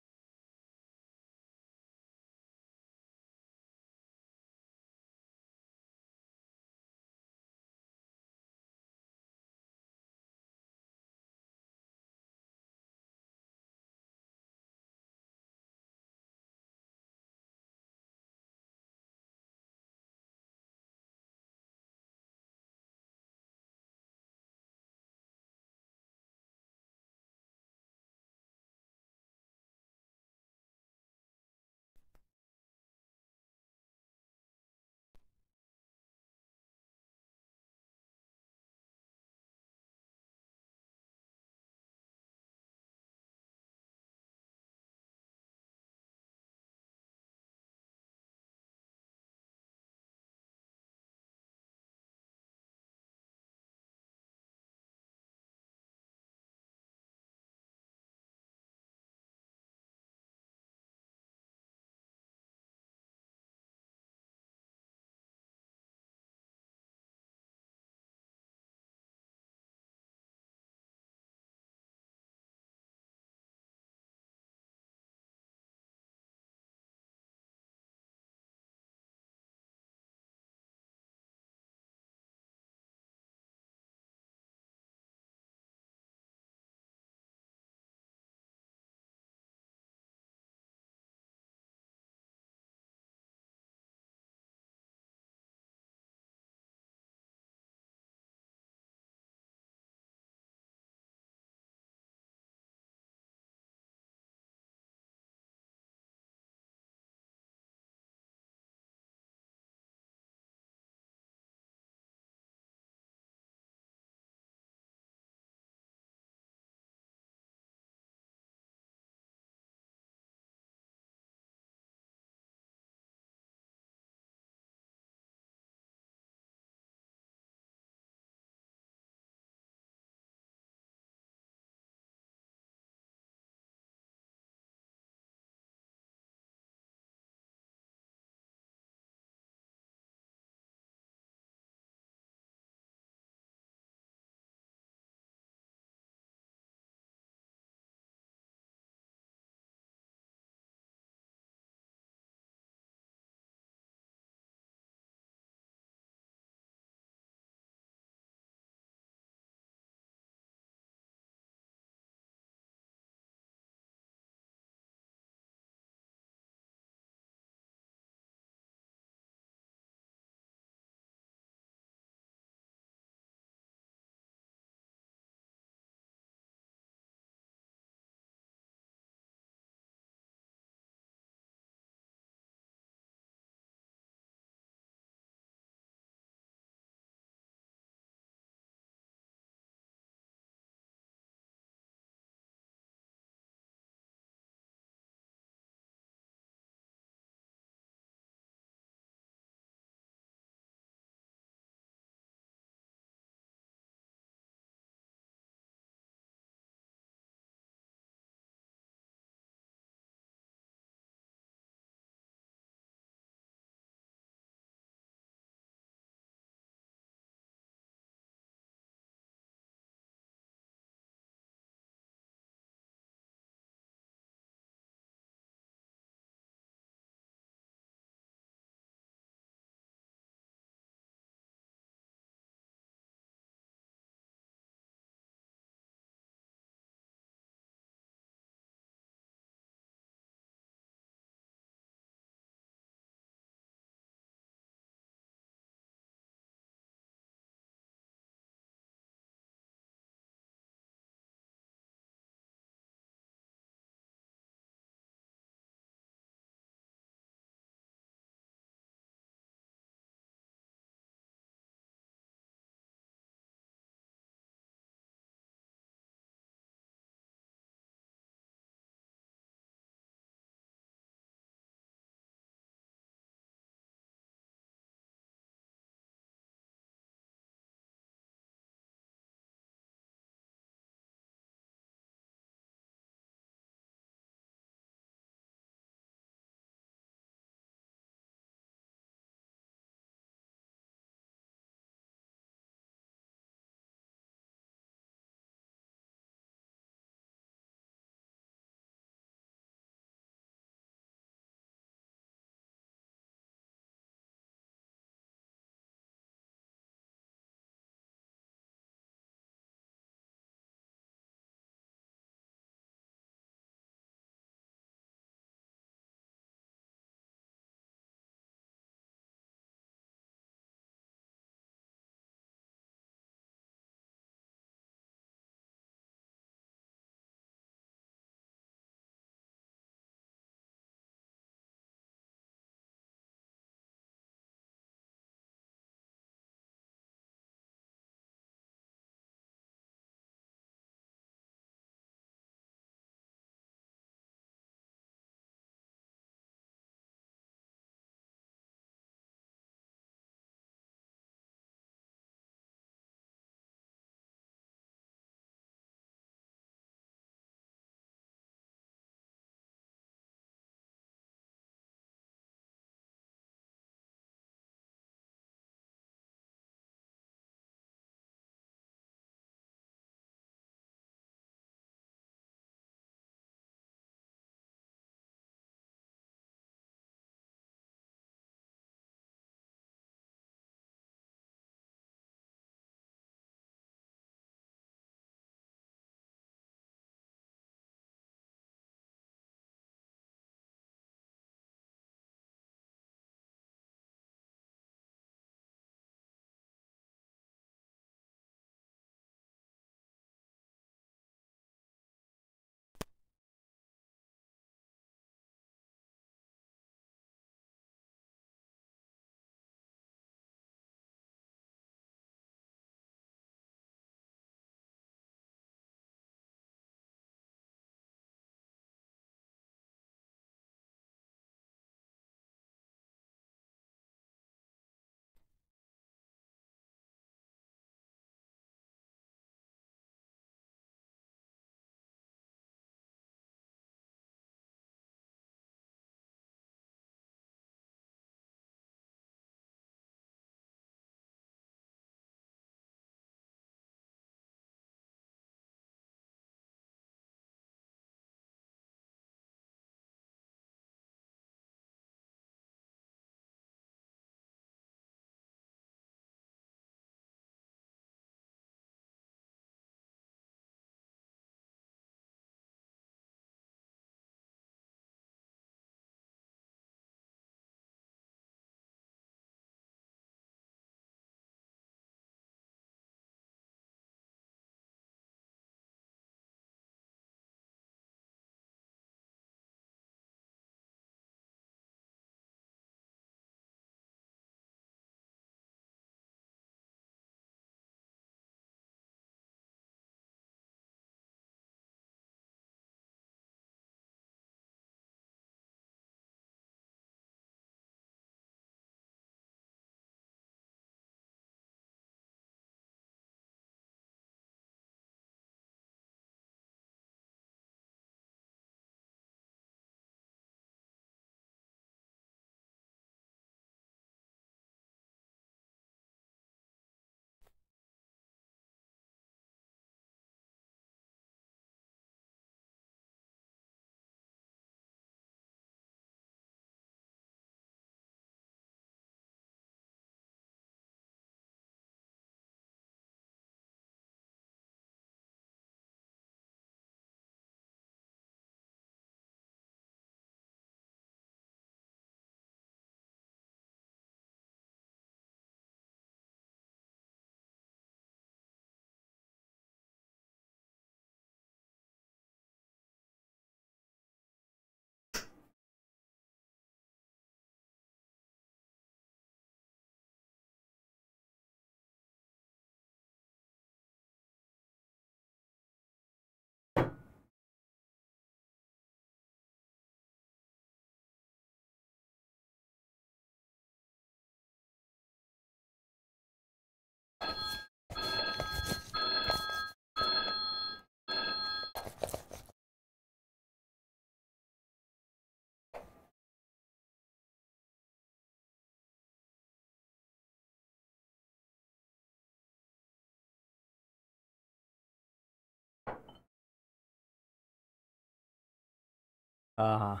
हाँ, हाँ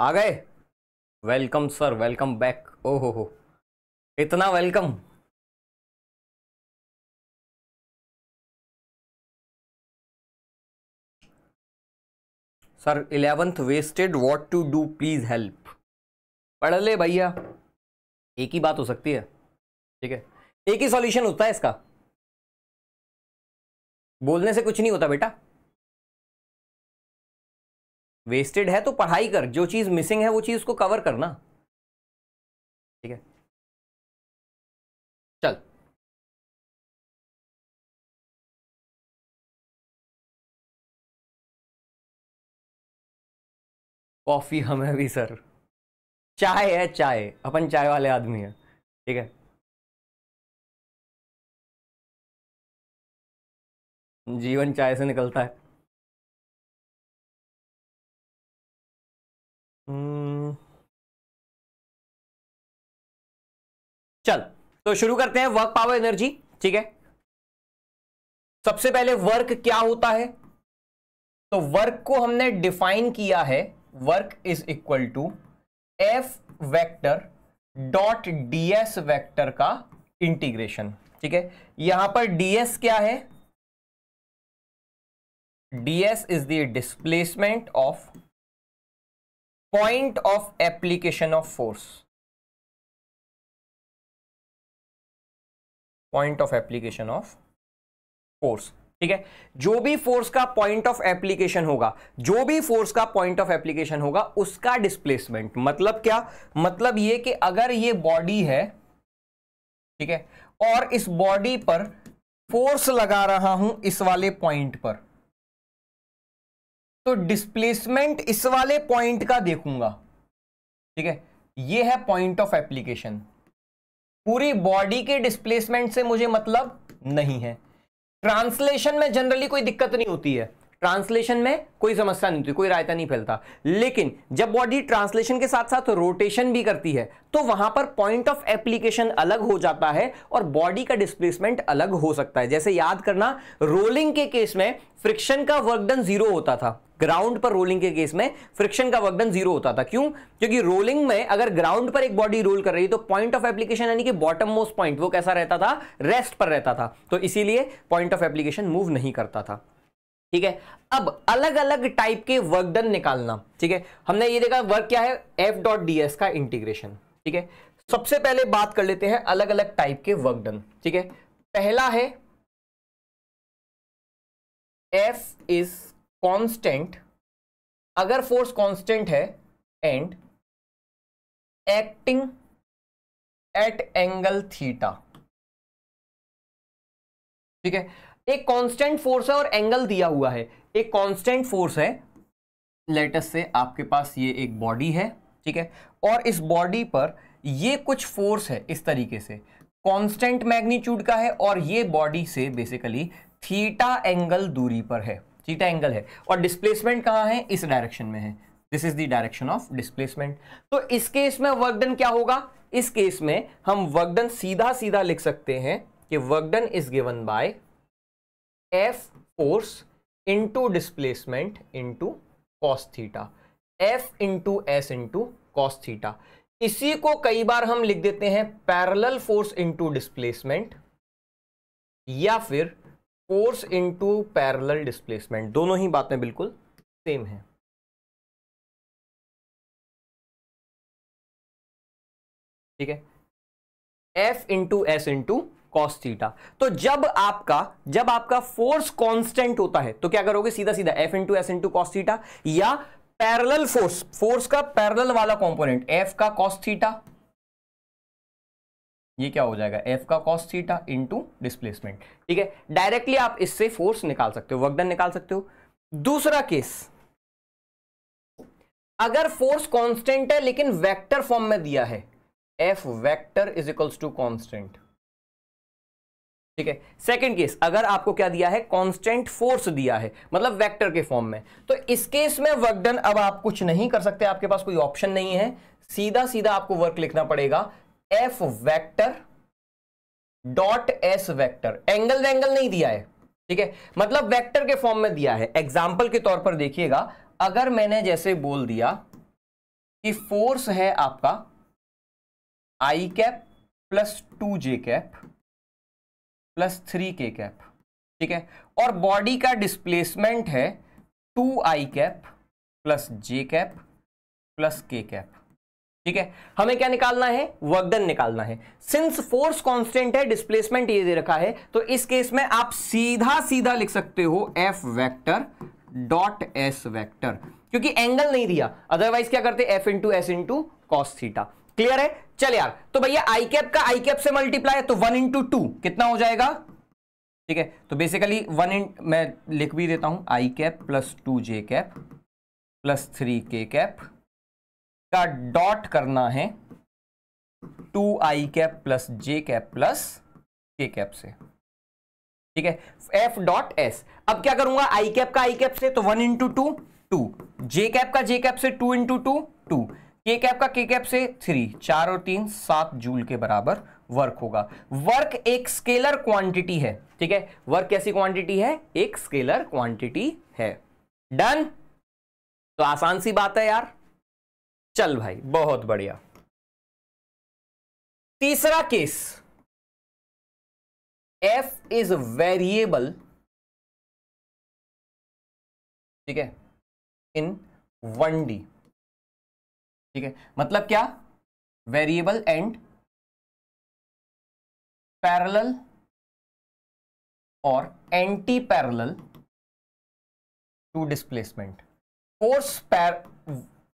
आ गए वेलकम सर वेलकम बैक ओ हो हो इतना welcome sir eleventh wasted what to do please help पढ़ ले भैया एक ही बात हो सकती है ठीक है एक ही सॉल्यूशन होता है इसका बोलने से कुछ नहीं होता बेटा वेस्टेड है तो पढ़ाई कर जो चीज़ मिसिंग है वो चीज़ को कवर करना ठीक है चल कॉफ़ी हमें भी सर चाय है चाय अपन चाय वाले आदमी हैं ठीक है जीवन चाय से निकलता है Hmm. चल तो शुरू करते हैं वर्क पावर एनर्जी ठीक है सबसे पहले वर्क क्या होता है तो वर्क को हमने डिफाइन किया है work is equal to F vector dot DS vector का इंटीग्रेशन ठीक है यहां पर डीएस क्या है DS is the displacement of point of application of force point of application of force ठीक है जो भी फोर्स का पॉइंट ऑफ एप्लीकेशन होगा जो भी फोर्स का पॉइंट ऑफ एप्लीकेशन होगा उसका डिस्प्लेसमेंट मतलब क्या मतलब ये कि अगर ये बॉडी है ठीक है और इस बॉडी पर फोर्स लगा रहा हूं इस वाले पॉइंट पर तो डिस्प्लेसमेंट इस वाले पॉइंट का देखूंगा ठीक है ये है पॉइंट ऑफ एप्लीकेशन पूरी बॉडी के डिस्प्लेसमेंट से मुझे मतलब नहीं है ट्रांसलेशन में जनरली कोई दिक्कत नहीं होती है ट्रांसलेशन में कोई समस्या नहीं होती कोई रायता नहीं फैलता लेकिन जब बॉडी ट्रांसलेशन के साथ साथ रोटेशन भी करती है तो वहां पर पॉइंट ऑफ एप्लीकेशन अलग हो जाता है और बॉडी का डिस्प्लेसमेंट अलग हो सकता है जैसे याद करना रोलिंग के केस में फ्रिक्शन का वर्कडन जीरो होता था ग्राउंड पर रोलिंग के केस में फ्रिक्शन का वर्कडन जीरो होता था क्यों क्योंकि रोलिंग में अगर ग्राउंड पर एक बॉडी रोल कर रही तो पॉइंट ऑफ एप्लीकेशन यानी कि बॉटम मोस्ट पॉइंट वो कैसा रहता था रेस्ट पर रहता था तो इसीलिए पॉइंट ऑफ एप्लीकेशन मूव नहीं करता था ठीक है अब अलग अलग टाइप के वर्क डन निकालना ठीक है हमने ये देखा वर्क क्या है एफ डॉट डी एस का इंटीग्रेशन ठीक है सबसे पहले बात कर लेते हैं अलग अलग टाइप के वर्क डन ठीक है पहला है एफ इज कांस्टेंट अगर फोर्स कांस्टेंट है and acting at angle theta ठीक है एक कांस्टेंट फोर्स है और एंगल दिया हुआ है एक कांस्टेंट फोर्स है लेटस से आपके पास ये एक बॉडी है ठीक है और इस बॉडी पर ये कुछ फोर्स है इस तरीके से कांस्टेंट मैग्नीट्यूड का है और ये बॉडी से बेसिकली थीटा एंगल दूरी पर है थीटा एंगल है और डिस्प्लेसमेंट कहाँ है इस डायरेक्शन में है this is the direction of displacement तो इस केस में वर्कडन क्या होगा इस केस में हम वर्कडन सीधा सीधा लिख सकते हैं कि work done is given by F force into displacement into cos theta F into S into cos theta इसी को कई बार हम लिख देते हैं पैरेलल फोर्स इंटू डिस्प्लेसमेंट या फिर फोर्स इंटू पैरेलल डिस्प्लेसमेंट दोनों ही बातें बिल्कुल सेम है ठीक है F into S into cos theta तो जब आपका जब आपका फोर्स कांस्टेंट होता है तो क्या करोगे सीधा सीधा F into S into cos theta या पैरेलल फोर्स फोर्स का पैरेलल वाला कंपोनेंट एफ का कॉस थीटा ये क्या हो जाएगा एफ का कॉस थीटा इंटू डिस्प्लेसमेंट ठीक है डायरेक्टली आप इससे फोर्स निकाल सकते हो वर्कडन निकाल सकते हो दूसरा केस अगर फोर्स कांस्टेंट है लेकिन वेक्टर फॉर्म में दिया है F vector is equals to constant ठीक है सेकंड केस अगर आपको क्या दिया है कांस्टेंट फोर्स दिया है मतलब वेक्टर के फॉर्म में तो इस केस में वर्क डन अब आप कुछ नहीं कर सकते आपके पास कोई ऑप्शन नहीं है सीधा सीधा आपको वर्क लिखना पड़ेगा F vector dot S vector angle angle नहीं दिया है ठीक है मतलब वेक्टर के फॉर्म में दिया है एग्जाम्पल के तौर पर देखिएगा अगर मैंने जैसे बोल दिया कि फोर्स है आपका I cap plus two J cap plus three K cap ठीक है और बॉडी का डिस्प्लेसमेंट है two I cap plus J cap plus K cap ठीक है हमें क्या निकालना है वर्कडन निकालना है सिंस फोर्स कांस्टेंट है डिस्प्लेसमेंट ये दे रखा है तो इस केस में आप सीधा सीधा लिख सकते हो F vector dot S vector क्योंकि एंगल नहीं दिया अदरवाइज क्या करते F into S into cos theta clear है चल यार तो भैया आई कैप का आई कैप से मल्टीप्लाई तो वन इंटू टू कितना हो जाएगा ठीक है तो बेसिकली वन इन मैं लिख भी देता हूं I cap plus two J cap plus three K cap का डॉट करना है two I cap plus J cap plus K cap से ठीक है एफ डॉट एस अब क्या करूंगा आई कैप का आई कैप से तो one into two two J cap का जे कैप से two into two two K cap का के कैप से थ्री चार और तीन सात जूल के बराबर वर्क होगा वर्क एक स्केलर क्वांटिटी है ठीक है वर्क कैसी क्वांटिटी है एक स्केलर क्वांटिटी है डन तो आसान सी बात है यार चल भाई बहुत बढ़िया तीसरा केस एफ इज वेरिएबल ठीक है इन वन डी ठीक है मतलब क्या वेरिएबल एंड पैरेलल और anti parallel to displacement force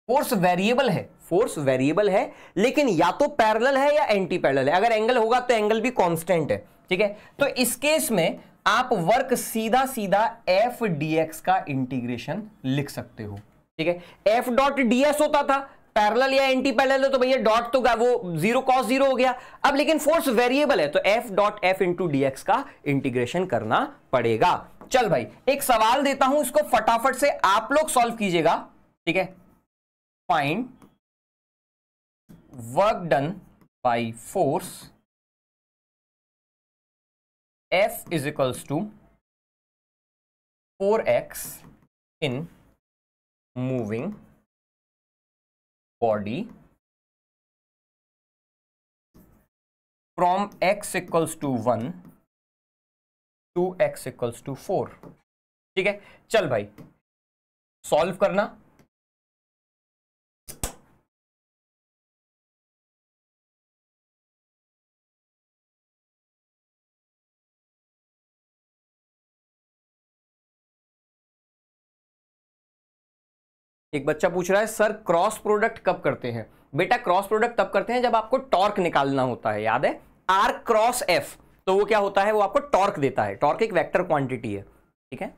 force variable है फोर्स वेरिएबल है लेकिन या तो पैरेलल है या एंटी पैरेलल है अगर एंगल होगा तो एंगल भी कांस्टेंट है ठीक है तो इस केस में आप वर्क सीधा सीधा एफ डी एक्स का इंटीग्रेशन लिख सकते हो ठीक है एफ डॉट डी एस होता था पैरल या एंटी है तो भैया डॉट तो वो जीरो कॉस जीरो हो गया अब लेकिन फोर्स वेरिएबल है तो F dot F into DX का इंटीग्रेशन करना पड़ेगा चल भाई एक सवाल देता हूं इसको फटाफट से आप लोग सॉल्व कीजिएगा ठीक है find work done by force F is equals to four x in moving body from x equals to one to X equals to four ठीक है चल भाई सॉल्व करना एक बच्चा पूछ रहा है सर क्रॉस प्रोडक्ट कब करते हैं बेटा क्रॉस प्रोडक्ट तब करते हैं जब आपको टॉर्क निकालना होता है याद है आर क्रॉस एफ तो वो क्या होता है वो आपको टॉर्क देता है टॉर्क एक वेक्टर क्वांटिटी है ठीक है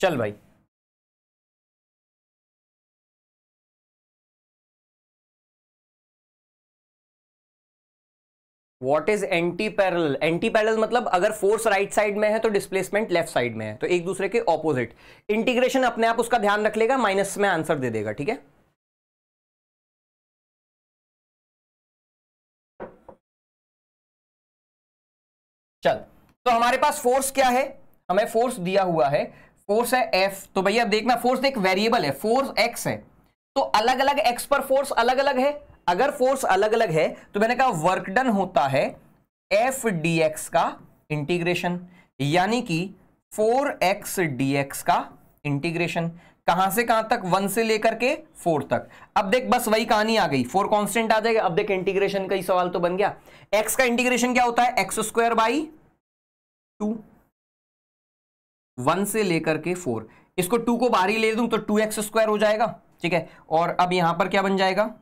चल भाई what is anti parallel anti parallel मतलब अगर फोर्स राइट साइड में है तो डिस्प्लेसमेंट लेफ्ट साइड में है तो एक दूसरे के ऑपोजिट इंटीग्रेशन अपने आप उसका ध्यान रख लेगा माइनस में आंसर दे देगा ठीक है चल तो हमारे पास फोर्स क्या है हमें फोर्स दिया हुआ है फोर्स है एफ तो भैया अब देखना फोर्स एक वेरिएबल है फोर्स एक्स है तो अलग अलग एक्स पर फोर्स अलग अलग है अगर फोर्स अलग अलग है तो मैंने कहा वर्क डन होता है एफ डी एक्स का इंटीग्रेशन यानी कि फोर एक्स डी एक्स का इंटीग्रेशन कहां से कहां तक वन से लेकर के फोर तक अब देख बस वही कहानी आ गई फोर कॉन्स्टेंट आ जाएगा अब देख इंटीग्रेशन का ही सवाल तो बन गया एक्स का इंटीग्रेशन क्या होता है x square by two one से लेकर के फोर इसको टू को बाहर ही ले दूं तो टू एक्स स्क्वायर हो जाएगा ठीक है और अब यहां पर क्या बन जाएगा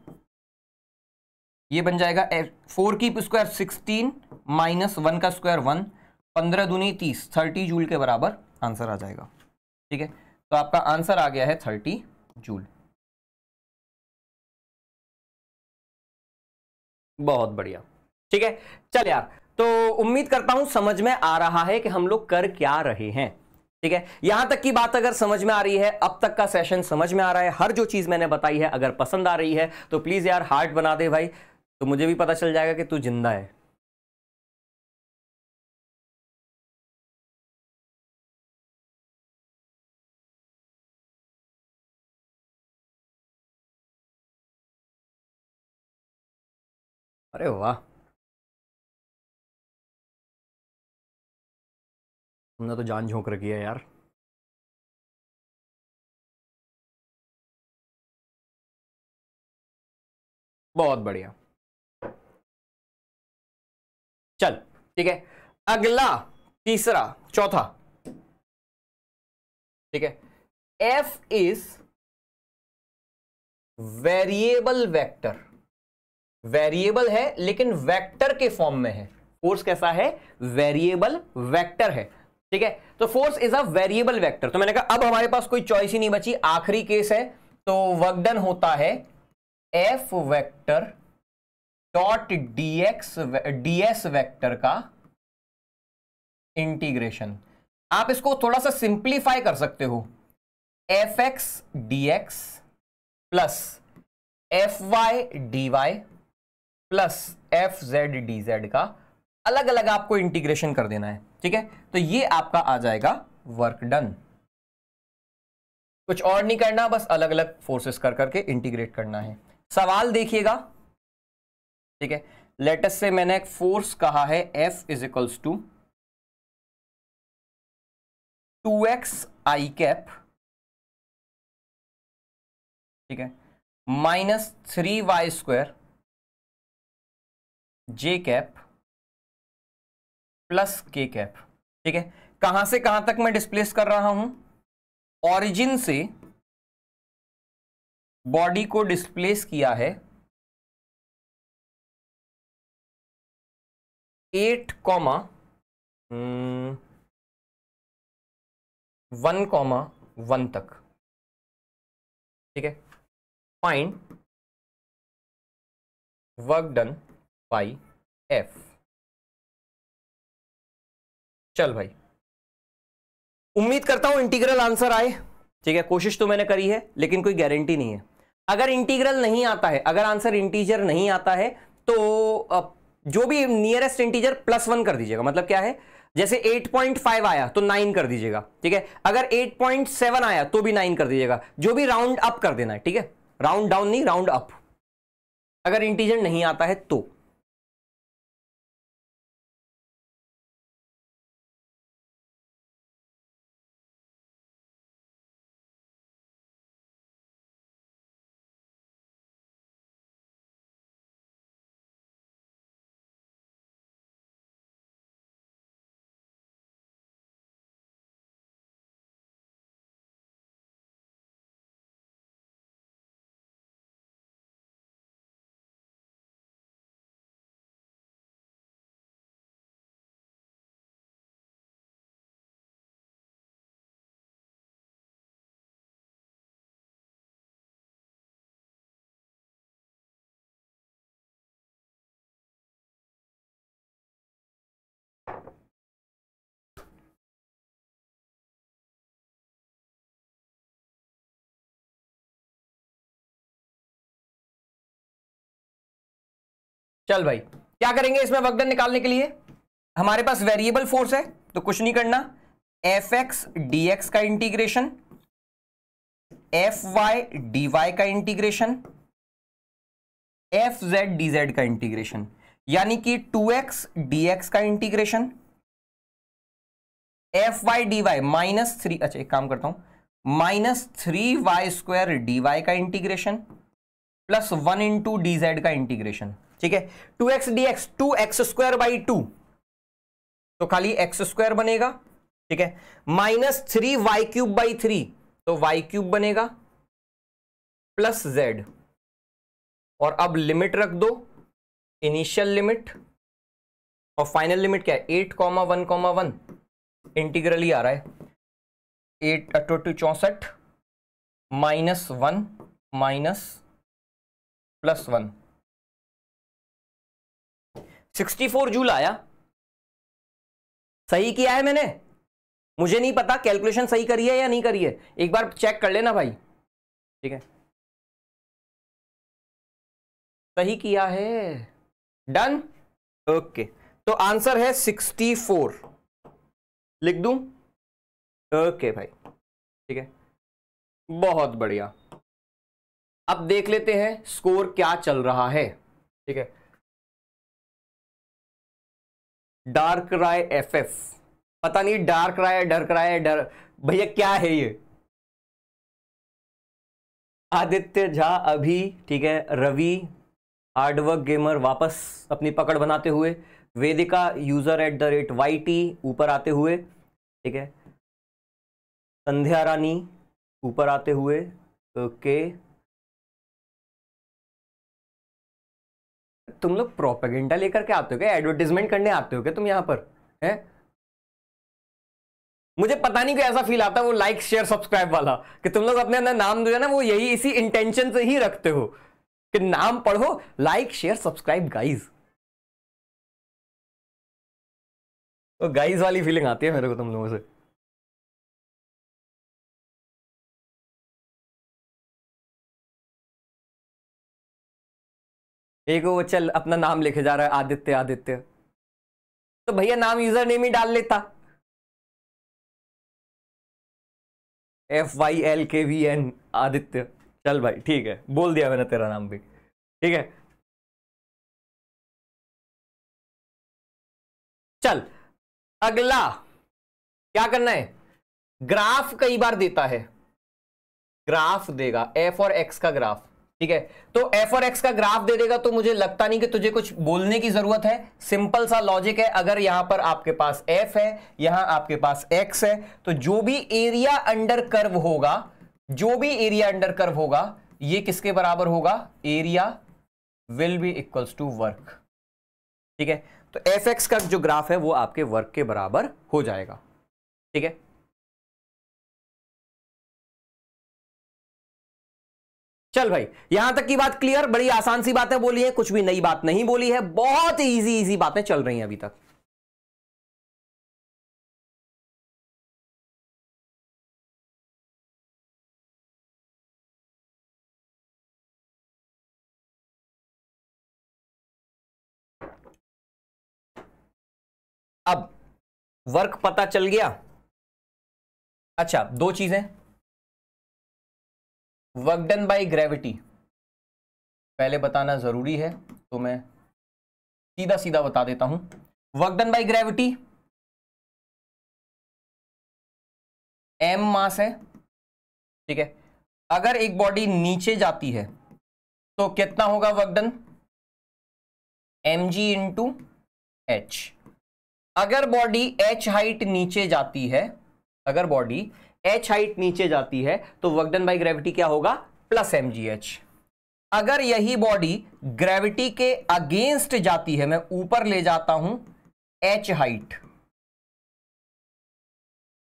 ये बन जाएगा फोर की स्क्वायर सिक्सटीन माइनस वन का स्क्वायर वन पंद्रह दूनी तीस थर्टी जूल के बराबर आंसर आ जाएगा ठीक है तो आपका आंसर आ गया है थर्टी जूल बहुत बढ़िया ठीक है चल यार तो उम्मीद करता हूं समझ में आ रहा है कि हम लोग कर क्या रहे हैं ठीक है यहां तक की बात अगर समझ में आ रही है अब तक का सेशन समझ में आ रहा है हर जो चीज मैंने बताई है अगर पसंद आ रही है तो प्लीज यार हार्ट बना दे भाई तो मुझे भी पता चल जाएगा कि तू जिंदा है अरे वाह तुमने तो जान झोंक रखी है यार बहुत बढ़िया चल ठीक है अगला तीसरा चौथा ठीक है F is variable vector variable है लेकिन वेक्टर के फॉर्म में है फोर्स कैसा है वेरिएबल वेक्टर है ठीक है तो force is a variable vector तो मैंने कहा अब हमारे पास कोई चॉइस ही नहीं बची आखिरी केस है तो वर्कडन होता है F vector dot DX DS vector का इंटीग्रेशन आप इसको थोड़ा सा सिंप्लीफाई कर सकते हो F X D X plus F Y D Y plus F Z D Z का अलग अलग आपको इंटीग्रेशन कर देना है ठीक है तो ये आपका आ जाएगा वर्क डन कुछ और नहीं करना बस अलग अलग फोर्सेस कर करके इंटीग्रेट करना है सवाल देखिएगा ठीक है लेटेस्ट से मैंने एक फोर्स कहा है F is equals to two X I cap ठीक है minus three Y square J cap plus K cap ठीक है कहां से कहां तक मैं डिस्प्लेस कर रहा हूं ऑरिजिन से बॉडी को डिस्प्लेस किया है eight comma one comma one तक ठीक है find work done by F चल भाई उम्मीद करता हूं इंटीग्रल आंसर आए ठीक है कोशिश तो मैंने करी है लेकिन कोई गारंटी नहीं है अगर इंटीग्रल नहीं आता है अगर आंसर इंटीजर नहीं आता है तो जो भी नियरेस्ट इंटीजर प्लस वन कर दीजिएगा मतलब क्या है जैसे 8.5 आया तो 9 कर दीजिएगा ठीक है अगर 8.7 आया तो भी 9 कर दीजिएगा जो भी राउंड अप कर देना है ठीक है राउंड डाउन नहीं राउंड अप अगर इंटीजर नहीं आता है तो चल भाई क्या करेंगे इसमें वर्कडन निकालने के लिए हमारे पास वेरिएबल फोर्स है तो कुछ नहीं करना एफ एक्स डी एक्स का integration F Y D Y का integration F Z D Z का इंटीग्रेशन यानी कि टू एक्स डी एक्स का integration F Y D Y minus three अच्छा एक काम करता हूं minus three Y square D Y का integration plus one into D Z का इंटीग्रेशन ठीक है two x D X two x square by two तो खाली एक्स स्क्वायर बनेगा ठीक है minus three Y cube by three तो वाई क्यूब बनेगा प्लस जेड और अब लिमिट रख दो इनिशियल लिमिट और फाइनल लिमिट क्या है eight comma one comma one integral ही आ रहा है एट टू चौसठ minus one minus plus one sixty four joule आया सही किया है मैंने मुझे नहीं पता कैलकुलेशन सही करी है या नहीं करी है एक बार चेक कर लेना भाई ठीक है सही किया है डन ओके तो आंसर है सिक्सटी फोर लिख दूं ओके भाई ठीक है बहुत बढ़िया अब देख लेते हैं स्कोर क्या चल रहा है ठीक है डार्क राय एफ एफ पता नहीं डार्क राय डर्क राय डर भैया क्या है ये आदित्य झा अभी ठीक है रवि हार्डवर्क गेमर वापस अपनी पकड़ बनाते हुए Vedika user at the rate Y T ऊपर आते हुए ठीक है संध्या रानी ऊपर आते हुए ओके okay. तुम लोग प्रोपेगेंडा लेकर के आते हो क्या एडवर्टीजमेंट करने आते हो क्या तुम यहां पर है मुझे पता नहीं क्या ऐसा फील आता है वो लाइक शेयर सब्सक्राइब वाला कि तुम लोग अपने अंदर नाम जो है ना वो यही इसी इंटेंशन से ही रखते हो कि नाम पढ़ो like share subscribe guys guys वाली फीलिंग आती है मेरे को तुम लोगों से एक वो चल अपना नाम लिखे जा रहा है आदित्य आदित्य तो भैया नाम यूजर नेम ही डाल लेता F Y L K V N Aditya चल भाई ठीक है बोल दिया मैंने तेरा नाम भी ठीक है चल अगला क्या करना है ग्राफ कई बार देता है ग्राफ देगा एफ और एक्स का ग्राफ ठीक है तो एफ और एक्स का ग्राफ दे देगा तो मुझे लगता नहीं कि तुझे कुछ बोलने की जरूरत है सिंपल सा लॉजिक है अगर यहां पर आपके पास एफ है यहां आपके पास एक्स है तो जो भी एरिया अंडर कर्व होगा जो भी एरिया अंडर कर्व होगा ये किसके बराबर होगा area will be equals to work ठीक है तो एफ एक्स का जो ग्राफ है वो आपके वर्क के बराबर हो जाएगा ठीक है चल भाई यहां तक की बात क्लियर बड़ी आसान सी बातें बोली है कुछ भी नई बात नहीं बोली है बहुत इजी इजी बातें चल रही हैं अभी तक अब वर्क पता चल गया अच्छा दो चीजें वर्क डन बाय ग्रेविटी पहले बताना ज़रूरी है तो मैं सीधा सीधा बता देता हूं work done by gravity M mass है ठीक है अगर एक बॉडी नीचे जाती है तो कितना होगा work done M G into H अगर बॉडी एच हाइट नीचे जाती है अगर बॉडी एच हाइट नीचे जाती है तो वर्कडन बाई ग्रेविटी क्या होगा प्लस एम अगर यही बॉडी ग्रेविटी के अगेंस्ट जाती है मैं ऊपर ले जाता हूं एच हाइट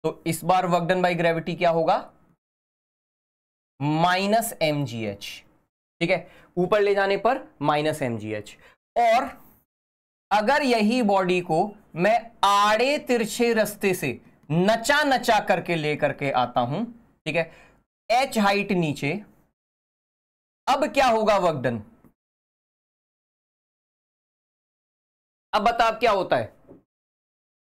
तो इस बार वर्कडन बाई ग्रेविटी क्या होगा माइनस एम ठीक है ऊपर ले जाने पर माइनस एम और अगर यही बॉडी को मैं आड़े तिरछे रास्ते से नचा नचा करके लेकर के आता हूं ठीक है एच हाइट नीचे अब क्या होगा वर्क डन अब बताओ क्या होता है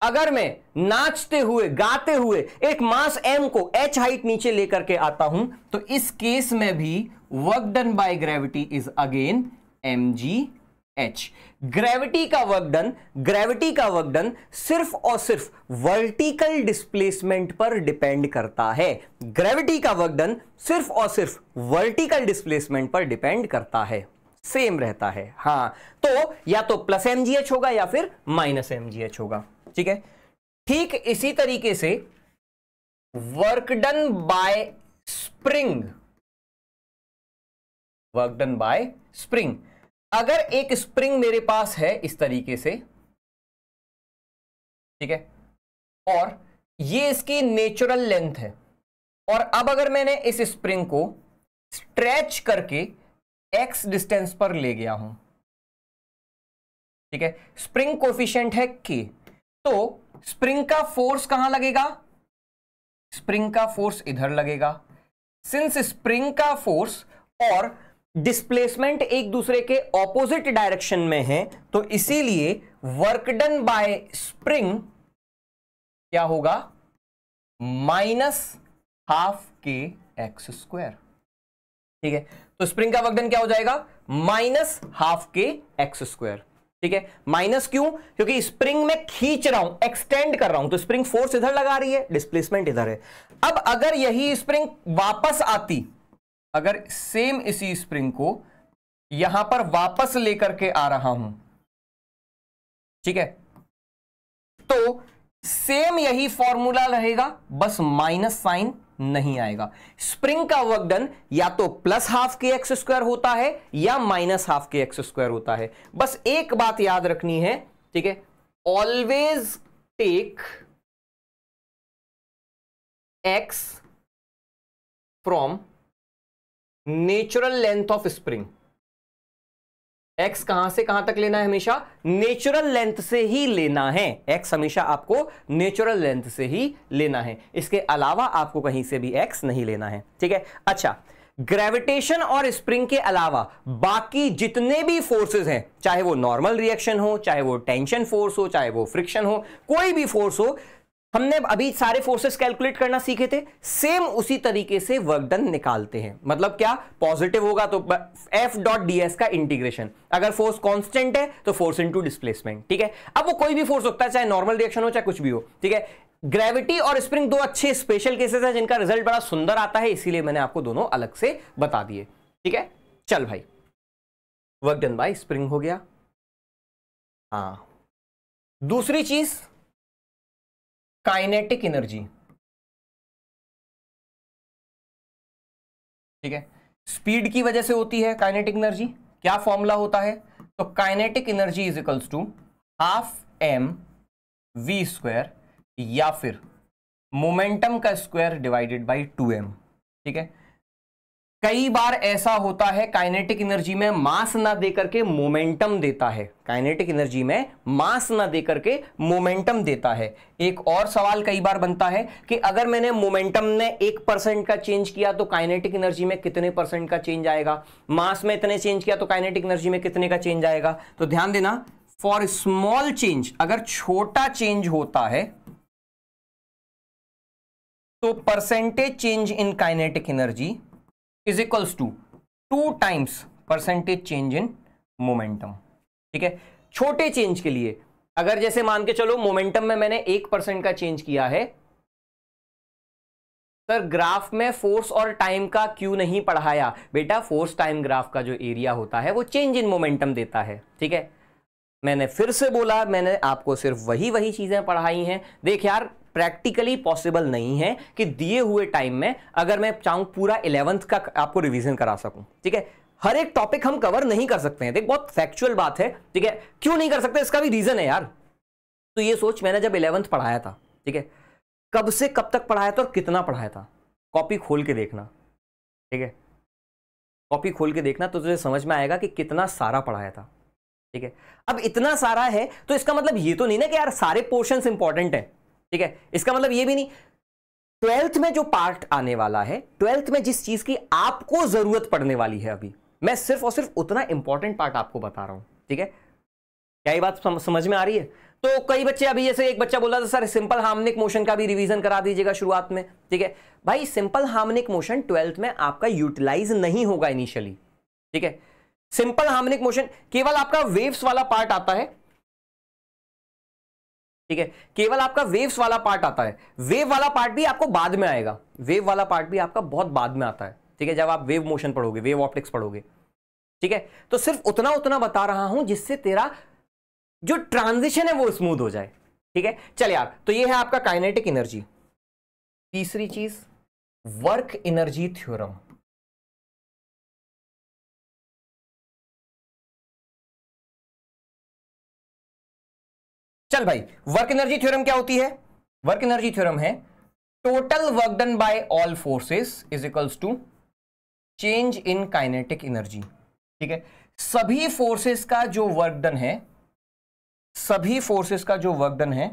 अगर मैं नाचते हुए गाते हुए एक मास एम को एच हाइट नीचे लेकर के आता हूं तो इस केस में भी work done by gravity is again M ji H gravity का वर्क डन ग्रेविटी का वर्क डन सिर्फ और सिर्फ वर्टिकल डिस्प्लेसमेंट पर डिपेंड करता है ग्रेविटी का वर्क डन सिर्फ और सिर्फ वर्टिकल डिस्प्लेसमेंट पर डिपेंड करता है सेम रहता है हाँ तो या तो प्लस एम होगा या फिर माइनस एम होगा ठीक है ठीक इसी तरीके से work done by spring work done by spring अगर एक स्प्रिंग मेरे पास है इस तरीके से ठीक है और ये इसकी नेचुरल लेंथ है और अब अगर मैंने इस स्प्रिंग को स्ट्रेच करके एक्स डिस्टेंस पर ले गया हूं ठीक है स्प्रिंग कोफिशियंट है के तो स्प्रिंग का फोर्स कहां लगेगा स्प्रिंग का फोर्स इधर लगेगा सिंस स्प्रिंग का फोर्स और डिस्प्लेसमेंट एक दूसरे के ऑपोजिट डायरेक्शन में है तो इसीलिए वर्क डन बाय स्प्रिंग क्या होगा minus half K X square ठीक है तो स्प्रिंग का वर्कडन क्या हो जाएगा minus half K X square ठीक है माइनस क्यों क्योंकि स्प्रिंग में खींच रहा हूं एक्सटेंड कर रहा हूं तो स्प्रिंग फोर्स इधर लगा रही है डिस्प्लेसमेंट इधर है अब अगर यही स्प्रिंग वापस आती अगर सेम इसी स्प्रिंग को यहां पर वापस लेकर के आ रहा हूं ठीक है तो सेम यही फॉर्मूला रहेगा बस माइनस साइन नहीं आएगा स्प्रिंग का वर्क डन या तो plus half K X square होता है या minus half K X square होता है बस एक बात याद रखनी है ठीक है always take X from natural length of spring X कहां से कहां तक लेना है हमेशा नेचुरल लेंथ से ही लेना है एक्स हमेशा आपको नेचुरल लेंथ से ही लेना है इसके अलावा आपको कहीं से भी एक्स नहीं लेना है ठीक है अच्छा ग्रेविटेशन और स्प्रिंग के अलावा बाकी जितने भी फोर्सेस हैं चाहे वो नॉर्मल रिएक्शन हो चाहे वो टेंशन फोर्स हो चाहे वो फ्रिक्शन हो कोई भी फोर्स हो हमने अभी सारे फोर्सेस कैलकुलेट करना सीखे थे सेम उसी तरीके से वर्क डन निकालते हैं मतलब क्या पॉजिटिव होगा तो एफ डॉट डी एस का इंटीग्रेशन अगर फोर्स कांस्टेंट है तो फोर्स इनटू डिस्प्लेसमेंट ठीक है अब वो कोई भी फोर्स होता है चाहे नॉर्मल रिएक्शन हो चाहे कुछ भी हो ठीक है ग्रेविटी और स्प्रिंग दो अच्छे स्पेशल केसेस है जिनका रिजल्ट बड़ा सुंदर आता है इसीलिए मैंने आपको दोनों अलग से बता दिए ठीक है चल भाई वर्क डन बाय स्प्रिंग हो गया हाँ दूसरी चीज काइनेटिक एनर्जी ठीक है स्पीड की वजह से होती है काइनेटिक एनर्जी क्या फॉर्मूला होता है तो kinetic energy is equals to half M V square या फिर मोमेंटम का square divided by two M ठीक है कई बार ऐसा होता है काइनेटिक एनर्जी में मास ना देकर के मोमेंटम देता है काइनेटिक एनर्जी में मास ना देकर के मोमेंटम देता है एक और सवाल कई बार बनता है कि अगर मैंने मोमेंटम ने एक परसेंट का चेंज किया तो काइनेटिक एनर्जी में कितने परसेंट का चेंज आएगा मास में इतने चेंज किया तो काइनेटिक एनर्जी में कितने का चेंज आएगा तो ध्यान देना फॉर स्मॉल चेंज अगर छोटा चेंज होता है तो percentage change in kinetic energy is equals to two times percentage change in momentum ठीक है छोटे चेंज के लिए अगर जैसे मान के चलो मोमेंटम में मैंने एक परसेंट का चेंज किया है सर ग्राफ में फोर्स और टाइम का क्यों नहीं पढ़ाया बेटा फोर्स टाइम ग्राफ का जो एरिया होता है वो चेंज इन मोमेंटम देता है ठीक है मैंने फिर से बोला मैंने आपको सिर्फ वही वही चीज़ें पढ़ाई हैं देख यार प्रैक्टिकली पॉसिबल नहीं है कि दिए हुए टाइम में अगर मैं चाहूँ पूरा इलेवंथ का आपको रिविजन करा सकूँ ठीक है हर एक टॉपिक हम कवर नहीं कर सकते हैं देख बहुत फैक्चुअल बात है ठीक है क्यों नहीं कर सकते इसका भी रीज़न है यार तो ये सोच मैंने जब इलेवंथ पढ़ाया था ठीक है कब से कब तक पढ़ाया था और कितना पढ़ाया था कॉपी खोल के देखना ठीक है कॉपी खोल के देखना तो तुझे समझ में आएगा कि कितना सारा पढ़ाया था ठीक है अब इतना सारा है तो इसका मतलब ये तो नहीं ना कि यार सारे पोर्शन इंपॉर्टेंट हैं ठीक है इसका मतलब ये भी नहीं ट्वेल्थ में जो पार्ट आने वाला है ट्वेल्थ में जिस चीज की आपको जरूरत पड़ने वाली है अभी मैं सिर्फ और सिर्फ उतना इंपॉर्टेंट पार्ट आपको बता रहा हूं ठीक है क्या ये बात समझ में आ रही है तो कई बच्चे अभी जैसे एक बच्चा बोला था सर सिंपल हार्मोनिक मोशन का भी रिवीजन करा दीजिएगा शुरुआत में ठीक है भाई सिंपल हार्मोनिक मोशन ट्वेल्थ में आपका यूटिलाइज नहीं होगा इनिशियली ठीक है सिंपल हार्मोनिक मोशन केवल आपका वेव्स वाला पार्ट आता है ठीक है केवल आपका वेव्स वाला पार्ट आता है वेव वाला पार्ट भी आपको बाद में आएगा वेव वाला पार्ट भी आपका बहुत बाद में आता है ठीक है जब आप वेव मोशन पढ़ोगे वेव ऑप्टिक्स पढ़ोगे ठीक है तो सिर्फ उतना उतना बता रहा हूं जिससे तेरा जो ट्रांजिशन है वो स्मूथ हो जाए ठीक है चलिए आप तो ये है आपका काइनेटिक एनर्जी तीसरी चीज वर्क एनर्जी थ्योरम चल भाई वर्क एनर्जी थ्योरम क्या होती है वर्क एनर्जी थ्योरम है total work done by all forces is equals to change in kinetic energy ठीक है सभी फोर्सेस का जो वर्क डन है सभी फोर्सेस का जो वर्क डन है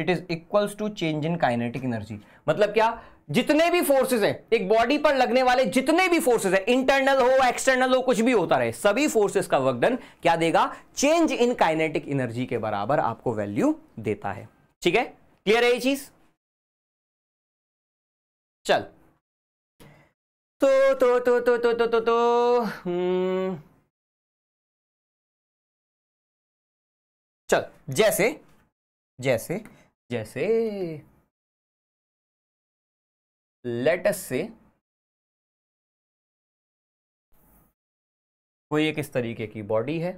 it is equals to change in kinetic energy मतलब क्या जितने भी फोर्सेस हैं एक बॉडी पर लगने वाले जितने भी फोर्सेस हैं इंटरनल हो एक्सटर्नल हो कुछ भी होता रहे सभी फोर्सेस का वर्कडन क्या देगा चेंज इन काइनेटिक एनर्जी के बराबर आपको वैल्यू देता है ठीक है क्लियर है ये चीज चल तो तो तो तो तो तो तो, तो हम्म। चल जैसे जैसे जैसे लेट अस से कोई एक इस तरीके की बॉडी है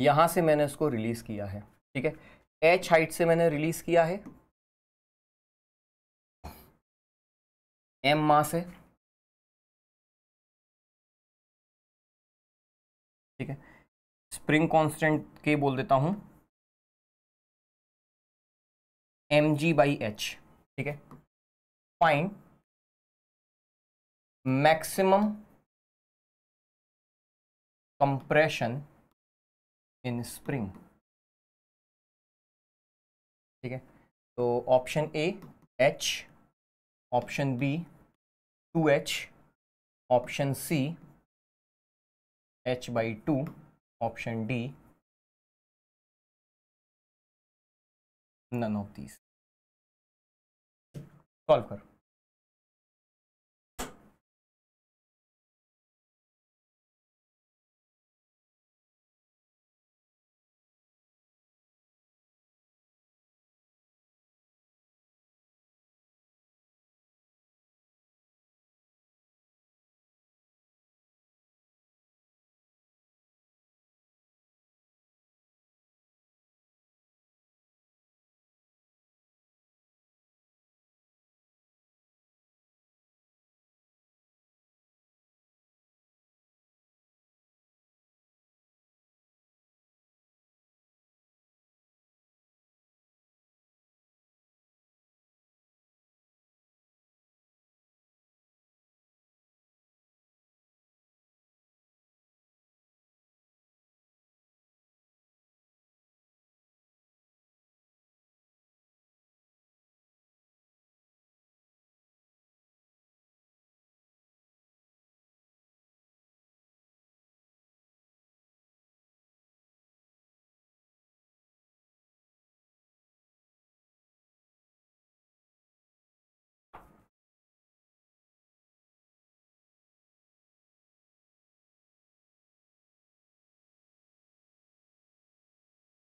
यहां से मैंने उसको रिलीज किया है ठीक है एच हाइट से मैंने रिलीज किया है एम मास है ठीक है स्प्रिंग कांस्टेंट के बोल देता हूं एम जी बाई एच ठीक है find maximum compression in spring ठीक है तो option A H option B two H option C H by two option D none of these solve करो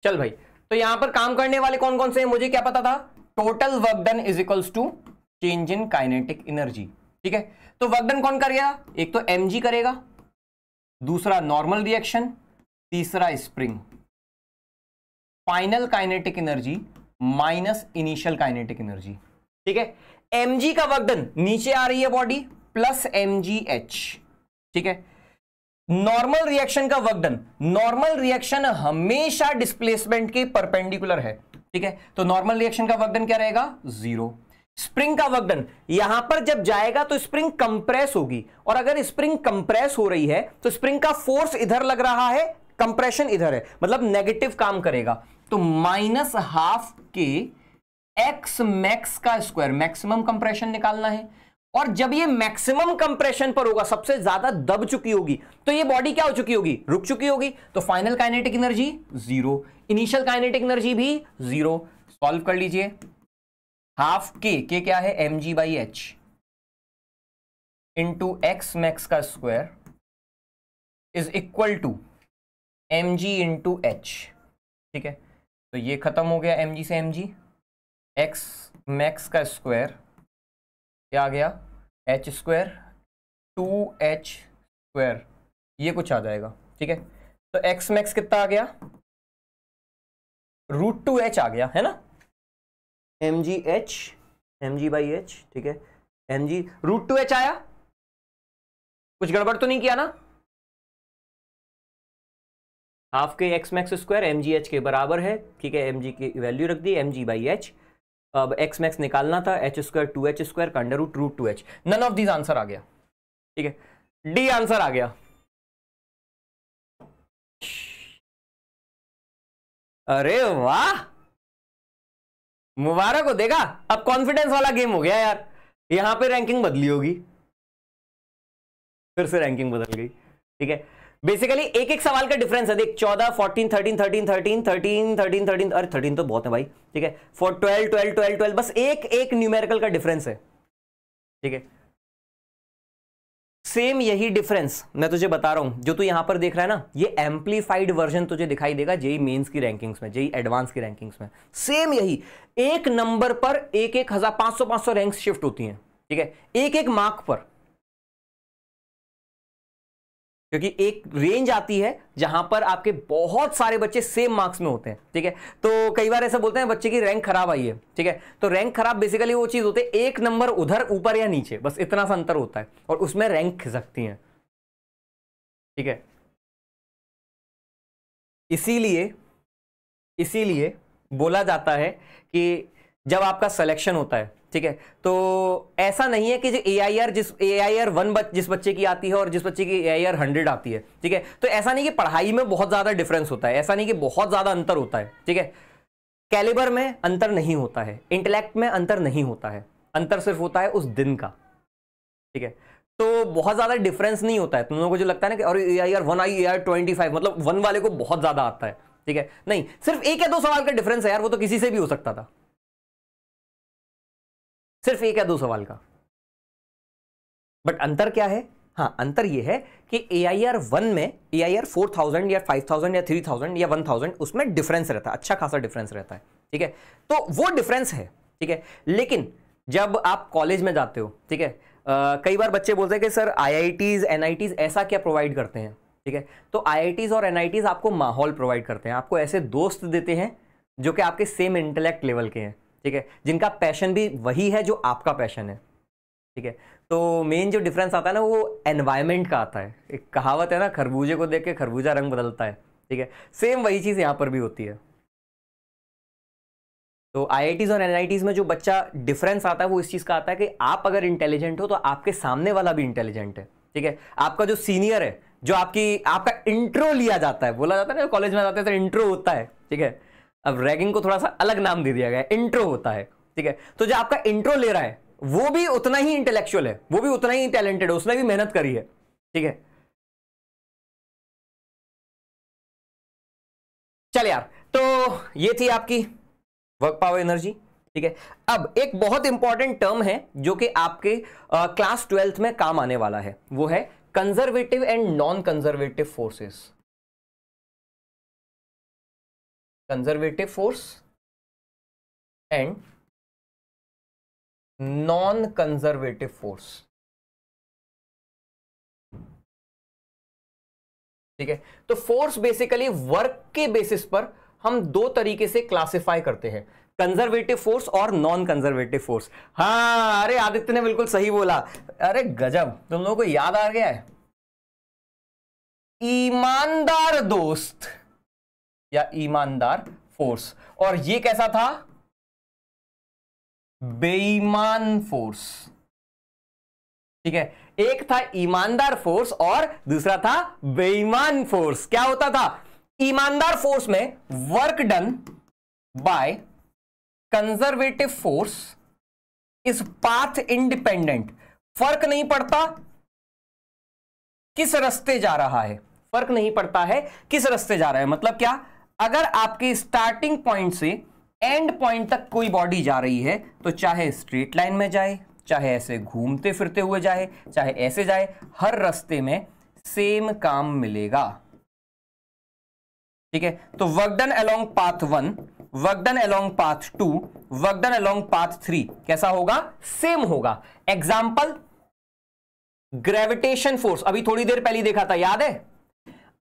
चल भाई तो यहां पर काम करने वाले कौन कौन से हैं मुझे क्या पता था total work done is equals to change in kinetic energy ठीक है तो वर्क डन कौन करेगा एक तो एम करेगा दूसरा नॉर्मल रिएक्शन तीसरा spring final kinetic energy minus initial kinetic energy ठीक है एम का वर्क डन नीचे आ रही है बॉडी प्लस एम ठीक है नॉर्मल रिएक्शन का वर्क डन नॉर्मल रिएक्शन हमेशा डिस्प्लेसमेंट के परपेंडिकुलर है ठीक है तो नॉर्मल रिएक्शन का वर्क डन क्या रहेगा जीरो स्प्रिंग का वर्क डन यहां पर जब जाएगा तो स्प्रिंग कंप्रेस होगी और अगर स्प्रिंग कंप्रेस हो रही है तो स्प्रिंग का फोर्स इधर लग रहा है कंप्रेशन इधर है मतलब नेगेटिव काम करेगा तो minus half K X max का स्क्वायर मैक्सिमम कंप्रेशन निकालना है और जब ये मैक्सिमम कंप्रेशन पर होगा सबसे ज्यादा दब चुकी होगी तो ये बॉडी क्या हो चुकी होगी रुक चुकी होगी तो final kinetic energy zero initial kinetic energy भी जीरो सॉल्व कर लीजिए हाफ के के क्या है M G by H into X max का square is equal to M G into H ठीक है तो ये खत्म हो गया एम जी से एम जी एक्स मैक्स का स्क्वायर क्या आ गया H square two H square ये कुछ आ जाएगा ठीक है तो एक्स मैक्स कितना आ गया रूट टू एच आ गया है ना M ji H M G by H ठीक है M G root two H आया कुछ गड़बड़ तो नहीं किया ना half K X max square M जी एच के बराबर है ठीक है एम जी की वैल्यू रख दी एम जी बाई एच अब एक्स मैक्स निकालना था H square two H square का under root root two H none of these answer आ गया ठीक है डी आंसर आ गया अरे वाह मुबारक हो देखा अब कॉन्फिडेंस वाला गेम हो गया यार यहां पे रैंकिंग बदली होगी फिर से रैंकिंग बदल गई ठीक है बेसिकली एक एक सवाल का डिफरेंस है देख चौदह fourteen thirteen thirteen thirteen thirteen thirteen thirteen अरे थर्टीन तो बहुत है भाई ठीक है four twelve twelve twelve twelve बस एक एक न्यूमेरिकल का डिफरेंस है ठीक है सेम यही डिफरेंस मैं तुझे बता रहा हूं जो तू यहां पर देख रहा है ना ये एम्पलीफाइड वर्जन तुझे दिखाई देगा जेई मेन्स की रैंकिंग्स में जेई एडवांस की रैंकिंग्स में सेम यही एक नंबर पर एक एक हजार पांच सौ पांच सौ रैंक शिफ्ट होती हैं ठीक है एक एक मार्क पर क्योंकि एक रेंज आती है जहां पर आपके बहुत सारे बच्चे सेम मार्क्स में होते हैं ठीक है तो कई बार ऐसा बोलते हैं बच्चे की रैंक खराब आई है ठीक है तो रैंक खराब बेसिकली वो चीज़ होती है एक नंबर उधर ऊपर या नीचे बस इतना सा अंतर होता है और उसमें रैंक खिसकती हैं ठीक है इसीलिए इसीलिए बोला जाता है कि जब आपका सिलेक्शन होता है ठीक है तो ऐसा नहीं है कि जो ए आई आर जिस ए आई आर वन बच, जिस बच्चे की आती है और जिस बच्चे की ए आई आर हंड्रेड आती है ठीक है तो ऐसा नहीं कि पढ़ाई में बहुत ज़्यादा डिफरेंस होता है ऐसा नहीं कि बहुत ज़्यादा अंतर होता है ठीक है कैलिबर में अंतर नहीं होता है इंटेलेक्ट में अंतर नहीं होता है अंतर सिर्फ होता है उस दिन का ठीक है तो बहुत ज़्यादा डिफरेंस नहीं होता है तुम लोगों को जो लगता है ना कि A I R one I A R twenty five मतलब वन वाले को बहुत ज़्यादा आता है ठीक है नहीं सिर्फ एक या दो सवाल का डिफरेंस है यार वो तो किसी से भी हो सकता था सिर्फ एक या दो सवाल का बट अंतर क्या है हाँ अंतर यह है कि ए आई आर वन में A I R four thousand या फाइव थाउजेंड या थ्री थाउजेंड या वन थाउजेंड उसमें डिफरेंस रहता है अच्छा खासा डिफरेंस रहता है ठीक है तो वो डिफरेंस है ठीक है लेकिन जब आप कॉलेज में जाते हो ठीक है कई बार बच्चे बोलते हैं कि sir I I Ts N I Ts ऐसा क्या प्रोवाइड करते हैं ठीक है तो आई और एन आपको माहौल प्रोवाइड करते हैं आपको ऐसे दोस्त देते हैं जो कि आपके सेम इंटेलेक्ट लेवल के हैं ठीक है जिनका पैशन भी वही है जो आपका पैशन है ठीक है तो मेन जो डिफरेंस आता है ना वो एनवायरमेंट का आता है एक कहावत है ना खरबूजे को देख के खरबूजा रंग बदलता है ठीक है सेम वही चीज़ यहाँ पर भी होती है तो आई और एन में जो बच्चा डिफरेंस आता है वो इस चीज़ का आता है कि आप अगर इंटेलिजेंट हो तो आपके सामने वाला भी इंटेलिजेंट है ठीक है आपका जो सीनियर है जो आपकी आपका इंट्रो लिया जाता है बोला जाता है ना कॉलेज में जाते हैं तो इंट्रो होता है ठीक है अब रैगिंग को थोड़ा सा अलग नाम दे दिया गया है इंट्रो होता है ठीक है तो जो आपका इंट्रो ले रहा है वो भी उतना ही इंटेलेक्चुअल है वो भी उतना ही टैलेंटेड है उसने भी मेहनत करी है ठीक है चल यार तो ये थी आपकी वर्क पावर एनर्जी ठीक है अब एक बहुत इंपॉर्टेंट टर्म है जो कि आपके क्लास ट्वेल्थ में काम आने वाला है वो है conservative and non conservative forces conservative force and non conservative force ठीक है तो फोर्स बेसिकली वर्क के बेसिस पर हम दो तरीके से क्लासिफाई करते हैं कंजर्वेटिव फोर्स और नॉन कंजर्वेटिव फोर्स हाँ अरे आदित्य ने बिल्कुल सही बोला अरे गजब तुम लोगों को याद आ गया है ईमानदार दोस्त या ईमानदार फोर्स और ये कैसा था बेईमान फोर्स ठीक है एक था ईमानदार फोर्स और दूसरा था बेईमान फोर्स क्या होता था ईमानदार फोर्स में work done by conservative force is path independent फर्क नहीं पड़ता किस रास्ते जा रहा है फर्क नहीं पड़ता है किस रास्ते जा रहा है मतलब क्या अगर आपके स्टार्टिंग पॉइंट से एंड पॉइंट तक कोई बॉडी जा रही है तो चाहे स्ट्रेट लाइन में जाए चाहे ऐसे घूमते फिरते हुए जाए चाहे ऐसे जाए हर रास्ते में सेम काम मिलेगा ठीक है तो work done along path one work done along path two work done along path three कैसा होगा सेम होगा एग्जाम्पल ग्रेविटेशन फोर्स अभी थोड़ी देर पहले देखा था याद है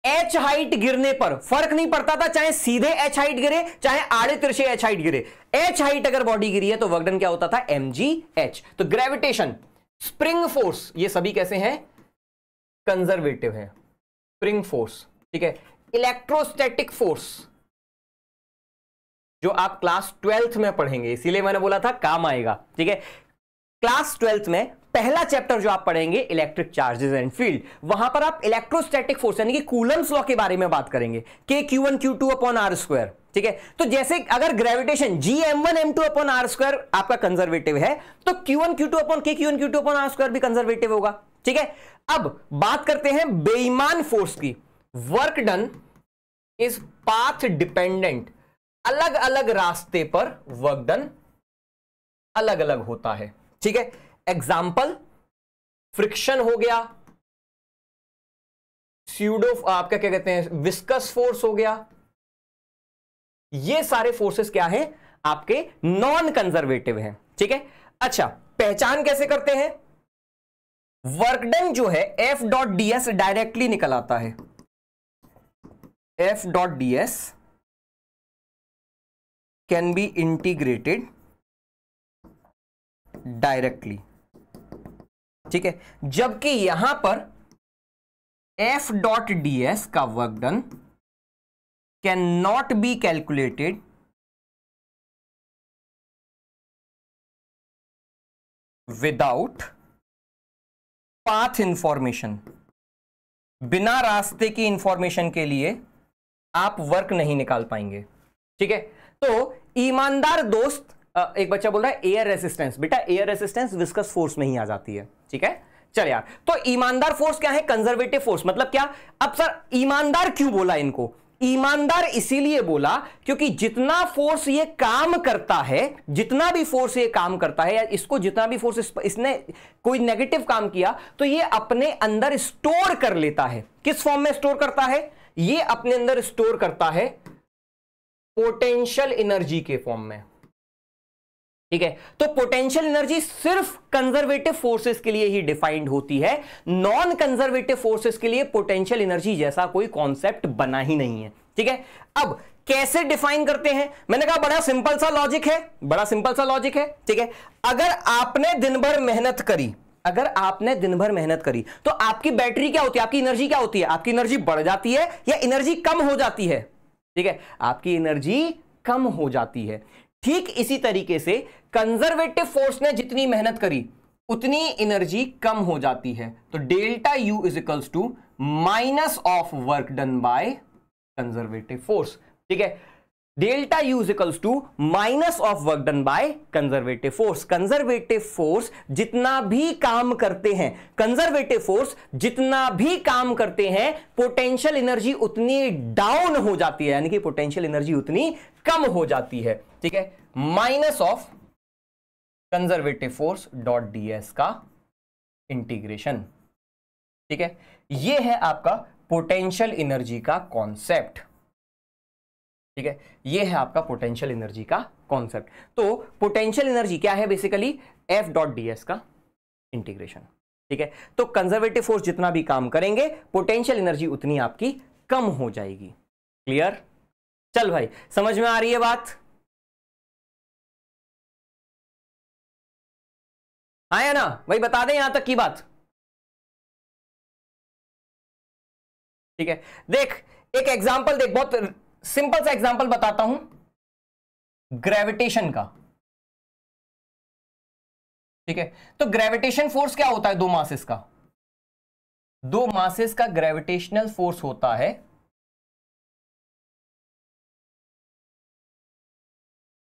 एच हाइट गिरने पर फर्क नहीं पड़ता था चाहे सीधे एच हाइट गिरे चाहे आड़े तिरछे एच हाइट गिरे एच हाइट अगर बॉडी गिरी है तो वर्कडन क्या होता था एम जी एच तो ग्रेविटेशन स्प्रिंग फोर्स ये सभी कैसे हैं कंजर्वेटिव है स्प्रिंग फोर्स ठीक है इलेक्ट्रोस्टैटिक फोर्स जो आप क्लास ट्वेल्थ में पढ़ेंगे इसीलिए मैंने बोला था काम आएगा ठीक है क्लास ट्वेल्थ में पहला चैप्टर जो आप पढ़ेंगे इलेक्ट्रिक चार्जेस एंड फील्ड वहां पर आप इलेक्ट्रोस्टैटिक फोर्स यानी कि कूलम्स लॉ के बारे में बात करेंगे k q one q two upon r square ठीक है तो जैसे अगर gravitation G m one m two upon r square आपका कंजर्वेटिव है तो q one q two upon k q one q two upon r square भी conservative होगा ठीक है अब बात करते हैं बेईमान फोर्स की work done is path dependent अलग अलग रास्ते पर वर्क डन अलग अलग होता है ठीक है एग्जाम्पल फ्रिक्शन हो गया स्यूडो आपका क्या कहते हैं विस्कस फोर्स हो गया ये सारे फोर्सेस क्या हैं आपके नॉन कंजर्वेटिव हैं ठीक है अच्छा पहचान कैसे करते हैं वर्क डन जो है F dot D s directly निकल आता है F dot D s can be integrated directly ठीक है जबकि यहां पर एफ डॉट डी एस का work done can not be calculated without path information बिना रास्ते की इंफॉर्मेशन के लिए आप वर्क नहीं निकाल पाएंगे ठीक है तो ईमानदार दोस्त एक बच्चा बोल रहा है एयर रेसिस्टेंस बेटा एयर रेसिस्टेंस विस्कस फोर्स में ही आ जाती है ठीक है चल यार तो ईमानदार फोर्स क्या है कंजर्वेटिव फोर्स मतलब क्या अब सर ईमानदार क्यों बोला इनको ईमानदार इसीलिए बोला क्योंकि जितना फोर्स ये काम करता है जितना भी फोर्स ये काम करता है या इसको जितना भी फोर्स इस, इसने कोई नेगेटिव काम किया तो ये अपने अंदर स्टोर कर लेता है किस फॉर्म में स्टोर करता है ये अपने अंदर स्टोर करता है पोटेंशियल एनर्जी के फॉर्म में ठीक है तो पोटेंशियल एनर्जी सिर्फ कंजर्वेटिव फोर्सेस के लिए ही डिफाइंड होती है नॉन कंजर्वेटिव फोर्सेस के लिए पोटेंशियल एनर्जी जैसा कोई कॉन्सेप्ट बना ही नहीं है ठीक है अब कैसे डिफाइन करते हैं मैंने कहा बड़ा सिंपल सा लॉजिक है बड़ा सिंपल सा लॉजिक है ठीक है अगर आपने दिन भर मेहनत करी अगर आपने दिन भर मेहनत करी तो आपकी बैटरी क्या होती है आपकी एनर्जी क्या होती है आपकी एनर्जी बढ़ जाती है या एनर्जी कम हो जाती है ठीक है आपकी एनर्जी कम हो जाती है ठीक इसी तरीके से कंजर्वेटिव फोर्स ने जितनी मेहनत करी उतनी एनर्जी कम हो जाती है तो delta U is equals to minus of work done by conservative force ठीक है delta u equals to minus of work done by conservative force conservative force जितना भी काम करते हैं कंजर्वेटिव फोर्स जितना भी काम करते हैं पोटेंशियल एनर्जी उतनी डाउन हो जाती है यानी कि पोटेंशियल एनर्जी उतनी कम हो जाती है ठीक है minus of conservative force dot ds का इंटीग्रेशन ठीक है ये है आपका पोटेंशियल एनर्जी का कॉन्सेप्ट ठीक है ये है आपका पोटेंशियल एनर्जी का कॉन्सेप्ट तो पोटेंशियल एनर्जी क्या है basically F dot D S का इंटीग्रेशन ठीक है तो कंजर्वेटिव फोर्स जितना भी काम करेंगे पोटेंशियल एनर्जी उतनी आपकी कम हो जाएगी क्लियर चल भाई समझ में आ रही है बात आया हाँ ना भाई बता दें यहां तक की बात ठीक है देख एक एग्जांपल देख बहुत सिंपल सा एग्जांपल बताता हूं ग्रेविटेशन का ठीक है तो ग्रेविटेशन फोर्स क्या होता है दो मासेस का दो मासेस का ग्रेविटेशनल फोर्स होता है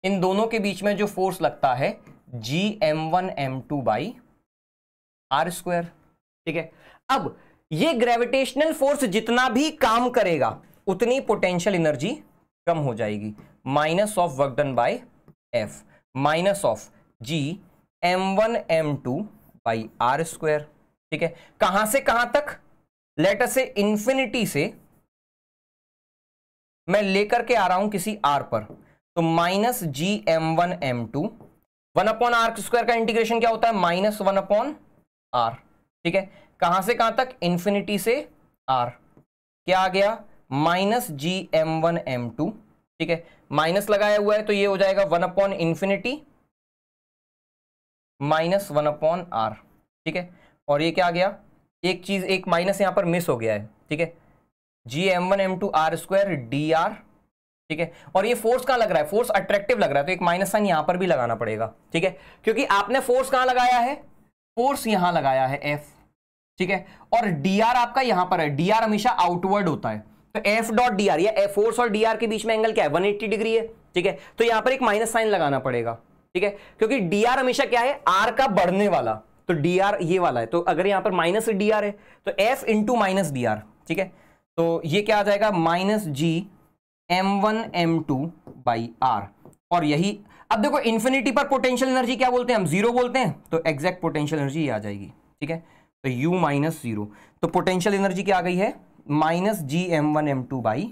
इन दोनों के बीच में जो फोर्स लगता है G m one m two by are square ठीक है अब ये ग्रेविटेशनल फोर्स जितना भी काम करेगा उतनी पोटेंशियल एनर्जी कम हो जाएगी minus of work done by F minus of G m one m two by are square ठीक है कहां से कहां तक लेटर से इंफिनिटी से मैं लेकर के आ रहा हूं किसी आर पर तो minus G m one m two one upon r square का इंटीग्रेशन क्या होता है माइनस वन अपॉन आर ठीक है कहां से कहां तक इंफिनिटी से आर क्या आ गया minus G m one m two ठीक है माइनस लगाया हुआ है तो ये हो जाएगा one upon infinity minus one upon r ठीक है और ये क्या आ गया एक चीज़ एक माइनस यहां पर मिस हो गया है ठीक है G m one m two r square d r ठीक है और ये फोर्स कहां लग रहा है फोर्स अट्रैक्टिव लग रहा है तो एक माइनस साइन यहां पर भी लगाना पड़ेगा ठीक है क्योंकि आपने फोर्स कहां लगाया है फोर्स यहां लगाया है एफ ठीक है और डी आर आपका यहां पर है डी आर हमेशा आउटवर्ड होता है एफ डॉट डी आर या एफ फोर्स और डी आर के बीच में एंगल क्या है 180 डिग्री है ठीक है तो यहां पर एक माइनस साइन लगाना पड़ेगा ठीक है क्योंकि डी आर हमेशा क्या है आर का बढ़ने वाला तो डी आर ये वाला है तो अगर यहां पर माइनस डी आर है तो F into minus d r ठीक है तो ये क्या आ जाएगा minus G m one m two by r और यही अब देखो इन्फिनिटी पर पोटेंशियल एनर्जी क्या बोलते हैं हम जीरो बोलते हैं तो एग्जैक्ट पोटेंशियल एनर्जी आ जाएगी ठीक है तो यू माइनस जीरो तो पोटेंशियल एनर्जी क्या आ गई है minus G m one m two by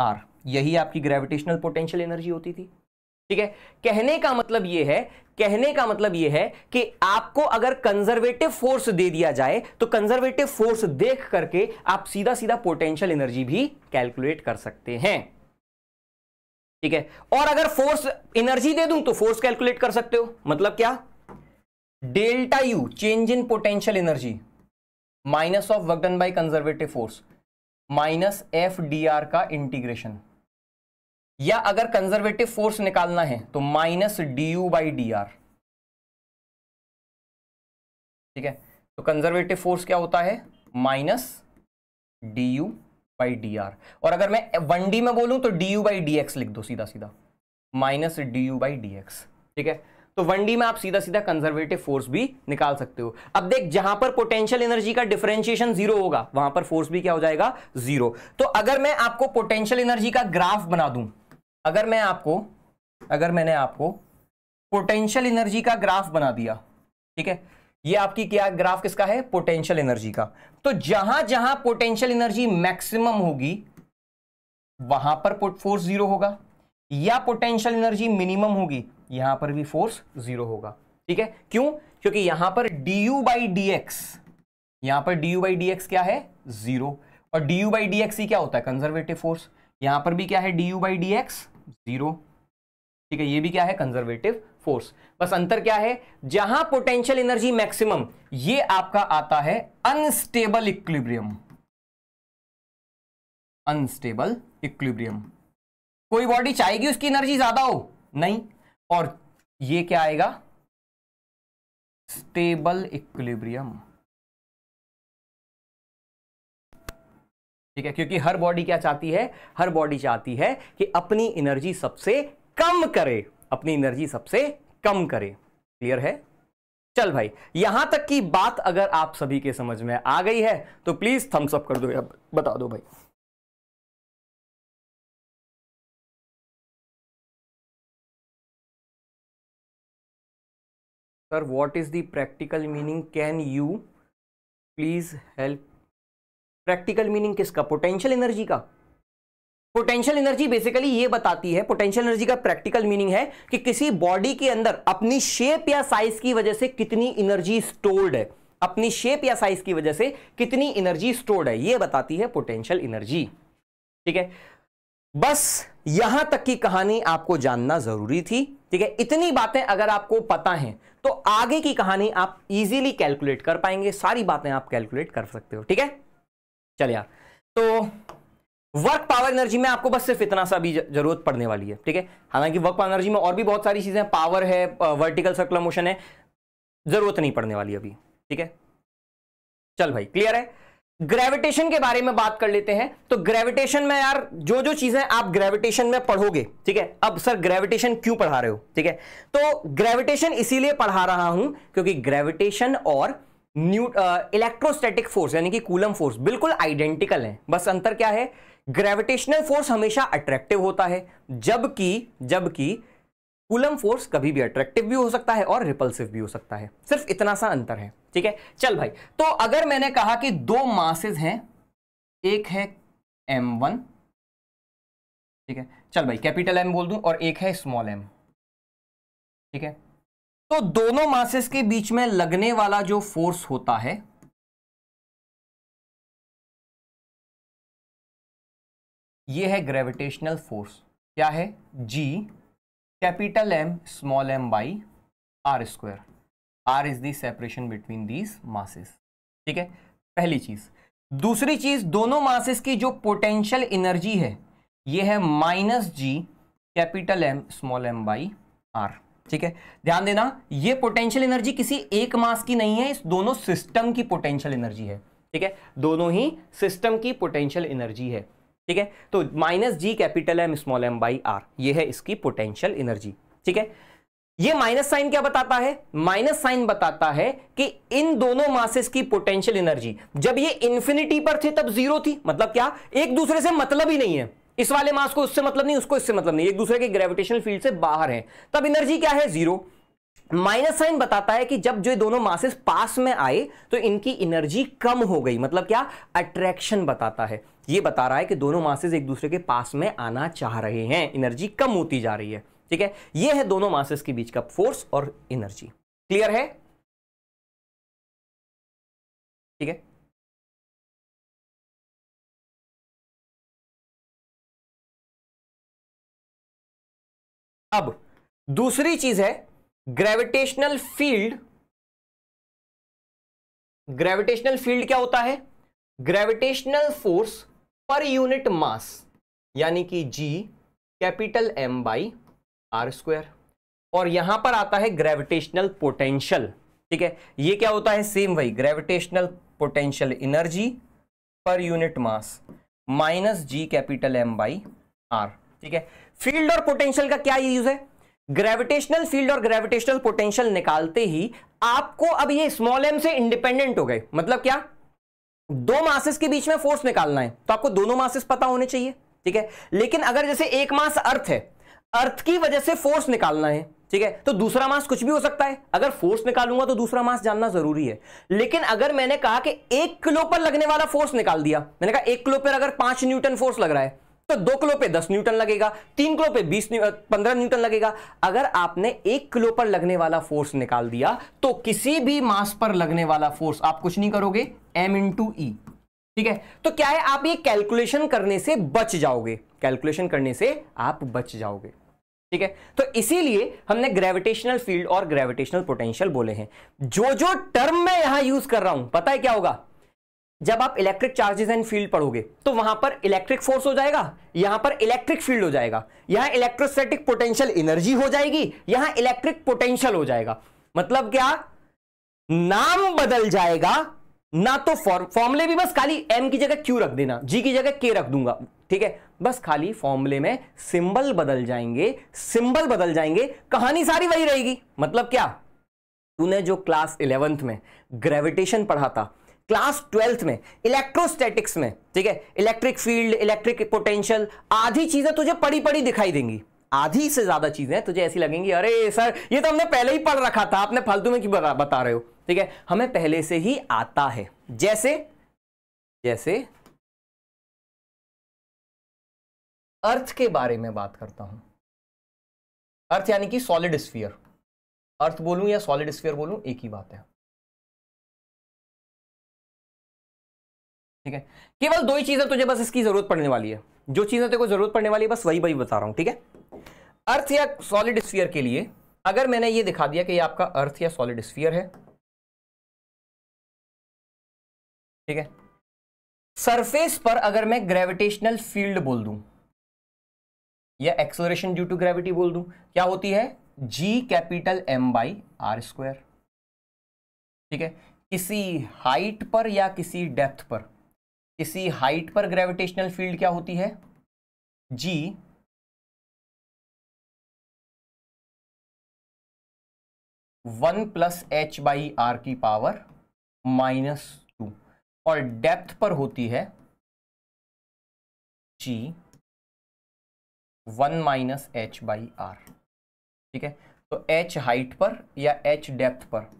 r यही आपकी ग्रेविटेशनल पोटेंशियल एनर्जी होती थी ठीक है कहने का मतलब यह है कहने का मतलब यह है कि आपको अगर कंजर्वेटिव फोर्स दे दिया जाए तो कंजर्वेटिव फोर्स देख करके आप सीधा सीधा पोटेंशियल एनर्जी भी कैलकुलेट कर सकते हैं ठीक है और अगर फोर्स एनर्जी दे दूं तो फोर्स कैलकुलेट कर सकते हो मतलब क्या delta U change in potential energy minus of work done by conservative force minus F d r का इंटीग्रेशन या अगर कंजर्वेटिव फोर्स निकालना है तो minus d you by d r ठीक है तो कंजर्वेटिव फोर्स क्या होता है minus d you by d r और अगर मैं वन डी में बोलूं तो d you by D x लिख दो सीधा सीधा minus d you by D x ठीक है तो वनडी में आप सीधा सीधा कंजर्वेटिव फोर्स भी निकाल सकते हो अब देख जहां पर पोटेंशियल एनर्जी का डिफरेंशिएशन जीरो होगा वहां पर फोर्स भी क्या हो जाएगा जीरो तो अगर मैं आपको पोटेंशियल एनर्जी का ग्राफ बना दू अगर मैं आपको अगर मैंने आपको पोटेंशियल एनर्जी का ग्राफ बना दिया ठीक है ये आपकी क्या ग्राफ किसका है पोटेंशियल एनर्जी का तो जहां जहां पोटेंशियल एनर्जी मैक्सिमम होगी वहां पर फोर्स जीरो होगा या पोटेंशियल एनर्जी मिनिमम होगी यहां पर भी फोर्स जीरो होगा ठीक है क्यों क्योंकि यहां पर d you by D x यहां पर d you by D x क्या है जीरो और d you by D x ही क्या होता है कंजर्वेटिव फोर्स यहां पर भी क्या है d you by D x zero ठीक है ये भी क्या है कंजर्वेटिव फोर्स बस अंतर क्या है जहां पोटेंशियल एनर्जी मैक्सिमम ये आपका आता है अनस्टेबल इक्विलिब्रियम अनस्टेबल इक्विलिब्रियम कोई बॉडी चाहेगी उसकी एनर्जी ज्यादा हो नहीं और ये क्या आएगा स्टेबल इक्विलिब्रियम ठीक है क्योंकि हर बॉडी क्या चाहती है हर बॉडी चाहती है कि अपनी एनर्जी सबसे कम करे अपनी एनर्जी सबसे कम करे क्लियर है चल भाई यहां तक की बात अगर आप सभी के समझ में आ गई है तो प्लीज थम्स अप कर दो या बता दो भाई sir what is the practical meaning can you please help practical meaning किसका पोटेंशियल एनर्जी का पोटेंशियल एनर्जी बेसिकली ये बताती है पोटेंशियल एनर्जी का प्रैक्टिकल मीनिंग है कि किसी बॉडी के अंदर अपनी शेप या साइज की वजह से कितनी एनर्जी स्टोर्ड है अपनी शेप या साइज की वजह से कितनी एनर्जी स्टोर्ड है ये बताती है पोटेंशियल एनर्जी ठीक है बस यहां तक की कहानी आपको जानना जरूरी थी ठीक है इतनी बातें अगर आपको पता हैं तो आगे की कहानी आप इजीली कैलकुलेट कर पाएंगे सारी बातें आप कैलकुलेट कर सकते हो ठीक है चलिए तो वर्क पावर एनर्जी में आपको बस सिर्फ इतना सा भी जरूरत पड़ने वाली है ठीक है हालांकि वर्क पावर एनर्जी में और भी बहुत सारी चीज़ें पावर है वर्टिकल सर्कुलर मोशन है जरूरत नहीं पड़ने वाली अभी ठीक है चल भाई क्लियर है ग्रेविटेशन के बारे में बात कर लेते हैं तो ग्रेविटेशन में यार जो जो चीजें आप ग्रेविटेशन में पढ़ोगे ठीक है अब सर ग्रेविटेशन क्यों पढ़ा रहे हो ठीक है तो ग्रेविटेशन इसीलिए पढ़ा रहा हूं क्योंकि ग्रेविटेशन और न्यू इलेक्ट्रोस्टैटिक फोर्स यानी कि कूलम फोर्स बिल्कुल आइडेंटिकल है बस अंतर क्या है ग्रेविटेशनल फोर्स हमेशा अट्रैक्टिव होता है जबकि जबकि कुलम फोर्स कभी भी अट्रैक्टिव भी हो सकता है और रिपल्सिव भी हो सकता है सिर्फ इतना सा अंतर है ठीक है चल भाई तो अगर मैंने कहा कि दो मासेज हैं एक है एम वन ठीक है चल भाई कैपिटल एम बोल दूं और एक है स्मॉल एम ठीक है तो दोनों मासेस के बीच में लगने वाला जो फोर्स होता है यह है ग्रेविटेशनल फोर्स क्या है G capital M small M by are square r is the separation between these masses ठीक है पहली चीज दूसरी चीज दोनों मासिस की जो पोटेंशियल एनर्जी है ये है minus G capital M small M by are ठीक है ध्यान देना ये पोटेंशियल एनर्जी किसी एक मास की नहीं है इस दोनों सिस्टम की पोटेंशियल एनर्जी है ठीक है दोनों ही सिस्टम की पोटेंशियल एनर्जी है ठीक है तो minus G capital M small M by r ये है इसकी पोटेंशियल एनर्जी ठीक है ये माइनस साइन क्या बताता है माइनस साइन बताता है कि इन दोनों मासेस की पोटेंशियल एनर्जी जब ये इंफिनिटी पर थे तब जीरो थी मतलब क्या एक दूसरे से मतलब ही नहीं है इस वाले मास को उससे मतलब नहीं उसको इससे मतलब नहीं एक दूसरे के ग्रेविटेशनल फील्ड से बाहर है तब एनर्जी क्या है जीरो माइनस साइन बताता है कि जब जो दोनों मासेस पास में आए तो इनकी एनर्जी कम हो गई मतलब क्या अट्रैक्शन बताता है ये बता रहा है कि दोनों मासेस एक दूसरे के पास में आना चाह रहे हैं एनर्जी कम होती जा रही है ठीक है ये है दोनों मासेस के बीच का फोर्स और एनर्जी क्लियर है ठीक है अब दूसरी चीज है ग्रेविटेशनल फील्ड ग्रेविटेशनल फील्ड क्या होता है gravitational force per unit mass यानी कि G capital M by are square और यहां पर आता है ग्रेविटेशनल पोटेंशियल ठीक है ये क्या होता है सेम वही gravitational potential energy per unit mass minus G capital M by are ठीक है फील्ड और पोटेंशियल का क्या यूज है ग्रेविटेशनल फील्ड और ग्रेविटेशनल पोटेंशियल निकालते ही आपको अब ये स्मॉल एम से इंडिपेंडेंट हो गए मतलब क्या दो मासेस के बीच में फोर्स निकालना है तो आपको दोनों मासेस पता होने चाहिए ठीक है लेकिन अगर जैसे एक मास अर्थ है अर्थ की वजह से फोर्स निकालना है ठीक है तो दूसरा मास कुछ भी हो सकता है अगर फोर्स निकालूंगा तो दूसरा मास जानना जरूरी है लेकिन अगर मैंने कहा कि एक किलो पर लगने वाला फोर्स निकाल दिया मैंने कहा एक किलो पर अगर पांच न्यूटन फोर्स लग रहा है तो दो किलो पे दस न्यूटन लगेगा तीन किलो पे बीस पंद्रह न्यूटन लगेगा अगर आपने एक किलो पर लगने वाला फोर्स निकाल दिया तो किसी भी मास पर लगने वाला फोर्स आप कुछ नहीं करोगे एम इंटू ई ठीक है तो क्या है आप ये कैलकुलेशन करने से बच जाओगे कैलकुलेशन करने से आप बच जाओगे ठीक है तो इसीलिए हमने ग्रेविटेशनल फील्ड और ग्रेविटेशनल पोटेंशियल बोले हैं जो जो टर्म मैं यहां यूज कर रहा हूं पता है क्या होगा जब आप इलेक्ट्रिक चार्जेस एंड फील्ड पढ़ोगे तो वहां पर इलेक्ट्रिक फोर्स हो जाएगा यहां पर इलेक्ट्रिक फील्ड हो जाएगा यहां इलेक्ट्रोस्टैटिक पोटेंशियल एनर्जी हो जाएगी यहां इलेक्ट्रिक पोटेंशियल हो जाएगा मतलब क्या नाम बदल जाएगा ना तो फॉर्मूले भी बस खाली एम की जगह क्यू रख देना जी की जगह के रख दूंगा ठीक है बस खाली फॉर्मूले में सिंबल बदल जाएंगे सिंबल बदल जाएंगे कहानी सारी वही रहेगी मतलब क्या तूने जो क्लास इलेवेंथ में ग्रेविटेशन पढ़ा था क्लास ट्वेल्थ में इलेक्ट्रोस्टैटिक्स में ठीक है इलेक्ट्रिक फील्ड इलेक्ट्रिक पोटेंशियल आधी चीजें तुझे पड़ी पड़ी दिखाई देंगी आधी से ज्यादा चीजें तुझे ऐसी लगेंगी अरे सर ये तो हमने पहले ही पढ़ रखा था आपने फालतू में क्यों बता रहे हो ठीक है हमें पहले से ही आता है जैसे जैसे अर्थ के बारे में बात करता हूं अर्थ यानी कि सॉलिड स्फीयर अर्थ बोलूं या सॉलिड स्फीयर बोलूं एक ही बात है ठीक है केवल दो ही चीज़ें तुझे बस इसकी ज़रूरत पड़ने वाली है जो चीज़ें तेरे को ज़रूरत पड़ने वाली है बस वही वही बता रहा हूं ठीक है अर्थ या सॉलिड स्फीयर के लिए अगर मैंने ये दिखा दिया कि ये आपका अर्थ या सॉलिड स्फीयर है ठीक है सरफेस पर अगर मैं ग्रेविटेशनल फील्ड बोल दूं या एक्सलोरेशन ड्यू टू ग्रेविटी बोल दूं क्या होती है G capital M by are square ठीक है किसी हाइट पर या किसी डेप्थ पर किसी हाइट पर ग्रेविटेशनल फील्ड क्या होती है g one plus h by r की पावर माइनस टू और डेप्थ पर होती है g one minus h by are ठीक है तो एच हाइट पर या एच डेप्थ पर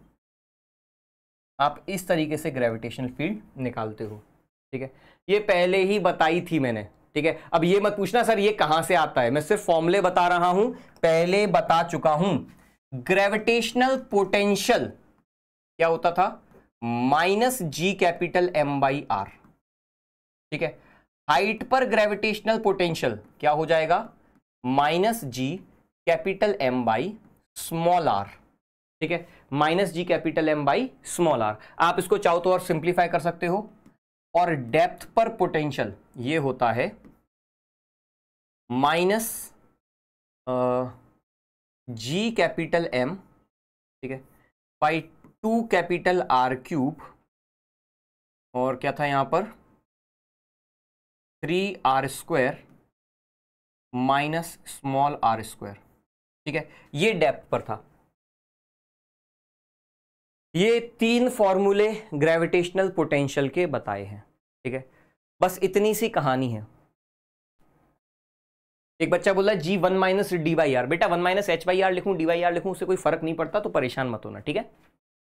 आप इस तरीके से ग्रेविटेशनल फील्ड निकालते हो ठीक है ये पहले ही बताई थी मैंने ठीक है अब ये मत पूछना सर ये कहां से आता है मैं सिर्फ फॉर्मुले बता रहा हूं पहले बता चुका हूं ग्रेविटेशनल पोटेंशियल क्या होता था minus G capital M by are ठीक है हाइट पर ग्रेविटेशनल पोटेंशियल क्या हो जाएगा minus G capital M by small r ठीक है minus G capital M by small r आप इसको चाहो तो और सिंप्लीफाई कर सकते हो और डेप्थ पर पोटेंशियल ये होता है माइनस जी कैपिटल एम ठीक है by two capital R cube और क्या था यहां पर three r square minus small r square ठीक है ये डेप्थ पर था ये तीन फॉर्मूले ग्रेविटेशनल पोटेंशियल के बताए हैं ठीक है बस इतनी सी कहानी है एक बच्चा बोला g one minus d y r बेटा one minus h y r लिखू डी वाई आर लिखू उससे कोई फर्क नहीं पड़ता तो परेशान मत होना ठीक है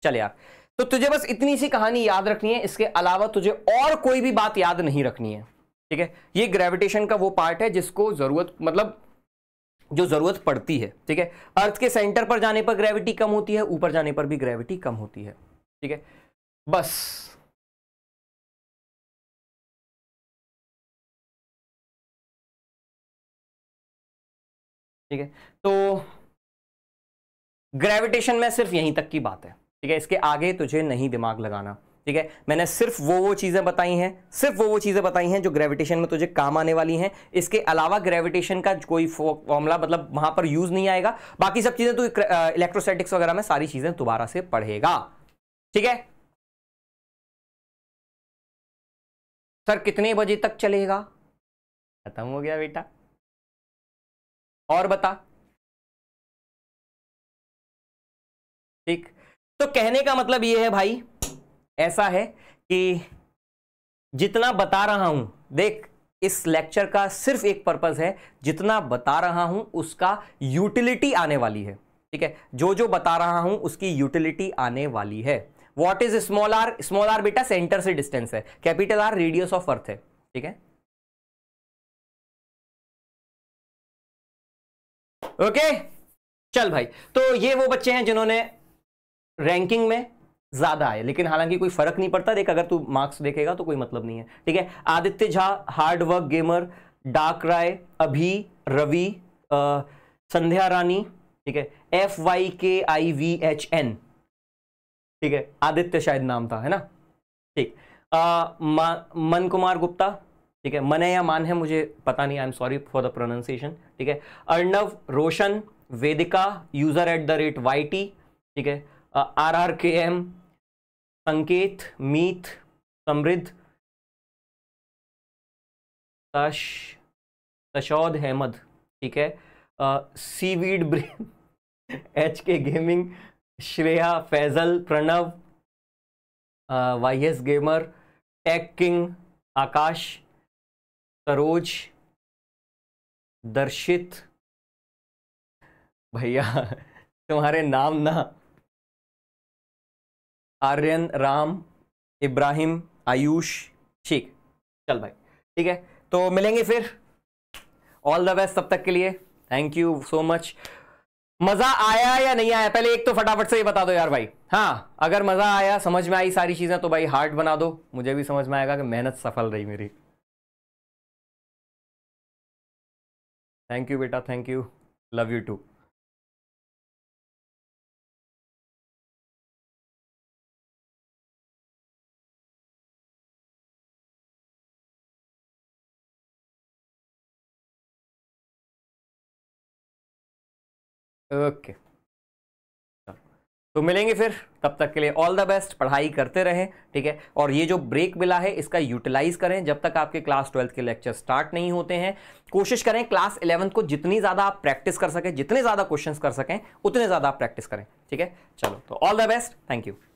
चल यार तो तुझे बस इतनी सी कहानी याद रखनी है इसके अलावा तुझे और कोई भी बात याद नहीं रखनी है ठीक है ये ग्रेविटेशन का वो पार्ट है जिसको जरूरत मतलब जो ज़रूरत पड़ती है ठीक है अर्थ के सेंटर पर जाने पर ग्रेविटी कम होती है ऊपर जाने पर भी ग्रेविटी कम होती है ठीक है बस ठीक है तो ग्रेविटेशन में सिर्फ यहीं तक की बात है ठीक है इसके आगे तुझे नहीं दिमाग लगाना ठीक है मैंने सिर्फ वो वो चीज़ें बताई हैं सिर्फ वो वो चीज़ें बताई हैं जो ग्रेविटेशन में तुझे काम आने वाली हैं इसके अलावा ग्रेविटेशन का कोई फॉर्मूला मतलब वहां पर यूज़ नहीं आएगा बाकी सब चीज़ें तो इलेक्ट्रोस्टैटिक्स वगैरह में सारी चीज़ें दोबारा से पढ़ेगा ठीक है सर कितने बजे तक चलेगा खत्म हो गया बेटा और बता ठीक तो कहने का मतलब यह है भाई ऐसा है कि जितना बता रहा हूं देख इस लेक्चर का सिर्फ एक पर्पज़ है जितना बता रहा हूं उसका यूटिलिटी आने वाली है ठीक है जो जो बता रहा हूं उसकी यूटिलिटी आने वाली है what is small r small r बेटा सेंटर से डिस्टेंस है capital R radius of earth है ठीक है ओके okay? चल भाई तो ये वो बच्चे हैं जिन्होंने रैंकिंग में ज्यादा है लेकिन हालांकि कोई फर्क नहीं पड़ता देख अगर तू मार्क्स देखेगा तो कोई मतलब नहीं है ठीक है Aditya Jha hard work gamer डाक राय अभी रवि संध्या रानी ठीक है एफ वाई के आई वी एच एन ठीक है आदित्य शायद नाम था है ना ठीक मन कुमार गुप्ता ठीक है मन है या मान है मुझे पता नहीं I am sorry for the pronunciation ठीक है Arnav Roshan Vedika user at the rate Y T ठीक है आर आर के एम संकेत मीत समृद्ध तश तशौद अहमद ठीक है seaweed brain H K gaming Shreya Faisal Pranav Y S gamer tech king Akash Saroj Darshit भैया तुम्हारे नाम ना आर्यन राम इब्राहिम आयुष ठीक चल भाई ठीक है तो मिलेंगे फिर ऑल द बेस्ट तब तक के लिए थैंक यू सो मच मजा आया या नहीं आया पहले एक तो फटाफट से ये बता दो यार भाई हाँ अगर मजा आया समझ में आई सारी चीजें तो भाई हार्ट बना दो मुझे भी समझ में आएगा कि मेहनत सफल रही मेरी थैंक यू बेटा thank you love you too okay तो मिलेंगे फिर तब तक के लिए ऑल द बेस्ट पढ़ाई करते रहें ठीक है और ये जो ब्रेक मिला है इसका यूटिलाइज करें जब तक आपके क्लास ट्वेल्थ के लेक्चर स्टार्ट नहीं होते हैं कोशिश करें क्लास इलेवंथ को जितनी ज़्यादा आप प्रैक्टिस कर सकें जितने ज़्यादा क्वेश्चन कर सकें उतने ज़्यादा आप प्रैक्टिस करें ठीक है चलो तो all the best thank you